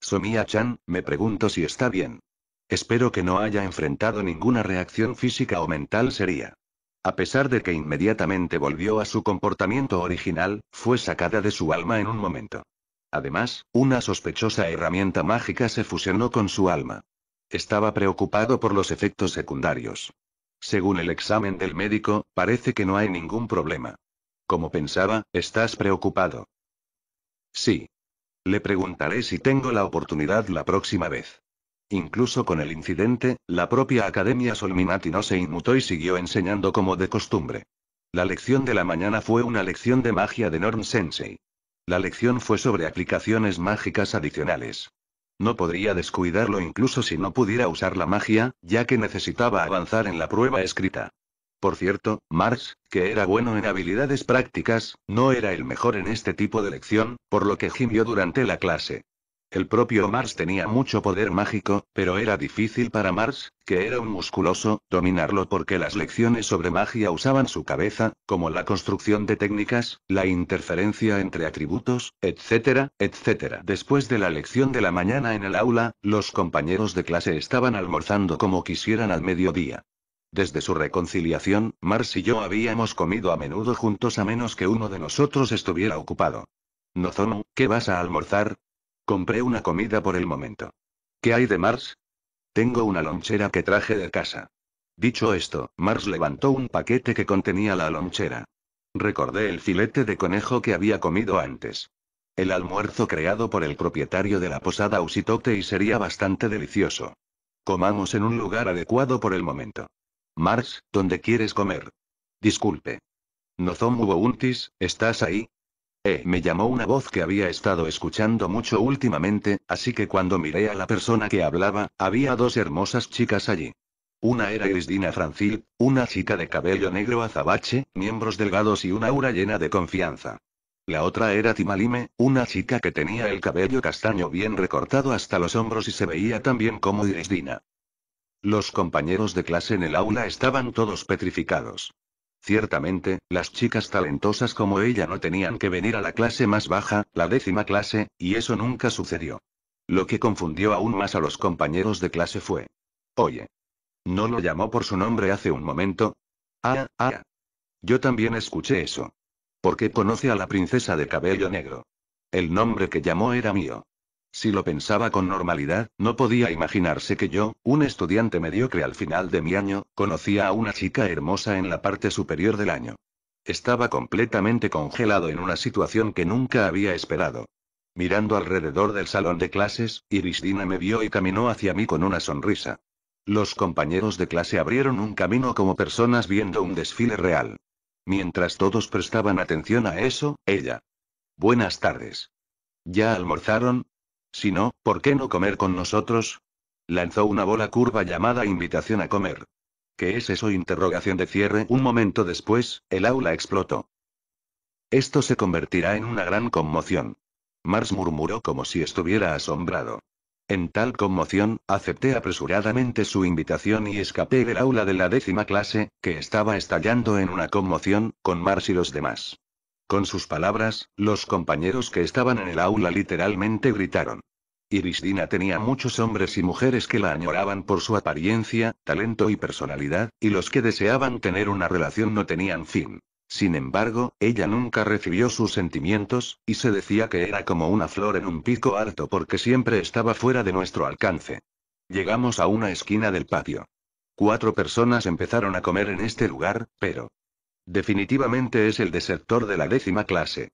Somia-chan, me pregunto si está bien. Espero que no haya enfrentado ninguna reacción física o mental seria. A pesar de que inmediatamente volvió a su comportamiento original, fue sacada de su alma en un momento. Además, una sospechosa herramienta mágica se fusionó con su alma. Estaba preocupado por los efectos secundarios. Según el examen del médico, parece que no hay ningún problema. Como pensaba, estás preocupado. Sí. Le preguntaré si tengo la oportunidad la próxima vez. Incluso con el incidente, la propia Academia Solminati no se inmutó y siguió enseñando como de costumbre. La lección de la mañana fue una lección de magia de Norm Sensei. La lección fue sobre aplicaciones mágicas adicionales. No podría descuidarlo incluso si no pudiera usar la magia, ya que necesitaba avanzar en la prueba escrita. Por cierto, Marx, que era bueno en habilidades prácticas, no era el mejor en este tipo de lección, por lo que gimió durante la clase. El propio Mars tenía mucho poder mágico, pero era difícil para Mars, que era un musculoso, dominarlo porque las lecciones sobre magia usaban su cabeza, como la construcción de técnicas, la interferencia entre atributos, etcétera, etcétera. Después de la lección de la mañana en el aula, los compañeros de clase estaban almorzando como quisieran al mediodía. Desde su reconciliación, Mars y yo habíamos comido a menudo juntos a menos que uno de nosotros estuviera ocupado. Nozono, ¿qué vas a almorzar? Compré una comida por el momento. ¿Qué hay de Mars? Tengo una lonchera que traje de casa. Dicho esto, Mars levantó un paquete que contenía la lonchera. Recordé el filete de conejo que había comido antes. El almuerzo creado por el propietario de la posada Usitote y sería bastante delicioso. Comamos en un lugar adecuado por el momento. Mars, ¿dónde quieres comer? Disculpe. Nozomu Bountis, ¿estás ahí? Eh, me llamó una voz que había estado escuchando mucho últimamente, así que cuando miré a la persona que hablaba, había dos hermosas chicas allí. Una era Irisdina Francil, una chica de cabello negro azabache, miembros delgados y una aura llena de confianza. La otra era Timalime, una chica que tenía el cabello castaño bien recortado hasta los hombros y se veía tan bien como Irisdina. Los compañeros de clase en el aula estaban todos petrificados. Ciertamente, las chicas talentosas como ella no tenían que venir a la clase más baja, la décima clase, y eso nunca sucedió. Lo que confundió aún más a los compañeros de clase fue. Oye. ¿No lo llamó por su nombre hace un momento? Ah, ah. Yo también escuché eso. ¿Por qué conoce a la princesa de cabello negro? El nombre que llamó era mío. Si lo pensaba con normalidad, no podía imaginarse que yo, un estudiante mediocre al final de mi año, conocía a una chica hermosa en la parte superior del año. Estaba completamente congelado en una situación que nunca había esperado. Mirando alrededor del salón de clases, Dina me vio y caminó hacia mí con una sonrisa. Los compañeros de clase abrieron un camino como personas viendo un desfile real. Mientras todos prestaban atención a eso, ella. Buenas tardes. ¿Ya almorzaron? Si no, ¿por qué no comer con nosotros? Lanzó una bola curva llamada invitación a comer. ¿Qué es eso? Interrogación de cierre. Un momento después, el aula explotó. Esto se convertirá en una gran conmoción. Mars murmuró como si estuviera asombrado. En tal conmoción, acepté apresuradamente su invitación y escapé del aula de la décima clase, que estaba estallando en una conmoción, con Mars y los demás. Con sus palabras, los compañeros que estaban en el aula literalmente gritaron. Irisdina tenía muchos hombres y mujeres que la añoraban por su apariencia, talento y personalidad, y los que deseaban tener una relación no tenían fin. Sin embargo, ella nunca recibió sus sentimientos, y se decía que era como una flor en un pico alto porque siempre estaba fuera de nuestro alcance. Llegamos a una esquina del patio. Cuatro personas empezaron a comer en este lugar, pero, Definitivamente es el desertor de la décima clase.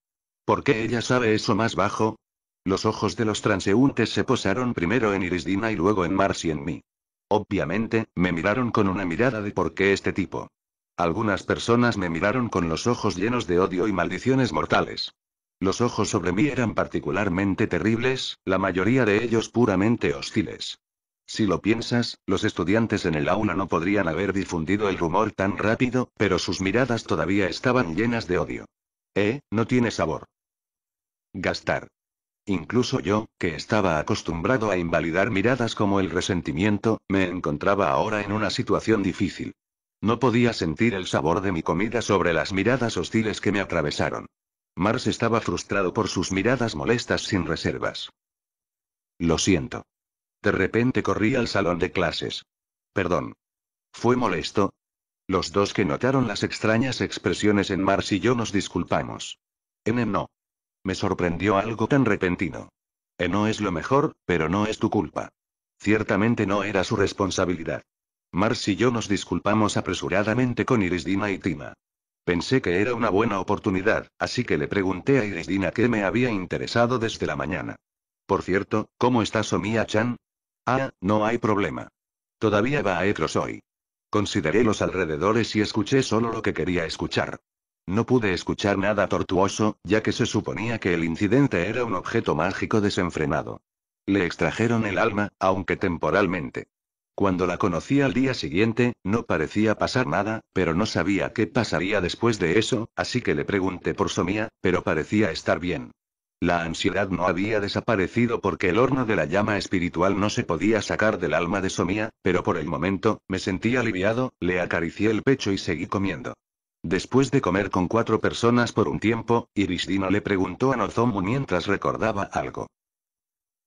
¿Por qué ella sabe eso más bajo? Los ojos de los transeúntes se posaron primero en Irisdina y luego en Mars y en mí. Obviamente, me miraron con una mirada de por qué este tipo. Algunas personas me miraron con los ojos llenos de odio y maldiciones mortales. Los ojos sobre mí eran particularmente terribles, la mayoría de ellos puramente hostiles. Si lo piensas, los estudiantes en el aula no podrían haber difundido el rumor tan rápido, pero sus miradas todavía estaban llenas de odio. Eh, no tiene sabor. Gastar. Incluso yo, que estaba acostumbrado a invalidar miradas como el resentimiento, me encontraba ahora en una situación difícil. No podía sentir el sabor de mi comida sobre las miradas hostiles que me atravesaron. Mars estaba frustrado por sus miradas molestas sin reservas. Lo siento. De repente corrí al salón de clases. Perdón. ¿Fue molesto? Los dos que notaron las extrañas expresiones en Mars y yo nos disculpamos. Enem no. Me sorprendió algo tan repentino. E no es lo mejor, pero no es tu culpa. Ciertamente no era su responsabilidad. Mars y yo nos disculpamos apresuradamente con Irisdina y Tima. Pensé que era una buena oportunidad, así que le pregunté a Irisdina qué me había interesado desde la mañana. Por cierto, ¿cómo estás Omia-chan? Ah, no hay problema. Todavía va a Etros hoy. Consideré los alrededores y escuché solo lo que quería escuchar. No pude escuchar nada tortuoso, ya que se suponía que el incidente era un objeto mágico desenfrenado. Le extrajeron el alma, aunque temporalmente. Cuando la conocí al día siguiente, no parecía pasar nada, pero no sabía qué pasaría después de eso, así que le pregunté por Somía, pero parecía estar bien. La ansiedad no había desaparecido porque el horno de la llama espiritual no se podía sacar del alma de Somía, pero por el momento, me sentí aliviado, le acaricié el pecho y seguí comiendo. Después de comer con cuatro personas por un tiempo, Irizdino le preguntó a Nozomu mientras recordaba algo.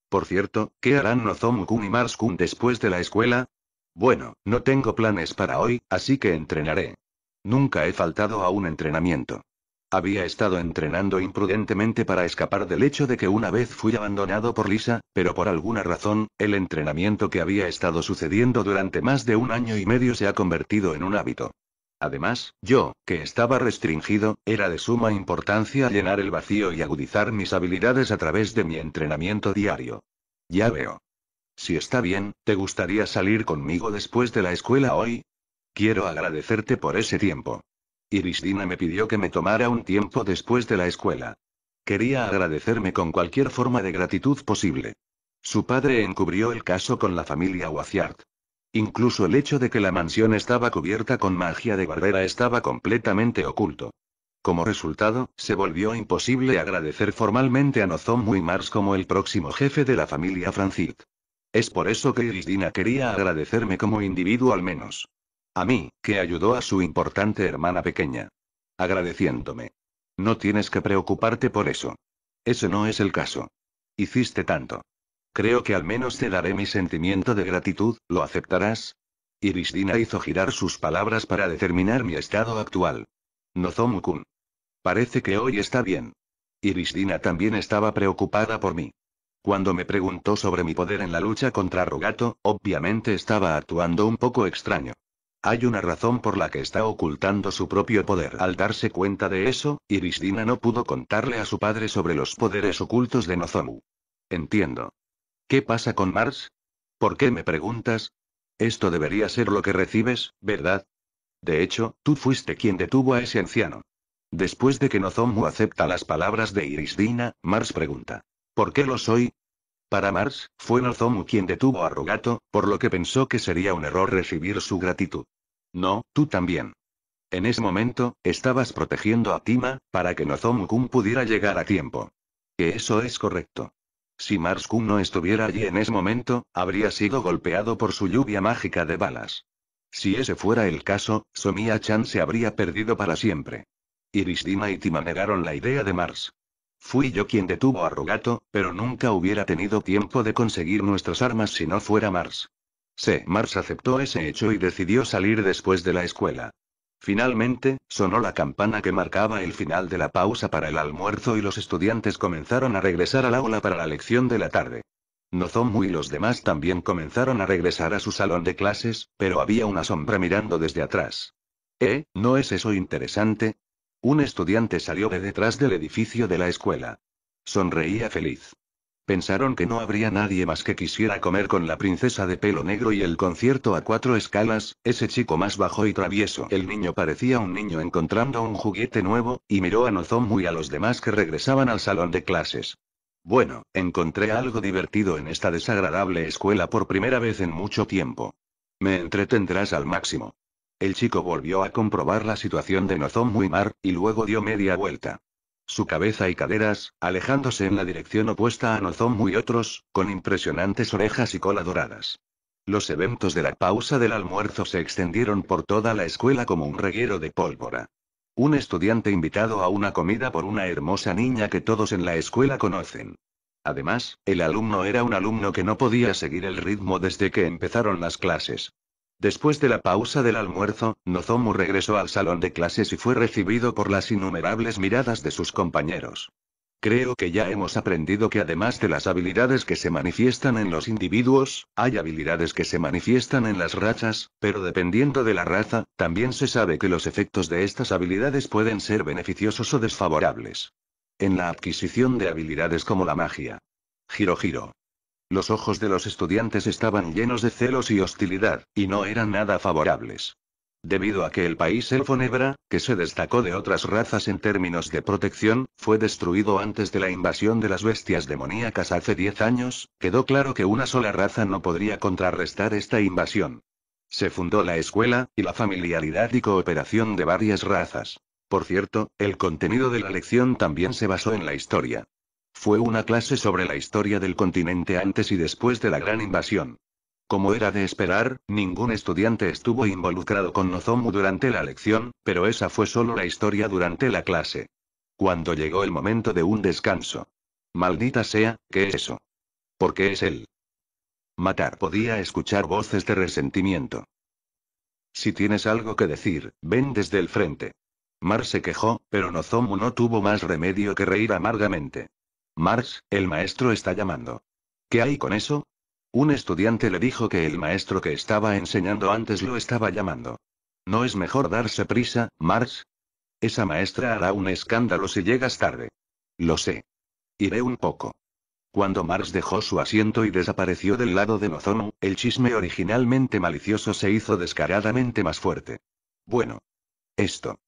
Por cierto, ¿qué harán Nozomu-kun y Mars-kun después de la escuela? Bueno, no tengo planes para hoy, así que entrenaré. Nunca he faltado a un entrenamiento. Había estado entrenando imprudentemente para escapar del hecho de que una vez fui abandonado por Lisa, pero por alguna razón, el entrenamiento que había estado sucediendo durante más de un año y medio se ha convertido en un hábito. Además, yo, que estaba restringido, era de suma importancia llenar el vacío y agudizar mis habilidades a través de mi entrenamiento diario. Ya veo. Si está bien, ¿te gustaría salir conmigo después de la escuela hoy? Quiero agradecerte por ese tiempo. Irisdina me pidió que me tomara un tiempo después de la escuela. Quería agradecerme con cualquier forma de gratitud posible. Su padre encubrió el caso con la familia Waziart. Incluso el hecho de que la mansión estaba cubierta con magia de barbera estaba completamente oculto. Como resultado, se volvió imposible agradecer formalmente a Nozomu y Mars como el próximo jefe de la familia Francit. Es por eso que Irisdina quería agradecerme como individuo al menos. A mí, que ayudó a su importante hermana pequeña. Agradeciéndome. No tienes que preocuparte por eso. Eso no es el caso. Hiciste tanto. Creo que al menos te daré mi sentimiento de gratitud, ¿lo aceptarás? Irisdina hizo girar sus palabras para determinar mi estado actual. Nozomu-kun. Parece que hoy está bien. Irisdina también estaba preocupada por mí. Cuando me preguntó sobre mi poder en la lucha contra Rogato, obviamente estaba actuando un poco extraño. Hay una razón por la que está ocultando su propio poder. Al darse cuenta de eso, Irisdina no pudo contarle a su padre sobre los poderes ocultos de Nozomu. Entiendo. ¿Qué pasa con Mars? ¿Por qué me preguntas? Esto debería ser lo que recibes, ¿verdad? De hecho, tú fuiste quien detuvo a ese anciano. Después de que Nozomu acepta las palabras de Irisdina, Mars pregunta. ¿Por qué lo soy? Para Mars, fue Nozomu quien detuvo a Rogato, por lo que pensó que sería un error recibir su gratitud. No, tú también. En ese momento, estabas protegiendo a Tima, para que Nozomu-kun pudiera llegar a tiempo. Que eso es correcto. Si Mars-kun no estuviera allí en ese momento, habría sido golpeado por su lluvia mágica de balas. Si ese fuera el caso, somia chan se habría perdido para siempre. Iris Dima y Tima negaron la idea de Mars. Fui yo quien detuvo a Rogato, pero nunca hubiera tenido tiempo de conseguir nuestras armas si no fuera Mars. Sí, Mars aceptó ese hecho y decidió salir después de la escuela. Finalmente, sonó la campana que marcaba el final de la pausa para el almuerzo y los estudiantes comenzaron a regresar al aula para la lección de la tarde. Nozomu y los demás también comenzaron a regresar a su salón de clases, pero había una sombra mirando desde atrás. ¿Eh? ¿No es eso interesante? Un estudiante salió de detrás del edificio de la escuela. Sonreía feliz. Pensaron que no habría nadie más que quisiera comer con la princesa de pelo negro y el concierto a cuatro escalas, ese chico más bajo y travieso. El niño parecía un niño encontrando un juguete nuevo, y miró a Nozomu y a los demás que regresaban al salón de clases. Bueno, encontré algo divertido en esta desagradable escuela por primera vez en mucho tiempo. Me entretendrás al máximo. El chico volvió a comprobar la situación de Nozomu y Mar, y luego dio media vuelta. Su cabeza y caderas, alejándose en la dirección opuesta a Nozomu y otros, con impresionantes orejas y cola doradas. Los eventos de la pausa del almuerzo se extendieron por toda la escuela como un reguero de pólvora. Un estudiante invitado a una comida por una hermosa niña que todos en la escuela conocen. Además, el alumno era un alumno que no podía seguir el ritmo desde que empezaron las clases. Después de la pausa del almuerzo, Nozomu regresó al salón de clases y fue recibido por las innumerables miradas de sus compañeros. Creo que ya hemos aprendido que además de las habilidades que se manifiestan en los individuos, hay habilidades que se manifiestan en las rachas, pero dependiendo de la raza, también se sabe que los efectos de estas habilidades pueden ser beneficiosos o desfavorables. En la adquisición de habilidades como la magia. Giro giro. Los ojos de los estudiantes estaban llenos de celos y hostilidad, y no eran nada favorables. Debido a que el país elfonebra, que se destacó de otras razas en términos de protección, fue destruido antes de la invasión de las bestias demoníacas hace 10 años, quedó claro que una sola raza no podría contrarrestar esta invasión. Se fundó la escuela, y la familiaridad y cooperación de varias razas. Por cierto, el contenido de la lección también se basó en la historia. Fue una clase sobre la historia del continente antes y después de la gran invasión. Como era de esperar, ningún estudiante estuvo involucrado con Nozomu durante la lección, pero esa fue solo la historia durante la clase. Cuando llegó el momento de un descanso. Maldita sea, ¿qué es eso? ¿Por qué es él? Matar podía escuchar voces de resentimiento. Si tienes algo que decir, ven desde el frente. Mar se quejó, pero Nozomu no tuvo más remedio que reír amargamente. «Marx, el maestro está llamando. ¿Qué hay con eso? Un estudiante le dijo que el maestro que estaba enseñando antes lo estaba llamando. ¿No es mejor darse prisa, Mars? Esa maestra hará un escándalo si llegas tarde. Lo sé. Iré un poco. Cuando Mars dejó su asiento y desapareció del lado de Nozonu, el chisme originalmente malicioso se hizo descaradamente más fuerte. Bueno. Esto.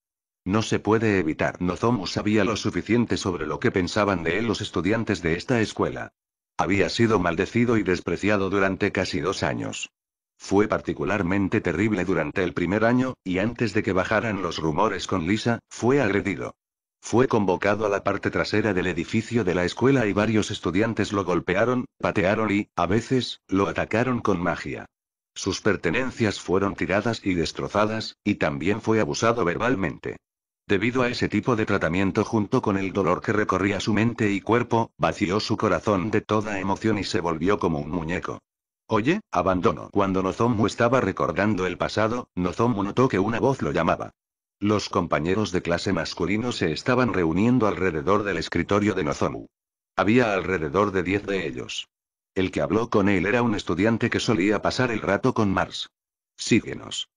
No se puede evitar. Nozomu sabía lo suficiente sobre lo que pensaban de él los estudiantes de esta escuela. Había sido maldecido y despreciado durante casi dos años. Fue particularmente terrible durante el primer año, y antes de que bajaran los rumores con Lisa, fue agredido. Fue convocado a la parte trasera del edificio de la escuela y varios estudiantes lo golpearon, patearon y, a veces, lo atacaron con magia. Sus pertenencias fueron tiradas y destrozadas, y también fue abusado verbalmente. Debido a ese tipo de tratamiento junto con el dolor que recorría su mente y cuerpo, vació su corazón de toda emoción y se volvió como un muñeco. Oye, abandono. Cuando Nozomu estaba recordando el pasado, Nozomu notó que una voz lo llamaba. Los compañeros de clase masculino se estaban reuniendo alrededor del escritorio de Nozomu. Había alrededor de diez de ellos. El que habló con él era un estudiante que solía pasar el rato con Mars. Síguenos.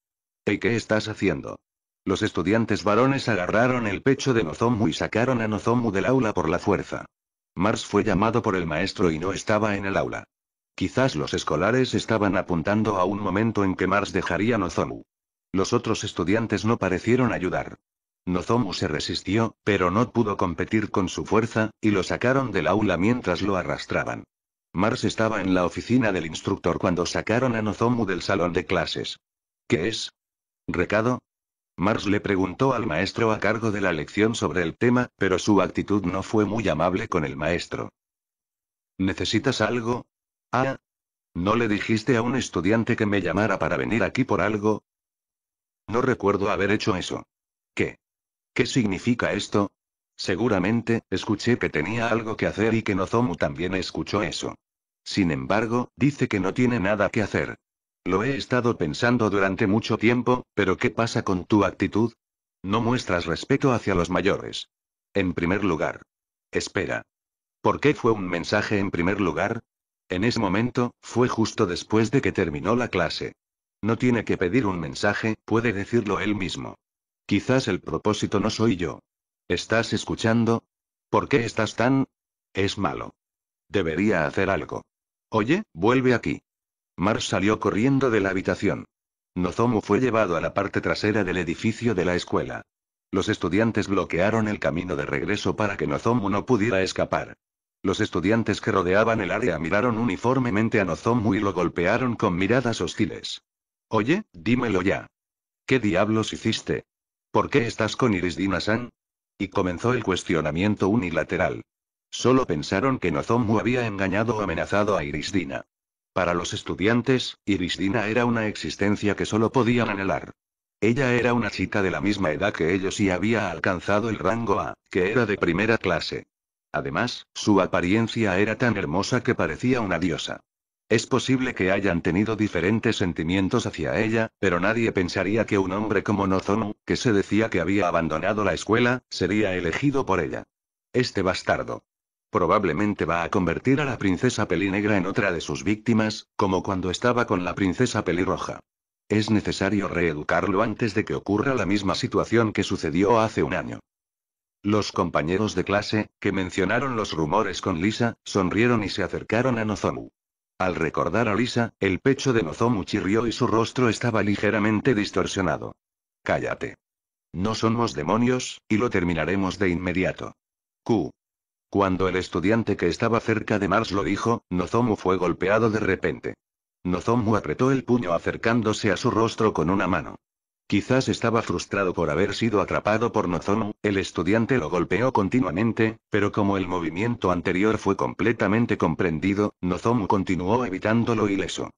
¿Y qué estás haciendo? Los estudiantes varones agarraron el pecho de Nozomu y sacaron a Nozomu del aula por la fuerza. Mars fue llamado por el maestro y no estaba en el aula. Quizás los escolares estaban apuntando a un momento en que Mars dejaría Nozomu. Los otros estudiantes no parecieron ayudar. Nozomu se resistió, pero no pudo competir con su fuerza, y lo sacaron del aula mientras lo arrastraban. Mars estaba en la oficina del instructor cuando sacaron a Nozomu del salón de clases. ¿Qué es? Recado, Mars le preguntó al maestro a cargo de la lección sobre el tema, pero su actitud no fue muy amable con el maestro. ¿Necesitas algo? Ah. ¿No le dijiste a un estudiante que me llamara para venir aquí por algo? No recuerdo haber hecho eso. ¿Qué? ¿Qué significa esto? Seguramente, escuché que tenía algo que hacer y que Nozomu también escuchó eso. Sin embargo, dice que no tiene nada que hacer. Lo he estado pensando durante mucho tiempo, pero ¿qué pasa con tu actitud? No muestras respeto hacia los mayores. En primer lugar. Espera. ¿Por qué fue un mensaje en primer lugar? En ese momento, fue justo después de que terminó la clase. No tiene que pedir un mensaje, puede decirlo él mismo. Quizás el propósito no soy yo. ¿Estás escuchando? ¿Por qué estás tan... Es malo. Debería hacer algo. Oye, vuelve aquí. Mar salió corriendo de la habitación. Nozomu fue llevado a la parte trasera del edificio de la escuela. Los estudiantes bloquearon el camino de regreso para que Nozomu no pudiera escapar. Los estudiantes que rodeaban el área miraron uniformemente a Nozomu y lo golpearon con miradas hostiles. Oye, dímelo ya. ¿Qué diablos hiciste? ¿Por qué estás con Iris san Y comenzó el cuestionamiento unilateral. Solo pensaron que Nozomu había engañado o amenazado a Iris para los estudiantes, Irisdina era una existencia que solo podían anhelar. Ella era una chica de la misma edad que ellos y había alcanzado el rango A, que era de primera clase. Además, su apariencia era tan hermosa que parecía una diosa. Es posible que hayan tenido diferentes sentimientos hacia ella, pero nadie pensaría que un hombre como Nozomu, que se decía que había abandonado la escuela, sería elegido por ella. Este bastardo. Probablemente va a convertir a la princesa pelinegra en otra de sus víctimas, como cuando estaba con la princesa pelirroja. Es necesario reeducarlo antes de que ocurra la misma situación que sucedió hace un año. Los compañeros de clase, que mencionaron los rumores con Lisa, sonrieron y se acercaron a Nozomu. Al recordar a Lisa, el pecho de Nozomu chirrió y su rostro estaba ligeramente distorsionado. Cállate. No somos demonios, y lo terminaremos de inmediato. Q. Cuando el estudiante que estaba cerca de Mars lo dijo, Nozomu fue golpeado de repente. Nozomu apretó el puño acercándose a su rostro con una mano. Quizás estaba frustrado por haber sido atrapado por Nozomu, el estudiante lo golpeó continuamente, pero como el movimiento anterior fue completamente comprendido, Nozomu continuó evitándolo ileso.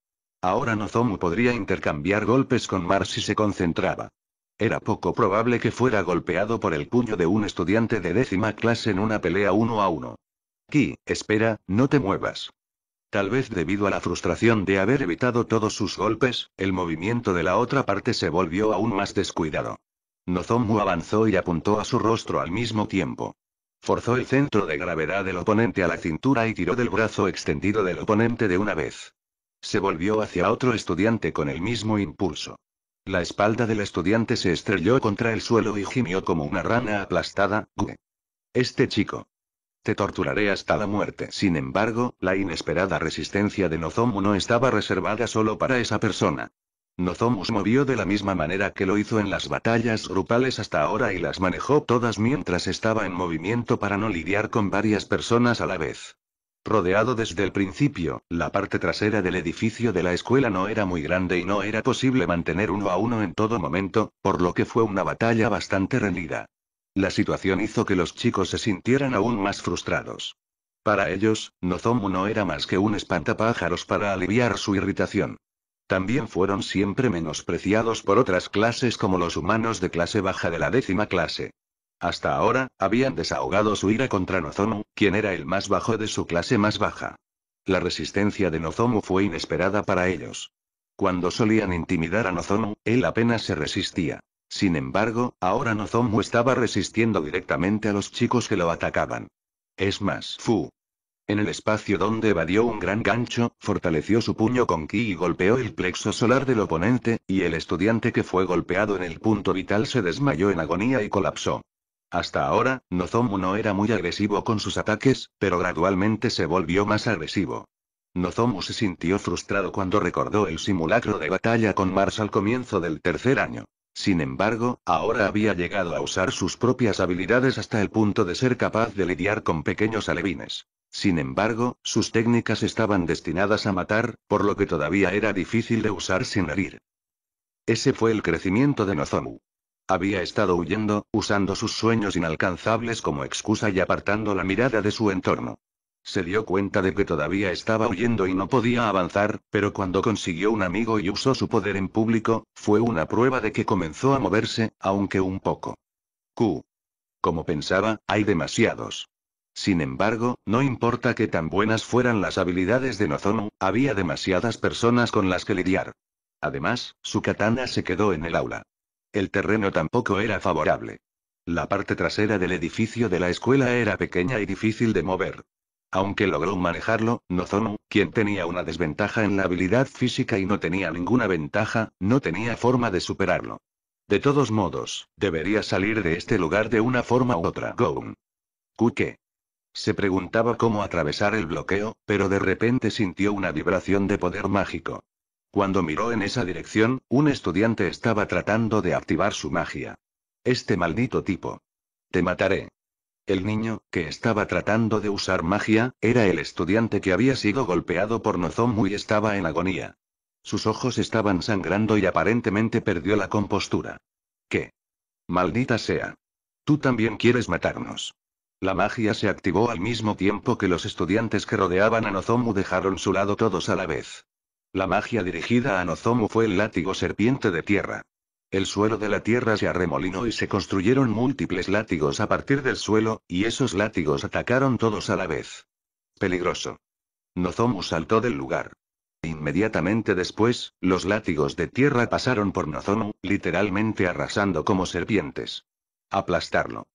Ahora Nozomu podría intercambiar golpes con Mars si se concentraba. Era poco probable que fuera golpeado por el puño de un estudiante de décima clase en una pelea uno a uno. Ki, espera, no te muevas. Tal vez debido a la frustración de haber evitado todos sus golpes, el movimiento de la otra parte se volvió aún más descuidado. Nozomu avanzó y apuntó a su rostro al mismo tiempo. Forzó el centro de gravedad del oponente a la cintura y tiró del brazo extendido del oponente de una vez. Se volvió hacia otro estudiante con el mismo impulso. La espalda del estudiante se estrelló contra el suelo y gimió como una rana aplastada. Este chico. Te torturaré hasta la muerte. Sin embargo, la inesperada resistencia de Nozomu no estaba reservada solo para esa persona. Nozomu se movió de la misma manera que lo hizo en las batallas grupales hasta ahora y las manejó todas mientras estaba en movimiento para no lidiar con varias personas a la vez. Rodeado desde el principio, la parte trasera del edificio de la escuela no era muy grande y no era posible mantener uno a uno en todo momento, por lo que fue una batalla bastante rendida. La situación hizo que los chicos se sintieran aún más frustrados. Para ellos, Nozomu no era más que un espantapájaros para aliviar su irritación. También fueron siempre menospreciados por otras clases como los humanos de clase baja de la décima clase. Hasta ahora, habían desahogado su ira contra Nozomu, quien era el más bajo de su clase más baja. La resistencia de Nozomu fue inesperada para ellos. Cuando solían intimidar a Nozomu, él apenas se resistía. Sin embargo, ahora Nozomu estaba resistiendo directamente a los chicos que lo atacaban. Es más, Fu. En el espacio donde evadió un gran gancho, fortaleció su puño con ki y golpeó el plexo solar del oponente, y el estudiante que fue golpeado en el punto vital se desmayó en agonía y colapsó. Hasta ahora, Nozomu no era muy agresivo con sus ataques, pero gradualmente se volvió más agresivo. Nozomu se sintió frustrado cuando recordó el simulacro de batalla con Mars al comienzo del tercer año. Sin embargo, ahora había llegado a usar sus propias habilidades hasta el punto de ser capaz de lidiar con pequeños alevines. Sin embargo, sus técnicas estaban destinadas a matar, por lo que todavía era difícil de usar sin herir. Ese fue el crecimiento de Nozomu. Había estado huyendo, usando sus sueños inalcanzables como excusa y apartando la mirada de su entorno. Se dio cuenta de que todavía estaba huyendo y no podía avanzar, pero cuando consiguió un amigo y usó su poder en público, fue una prueba de que comenzó a moverse, aunque un poco. Q. Como pensaba, hay demasiados. Sin embargo, no importa que tan buenas fueran las habilidades de Nozomu, había demasiadas personas con las que lidiar. Además, su katana se quedó en el aula. El terreno tampoco era favorable. La parte trasera del edificio de la escuela era pequeña y difícil de mover. Aunque logró manejarlo, Nozonu, quien tenía una desventaja en la habilidad física y no tenía ninguna ventaja, no tenía forma de superarlo. De todos modos, debería salir de este lugar de una forma u otra. Goun. Kuke. Se preguntaba cómo atravesar el bloqueo, pero de repente sintió una vibración de poder mágico. Cuando miró en esa dirección, un estudiante estaba tratando de activar su magia. Este maldito tipo. Te mataré. El niño, que estaba tratando de usar magia, era el estudiante que había sido golpeado por Nozomu y estaba en agonía. Sus ojos estaban sangrando y aparentemente perdió la compostura. ¿Qué? Maldita sea. Tú también quieres matarnos. La magia se activó al mismo tiempo que los estudiantes que rodeaban a Nozomu dejaron su lado todos a la vez. La magia dirigida a Nozomu fue el látigo serpiente de tierra. El suelo de la tierra se arremolinó y se construyeron múltiples látigos a partir del suelo, y esos látigos atacaron todos a la vez. Peligroso. Nozomu saltó del lugar. Inmediatamente después, los látigos de tierra pasaron por Nozomu, literalmente arrasando como serpientes. Aplastarlo.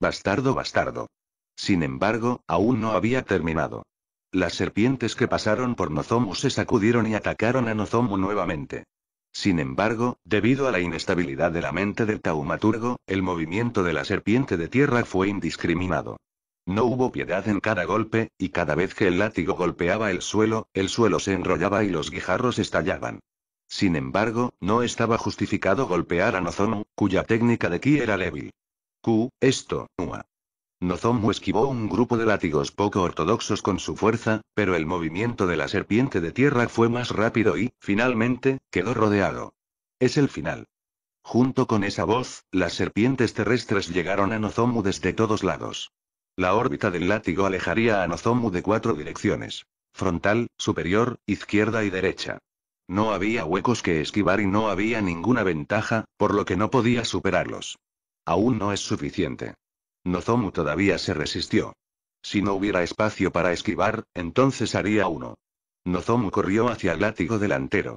Bastardo, bastardo. Sin embargo, aún no había terminado. Las serpientes que pasaron por Nozomu se sacudieron y atacaron a Nozomu nuevamente. Sin embargo, debido a la inestabilidad de la mente del taumaturgo, el movimiento de la serpiente de tierra fue indiscriminado. No hubo piedad en cada golpe, y cada vez que el látigo golpeaba el suelo, el suelo se enrollaba y los guijarros estallaban. Sin embargo, no estaba justificado golpear a Nozomu, cuya técnica de ki era débil. Q, esto, Nua. Nozomu esquivó un grupo de látigos poco ortodoxos con su fuerza, pero el movimiento de la serpiente de tierra fue más rápido y, finalmente, quedó rodeado. Es el final. Junto con esa voz, las serpientes terrestres llegaron a Nozomu desde todos lados. La órbita del látigo alejaría a Nozomu de cuatro direcciones. Frontal, superior, izquierda y derecha. No había huecos que esquivar y no había ninguna ventaja, por lo que no podía superarlos. Aún no es suficiente. Nozomu todavía se resistió. Si no hubiera espacio para esquivar, entonces haría uno. Nozomu corrió hacia el látigo delantero.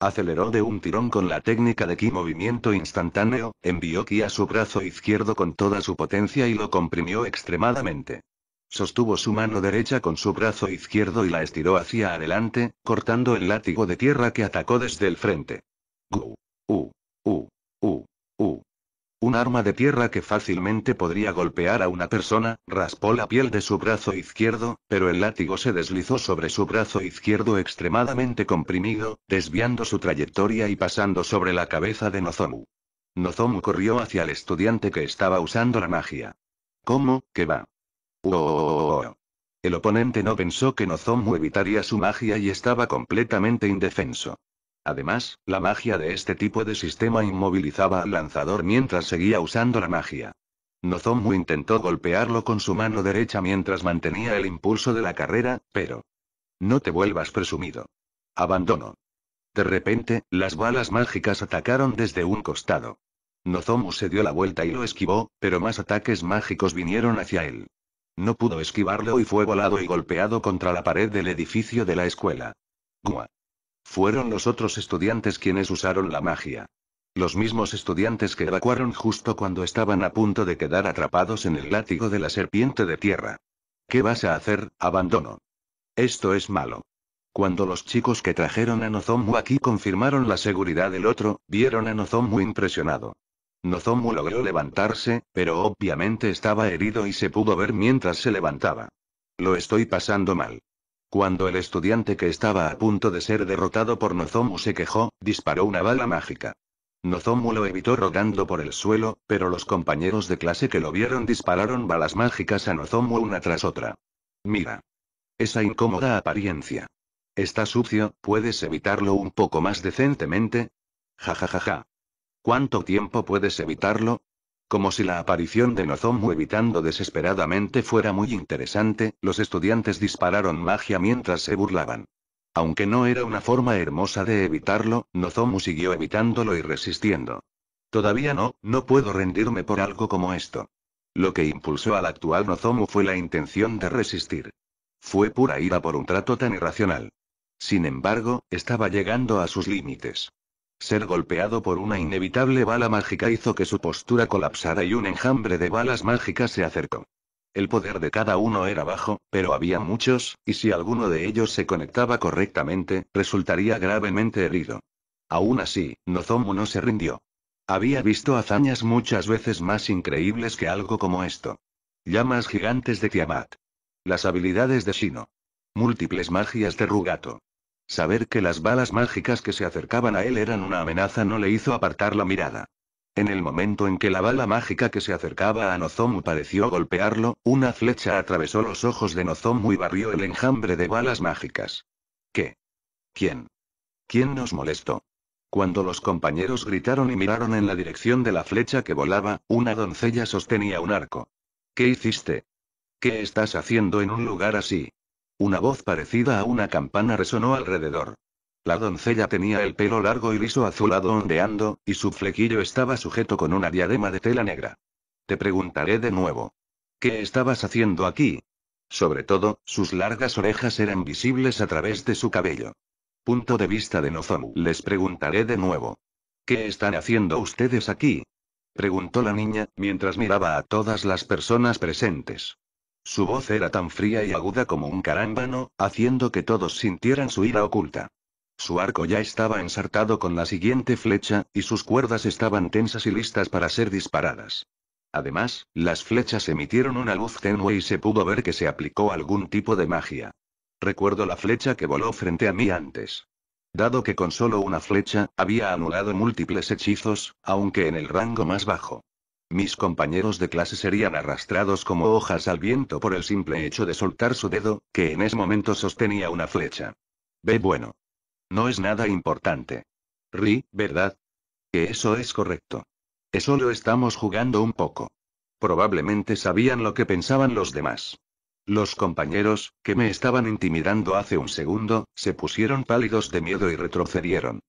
Aceleró de un tirón con la técnica de ki movimiento instantáneo, envió ki a su brazo izquierdo con toda su potencia y lo comprimió extremadamente. Sostuvo su mano derecha con su brazo izquierdo y la estiró hacia adelante, cortando el látigo de tierra que atacó desde el frente. Gu. U. U. U. U. Un arma de tierra que fácilmente podría golpear a una persona, raspó la piel de su brazo izquierdo, pero el látigo se deslizó sobre su brazo izquierdo extremadamente comprimido, desviando su trayectoria y pasando sobre la cabeza de Nozomu. Nozomu corrió hacia el estudiante que estaba usando la magia. ¿Cómo, qué va? ¡Oh! oh, oh, oh el oponente no pensó que Nozomu evitaría su magia y estaba completamente indefenso. Además, la magia de este tipo de sistema inmovilizaba al lanzador mientras seguía usando la magia. Nozomu intentó golpearlo con su mano derecha mientras mantenía el impulso de la carrera, pero... No te vuelvas presumido. Abandono. De repente, las balas mágicas atacaron desde un costado. Nozomu se dio la vuelta y lo esquivó, pero más ataques mágicos vinieron hacia él. No pudo esquivarlo y fue volado y golpeado contra la pared del edificio de la escuela. Gua. Fueron los otros estudiantes quienes usaron la magia. Los mismos estudiantes que evacuaron justo cuando estaban a punto de quedar atrapados en el látigo de la serpiente de tierra. ¿Qué vas a hacer, abandono? Esto es malo. Cuando los chicos que trajeron a Nozomu aquí confirmaron la seguridad del otro, vieron a Nozomu impresionado. Nozomu logró levantarse, pero obviamente estaba herido y se pudo ver mientras se levantaba. Lo estoy pasando mal. Cuando el estudiante que estaba a punto de ser derrotado por Nozomu se quejó, disparó una bala mágica. Nozomu lo evitó rodando por el suelo, pero los compañeros de clase que lo vieron dispararon balas mágicas a Nozomu una tras otra. Mira. Esa incómoda apariencia. Está sucio, ¿puedes evitarlo un poco más decentemente? Ja ja ja ja. ¿Cuánto tiempo puedes evitarlo? Como si la aparición de Nozomu evitando desesperadamente fuera muy interesante, los estudiantes dispararon magia mientras se burlaban. Aunque no era una forma hermosa de evitarlo, Nozomu siguió evitándolo y resistiendo. Todavía no, no puedo rendirme por algo como esto. Lo que impulsó al actual Nozomu fue la intención de resistir. Fue pura ira por un trato tan irracional. Sin embargo, estaba llegando a sus límites. Ser golpeado por una inevitable bala mágica hizo que su postura colapsara y un enjambre de balas mágicas se acercó. El poder de cada uno era bajo, pero había muchos, y si alguno de ellos se conectaba correctamente, resultaría gravemente herido. Aún así, Nozomu no se rindió. Había visto hazañas muchas veces más increíbles que algo como esto. Llamas gigantes de Tiamat. Las habilidades de Shino. Múltiples magias de Rugato. Saber que las balas mágicas que se acercaban a él eran una amenaza no le hizo apartar la mirada. En el momento en que la bala mágica que se acercaba a Nozomu pareció golpearlo, una flecha atravesó los ojos de Nozomu y barrió el enjambre de balas mágicas. ¿Qué? ¿Quién? ¿Quién nos molestó? Cuando los compañeros gritaron y miraron en la dirección de la flecha que volaba, una doncella sostenía un arco. ¿Qué hiciste? ¿Qué estás haciendo en un lugar así? Una voz parecida a una campana resonó alrededor. La doncella tenía el pelo largo y liso azulado ondeando, y su flequillo estaba sujeto con una diadema de tela negra. Te preguntaré de nuevo. ¿Qué estabas haciendo aquí? Sobre todo, sus largas orejas eran visibles a través de su cabello. Punto de vista de Nozomu. Les preguntaré de nuevo. ¿Qué están haciendo ustedes aquí? Preguntó la niña, mientras miraba a todas las personas presentes. Su voz era tan fría y aguda como un carámbano, haciendo que todos sintieran su ira oculta. Su arco ya estaba ensartado con la siguiente flecha, y sus cuerdas estaban tensas y listas para ser disparadas. Además, las flechas emitieron una luz tenue y se pudo ver que se aplicó algún tipo de magia. Recuerdo la flecha que voló frente a mí antes. Dado que con solo una flecha, había anulado múltiples hechizos, aunque en el rango más bajo. Mis compañeros de clase serían arrastrados como hojas al viento por el simple hecho de soltar su dedo, que en ese momento sostenía una flecha. Ve bueno. No es nada importante. Ri, ¿verdad? Que eso es correcto. Eso lo estamos jugando un poco. Probablemente sabían lo que pensaban los demás. Los compañeros, que me estaban intimidando hace un segundo, se pusieron pálidos de miedo y retrocedieron.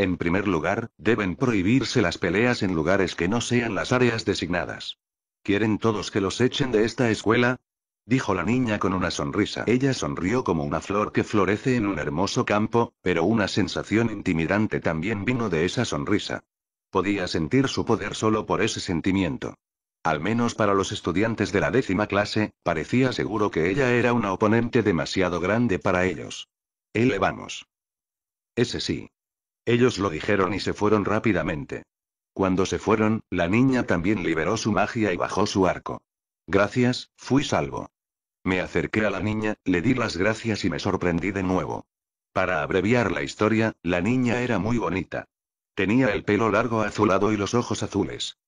En primer lugar, deben prohibirse las peleas en lugares que no sean las áreas designadas. ¿Quieren todos que los echen de esta escuela? dijo la niña con una sonrisa. Ella sonrió como una flor que florece en un hermoso campo, pero una sensación intimidante también vino de esa sonrisa. Podía sentir su poder solo por ese sentimiento. Al menos para los estudiantes de la décima clase, parecía seguro que ella era una oponente demasiado grande para ellos. Elevamos. Ese sí. Ellos lo dijeron y se fueron rápidamente. Cuando se fueron, la niña también liberó su magia y bajó su arco. Gracias, fui salvo. Me acerqué a la niña, le di las gracias y me sorprendí de nuevo. Para abreviar la historia, la niña era muy bonita. Tenía el pelo largo azulado y los ojos azules.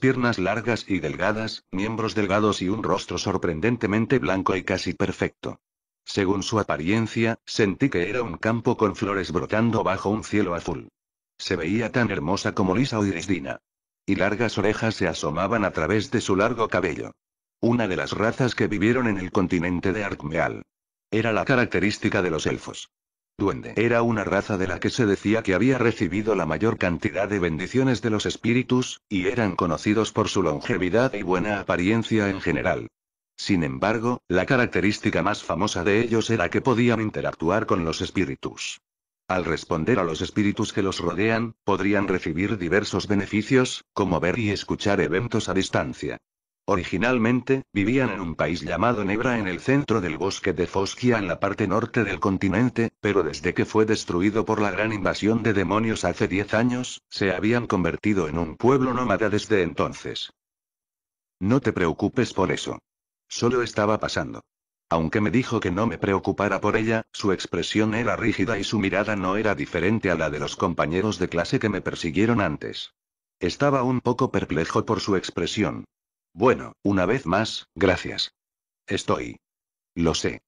Piernas largas y delgadas, miembros delgados y un rostro sorprendentemente blanco y casi perfecto. Según su apariencia, sentí que era un campo con flores brotando bajo un cielo azul. Se veía tan hermosa como lisa o irisdina. Y largas orejas se asomaban a través de su largo cabello. Una de las razas que vivieron en el continente de Arkmeal. Era la característica de los elfos. Duende era una raza de la que se decía que había recibido la mayor cantidad de bendiciones de los espíritus, y eran conocidos por su longevidad y buena apariencia en general. Sin embargo, la característica más famosa de ellos era que podían interactuar con los espíritus. Al responder a los espíritus que los rodean, podrían recibir diversos beneficios, como ver y escuchar eventos a distancia. Originalmente, vivían en un país llamado Nebra en el centro del bosque de Fosquia en la parte norte del continente, pero desde que fue destruido por la gran invasión de demonios hace 10 años, se habían convertido en un pueblo nómada desde entonces. No te preocupes por eso. Solo estaba pasando. Aunque me dijo que no me preocupara por ella, su expresión era rígida y su mirada no era diferente a la de los compañeros de clase que me persiguieron antes. Estaba un poco perplejo por su expresión. Bueno, una vez más, gracias. Estoy. Lo sé.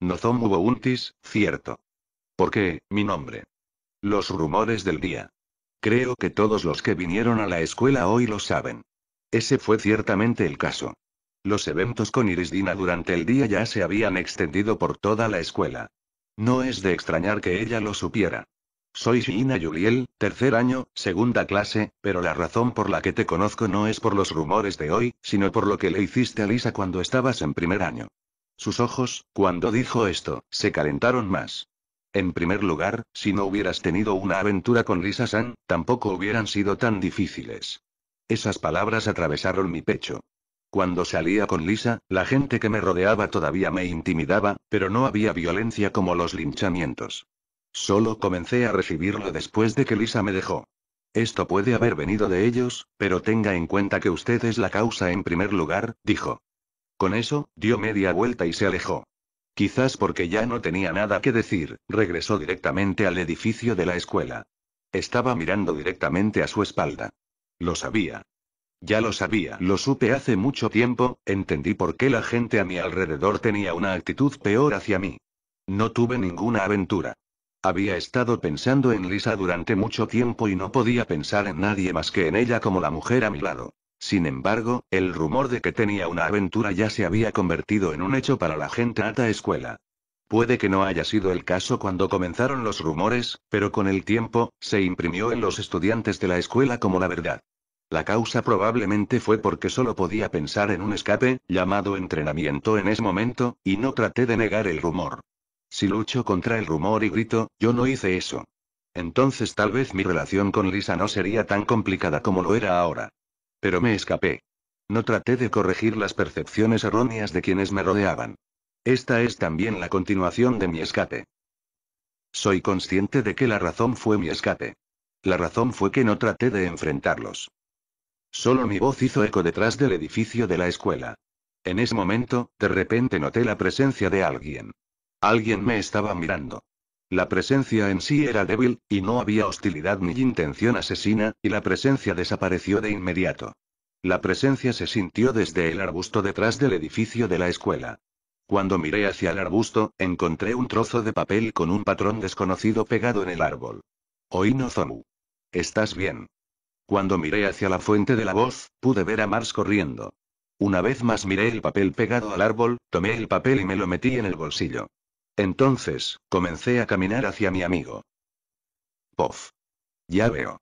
Nozomu Bountis, cierto. ¿Por qué, mi nombre? Los rumores del día. Creo que todos los que vinieron a la escuela hoy lo saben. Ese fue ciertamente el caso. Los eventos con Irisdina durante el día ya se habían extendido por toda la escuela. No es de extrañar que ella lo supiera. Soy Gina Juliel, tercer año, segunda clase, pero la razón por la que te conozco no es por los rumores de hoy, sino por lo que le hiciste a Lisa cuando estabas en primer año. Sus ojos, cuando dijo esto, se calentaron más. En primer lugar, si no hubieras tenido una aventura con Lisa San, tampoco hubieran sido tan difíciles. Esas palabras atravesaron mi pecho. Cuando salía con Lisa, la gente que me rodeaba todavía me intimidaba, pero no había violencia como los linchamientos. Solo comencé a recibirlo después de que Lisa me dejó. Esto puede haber venido de ellos, pero tenga en cuenta que usted es la causa en primer lugar, dijo. Con eso, dio media vuelta y se alejó. Quizás porque ya no tenía nada que decir, regresó directamente al edificio de la escuela. Estaba mirando directamente a su espalda. Lo sabía. Ya lo sabía, lo supe hace mucho tiempo, entendí por qué la gente a mi alrededor tenía una actitud peor hacia mí. No tuve ninguna aventura. Había estado pensando en Lisa durante mucho tiempo y no podía pensar en nadie más que en ella como la mujer a mi lado. Sin embargo, el rumor de que tenía una aventura ya se había convertido en un hecho para la gente alta escuela. Puede que no haya sido el caso cuando comenzaron los rumores, pero con el tiempo, se imprimió en los estudiantes de la escuela como la verdad. La causa probablemente fue porque solo podía pensar en un escape, llamado entrenamiento en ese momento, y no traté de negar el rumor. Si lucho contra el rumor y grito, yo no hice eso. Entonces tal vez mi relación con Lisa no sería tan complicada como lo era ahora. Pero me escapé. No traté de corregir las percepciones erróneas de quienes me rodeaban. Esta es también la continuación de mi escape. Soy consciente de que la razón fue mi escape. La razón fue que no traté de enfrentarlos. Solo mi voz hizo eco detrás del edificio de la escuela. En ese momento, de repente noté la presencia de alguien. Alguien me estaba mirando. La presencia en sí era débil, y no había hostilidad ni intención asesina, y la presencia desapareció de inmediato. La presencia se sintió desde el arbusto detrás del edificio de la escuela. Cuando miré hacia el arbusto, encontré un trozo de papel con un patrón desconocido pegado en el árbol. Oino Zomu. ¿Estás bien? Cuando miré hacia la fuente de la voz, pude ver a Mars corriendo. Una vez más miré el papel pegado al árbol, tomé el papel y me lo metí en el bolsillo. Entonces, comencé a caminar hacia mi amigo. Pof. Ya veo.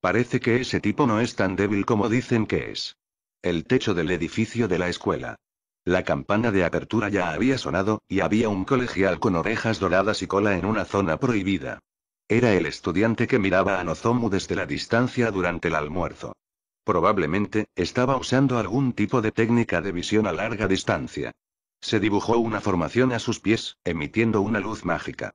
Parece que ese tipo no es tan débil como dicen que es. El techo del edificio de la escuela. La campana de apertura ya había sonado, y había un colegial con orejas doradas y cola en una zona prohibida. Era el estudiante que miraba a Nozomu desde la distancia durante el almuerzo. Probablemente, estaba usando algún tipo de técnica de visión a larga distancia. Se dibujó una formación a sus pies, emitiendo una luz mágica.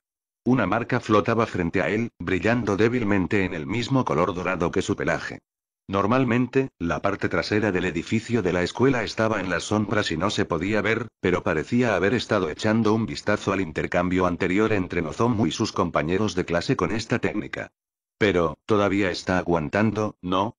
Una marca flotaba frente a él, brillando débilmente en el mismo color dorado que su pelaje. Normalmente, la parte trasera del edificio de la escuela estaba en las sombras y no se podía ver, pero parecía haber estado echando un vistazo al intercambio anterior entre Nozomu y sus compañeros de clase con esta técnica. Pero, todavía está aguantando, ¿no?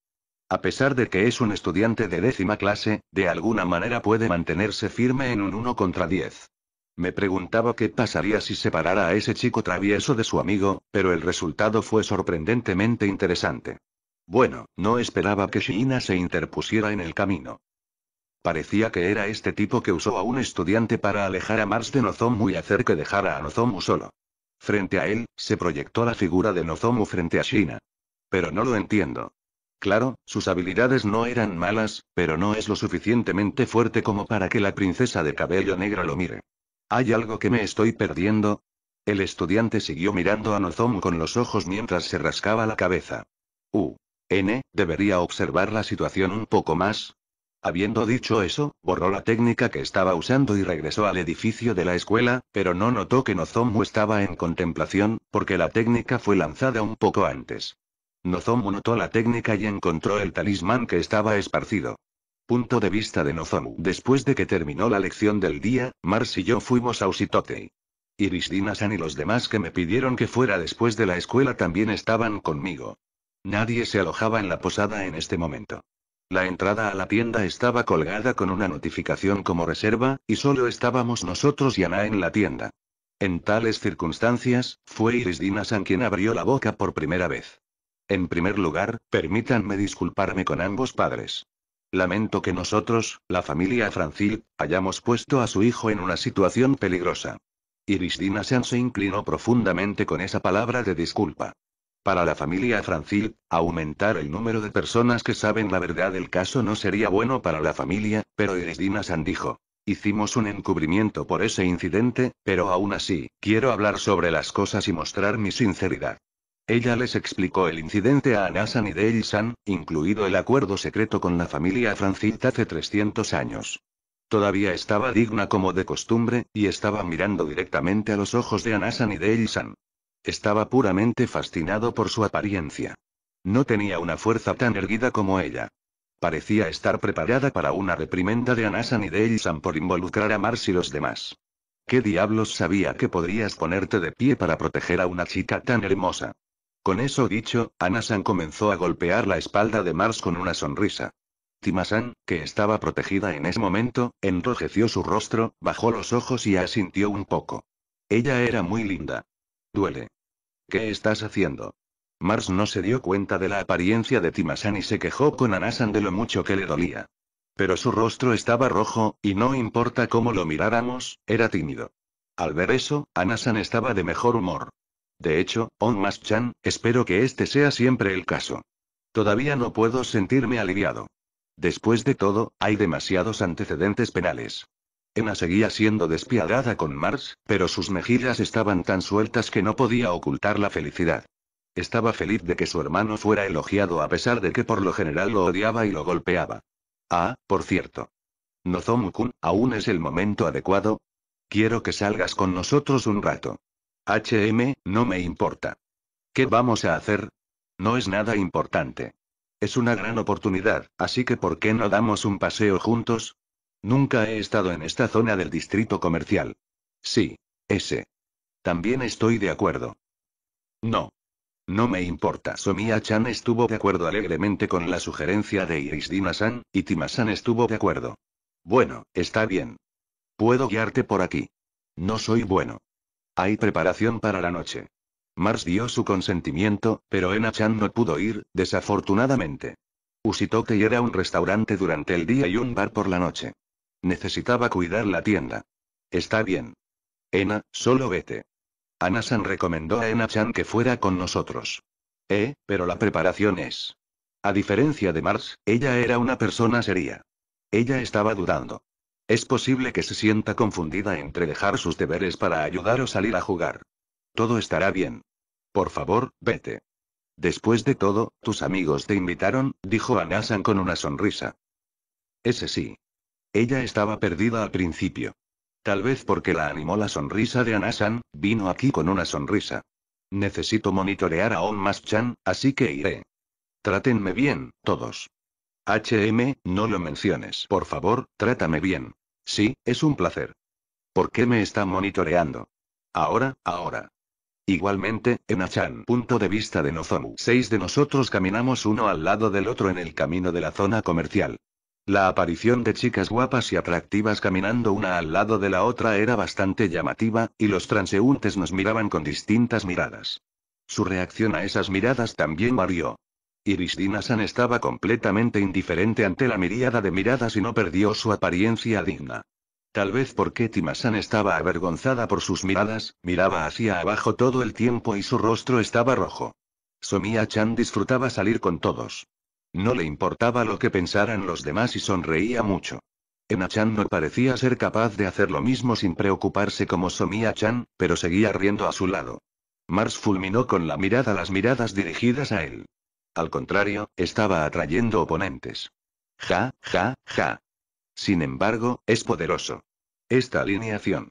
A pesar de que es un estudiante de décima clase, de alguna manera puede mantenerse firme en un 1 contra 10. Me preguntaba qué pasaría si separara a ese chico travieso de su amigo, pero el resultado fue sorprendentemente interesante. Bueno, no esperaba que Shina se interpusiera en el camino. Parecía que era este tipo que usó a un estudiante para alejar a Mars de Nozomu y hacer que dejara a Nozomu solo. Frente a él, se proyectó la figura de Nozomu frente a Shina. Pero no lo entiendo. Claro, sus habilidades no eran malas, pero no es lo suficientemente fuerte como para que la princesa de cabello negro lo mire. ¿Hay algo que me estoy perdiendo? El estudiante siguió mirando a Nozomu con los ojos mientras se rascaba la cabeza. Uh, N, debería observar la situación un poco más. Habiendo dicho eso, borró la técnica que estaba usando y regresó al edificio de la escuela, pero no notó que Nozomu estaba en contemplación, porque la técnica fue lanzada un poco antes. Nozomu notó la técnica y encontró el talismán que estaba esparcido. Punto de vista de Nozomu. Después de que terminó la lección del día, Mars y yo fuimos a Usitote. Iris Dinasan y los demás que me pidieron que fuera después de la escuela también estaban conmigo. Nadie se alojaba en la posada en este momento. La entrada a la tienda estaba colgada con una notificación como reserva, y solo estábamos nosotros y Ana en la tienda. En tales circunstancias, fue Iris Dinasan quien abrió la boca por primera vez. En primer lugar, permítanme disculparme con ambos padres. Lamento que nosotros, la familia Francil, hayamos puesto a su hijo en una situación peligrosa. Iris Dinasan se inclinó profundamente con esa palabra de disculpa. Para la familia Francil, aumentar el número de personas que saben la verdad del caso no sería bueno para la familia, pero Eresdina San dijo. Hicimos un encubrimiento por ese incidente, pero aún así, quiero hablar sobre las cosas y mostrar mi sinceridad. Ella les explicó el incidente a Anasan y dale incluido el acuerdo secreto con la familia Francil hace 300 años. Todavía estaba digna como de costumbre, y estaba mirando directamente a los ojos de Anasan y dale estaba puramente fascinado por su apariencia. No tenía una fuerza tan erguida como ella. Parecía estar preparada para una reprimenda de Anasan y de Elisan por involucrar a Mars y los demás. ¿Qué diablos sabía que podrías ponerte de pie para proteger a una chica tan hermosa? Con eso dicho, Anasan comenzó a golpear la espalda de Mars con una sonrisa. Timasan, que estaba protegida en ese momento, enrojeció su rostro, bajó los ojos y asintió un poco. Ella era muy linda. Duele. ¿Qué estás haciendo? Mars no se dio cuenta de la apariencia de Timasan y se quejó con Anasan de lo mucho que le dolía. Pero su rostro estaba rojo, y no importa cómo lo miráramos, era tímido. Al ver eso, Anasan estaba de mejor humor. De hecho, On chan espero que este sea siempre el caso. Todavía no puedo sentirme aliviado. Después de todo, hay demasiados antecedentes penales. Emma seguía siendo despiadada con Mars, pero sus mejillas estaban tan sueltas que no podía ocultar la felicidad. Estaba feliz de que su hermano fuera elogiado a pesar de que por lo general lo odiaba y lo golpeaba. Ah, por cierto. Nozomu-kun, ¿aún es el momento adecuado? Quiero que salgas con nosotros un rato. HM, no me importa. ¿Qué vamos a hacer? No es nada importante. Es una gran oportunidad, así que ¿por qué no damos un paseo juntos? Nunca he estado en esta zona del distrito comercial. Sí. Ese. También estoy de acuerdo. No. No me importa. Somia Chan estuvo de acuerdo alegremente con la sugerencia de Iris Dinasan, y Timasan estuvo de acuerdo. Bueno, está bien. Puedo guiarte por aquí. No soy bueno. Hay preparación para la noche. Mars dio su consentimiento, pero Ena-chan no pudo ir, desafortunadamente. que era un restaurante durante el día y un bar por la noche. Necesitaba cuidar la tienda. Está bien. Ena, solo vete. Anasan recomendó a Ena-chan que fuera con nosotros. Eh, pero la preparación es. A diferencia de Mars, ella era una persona seria. Ella estaba dudando. Es posible que se sienta confundida entre dejar sus deberes para ayudar o salir a jugar. Todo estará bien. Por favor, vete. Después de todo, tus amigos te invitaron, dijo Anasan con una sonrisa. Ese sí. Ella estaba perdida al principio. Tal vez porque la animó la sonrisa de Anasan, vino aquí con una sonrisa. Necesito monitorear a On Chan, así que iré. Trátenme bien, todos. HM, no lo menciones, por favor, trátame bien. Sí, es un placer. ¿Por qué me está monitoreando? Ahora, ahora. Igualmente, en punto de vista de Nozomu. Seis de nosotros caminamos uno al lado del otro en el camino de la zona comercial. La aparición de chicas guapas y atractivas caminando una al lado de la otra era bastante llamativa, y los transeúntes nos miraban con distintas miradas. Su reacción a esas miradas también varió. Iris san estaba completamente indiferente ante la miríada de miradas y no perdió su apariencia digna. Tal vez porque Timasan estaba avergonzada por sus miradas, miraba hacia abajo todo el tiempo y su rostro estaba rojo. Somia Chan disfrutaba salir con todos. No le importaba lo que pensaran los demás y sonreía mucho. Ena-chan no parecía ser capaz de hacer lo mismo sin preocuparse como Somia-chan, pero seguía riendo a su lado. Mars fulminó con la mirada las miradas dirigidas a él. Al contrario, estaba atrayendo oponentes. Ja, ja, ja. Sin embargo, es poderoso. Esta alineación.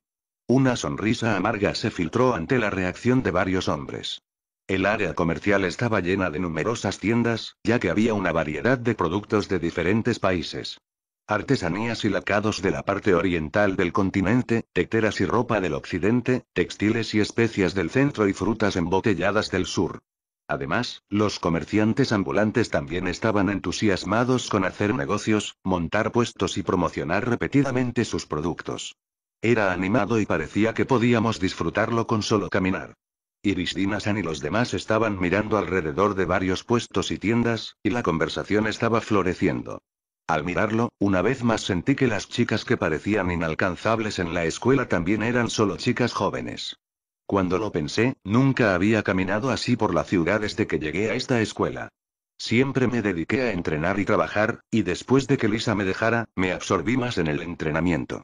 Una sonrisa amarga se filtró ante la reacción de varios hombres. El área comercial estaba llena de numerosas tiendas, ya que había una variedad de productos de diferentes países. Artesanías y lacados de la parte oriental del continente, teteras y ropa del occidente, textiles y especias del centro y frutas embotelladas del sur. Además, los comerciantes ambulantes también estaban entusiasmados con hacer negocios, montar puestos y promocionar repetidamente sus productos. Era animado y parecía que podíamos disfrutarlo con solo caminar. Iris Dinasan y los demás estaban mirando alrededor de varios puestos y tiendas, y la conversación estaba floreciendo. Al mirarlo, una vez más sentí que las chicas que parecían inalcanzables en la escuela también eran solo chicas jóvenes. Cuando lo pensé, nunca había caminado así por la ciudad desde que llegué a esta escuela. Siempre me dediqué a entrenar y trabajar, y después de que Lisa me dejara, me absorbí más en el entrenamiento.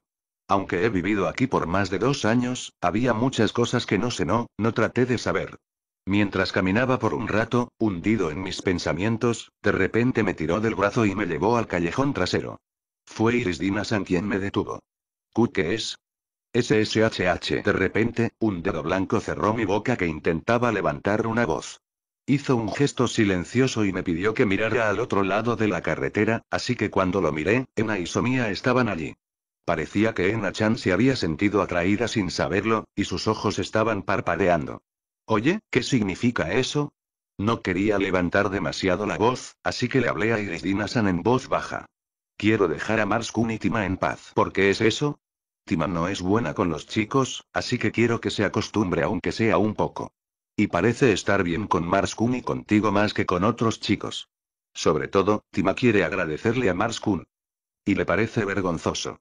Aunque he vivido aquí por más de dos años, había muchas cosas que no sé no, no traté de saber. Mientras caminaba por un rato, hundido en mis pensamientos, de repente me tiró del brazo y me llevó al callejón trasero. Fue Iris Dinasan quien me detuvo. ¿Qu qué es? SSHH. De repente, un dedo blanco cerró mi boca que intentaba levantar una voz. Hizo un gesto silencioso y me pidió que mirara al otro lado de la carretera, así que cuando lo miré, Ena y Somía estaban allí. Parecía que ena chan se había sentido atraída sin saberlo, y sus ojos estaban parpadeando. Oye, ¿qué significa eso? No quería levantar demasiado la voz, así que le hablé a Iridina-san en voz baja. Quiero dejar a Mars Kun y Tima en paz. ¿Por qué es eso? Tima no es buena con los chicos, así que quiero que se acostumbre aunque sea un poco. Y parece estar bien con Mars Kun y contigo más que con otros chicos. Sobre todo, Tima quiere agradecerle a Mars Kun. Y le parece vergonzoso.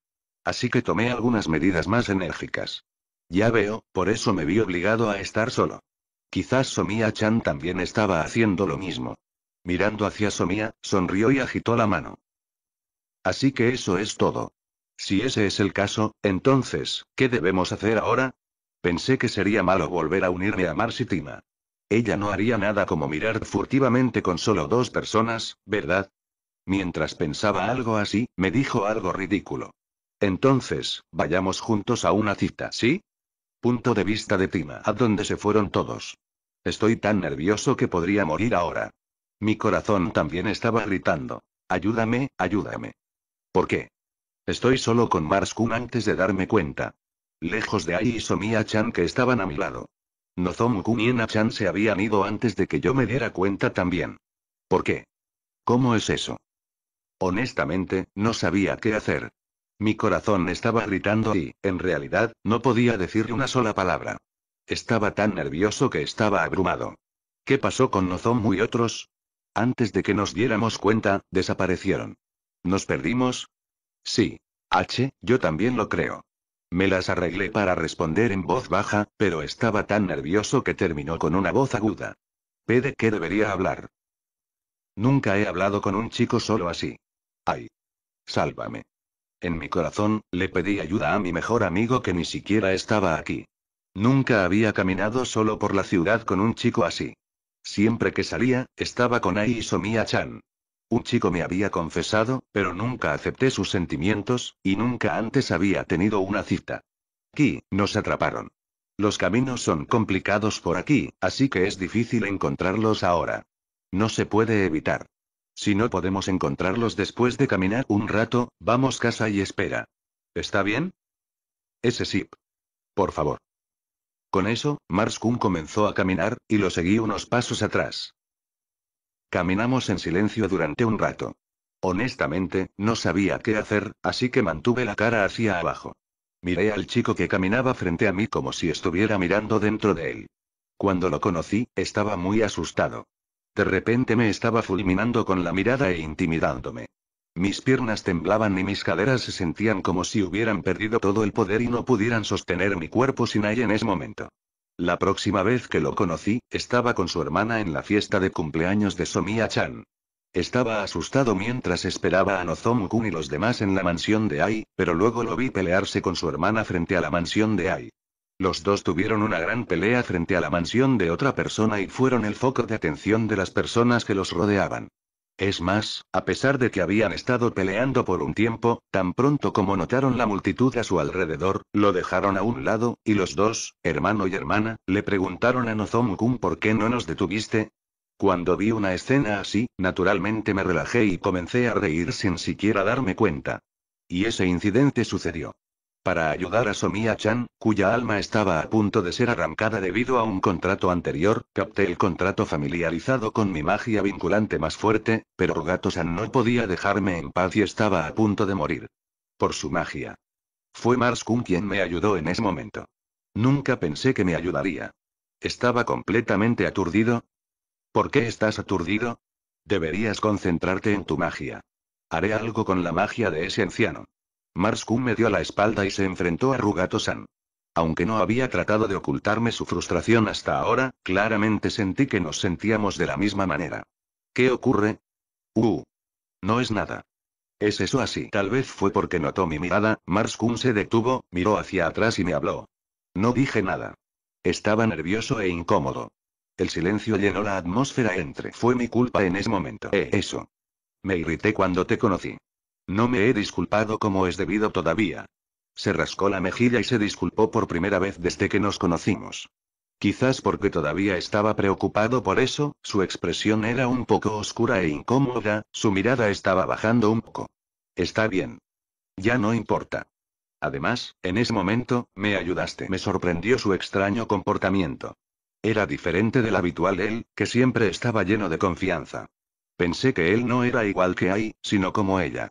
Así que tomé algunas medidas más enérgicas. Ya veo, por eso me vi obligado a estar solo. Quizás Somia Chan también estaba haciendo lo mismo. Mirando hacia Somia, sonrió y agitó la mano. Así que eso es todo. Si ese es el caso, entonces, ¿qué debemos hacer ahora? Pensé que sería malo volver a unirme a Marsitima. Ella no haría nada como mirar furtivamente con solo dos personas, ¿verdad? Mientras pensaba algo así, me dijo algo ridículo. Entonces, vayamos juntos a una cita, ¿sí? Punto de vista de Tina. ¿A dónde se fueron todos? Estoy tan nervioso que podría morir ahora. Mi corazón también estaba gritando. Ayúdame, ayúdame. ¿Por qué? Estoy solo con Mars Kun antes de darme cuenta. Lejos de ahí y Somia-chan que estaban a mi lado. Nozomu Kun y Ena-chan se habían ido antes de que yo me diera cuenta también. ¿Por qué? ¿Cómo es eso? Honestamente, no sabía qué hacer. Mi corazón estaba gritando y, en realidad, no podía decir una sola palabra. Estaba tan nervioso que estaba abrumado. ¿Qué pasó con Nozomu y otros? Antes de que nos diéramos cuenta, desaparecieron. ¿Nos perdimos? Sí. H, yo también lo creo. Me las arreglé para responder en voz baja, pero estaba tan nervioso que terminó con una voz aguda. P de qué debería hablar. Nunca he hablado con un chico solo así. Ay. Sálvame. En mi corazón, le pedí ayuda a mi mejor amigo que ni siquiera estaba aquí. Nunca había caminado solo por la ciudad con un chico así. Siempre que salía, estaba con Ai y Chan. Un chico me había confesado, pero nunca acepté sus sentimientos, y nunca antes había tenido una cita. Aquí, nos atraparon. Los caminos son complicados por aquí, así que es difícil encontrarlos ahora. No se puede evitar. Si no podemos encontrarlos después de caminar un rato, vamos casa y espera. ¿Está bien? Ese sip. Por favor. Con eso, Marskun comenzó a caminar, y lo seguí unos pasos atrás. Caminamos en silencio durante un rato. Honestamente, no sabía qué hacer, así que mantuve la cara hacia abajo. Miré al chico que caminaba frente a mí como si estuviera mirando dentro de él. Cuando lo conocí, estaba muy asustado. De repente me estaba fulminando con la mirada e intimidándome. Mis piernas temblaban y mis caderas se sentían como si hubieran perdido todo el poder y no pudieran sostener mi cuerpo sin Ai en ese momento. La próxima vez que lo conocí, estaba con su hermana en la fiesta de cumpleaños de Somia Chan. Estaba asustado mientras esperaba a Nozomu-kun y los demás en la mansión de Ai, pero luego lo vi pelearse con su hermana frente a la mansión de Ai. Los dos tuvieron una gran pelea frente a la mansión de otra persona y fueron el foco de atención de las personas que los rodeaban. Es más, a pesar de que habían estado peleando por un tiempo, tan pronto como notaron la multitud a su alrededor, lo dejaron a un lado, y los dos, hermano y hermana, le preguntaron a Nozomu-kun por qué no nos detuviste. Cuando vi una escena así, naturalmente me relajé y comencé a reír sin siquiera darme cuenta. Y ese incidente sucedió para ayudar a Somia Chan, cuya alma estaba a punto de ser arrancada debido a un contrato anterior, capté el contrato familiarizado con mi magia vinculante más fuerte, pero Rugato-san no podía dejarme en paz y estaba a punto de morir. Por su magia. Fue Mars Kung quien me ayudó en ese momento. Nunca pensé que me ayudaría. Estaba completamente aturdido. ¿Por qué estás aturdido? Deberías concentrarte en tu magia. Haré algo con la magia de ese anciano. Marsku me dio la espalda y se enfrentó a Rugato-san. Aunque no había tratado de ocultarme su frustración hasta ahora, claramente sentí que nos sentíamos de la misma manera. ¿Qué ocurre? Uh. No es nada. ¿Es eso así? Tal vez fue porque notó mi mirada, Marskun se detuvo, miró hacia atrás y me habló. No dije nada. Estaba nervioso e incómodo. El silencio llenó la atmósfera entre. Fue mi culpa en ese momento. Eh, eso. Me irrité cuando te conocí. No me he disculpado como es debido todavía. Se rascó la mejilla y se disculpó por primera vez desde que nos conocimos. Quizás porque todavía estaba preocupado por eso, su expresión era un poco oscura e incómoda, su mirada estaba bajando un poco. Está bien. Ya no importa. Además, en ese momento, me ayudaste. Me sorprendió su extraño comportamiento. Era diferente del habitual él, que siempre estaba lleno de confianza. Pensé que él no era igual que ahí, sino como ella.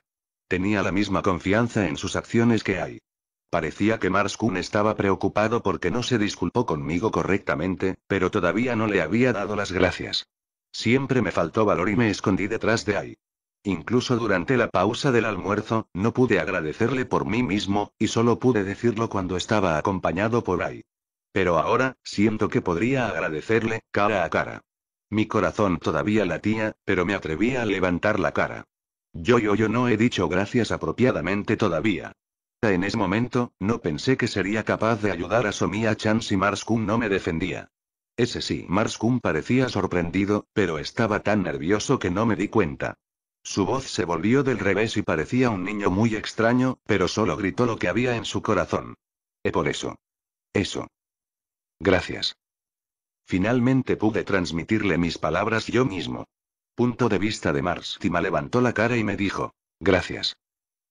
Tenía la misma confianza en sus acciones que Ai. Parecía que Mars Kun estaba preocupado porque no se disculpó conmigo correctamente, pero todavía no le había dado las gracias. Siempre me faltó valor y me escondí detrás de Ai. Incluso durante la pausa del almuerzo, no pude agradecerle por mí mismo, y solo pude decirlo cuando estaba acompañado por Ai. Pero ahora, siento que podría agradecerle, cara a cara. Mi corazón todavía latía, pero me atrevía a levantar la cara. Yo yo yo no he dicho gracias apropiadamente todavía. En ese momento, no pensé que sería capaz de ayudar a Somia Chan si Marskun no me defendía. Ese sí, Marskun parecía sorprendido, pero estaba tan nervioso que no me di cuenta. Su voz se volvió del revés y parecía un niño muy extraño, pero solo gritó lo que había en su corazón. E por eso. Eso. Gracias. Finalmente pude transmitirle mis palabras yo mismo punto de vista de Mars. Tima levantó la cara y me dijo. Gracias.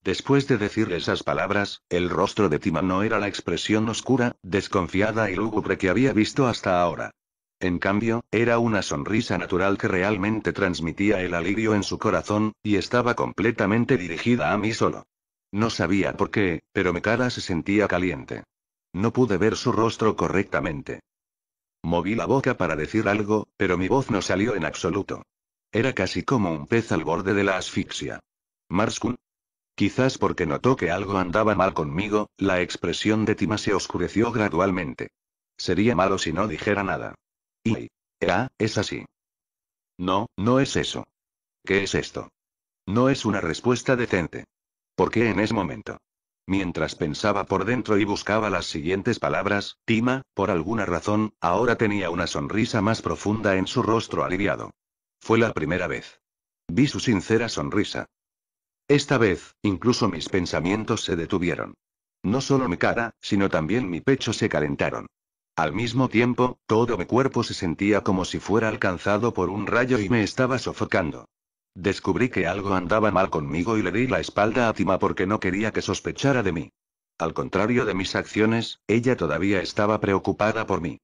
Después de decir esas palabras, el rostro de Tima no era la expresión oscura, desconfiada y lúgubre que había visto hasta ahora. En cambio, era una sonrisa natural que realmente transmitía el alivio en su corazón, y estaba completamente dirigida a mí solo. No sabía por qué, pero mi cara se sentía caliente. No pude ver su rostro correctamente. Moví la boca para decir algo, pero mi voz no salió en absoluto. Era casi como un pez al borde de la asfixia. Marskun. Quizás porque notó que algo andaba mal conmigo, la expresión de Tima se oscureció gradualmente. Sería malo si no dijera nada. Y... Ah, es así. No, no es eso. ¿Qué es esto? No es una respuesta decente. ¿Por qué en ese momento? Mientras pensaba por dentro y buscaba las siguientes palabras, Tima, por alguna razón, ahora tenía una sonrisa más profunda en su rostro aliviado. Fue la primera vez. Vi su sincera sonrisa. Esta vez, incluso mis pensamientos se detuvieron. No solo mi cara, sino también mi pecho se calentaron. Al mismo tiempo, todo mi cuerpo se sentía como si fuera alcanzado por un rayo y me estaba sofocando. Descubrí que algo andaba mal conmigo y le di la espalda a Tima porque no quería que sospechara de mí. Al contrario de mis acciones, ella todavía estaba preocupada por mí.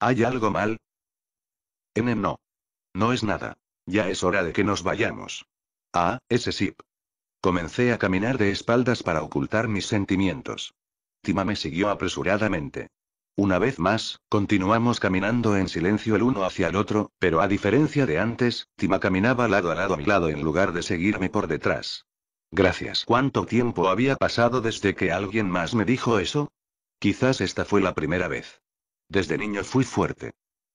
¿Hay algo mal? N no. No es nada. Ya es hora de que nos vayamos. Ah, ese sip. Comencé a caminar de espaldas para ocultar mis sentimientos. Tima me siguió apresuradamente. Una vez más, continuamos caminando en silencio el uno hacia el otro, pero a diferencia de antes, Tima caminaba lado a lado a mi lado en lugar de seguirme por detrás. Gracias. ¿Cuánto tiempo había pasado desde que alguien más me dijo eso? Quizás esta fue la primera vez. Desde niño fui fuerte.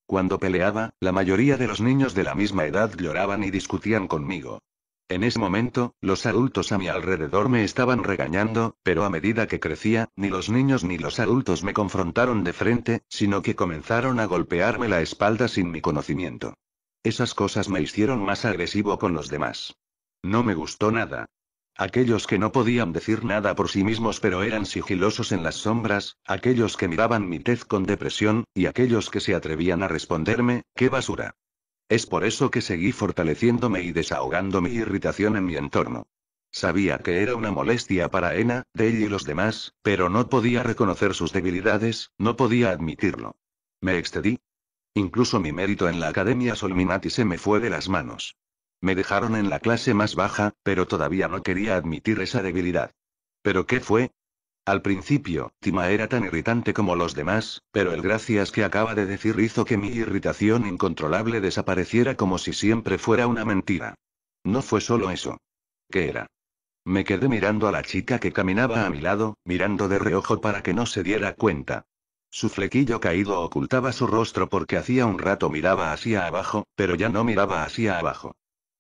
Cuando peleaba, la mayoría de los niños de la misma edad lloraban y discutían conmigo. En ese momento, los adultos a mi alrededor me estaban regañando, pero a medida que crecía, ni los niños ni los adultos me confrontaron de frente, sino que comenzaron a golpearme la espalda sin mi conocimiento. Esas cosas me hicieron más agresivo con los demás. No me gustó nada. Aquellos que no podían decir nada por sí mismos pero eran sigilosos en las sombras, aquellos que miraban mi tez con depresión, y aquellos que se atrevían a responderme, qué basura. Es por eso que seguí fortaleciéndome y desahogando mi irritación en mi entorno. Sabía que era una molestia para Ena, Dell y los demás, pero no podía reconocer sus debilidades, no podía admitirlo. Me excedí. Incluso mi mérito en la Academia Solminati se me fue de las manos. Me dejaron en la clase más baja, pero todavía no quería admitir esa debilidad. ¿Pero qué fue? Al principio, Tima era tan irritante como los demás, pero el gracias que acaba de decir hizo que mi irritación incontrolable desapareciera como si siempre fuera una mentira. No fue solo eso. ¿Qué era? Me quedé mirando a la chica que caminaba a mi lado, mirando de reojo para que no se diera cuenta. Su flequillo caído ocultaba su rostro porque hacía un rato miraba hacia abajo, pero ya no miraba hacia abajo.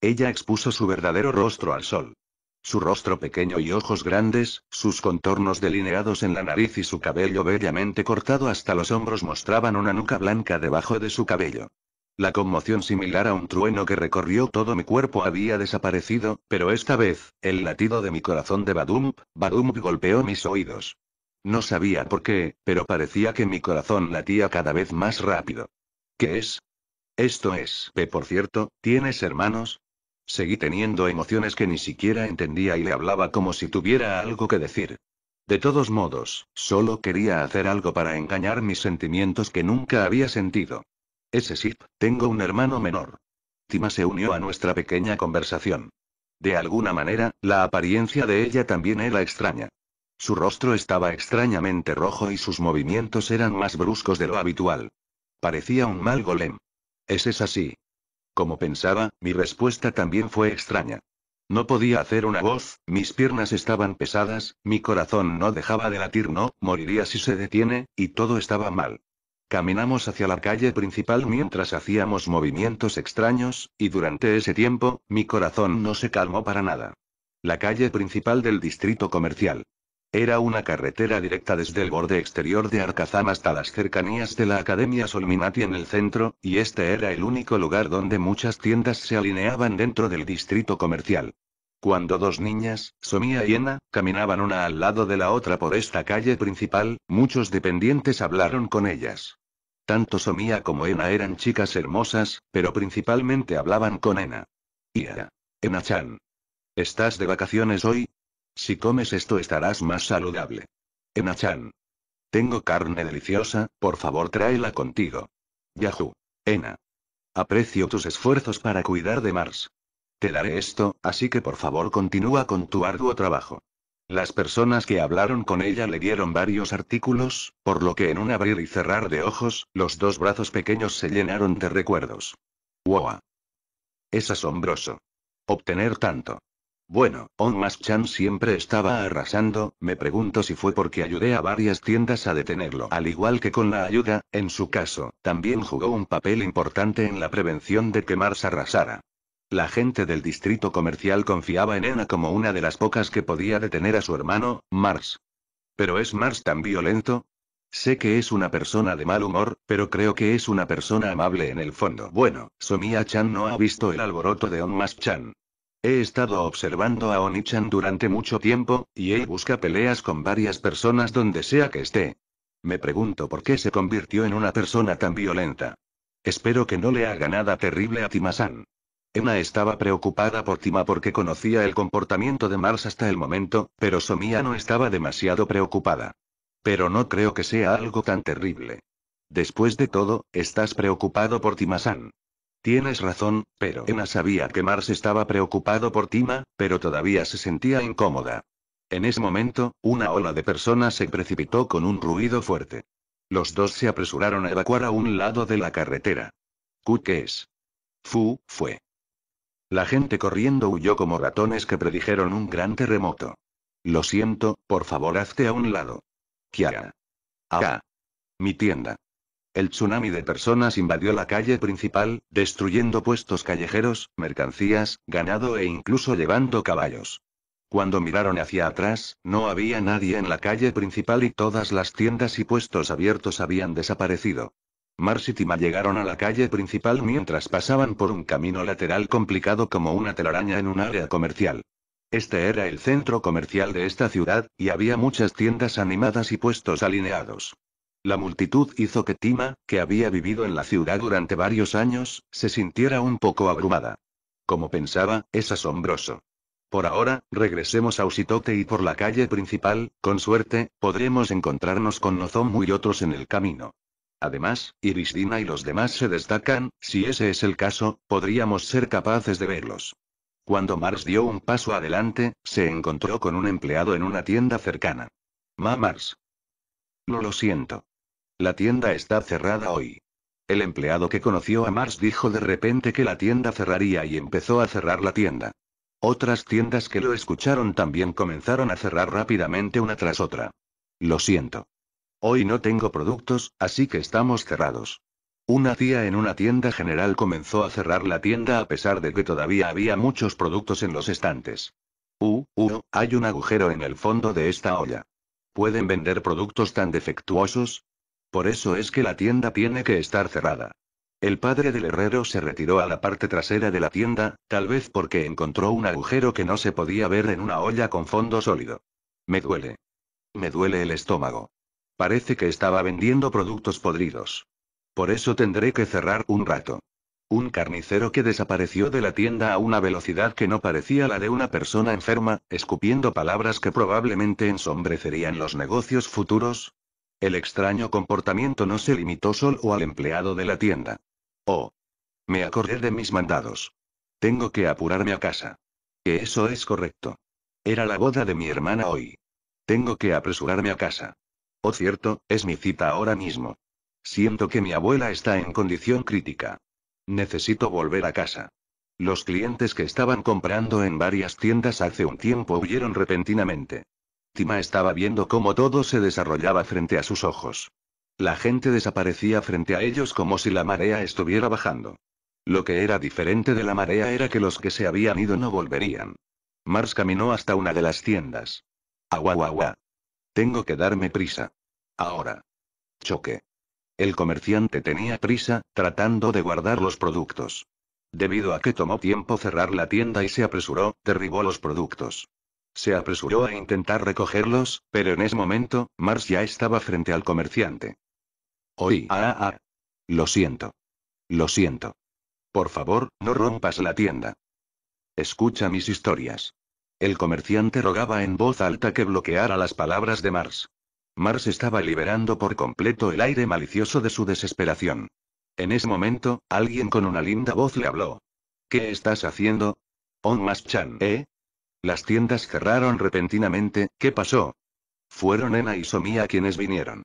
Ella expuso su verdadero rostro al sol. Su rostro pequeño y ojos grandes, sus contornos delineados en la nariz y su cabello bellamente cortado hasta los hombros mostraban una nuca blanca debajo de su cabello. La conmoción similar a un trueno que recorrió todo mi cuerpo había desaparecido, pero esta vez, el latido de mi corazón de Badump, Badump golpeó mis oídos. No sabía por qué, pero parecía que mi corazón latía cada vez más rápido. ¿Qué es? Esto es, P por cierto, ¿tienes hermanos? Seguí teniendo emociones que ni siquiera entendía y le hablaba como si tuviera algo que decir. De todos modos, solo quería hacer algo para engañar mis sentimientos que nunca había sentido. Ese Sip, tengo un hermano menor. Tima se unió a nuestra pequeña conversación. De alguna manera, la apariencia de ella también era extraña. Su rostro estaba extrañamente rojo y sus movimientos eran más bruscos de lo habitual. Parecía un mal golem. Ese es así? Como pensaba, mi respuesta también fue extraña. No podía hacer una voz, mis piernas estaban pesadas, mi corazón no dejaba de latir, no, moriría si se detiene, y todo estaba mal. Caminamos hacia la calle principal mientras hacíamos movimientos extraños, y durante ese tiempo, mi corazón no se calmó para nada. La calle principal del distrito comercial. Era una carretera directa desde el borde exterior de Arkazam hasta las cercanías de la Academia Solminati en el centro, y este era el único lugar donde muchas tiendas se alineaban dentro del distrito comercial. Cuando dos niñas, Somía y Ena, caminaban una al lado de la otra por esta calle principal, muchos dependientes hablaron con ellas. Tanto Somía como Ena eran chicas hermosas, pero principalmente hablaban con Ena. Ia. Ena-chan. ¿Estás de vacaciones hoy? Si comes esto estarás más saludable. Ena-chan. Tengo carne deliciosa, por favor tráela contigo. Yahoo. Ena. Aprecio tus esfuerzos para cuidar de Mars. Te daré esto, así que por favor continúa con tu arduo trabajo. Las personas que hablaron con ella le dieron varios artículos, por lo que en un abrir y cerrar de ojos, los dos brazos pequeños se llenaron de recuerdos. ¡Wow! Es asombroso. Obtener tanto. Bueno, On Chan siempre estaba arrasando, me pregunto si fue porque ayudé a varias tiendas a detenerlo. Al igual que con la ayuda, en su caso, también jugó un papel importante en la prevención de que Mars arrasara. La gente del distrito comercial confiaba en Ena como una de las pocas que podía detener a su hermano, Mars. ¿Pero es Mars tan violento? Sé que es una persona de mal humor, pero creo que es una persona amable en el fondo. Bueno, Somia Chan no ha visto el alboroto de On Chan. He estado observando a Onichan durante mucho tiempo, y él busca peleas con varias personas donde sea que esté. Me pregunto por qué se convirtió en una persona tan violenta. Espero que no le haga nada terrible a Timasan. Ena estaba preocupada por Tima porque conocía el comportamiento de Mars hasta el momento, pero Somia no estaba demasiado preocupada. Pero no creo que sea algo tan terrible. Después de todo, estás preocupado por Timasan. Tienes razón, pero Ena sabía que Mars estaba preocupado por Tima, pero todavía se sentía incómoda. En ese momento, una ola de personas se precipitó con un ruido fuerte. Los dos se apresuraron a evacuar a un lado de la carretera. ¿Qué es? Fu, fue. La gente corriendo huyó como ratones que predijeron un gran terremoto. Lo siento, por favor hazte a un lado. Kiara. Ah. Mi tienda. El tsunami de personas invadió la calle principal, destruyendo puestos callejeros, mercancías, ganado e incluso llevando caballos. Cuando miraron hacia atrás, no había nadie en la calle principal y todas las tiendas y puestos abiertos habían desaparecido. Mars y Tima llegaron a la calle principal mientras pasaban por un camino lateral complicado como una telaraña en un área comercial. Este era el centro comercial de esta ciudad, y había muchas tiendas animadas y puestos alineados. La multitud hizo que Tima, que había vivido en la ciudad durante varios años, se sintiera un poco abrumada. Como pensaba, es asombroso. Por ahora, regresemos a Usitote y por la calle principal, con suerte, podremos encontrarnos con Nozomu y otros en el camino. Además, Dina y los demás se destacan, si ese es el caso, podríamos ser capaces de verlos. Cuando Mars dio un paso adelante, se encontró con un empleado en una tienda cercana. Ma Mars. No lo siento. La tienda está cerrada hoy. El empleado que conoció a Mars dijo de repente que la tienda cerraría y empezó a cerrar la tienda. Otras tiendas que lo escucharon también comenzaron a cerrar rápidamente una tras otra. Lo siento. Hoy no tengo productos, así que estamos cerrados. Una tía en una tienda general comenzó a cerrar la tienda a pesar de que todavía había muchos productos en los estantes. Uh, uh, hay un agujero en el fondo de esta olla. ¿Pueden vender productos tan defectuosos? Por eso es que la tienda tiene que estar cerrada. El padre del herrero se retiró a la parte trasera de la tienda, tal vez porque encontró un agujero que no se podía ver en una olla con fondo sólido. Me duele. Me duele el estómago. Parece que estaba vendiendo productos podridos. Por eso tendré que cerrar un rato. Un carnicero que desapareció de la tienda a una velocidad que no parecía la de una persona enferma, escupiendo palabras que probablemente ensombrecerían los negocios futuros, el extraño comportamiento no se limitó solo al empleado de la tienda. Oh. Me acordé de mis mandados. Tengo que apurarme a casa. Que eso es correcto. Era la boda de mi hermana hoy. Tengo que apresurarme a casa. Oh cierto, es mi cita ahora mismo. Siento que mi abuela está en condición crítica. Necesito volver a casa. Los clientes que estaban comprando en varias tiendas hace un tiempo huyeron repentinamente estaba viendo cómo todo se desarrollaba frente a sus ojos. La gente desaparecía frente a ellos como si la marea estuviera bajando. Lo que era diferente de la marea era que los que se habían ido no volverían. Mars caminó hasta una de las tiendas. Agua, Tengo que darme prisa. Ahora. Choque. El comerciante tenía prisa, tratando de guardar los productos. Debido a que tomó tiempo cerrar la tienda y se apresuró, derribó los productos. Se apresuró a intentar recogerlos, pero en ese momento, Mars ya estaba frente al comerciante. Oí, ah, ah, ah, Lo siento. Lo siento. Por favor, no rompas la tienda. Escucha mis historias. El comerciante rogaba en voz alta que bloqueara las palabras de Mars. Mars estaba liberando por completo el aire malicioso de su desesperación. En ese momento, alguien con una linda voz le habló. ¿Qué estás haciendo? On Mas Chan, ¿eh? Las tiendas cerraron repentinamente, ¿qué pasó? Fueron Ena y Somía quienes vinieron.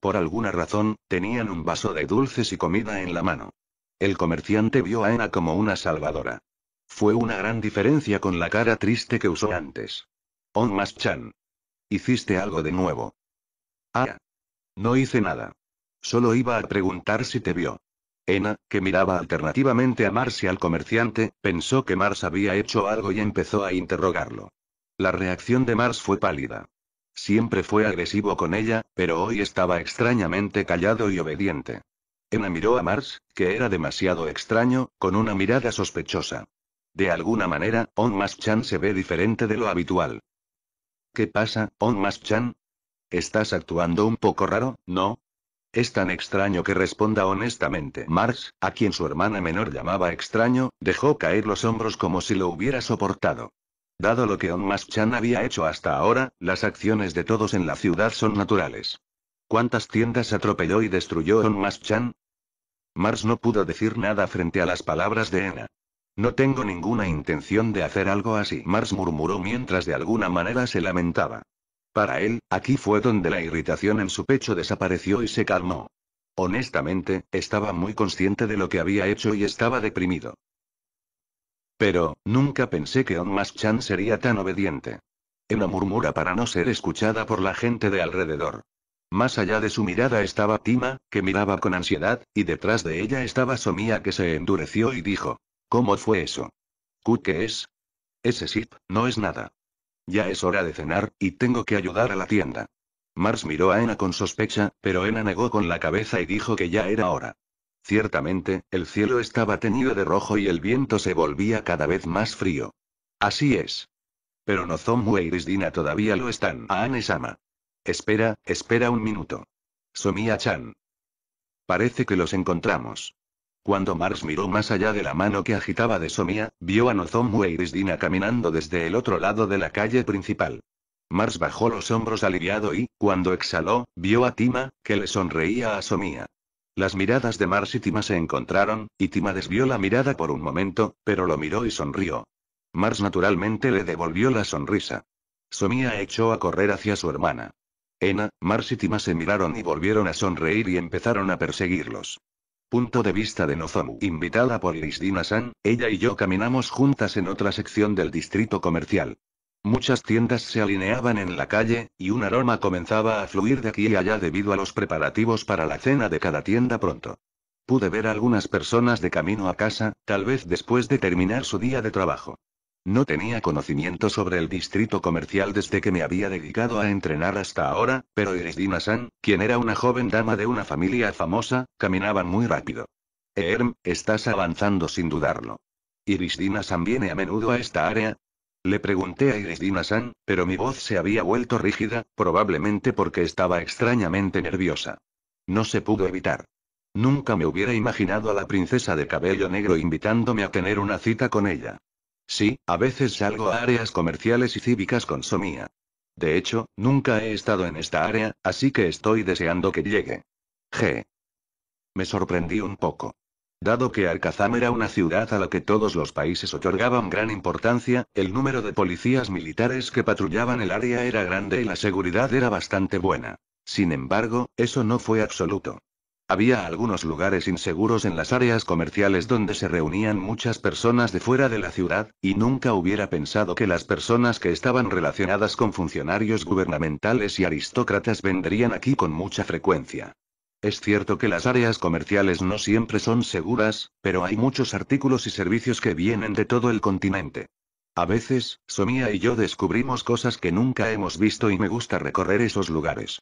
Por alguna razón, tenían un vaso de dulces y comida en la mano. El comerciante vio a Ena como una salvadora. Fue una gran diferencia con la cara triste que usó antes. On oh, Mas Chan. Hiciste algo de nuevo. Ah. No hice nada. Solo iba a preguntar si te vio. Ena, que miraba alternativamente a Mars y al comerciante, pensó que Mars había hecho algo y empezó a interrogarlo. La reacción de Mars fue pálida. Siempre fue agresivo con ella, pero hoy estaba extrañamente callado y obediente. Ena miró a Mars, que era demasiado extraño, con una mirada sospechosa. De alguna manera, On Mas-chan se ve diferente de lo habitual. ¿Qué pasa, On Mas-chan? Estás actuando un poco raro, ¿no? Es tan extraño que responda honestamente. Mars, a quien su hermana menor llamaba extraño, dejó caer los hombros como si lo hubiera soportado. Dado lo que On Chan había hecho hasta ahora, las acciones de todos en la ciudad son naturales. ¿Cuántas tiendas atropelló y destruyó On Chan? Mars no pudo decir nada frente a las palabras de Ena. No tengo ninguna intención de hacer algo así. Mars murmuró mientras de alguna manera se lamentaba. Para él, aquí fue donde la irritación en su pecho desapareció y se calmó. Honestamente, estaba muy consciente de lo que había hecho y estaba deprimido. Pero, nunca pensé que On Chan sería tan obediente. una murmura para no ser escuchada por la gente de alrededor. Más allá de su mirada estaba Tima, que miraba con ansiedad, y detrás de ella estaba Somia que se endureció y dijo. ¿Cómo fue eso? qué es? Ese sip, no es nada. Ya es hora de cenar, y tengo que ayudar a la tienda. Mars miró a Ena con sospecha, pero Ena negó con la cabeza y dijo que ya era hora. Ciertamente, el cielo estaba teñido de rojo y el viento se volvía cada vez más frío. Así es. Pero Nozomu e Dina todavía lo están. Aane-sama. Espera, espera un minuto. somía chan Parece que los encontramos. Cuando Mars miró más allá de la mano que agitaba de Somia, vio a Nozomu e Irisdina caminando desde el otro lado de la calle principal. Mars bajó los hombros aliviado y, cuando exhaló, vio a Tima, que le sonreía a Somia. Las miradas de Mars y Tima se encontraron, y Tima desvió la mirada por un momento, pero lo miró y sonrió. Mars naturalmente le devolvió la sonrisa. Somia echó a correr hacia su hermana. Ena, Mars y Tima se miraron y volvieron a sonreír y empezaron a perseguirlos. Punto de vista de Nozomu. Invitada por dina san ella y yo caminamos juntas en otra sección del distrito comercial. Muchas tiendas se alineaban en la calle, y un aroma comenzaba a fluir de aquí y allá debido a los preparativos para la cena de cada tienda pronto. Pude ver algunas personas de camino a casa, tal vez después de terminar su día de trabajo. No tenía conocimiento sobre el distrito comercial desde que me había dedicado a entrenar hasta ahora, pero Irisdina San, quien era una joven dama de una familia famosa, caminaba muy rápido. Erm, estás avanzando sin dudarlo. Irisdina San viene a menudo a esta área. Le pregunté a Irisdina San, pero mi voz se había vuelto rígida, probablemente porque estaba extrañamente nerviosa. No se pudo evitar. Nunca me hubiera imaginado a la princesa de cabello negro invitándome a tener una cita con ella. Sí, a veces salgo a áreas comerciales y cívicas con Somía. De hecho, nunca he estado en esta área, así que estoy deseando que llegue. G. Me sorprendí un poco. Dado que Alcazam era una ciudad a la que todos los países otorgaban gran importancia, el número de policías militares que patrullaban el área era grande y la seguridad era bastante buena. Sin embargo, eso no fue absoluto. Había algunos lugares inseguros en las áreas comerciales donde se reunían muchas personas de fuera de la ciudad, y nunca hubiera pensado que las personas que estaban relacionadas con funcionarios gubernamentales y aristócratas vendrían aquí con mucha frecuencia. Es cierto que las áreas comerciales no siempre son seguras, pero hay muchos artículos y servicios que vienen de todo el continente. A veces, Somía y yo descubrimos cosas que nunca hemos visto y me gusta recorrer esos lugares.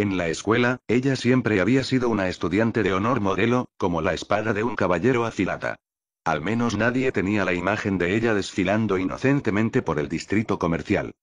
En la escuela, ella siempre había sido una estudiante de honor modelo, como la espada de un caballero afilada. Al menos nadie tenía la imagen de ella desfilando inocentemente por el distrito comercial.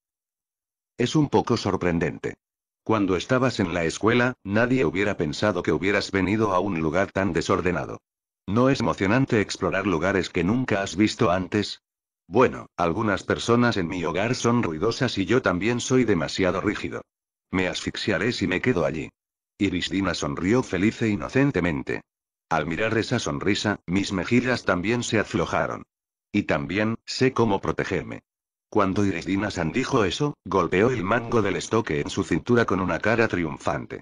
Es un poco sorprendente. Cuando estabas en la escuela, nadie hubiera pensado que hubieras venido a un lugar tan desordenado. ¿No es emocionante explorar lugares que nunca has visto antes? Bueno, algunas personas en mi hogar son ruidosas y yo también soy demasiado rígido. Me asfixiaré si me quedo allí. Irisdina sonrió feliz e inocentemente. Al mirar esa sonrisa, mis mejillas también se aflojaron. Y también, sé cómo protegerme. Cuando Irisdina San dijo eso, golpeó el mango del estoque en su cintura con una cara triunfante.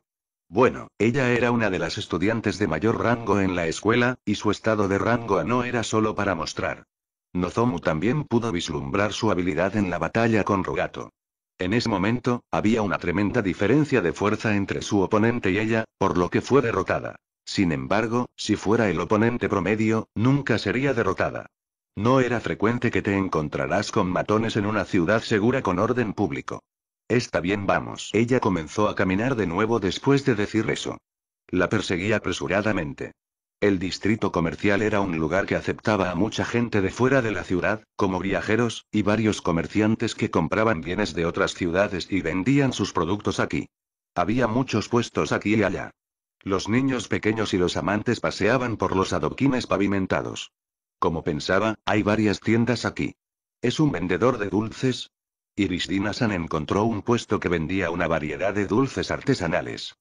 Bueno, ella era una de las estudiantes de mayor rango en la escuela, y su estado de rango no era solo para mostrar. Nozomu también pudo vislumbrar su habilidad en la batalla con Rugato. En ese momento, había una tremenda diferencia de fuerza entre su oponente y ella, por lo que fue derrotada. Sin embargo, si fuera el oponente promedio, nunca sería derrotada. No era frecuente que te encontrarás con matones en una ciudad segura con orden público. Está bien, vamos. Ella comenzó a caminar de nuevo después de decir eso. La perseguí apresuradamente. El distrito comercial era un lugar que aceptaba a mucha gente de fuera de la ciudad, como viajeros, y varios comerciantes que compraban bienes de otras ciudades y vendían sus productos aquí. Había muchos puestos aquí y allá. Los niños pequeños y los amantes paseaban por los adoquines pavimentados. Como pensaba, hay varias tiendas aquí. ¿Es un vendedor de dulces? Iris Dinasan encontró un puesto que vendía una variedad de dulces artesanales.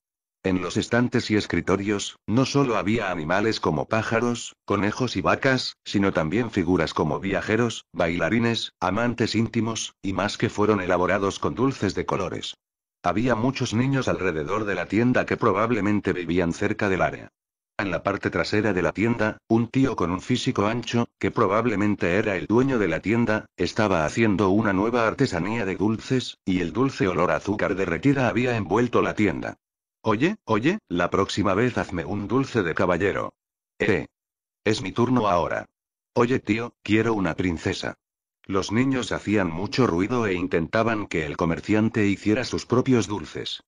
En los estantes y escritorios, no solo había animales como pájaros, conejos y vacas, sino también figuras como viajeros, bailarines, amantes íntimos, y más que fueron elaborados con dulces de colores. Había muchos niños alrededor de la tienda que probablemente vivían cerca del área. En la parte trasera de la tienda, un tío con un físico ancho, que probablemente era el dueño de la tienda, estaba haciendo una nueva artesanía de dulces, y el dulce olor azúcar derretida había envuelto la tienda. Oye, oye, la próxima vez hazme un dulce de caballero. Eh. Es mi turno ahora. Oye tío, quiero una princesa. Los niños hacían mucho ruido e intentaban que el comerciante hiciera sus propios dulces.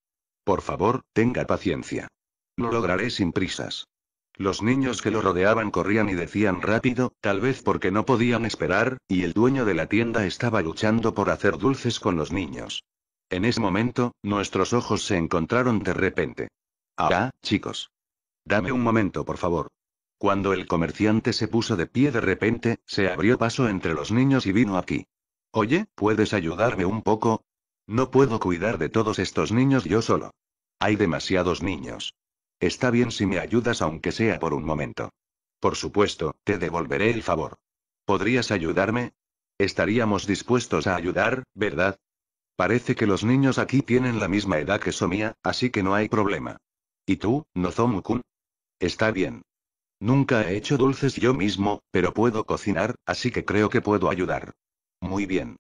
Por favor, tenga paciencia. Lo lograré sin prisas. Los niños que lo rodeaban corrían y decían rápido, tal vez porque no podían esperar, y el dueño de la tienda estaba luchando por hacer dulces con los niños. En ese momento, nuestros ojos se encontraron de repente. Ah, chicos. Dame un momento, por favor. Cuando el comerciante se puso de pie de repente, se abrió paso entre los niños y vino aquí. Oye, ¿puedes ayudarme un poco? No puedo cuidar de todos estos niños yo solo. Hay demasiados niños. Está bien si me ayudas aunque sea por un momento. Por supuesto, te devolveré el favor. ¿Podrías ayudarme? Estaríamos dispuestos a ayudar, ¿verdad? Parece que los niños aquí tienen la misma edad que Somia, así que no hay problema. ¿Y tú, Nozomu-kun? Está bien. Nunca he hecho dulces yo mismo, pero puedo cocinar, así que creo que puedo ayudar. Muy bien.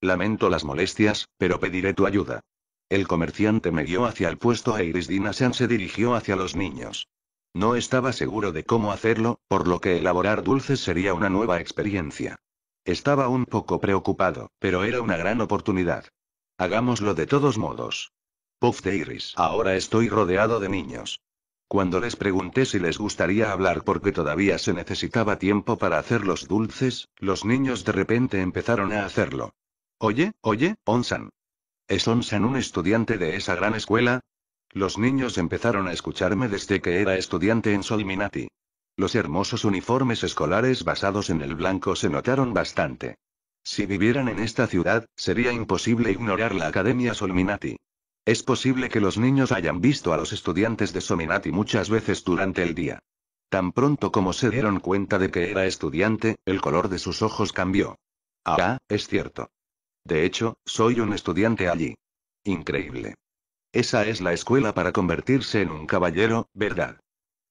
Lamento las molestias, pero pediré tu ayuda. El comerciante me guió hacia el puesto e Iris Dinasan se dirigió hacia los niños. No estaba seguro de cómo hacerlo, por lo que elaborar dulces sería una nueva experiencia. Estaba un poco preocupado, pero era una gran oportunidad. Hagámoslo de todos modos. Puff de Iris. Ahora estoy rodeado de niños. Cuando les pregunté si les gustaría hablar porque todavía se necesitaba tiempo para hacer los dulces, los niños de repente empezaron a hacerlo. Oye, oye, Onsan. ¿Es Onsan un estudiante de esa gran escuela? Los niños empezaron a escucharme desde que era estudiante en Solminati. Los hermosos uniformes escolares basados en el blanco se notaron bastante. Si vivieran en esta ciudad, sería imposible ignorar la Academia Solminati. Es posible que los niños hayan visto a los estudiantes de Solminati muchas veces durante el día. Tan pronto como se dieron cuenta de que era estudiante, el color de sus ojos cambió. Ah, es cierto. De hecho, soy un estudiante allí. Increíble. Esa es la escuela para convertirse en un caballero, ¿verdad?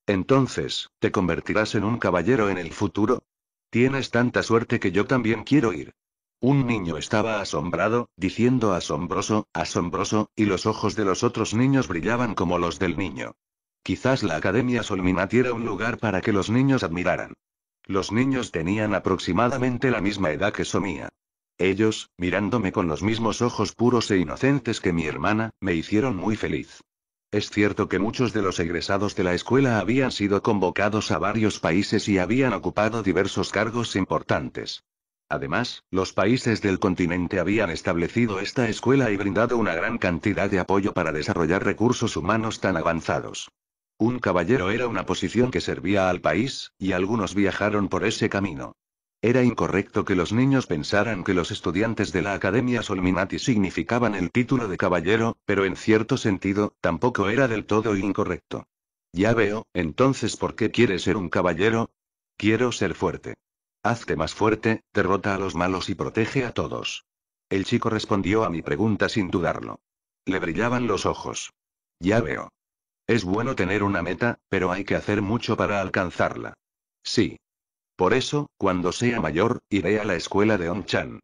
Entonces, ¿te convertirás en un caballero en el futuro? Tienes tanta suerte que yo también quiero ir. Un niño estaba asombrado, diciendo asombroso, asombroso, y los ojos de los otros niños brillaban como los del niño. Quizás la Academia solmina era un lugar para que los niños admiraran. Los niños tenían aproximadamente la misma edad que Somía. Ellos, mirándome con los mismos ojos puros e inocentes que mi hermana, me hicieron muy feliz. Es cierto que muchos de los egresados de la escuela habían sido convocados a varios países y habían ocupado diversos cargos importantes. Además, los países del continente habían establecido esta escuela y brindado una gran cantidad de apoyo para desarrollar recursos humanos tan avanzados. Un caballero era una posición que servía al país, y algunos viajaron por ese camino. Era incorrecto que los niños pensaran que los estudiantes de la Academia Solminati significaban el título de caballero, pero en cierto sentido, tampoco era del todo incorrecto. Ya veo, entonces, ¿por qué quiere ser un caballero? Quiero ser fuerte. Hazte más fuerte, derrota a los malos y protege a todos. El chico respondió a mi pregunta sin dudarlo. Le brillaban los ojos. Ya veo. Es bueno tener una meta, pero hay que hacer mucho para alcanzarla. Sí. Por eso, cuando sea mayor, iré a la escuela de Onchan.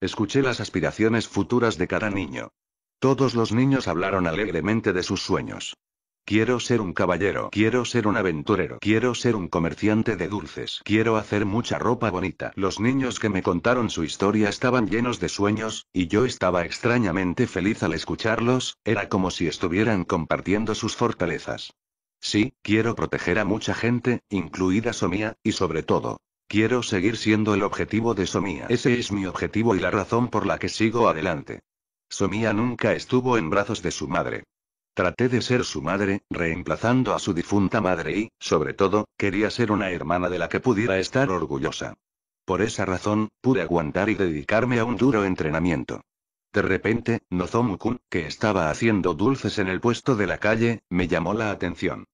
Escuché las aspiraciones futuras de cada niño. Todos los niños hablaron alegremente de sus sueños. Quiero ser un caballero, quiero ser un aventurero, quiero ser un comerciante de dulces, quiero hacer mucha ropa bonita. Los niños que me contaron su historia estaban llenos de sueños, y yo estaba extrañamente feliz al escucharlos, era como si estuvieran compartiendo sus fortalezas. Sí, quiero proteger a mucha gente, incluida Somía, y sobre todo, quiero seguir siendo el objetivo de Somía. Ese es mi objetivo y la razón por la que sigo adelante. Somía nunca estuvo en brazos de su madre. Traté de ser su madre, reemplazando a su difunta madre y, sobre todo, quería ser una hermana de la que pudiera estar orgullosa. Por esa razón, pude aguantar y dedicarme a un duro entrenamiento. De repente, nozomu que estaba haciendo dulces en el puesto de la calle, me llamó la atención.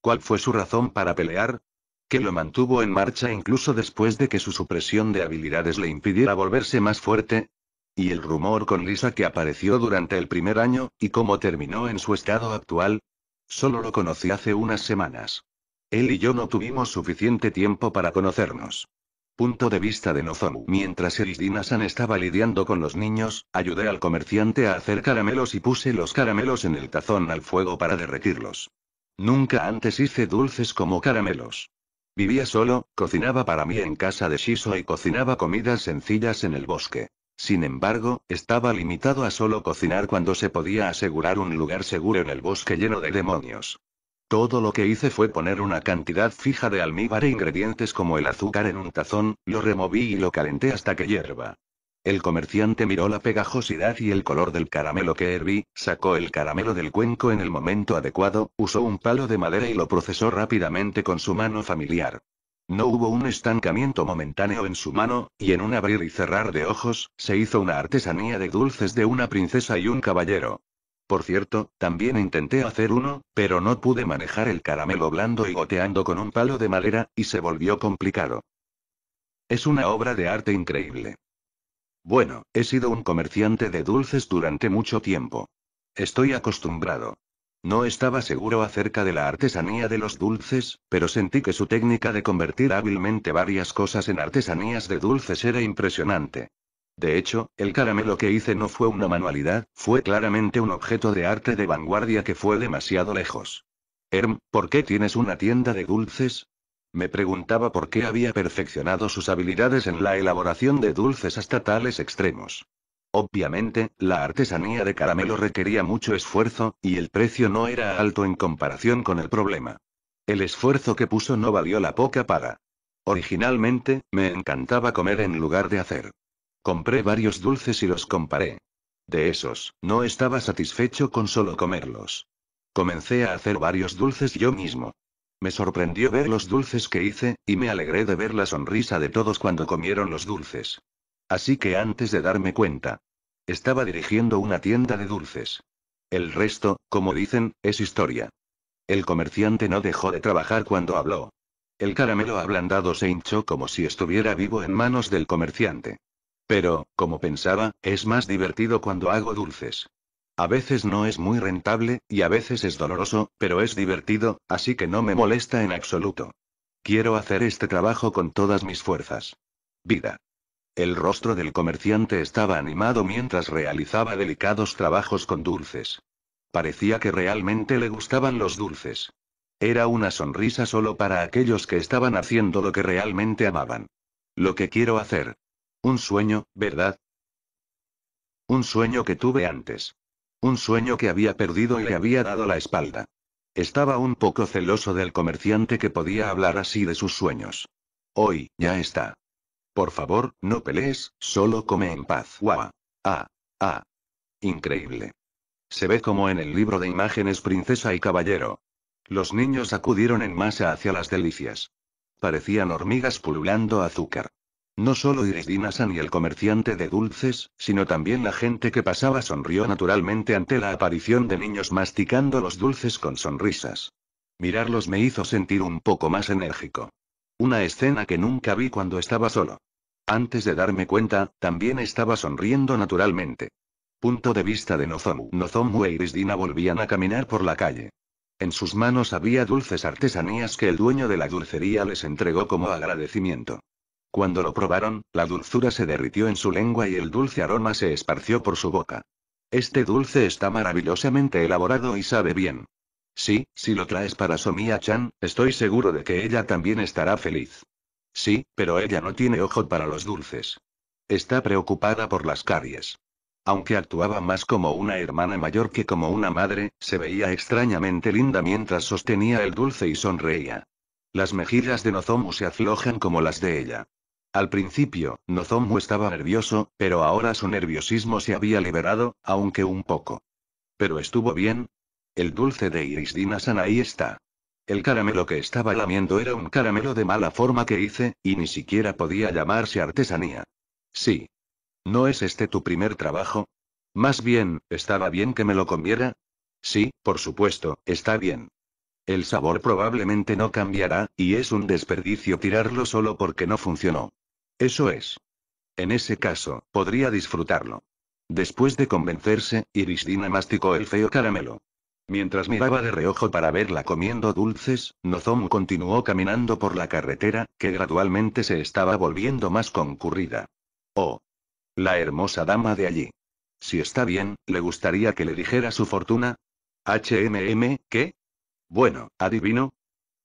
¿Cuál fue su razón para pelear? Que lo mantuvo en marcha incluso después de que su supresión de habilidades le impidiera volverse más fuerte y el rumor con Lisa que apareció durante el primer año, y cómo terminó en su estado actual? Solo lo conocí hace unas semanas. Él y yo no tuvimos suficiente tiempo para conocernos. Punto de vista de Nozomu. Mientras Erisdina-san estaba lidiando con los niños, ayudé al comerciante a hacer caramelos y puse los caramelos en el tazón al fuego para derretirlos. Nunca antes hice dulces como caramelos. Vivía solo, cocinaba para mí en casa de Shiso y cocinaba comidas sencillas en el bosque. Sin embargo, estaba limitado a solo cocinar cuando se podía asegurar un lugar seguro en el bosque lleno de demonios. Todo lo que hice fue poner una cantidad fija de almíbar e ingredientes como el azúcar en un tazón, lo removí y lo calenté hasta que hierva. El comerciante miró la pegajosidad y el color del caramelo que herví, sacó el caramelo del cuenco en el momento adecuado, usó un palo de madera y lo procesó rápidamente con su mano familiar. No hubo un estancamiento momentáneo en su mano, y en un abrir y cerrar de ojos, se hizo una artesanía de dulces de una princesa y un caballero. Por cierto, también intenté hacer uno, pero no pude manejar el caramelo blando y goteando con un palo de madera, y se volvió complicado. Es una obra de arte increíble. Bueno, he sido un comerciante de dulces durante mucho tiempo. Estoy acostumbrado. No estaba seguro acerca de la artesanía de los dulces, pero sentí que su técnica de convertir hábilmente varias cosas en artesanías de dulces era impresionante. De hecho, el caramelo que hice no fue una manualidad, fue claramente un objeto de arte de vanguardia que fue demasiado lejos. Erm, ¿por qué tienes una tienda de dulces? Me preguntaba por qué había perfeccionado sus habilidades en la elaboración de dulces hasta tales extremos. Obviamente, la artesanía de caramelo requería mucho esfuerzo, y el precio no era alto en comparación con el problema. El esfuerzo que puso no valió la poca paga. Originalmente, me encantaba comer en lugar de hacer. Compré varios dulces y los comparé. De esos, no estaba satisfecho con solo comerlos. Comencé a hacer varios dulces yo mismo. Me sorprendió ver los dulces que hice, y me alegré de ver la sonrisa de todos cuando comieron los dulces. Así que antes de darme cuenta, estaba dirigiendo una tienda de dulces. El resto, como dicen, es historia. El comerciante no dejó de trabajar cuando habló. El caramelo ablandado se hinchó como si estuviera vivo en manos del comerciante. Pero, como pensaba, es más divertido cuando hago dulces. A veces no es muy rentable, y a veces es doloroso, pero es divertido, así que no me molesta en absoluto. Quiero hacer este trabajo con todas mis fuerzas. Vida. El rostro del comerciante estaba animado mientras realizaba delicados trabajos con dulces. Parecía que realmente le gustaban los dulces. Era una sonrisa solo para aquellos que estaban haciendo lo que realmente amaban. Lo que quiero hacer. Un sueño, ¿verdad? Un sueño que tuve antes. Un sueño que había perdido y le había dado la espalda. Estaba un poco celoso del comerciante que podía hablar así de sus sueños. Hoy, ya está. Por favor, no pelees, solo come en paz. ¡Guau! ¡Ah! ¡Ah! Increíble. Se ve como en el libro de imágenes Princesa y Caballero. Los niños acudieron en masa hacia las delicias. Parecían hormigas pululando azúcar. No solo Iris San y el comerciante de dulces, sino también la gente que pasaba sonrió naturalmente ante la aparición de niños masticando los dulces con sonrisas. Mirarlos me hizo sentir un poco más enérgico. Una escena que nunca vi cuando estaba solo. Antes de darme cuenta, también estaba sonriendo naturalmente. Punto de vista de Nozomu. Nozomu e Irisdina volvían a caminar por la calle. En sus manos había dulces artesanías que el dueño de la dulcería les entregó como agradecimiento. Cuando lo probaron, la dulzura se derritió en su lengua y el dulce aroma se esparció por su boca. Este dulce está maravillosamente elaborado y sabe bien. Sí, si lo traes para Somia-chan, estoy seguro de que ella también estará feliz. Sí, pero ella no tiene ojo para los dulces. Está preocupada por las caries. Aunque actuaba más como una hermana mayor que como una madre, se veía extrañamente linda mientras sostenía el dulce y sonreía. Las mejillas de Nozomu se aflojan como las de ella. Al principio, Nozomu estaba nervioso, pero ahora su nerviosismo se había liberado, aunque un poco. Pero estuvo bien. El dulce de Iris Dinasan ahí está. El caramelo que estaba lamiendo era un caramelo de mala forma que hice, y ni siquiera podía llamarse artesanía. Sí. ¿No es este tu primer trabajo? Más bien, ¿estaba bien que me lo comiera? Sí, por supuesto, está bien. El sabor probablemente no cambiará, y es un desperdicio tirarlo solo porque no funcionó. Eso es. En ese caso, podría disfrutarlo. Después de convencerse, Irisdina masticó el feo caramelo. Mientras miraba de reojo para verla comiendo dulces, Nozomu continuó caminando por la carretera, que gradualmente se estaba volviendo más concurrida. Oh. La hermosa dama de allí. Si está bien, ¿le gustaría que le dijera su fortuna? HMM, ¿qué? Bueno, adivino.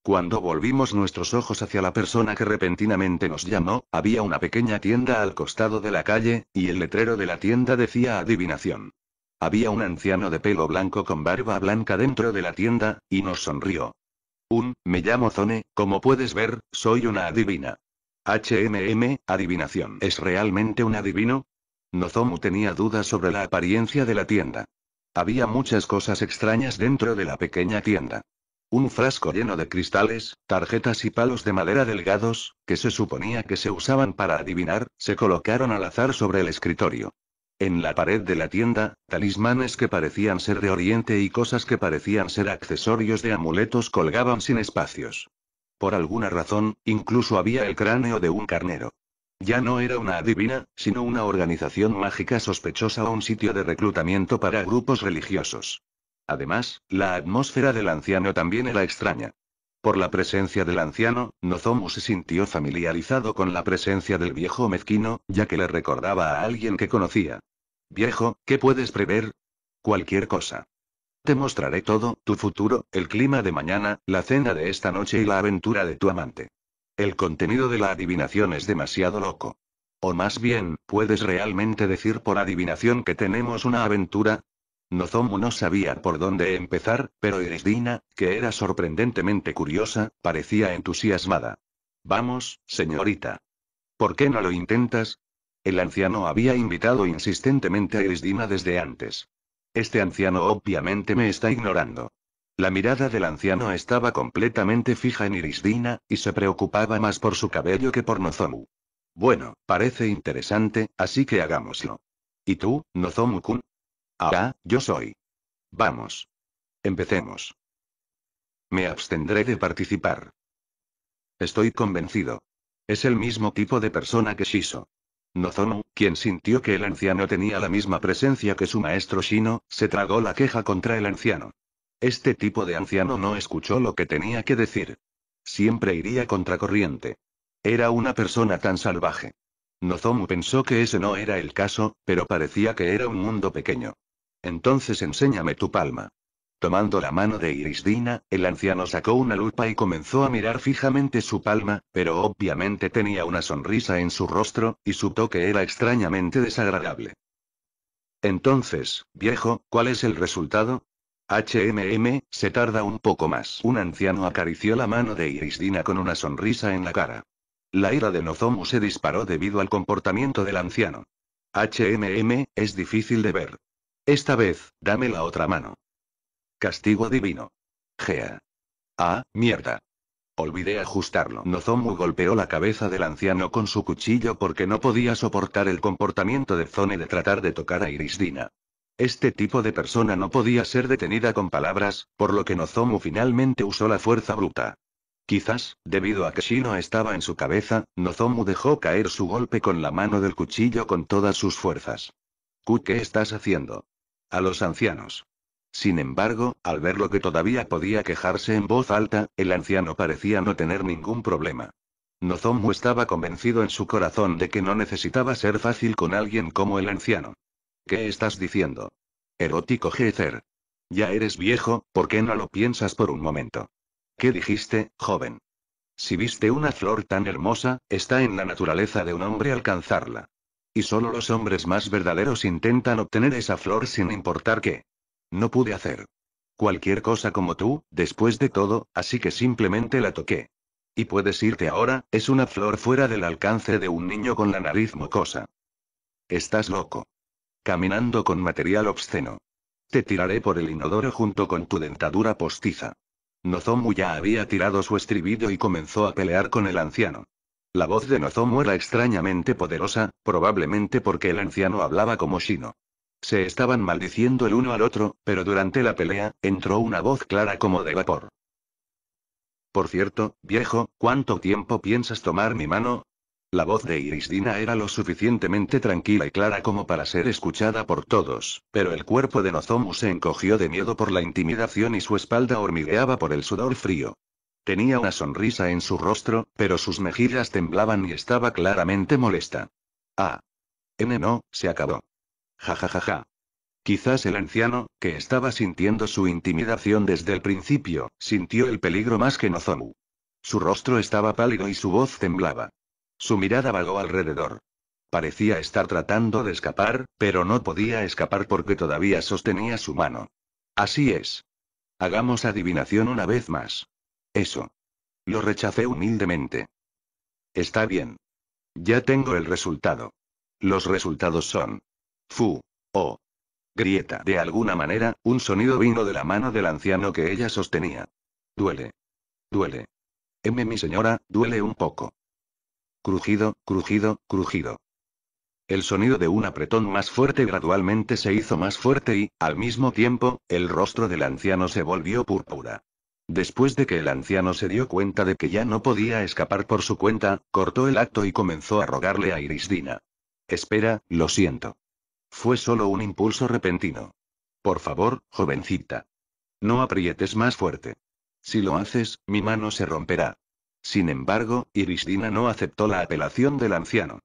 Cuando volvimos nuestros ojos hacia la persona que repentinamente nos llamó, había una pequeña tienda al costado de la calle, y el letrero de la tienda decía adivinación. Había un anciano de pelo blanco con barba blanca dentro de la tienda, y nos sonrió. Un, me llamo Zone, como puedes ver, soy una adivina. HMM, adivinación. ¿Es realmente un adivino? Nozomu tenía dudas sobre la apariencia de la tienda. Había muchas cosas extrañas dentro de la pequeña tienda. Un frasco lleno de cristales, tarjetas y palos de madera delgados, que se suponía que se usaban para adivinar, se colocaron al azar sobre el escritorio. En la pared de la tienda, talismanes que parecían ser de Oriente y cosas que parecían ser accesorios de amuletos colgaban sin espacios. Por alguna razón, incluso había el cráneo de un carnero. Ya no era una adivina, sino una organización mágica sospechosa o un sitio de reclutamiento para grupos religiosos. Además, la atmósfera del anciano también era extraña. Por la presencia del anciano, Nozomu se sintió familiarizado con la presencia del viejo mezquino, ya que le recordaba a alguien que conocía. Viejo, ¿qué puedes prever? Cualquier cosa. Te mostraré todo, tu futuro, el clima de mañana, la cena de esta noche y la aventura de tu amante. El contenido de la adivinación es demasiado loco. O más bien, ¿puedes realmente decir por adivinación que tenemos una aventura? Nozomu no sabía por dónde empezar, pero Irisdina, que era sorprendentemente curiosa, parecía entusiasmada. Vamos, señorita. ¿Por qué no lo intentas? El anciano había invitado insistentemente a Irisdina desde antes. Este anciano obviamente me está ignorando. La mirada del anciano estaba completamente fija en Irisdina, y se preocupaba más por su cabello que por Nozomu. Bueno, parece interesante, así que hagámoslo. ¿Y tú, Nozomu-kun? Ah, yo soy. Vamos. Empecemos. Me abstendré de participar. Estoy convencido. Es el mismo tipo de persona que Shiso. Nozomu, quien sintió que el anciano tenía la misma presencia que su maestro Shino, se tragó la queja contra el anciano. Este tipo de anciano no escuchó lo que tenía que decir. Siempre iría contracorriente. Era una persona tan salvaje. Nozomu pensó que ese no era el caso, pero parecía que era un mundo pequeño. Entonces enséñame tu palma. Tomando la mano de Irisdina, el anciano sacó una lupa y comenzó a mirar fijamente su palma, pero obviamente tenía una sonrisa en su rostro, y su toque era extrañamente desagradable. Entonces, viejo, ¿cuál es el resultado? HMM, se tarda un poco más. Un anciano acarició la mano de Irisdina con una sonrisa en la cara. La ira de Nozomu se disparó debido al comportamiento del anciano. HMM, es difícil de ver. Esta vez, dame la otra mano. Castigo divino. Gea. Ah, mierda. Olvidé ajustarlo. Nozomu golpeó la cabeza del anciano con su cuchillo porque no podía soportar el comportamiento de Zone de tratar de tocar a Irisdina. Este tipo de persona no podía ser detenida con palabras, por lo que Nozomu finalmente usó la fuerza bruta. Quizás, debido a que Shino estaba en su cabeza, Nozomu dejó caer su golpe con la mano del cuchillo con todas sus fuerzas. ¿Qué estás haciendo? A los ancianos. Sin embargo, al ver lo que todavía podía quejarse en voz alta, el anciano parecía no tener ningún problema. Nozomu estaba convencido en su corazón de que no necesitaba ser fácil con alguien como el anciano. ¿Qué estás diciendo? Erótico Gezer. Ya eres viejo, ¿por qué no lo piensas por un momento? ¿Qué dijiste, joven? Si viste una flor tan hermosa, está en la naturaleza de un hombre alcanzarla. Y solo los hombres más verdaderos intentan obtener esa flor sin importar qué. No pude hacer cualquier cosa como tú, después de todo, así que simplemente la toqué. Y puedes irte ahora, es una flor fuera del alcance de un niño con la nariz mocosa. Estás loco. Caminando con material obsceno. Te tiraré por el inodoro junto con tu dentadura postiza. Nozomu ya había tirado su estribillo y comenzó a pelear con el anciano. La voz de Nozomu era extrañamente poderosa, probablemente porque el anciano hablaba como Shino. Se estaban maldiciendo el uno al otro, pero durante la pelea, entró una voz clara como de vapor. Por cierto, viejo, ¿cuánto tiempo piensas tomar mi mano? La voz de Irisdina era lo suficientemente tranquila y clara como para ser escuchada por todos, pero el cuerpo de Nozomu se encogió de miedo por la intimidación y su espalda hormigueaba por el sudor frío. Tenía una sonrisa en su rostro, pero sus mejillas temblaban y estaba claramente molesta. Ah. N no, se acabó. Jajajaja. Quizás el anciano, que estaba sintiendo su intimidación desde el principio, sintió el peligro más que Nozomu. Su rostro estaba pálido y su voz temblaba. Su mirada vagó alrededor. Parecía estar tratando de escapar, pero no podía escapar porque todavía sostenía su mano. Así es. Hagamos adivinación una vez más. Eso. Lo rechacé humildemente. Está bien. Ya tengo el resultado. Los resultados son. Fu. Oh. Grieta. De alguna manera, un sonido vino de la mano del anciano que ella sostenía. Duele. Duele. M mi señora, duele un poco. Crujido, crujido, crujido. El sonido de un apretón más fuerte gradualmente se hizo más fuerte y, al mismo tiempo, el rostro del anciano se volvió púrpura. Después de que el anciano se dio cuenta de que ya no podía escapar por su cuenta, cortó el acto y comenzó a rogarle a Irisdina. Espera, lo siento. Fue solo un impulso repentino. Por favor, jovencita. No aprietes más fuerte. Si lo haces, mi mano se romperá. Sin embargo, Irisdina no aceptó la apelación del anciano.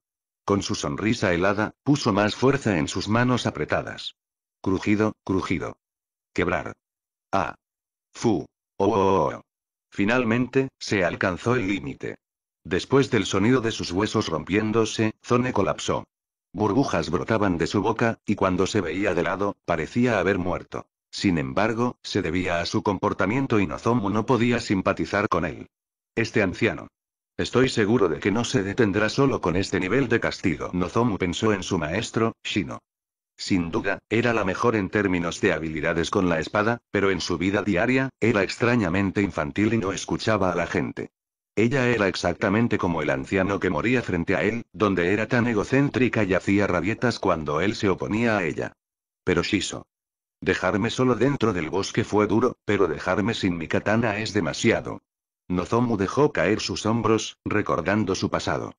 Con su sonrisa helada, puso más fuerza en sus manos apretadas. Crujido, crujido. Quebrar. Ah. Fu. Oh, oh, oh. oh. Finalmente, se alcanzó el límite. Después del sonido de sus huesos rompiéndose, Zone colapsó. Burbujas brotaban de su boca, y cuando se veía de lado, parecía haber muerto. Sin embargo, se debía a su comportamiento y Nozomu no podía simpatizar con él. Este anciano. Estoy seguro de que no se detendrá solo con este nivel de castigo. Nozomu pensó en su maestro, Shino. Sin duda, era la mejor en términos de habilidades con la espada, pero en su vida diaria, era extrañamente infantil y no escuchaba a la gente. Ella era exactamente como el anciano que moría frente a él, donde era tan egocéntrica y hacía rabietas cuando él se oponía a ella. Pero Shiso. Dejarme solo dentro del bosque fue duro, pero dejarme sin mi katana es demasiado. Nozomu dejó caer sus hombros, recordando su pasado.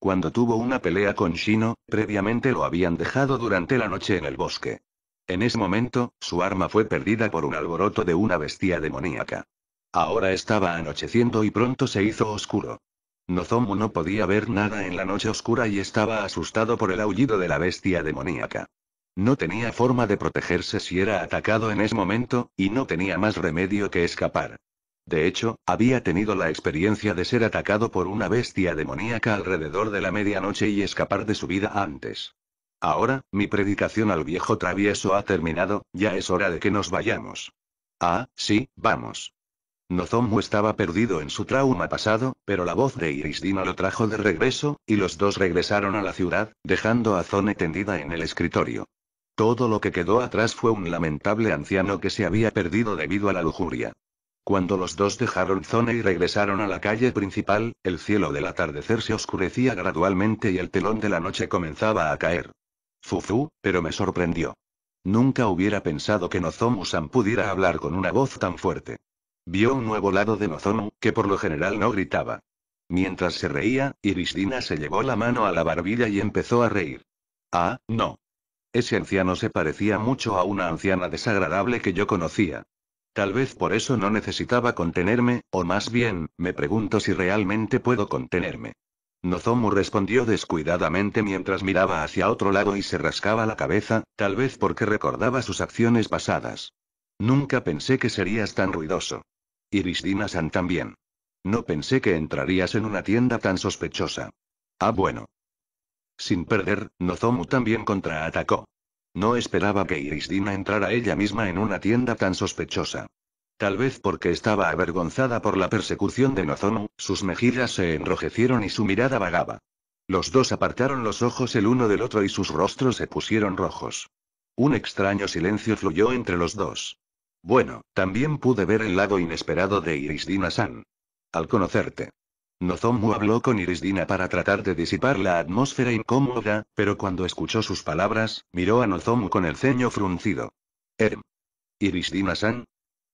Cuando tuvo una pelea con Shino, previamente lo habían dejado durante la noche en el bosque. En ese momento, su arma fue perdida por un alboroto de una bestia demoníaca. Ahora estaba anocheciendo y pronto se hizo oscuro. Nozomu no podía ver nada en la noche oscura y estaba asustado por el aullido de la bestia demoníaca. No tenía forma de protegerse si era atacado en ese momento, y no tenía más remedio que escapar. De hecho, había tenido la experiencia de ser atacado por una bestia demoníaca alrededor de la medianoche y escapar de su vida antes. Ahora, mi predicación al viejo travieso ha terminado, ya es hora de que nos vayamos. Ah, sí, vamos. Nozomu estaba perdido en su trauma pasado, pero la voz de Iris lo trajo de regreso, y los dos regresaron a la ciudad, dejando a Zone tendida en el escritorio. Todo lo que quedó atrás fue un lamentable anciano que se había perdido debido a la lujuria. Cuando los dos dejaron Zone y regresaron a la calle principal, el cielo del atardecer se oscurecía gradualmente y el telón de la noche comenzaba a caer. Fufu, pero me sorprendió. Nunca hubiera pensado que Nozomu-san pudiera hablar con una voz tan fuerte. Vio un nuevo lado de Nozomu, que por lo general no gritaba. Mientras se reía, Irisdina se llevó la mano a la barbilla y empezó a reír. Ah, no. Ese anciano se parecía mucho a una anciana desagradable que yo conocía. Tal vez por eso no necesitaba contenerme, o más bien, me pregunto si realmente puedo contenerme. Nozomu respondió descuidadamente mientras miraba hacia otro lado y se rascaba la cabeza, tal vez porque recordaba sus acciones pasadas. Nunca pensé que serías tan ruidoso irisdina san también. No pensé que entrarías en una tienda tan sospechosa. Ah, bueno. Sin perder, Nozomu también contraatacó. No esperaba que Irisdina entrara ella misma en una tienda tan sospechosa. Tal vez porque estaba avergonzada por la persecución de Nozomu, sus mejillas se enrojecieron y su mirada vagaba. Los dos apartaron los ojos el uno del otro y sus rostros se pusieron rojos. Un extraño silencio fluyó entre los dos. Bueno, también pude ver el lado inesperado de Irisdina-san. Al conocerte. Nozomu habló con Irisdina para tratar de disipar la atmósfera incómoda, pero cuando escuchó sus palabras, miró a Nozomu con el ceño fruncido. Erm. Irisdina-san.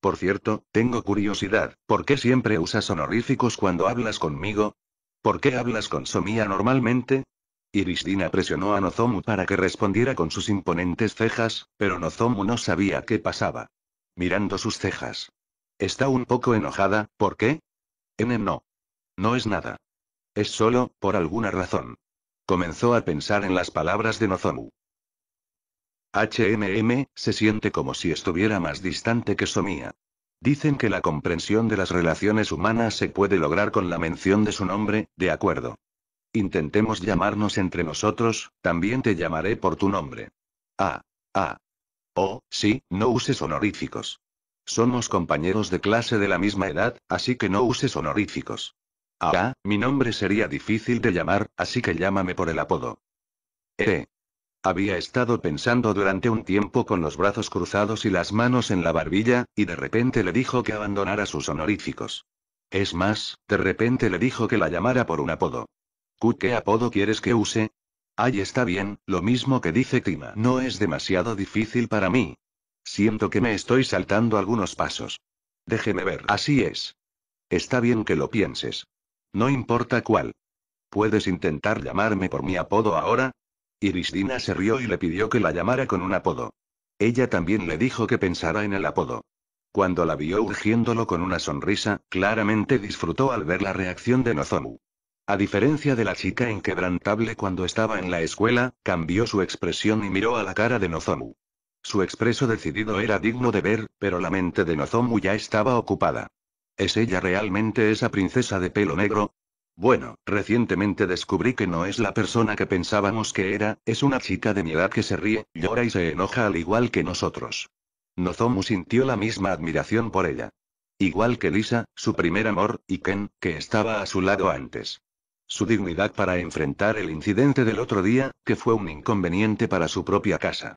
Por cierto, tengo curiosidad, ¿por qué siempre usas honoríficos cuando hablas conmigo? ¿Por qué hablas con Somía normalmente? Irisdina presionó a Nozomu para que respondiera con sus imponentes cejas, pero Nozomu no sabía qué pasaba mirando sus cejas. Está un poco enojada, ¿por qué? N no. No es nada. Es solo, por alguna razón. Comenzó a pensar en las palabras de Nozomu. HMM, se siente como si estuviera más distante que Somía. Dicen que la comprensión de las relaciones humanas se puede lograr con la mención de su nombre, de acuerdo. Intentemos llamarnos entre nosotros, también te llamaré por tu nombre. Ah. Ah. Oh, sí, no uses honoríficos. Somos compañeros de clase de la misma edad, así que no uses honoríficos. Ah, mi nombre sería difícil de llamar, así que llámame por el apodo. Eh. Había estado pensando durante un tiempo con los brazos cruzados y las manos en la barbilla, y de repente le dijo que abandonara sus honoríficos. Es más, de repente le dijo que la llamara por un apodo. ¿Qué apodo quieres que use? Ahí está bien, lo mismo que dice Tima. No es demasiado difícil para mí. Siento que me estoy saltando algunos pasos. Déjeme ver. Así es. Está bien que lo pienses. No importa cuál. ¿Puedes intentar llamarme por mi apodo ahora? Dina se rió y le pidió que la llamara con un apodo. Ella también le dijo que pensara en el apodo. Cuando la vio urgiéndolo con una sonrisa, claramente disfrutó al ver la reacción de Nozomu. A diferencia de la chica inquebrantable cuando estaba en la escuela, cambió su expresión y miró a la cara de Nozomu. Su expreso decidido era digno de ver, pero la mente de Nozomu ya estaba ocupada. ¿Es ella realmente esa princesa de pelo negro? Bueno, recientemente descubrí que no es la persona que pensábamos que era, es una chica de mi edad que se ríe, llora y se enoja al igual que nosotros. Nozomu sintió la misma admiración por ella. Igual que Lisa, su primer amor, y Ken, que estaba a su lado antes su dignidad para enfrentar el incidente del otro día, que fue un inconveniente para su propia casa.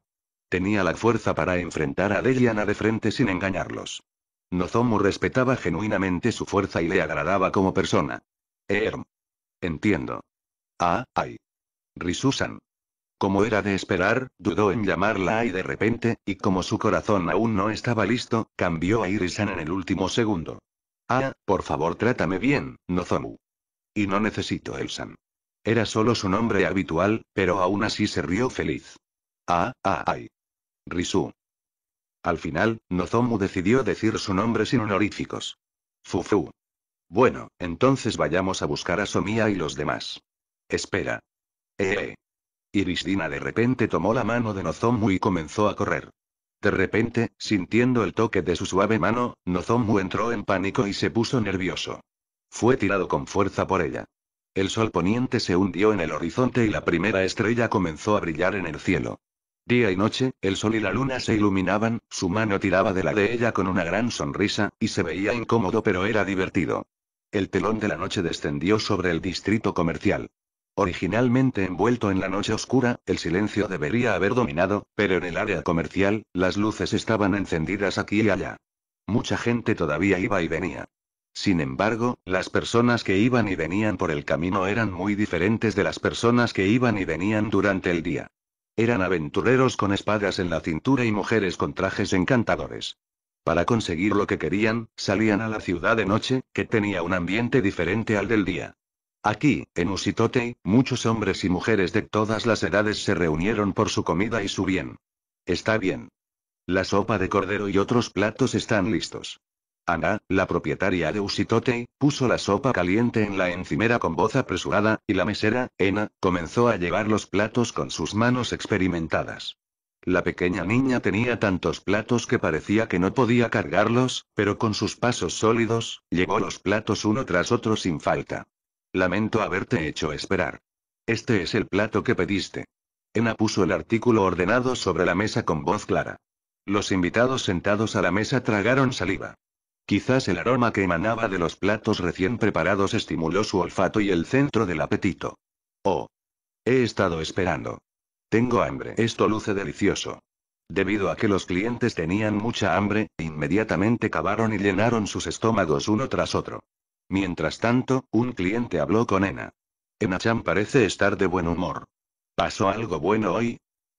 Tenía la fuerza para enfrentar a Deliana de frente sin engañarlos. Nozomu respetaba genuinamente su fuerza y le agradaba como persona. Erm. Entiendo. Ah, ay. Risusan. Como era de esperar, dudó en llamarla y de repente, y como su corazón aún no estaba listo, cambió a Irisan en el último segundo. Ah, por favor trátame bien, Nozomu. Y no necesito el Era solo su nombre habitual, pero aún así se rió feliz. Ah, ah, ay. Risu. Al final, Nozomu decidió decir su nombre sin honoríficos. Fufu. Bueno, entonces vayamos a buscar a Somia y los demás. Espera. Eh, eh. Irisdina de repente tomó la mano de Nozomu y comenzó a correr. De repente, sintiendo el toque de su suave mano, Nozomu entró en pánico y se puso nervioso. Fue tirado con fuerza por ella. El sol poniente se hundió en el horizonte y la primera estrella comenzó a brillar en el cielo. Día y noche, el sol y la luna se iluminaban, su mano tiraba de la de ella con una gran sonrisa, y se veía incómodo pero era divertido. El telón de la noche descendió sobre el distrito comercial. Originalmente envuelto en la noche oscura, el silencio debería haber dominado, pero en el área comercial, las luces estaban encendidas aquí y allá. Mucha gente todavía iba y venía. Sin embargo, las personas que iban y venían por el camino eran muy diferentes de las personas que iban y venían durante el día. Eran aventureros con espadas en la cintura y mujeres con trajes encantadores. Para conseguir lo que querían, salían a la ciudad de noche, que tenía un ambiente diferente al del día. Aquí, en Usitote, muchos hombres y mujeres de todas las edades se reunieron por su comida y su bien. Está bien. La sopa de cordero y otros platos están listos. Ana, la propietaria de Usitote, puso la sopa caliente en la encimera con voz apresurada, y la mesera, Ena, comenzó a llevar los platos con sus manos experimentadas. La pequeña niña tenía tantos platos que parecía que no podía cargarlos, pero con sus pasos sólidos, llevó los platos uno tras otro sin falta. Lamento haberte hecho esperar. Este es el plato que pediste. Ena puso el artículo ordenado sobre la mesa con voz clara. Los invitados sentados a la mesa tragaron saliva. Quizás el aroma que emanaba de los platos recién preparados estimuló su olfato y el centro del apetito. Oh. He estado esperando. Tengo hambre. Esto luce delicioso. Debido a que los clientes tenían mucha hambre, inmediatamente cavaron y llenaron sus estómagos uno tras otro. Mientras tanto, un cliente habló con Ena. Ena-chan parece estar de buen humor. ¿Pasó algo bueno hoy?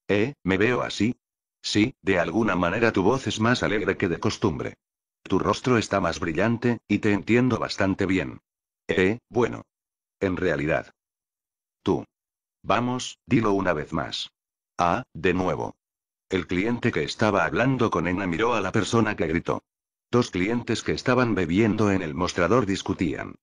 ¿Eh? ¿Me veo así? Sí, de alguna manera tu voz es más alegre que de costumbre. Tu rostro está más brillante, y te entiendo bastante bien. Eh, bueno. En realidad. Tú. Vamos, dilo una vez más. Ah, de nuevo. El cliente que estaba hablando con Ena miró a la persona que gritó. Dos clientes que estaban bebiendo en el mostrador discutían.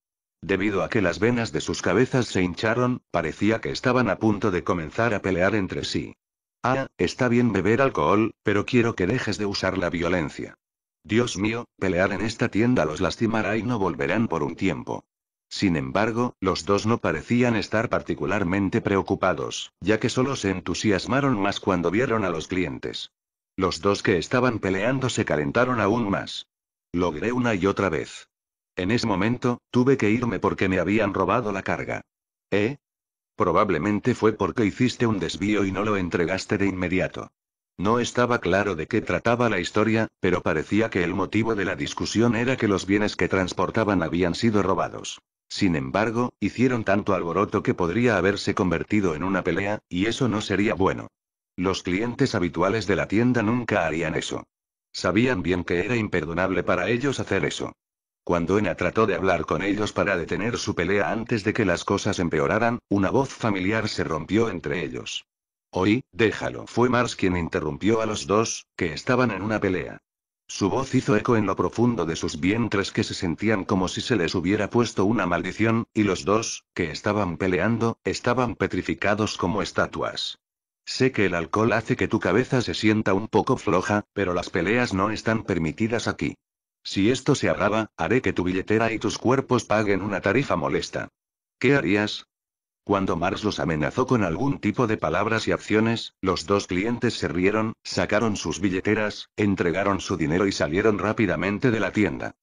Debido a que las venas de sus cabezas se hincharon, parecía que estaban a punto de comenzar a pelear entre sí. Ah, está bien beber alcohol, pero quiero que dejes de usar la violencia. Dios mío, pelear en esta tienda los lastimará y no volverán por un tiempo. Sin embargo, los dos no parecían estar particularmente preocupados, ya que solo se entusiasmaron más cuando vieron a los clientes. Los dos que estaban peleando se calentaron aún más. Logré una y otra vez. En ese momento, tuve que irme porque me habían robado la carga. ¿Eh? Probablemente fue porque hiciste un desvío y no lo entregaste de inmediato. No estaba claro de qué trataba la historia, pero parecía que el motivo de la discusión era que los bienes que transportaban habían sido robados. Sin embargo, hicieron tanto alboroto que podría haberse convertido en una pelea, y eso no sería bueno. Los clientes habituales de la tienda nunca harían eso. Sabían bien que era imperdonable para ellos hacer eso. Cuando Ena trató de hablar con ellos para detener su pelea antes de que las cosas empeoraran, una voz familiar se rompió entre ellos. Oí, déjalo. Fue Mars quien interrumpió a los dos, que estaban en una pelea. Su voz hizo eco en lo profundo de sus vientres que se sentían como si se les hubiera puesto una maldición, y los dos, que estaban peleando, estaban petrificados como estatuas. Sé que el alcohol hace que tu cabeza se sienta un poco floja, pero las peleas no están permitidas aquí. Si esto se agrava, haré que tu billetera y tus cuerpos paguen una tarifa molesta. ¿Qué harías, cuando Mars los amenazó con algún tipo de palabras y acciones, los dos clientes se rieron, sacaron sus billeteras, entregaron su dinero y salieron rápidamente de la tienda.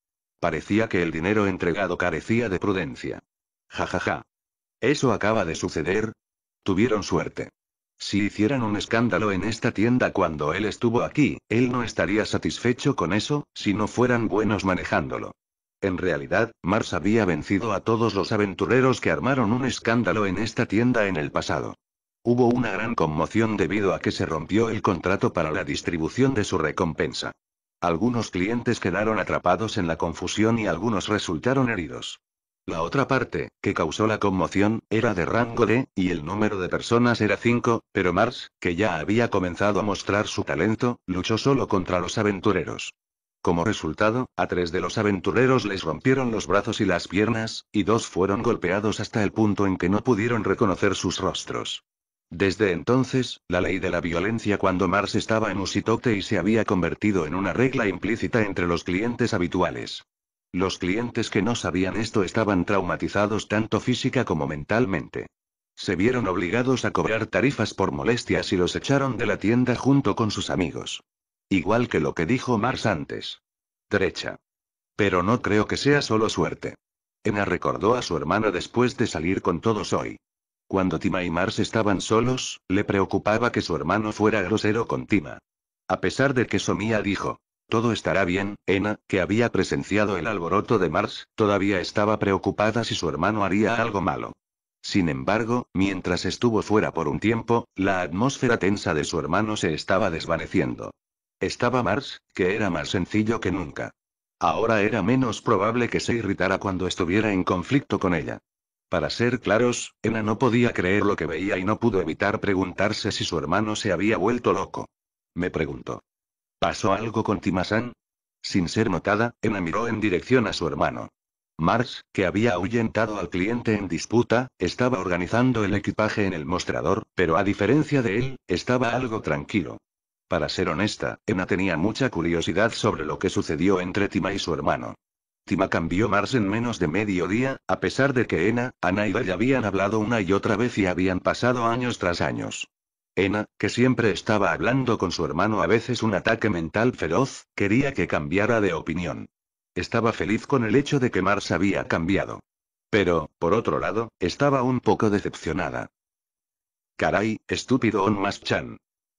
Parecía que el dinero entregado carecía de prudencia. Ja ja ja. Eso acaba de suceder. Tuvieron suerte. Si hicieran un escándalo en esta tienda cuando él estuvo aquí, él no estaría satisfecho con eso, si no fueran buenos manejándolo. En realidad, Mars había vencido a todos los aventureros que armaron un escándalo en esta tienda en el pasado. Hubo una gran conmoción debido a que se rompió el contrato para la distribución de su recompensa. Algunos clientes quedaron atrapados en la confusión y algunos resultaron heridos. La otra parte, que causó la conmoción, era de rango D, y el número de personas era 5, pero Mars, que ya había comenzado a mostrar su talento, luchó solo contra los aventureros. Como resultado, a tres de los aventureros les rompieron los brazos y las piernas, y dos fueron golpeados hasta el punto en que no pudieron reconocer sus rostros. Desde entonces, la ley de la violencia cuando Mars estaba en Usitote y se había convertido en una regla implícita entre los clientes habituales. Los clientes que no sabían esto estaban traumatizados tanto física como mentalmente. Se vieron obligados a cobrar tarifas por molestias y los echaron de la tienda junto con sus amigos. Igual que lo que dijo Mars antes. Derecha. Pero no creo que sea solo suerte. Ena recordó a su hermano después de salir con todos hoy. Cuando Tima y Mars estaban solos, le preocupaba que su hermano fuera grosero con Tima. A pesar de que Somía dijo, todo estará bien, Ena, que había presenciado el alboroto de Mars, todavía estaba preocupada si su hermano haría algo malo. Sin embargo, mientras estuvo fuera por un tiempo, la atmósfera tensa de su hermano se estaba desvaneciendo. Estaba Mars, que era más sencillo que nunca. Ahora era menos probable que se irritara cuando estuviera en conflicto con ella. Para ser claros, Ena no podía creer lo que veía y no pudo evitar preguntarse si su hermano se había vuelto loco. Me preguntó. ¿Pasó algo con Timasan? Sin ser notada, Ena miró en dirección a su hermano. Mars, que había ahuyentado al cliente en disputa, estaba organizando el equipaje en el mostrador, pero a diferencia de él, estaba algo tranquilo. Para ser honesta, Ena tenía mucha curiosidad sobre lo que sucedió entre Tima y su hermano. Tima cambió Mars en menos de medio día, a pesar de que Ena, Ana y Daya habían hablado una y otra vez y habían pasado años tras años. Ena, que siempre estaba hablando con su hermano a veces un ataque mental feroz, quería que cambiara de opinión. Estaba feliz con el hecho de que Mars había cambiado. Pero, por otro lado, estaba un poco decepcionada. Caray, estúpido On Mas Chan.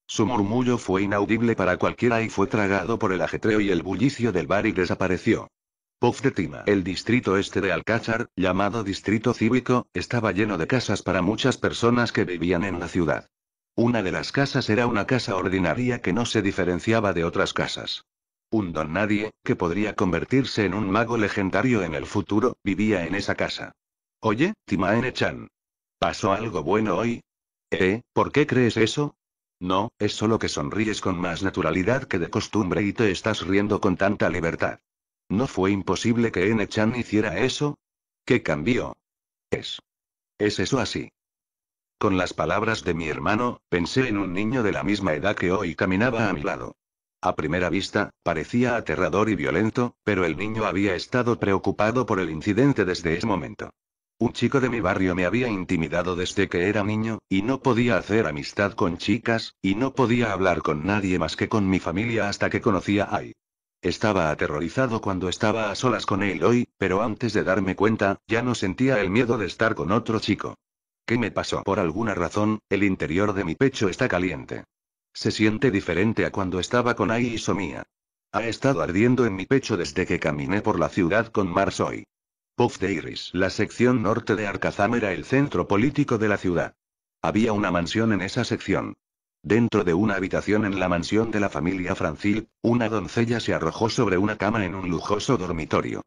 Su murmullo fue inaudible para cualquiera y fue tragado por el ajetreo y el bullicio del bar y desapareció. Tima. El distrito este de Alcázar, llamado distrito cívico, estaba lleno de casas para muchas personas que vivían en la ciudad. Una de las casas era una casa ordinaria que no se diferenciaba de otras casas. Un don nadie, que podría convertirse en un mago legendario en el futuro, vivía en esa casa. Oye, Timaene-chan. ¿Pasó algo bueno hoy? ¿Eh? ¿Por qué crees eso? No, es solo que sonríes con más naturalidad que de costumbre y te estás riendo con tanta libertad. ¿No fue imposible que N-chan hiciera eso? ¿Qué cambió? Es. ¿Es eso así? Con las palabras de mi hermano, pensé en un niño de la misma edad que hoy caminaba a mi lado. A primera vista, parecía aterrador y violento, pero el niño había estado preocupado por el incidente desde ese momento. Un chico de mi barrio me había intimidado desde que era niño, y no podía hacer amistad con chicas, y no podía hablar con nadie más que con mi familia hasta que conocía a Ai. Estaba aterrorizado cuando estaba a solas con él hoy, pero antes de darme cuenta, ya no sentía el miedo de estar con otro chico. ¿Qué me pasó? Por alguna razón, el interior de mi pecho está caliente. Se siente diferente a cuando estaba con Ai y Somía. Ha estado ardiendo en mi pecho desde que caminé por la ciudad con Mars hoy. Puff de La sección norte de Arkazam era el centro político de la ciudad. Había una mansión en esa sección. Dentro de una habitación en la mansión de la familia Francil, una doncella se arrojó sobre una cama en un lujoso dormitorio.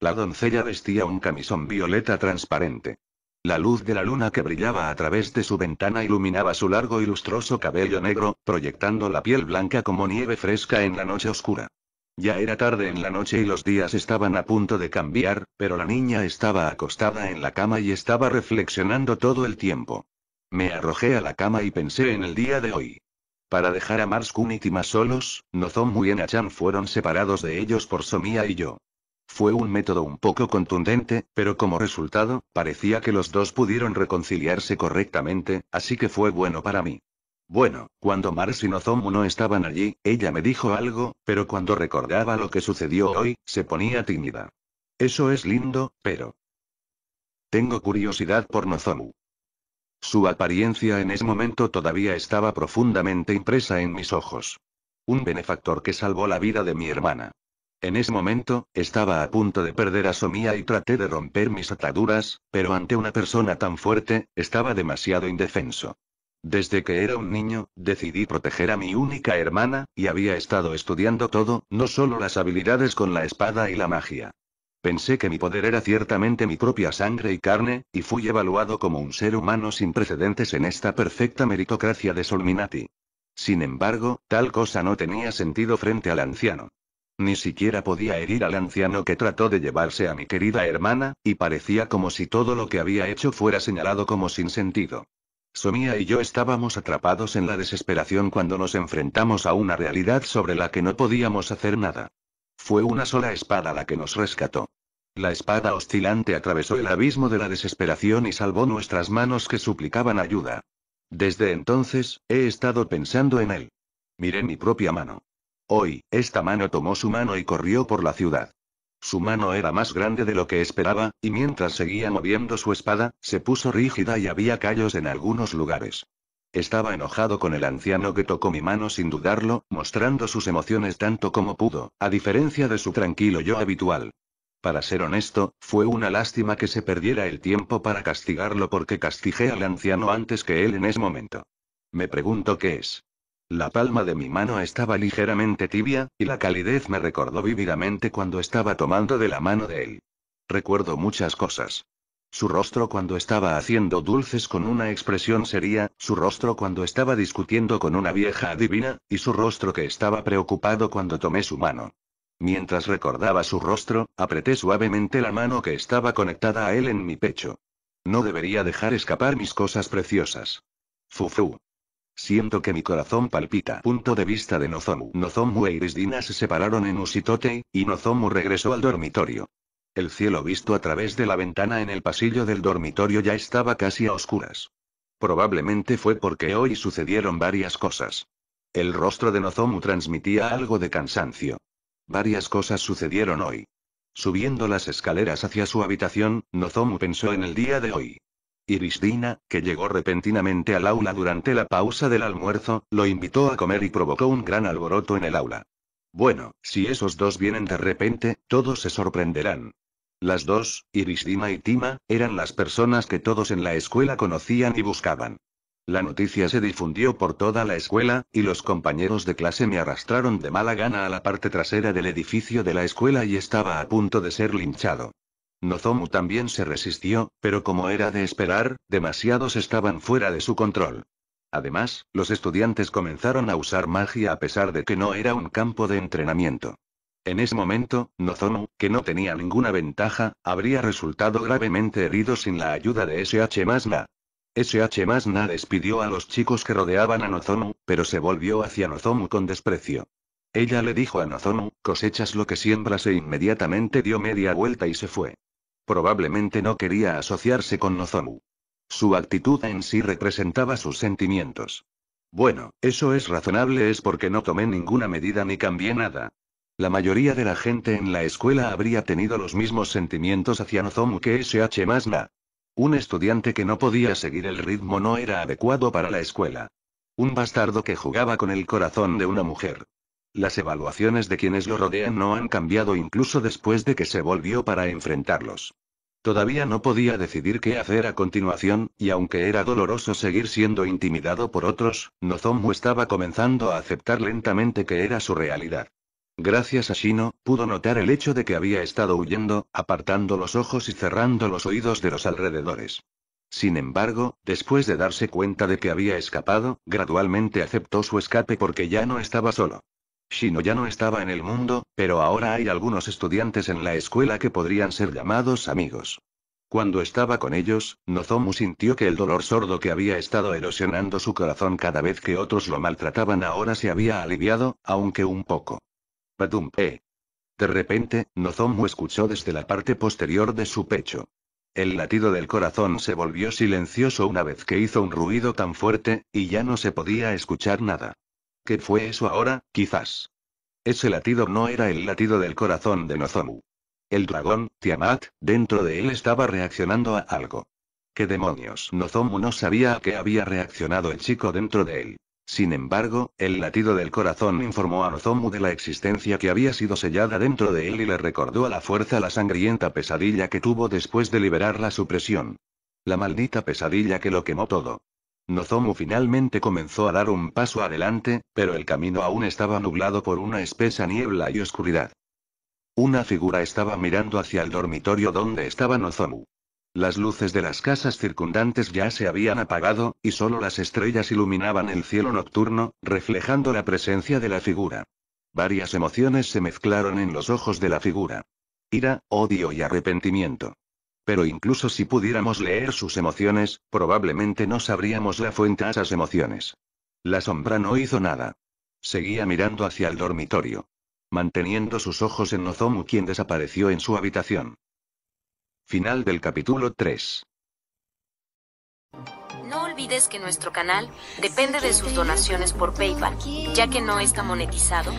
La doncella vestía un camisón violeta transparente. La luz de la luna que brillaba a través de su ventana iluminaba su largo y lustroso cabello negro, proyectando la piel blanca como nieve fresca en la noche oscura. Ya era tarde en la noche y los días estaban a punto de cambiar, pero la niña estaba acostada en la cama y estaba reflexionando todo el tiempo. Me arrojé a la cama y pensé en el día de hoy. Para dejar a Mars Kunit y solos, Nozomu y Enachan fueron separados de ellos por Somia y yo. Fue un método un poco contundente, pero como resultado, parecía que los dos pudieron reconciliarse correctamente, así que fue bueno para mí. Bueno, cuando Mars y Nozomu no estaban allí, ella me dijo algo, pero cuando recordaba lo que sucedió hoy, se ponía tímida. Eso es lindo, pero... Tengo curiosidad por Nozomu. Su apariencia en ese momento todavía estaba profundamente impresa en mis ojos. Un benefactor que salvó la vida de mi hermana. En ese momento, estaba a punto de perder a Somía y traté de romper mis ataduras, pero ante una persona tan fuerte, estaba demasiado indefenso. Desde que era un niño, decidí proteger a mi única hermana, y había estado estudiando todo, no solo las habilidades con la espada y la magia. Pensé que mi poder era ciertamente mi propia sangre y carne, y fui evaluado como un ser humano sin precedentes en esta perfecta meritocracia de Solminati. Sin embargo, tal cosa no tenía sentido frente al anciano. Ni siquiera podía herir al anciano que trató de llevarse a mi querida hermana, y parecía como si todo lo que había hecho fuera señalado como sin sentido. Somía y yo estábamos atrapados en la desesperación cuando nos enfrentamos a una realidad sobre la que no podíamos hacer nada. Fue una sola espada la que nos rescató. La espada oscilante atravesó el abismo de la desesperación y salvó nuestras manos que suplicaban ayuda. Desde entonces, he estado pensando en él. Miré mi propia mano. Hoy, esta mano tomó su mano y corrió por la ciudad. Su mano era más grande de lo que esperaba, y mientras seguía moviendo su espada, se puso rígida y había callos en algunos lugares. Estaba enojado con el anciano que tocó mi mano sin dudarlo, mostrando sus emociones tanto como pudo, a diferencia de su tranquilo yo habitual. Para ser honesto, fue una lástima que se perdiera el tiempo para castigarlo porque castigé al anciano antes que él en ese momento. Me pregunto qué es. La palma de mi mano estaba ligeramente tibia, y la calidez me recordó vívidamente cuando estaba tomando de la mano de él. Recuerdo muchas cosas. Su rostro cuando estaba haciendo dulces con una expresión seria, su rostro cuando estaba discutiendo con una vieja adivina, y su rostro que estaba preocupado cuando tomé su mano. Mientras recordaba su rostro, apreté suavemente la mano que estaba conectada a él en mi pecho. No debería dejar escapar mis cosas preciosas. Zufu. Siento que mi corazón palpita. Punto de vista de Nozomu. Nozomu e Irisdina se separaron en Usitote, y Nozomu regresó al dormitorio. El cielo visto a través de la ventana en el pasillo del dormitorio ya estaba casi a oscuras. Probablemente fue porque hoy sucedieron varias cosas. El rostro de Nozomu transmitía algo de cansancio. Varias cosas sucedieron hoy. Subiendo las escaleras hacia su habitación, Nozomu pensó en el día de hoy. Irisdina, que llegó repentinamente al aula durante la pausa del almuerzo, lo invitó a comer y provocó un gran alboroto en el aula. Bueno, si esos dos vienen de repente, todos se sorprenderán. Las dos, Irisdina y Tima, eran las personas que todos en la escuela conocían y buscaban. La noticia se difundió por toda la escuela, y los compañeros de clase me arrastraron de mala gana a la parte trasera del edificio de la escuela y estaba a punto de ser linchado. Nozomu también se resistió, pero como era de esperar, demasiados estaban fuera de su control. Además, los estudiantes comenzaron a usar magia a pesar de que no era un campo de entrenamiento. En ese momento, Nozomu, que no tenía ninguna ventaja, habría resultado gravemente herido sin la ayuda de SH Masna. SH Masna despidió a los chicos que rodeaban a Nozomu, pero se volvió hacia Nozomu con desprecio. Ella le dijo a Nozomu, cosechas lo que siembras e inmediatamente dio media vuelta y se fue. Probablemente no quería asociarse con Nozomu. Su actitud en sí representaba sus sentimientos. Bueno, eso es razonable es porque no tomé ninguna medida ni cambié nada. La mayoría de la gente en la escuela habría tenido los mismos sentimientos hacia Nozomu que SH Masna. Un estudiante que no podía seguir el ritmo no era adecuado para la escuela. Un bastardo que jugaba con el corazón de una mujer. Las evaluaciones de quienes lo rodean no han cambiado incluso después de que se volvió para enfrentarlos. Todavía no podía decidir qué hacer a continuación, y aunque era doloroso seguir siendo intimidado por otros, Nozomu estaba comenzando a aceptar lentamente que era su realidad. Gracias a Shino, pudo notar el hecho de que había estado huyendo, apartando los ojos y cerrando los oídos de los alrededores. Sin embargo, después de darse cuenta de que había escapado, gradualmente aceptó su escape porque ya no estaba solo. Shino ya no estaba en el mundo, pero ahora hay algunos estudiantes en la escuela que podrían ser llamados amigos. Cuando estaba con ellos, Nozomu sintió que el dolor sordo que había estado erosionando su corazón cada vez que otros lo maltrataban ahora se había aliviado, aunque un poco. Badum eh. De repente, Nozomu escuchó desde la parte posterior de su pecho. El latido del corazón se volvió silencioso una vez que hizo un ruido tan fuerte, y ya no se podía escuchar nada. ¿Qué fue eso ahora, quizás? Ese latido no era el latido del corazón de Nozomu. El dragón, Tiamat, dentro de él estaba reaccionando a algo. ¿Qué demonios? Nozomu no sabía a qué había reaccionado el chico dentro de él. Sin embargo, el latido del corazón informó a Nozomu de la existencia que había sido sellada dentro de él y le recordó a la fuerza la sangrienta pesadilla que tuvo después de liberar la supresión. La maldita pesadilla que lo quemó todo. Nozomu finalmente comenzó a dar un paso adelante, pero el camino aún estaba nublado por una espesa niebla y oscuridad. Una figura estaba mirando hacia el dormitorio donde estaba Nozomu. Las luces de las casas circundantes ya se habían apagado, y solo las estrellas iluminaban el cielo nocturno, reflejando la presencia de la figura. Varias emociones se mezclaron en los ojos de la figura. Ira, odio y arrepentimiento pero incluso si pudiéramos leer sus emociones, probablemente no sabríamos la fuente a esas emociones. La sombra no hizo nada. Seguía mirando hacia el dormitorio. Manteniendo sus ojos en Nozomu quien desapareció en su habitación. Final del capítulo 3. No olvides que nuestro canal depende de sus donaciones por PayPal, ya que no está monetizado.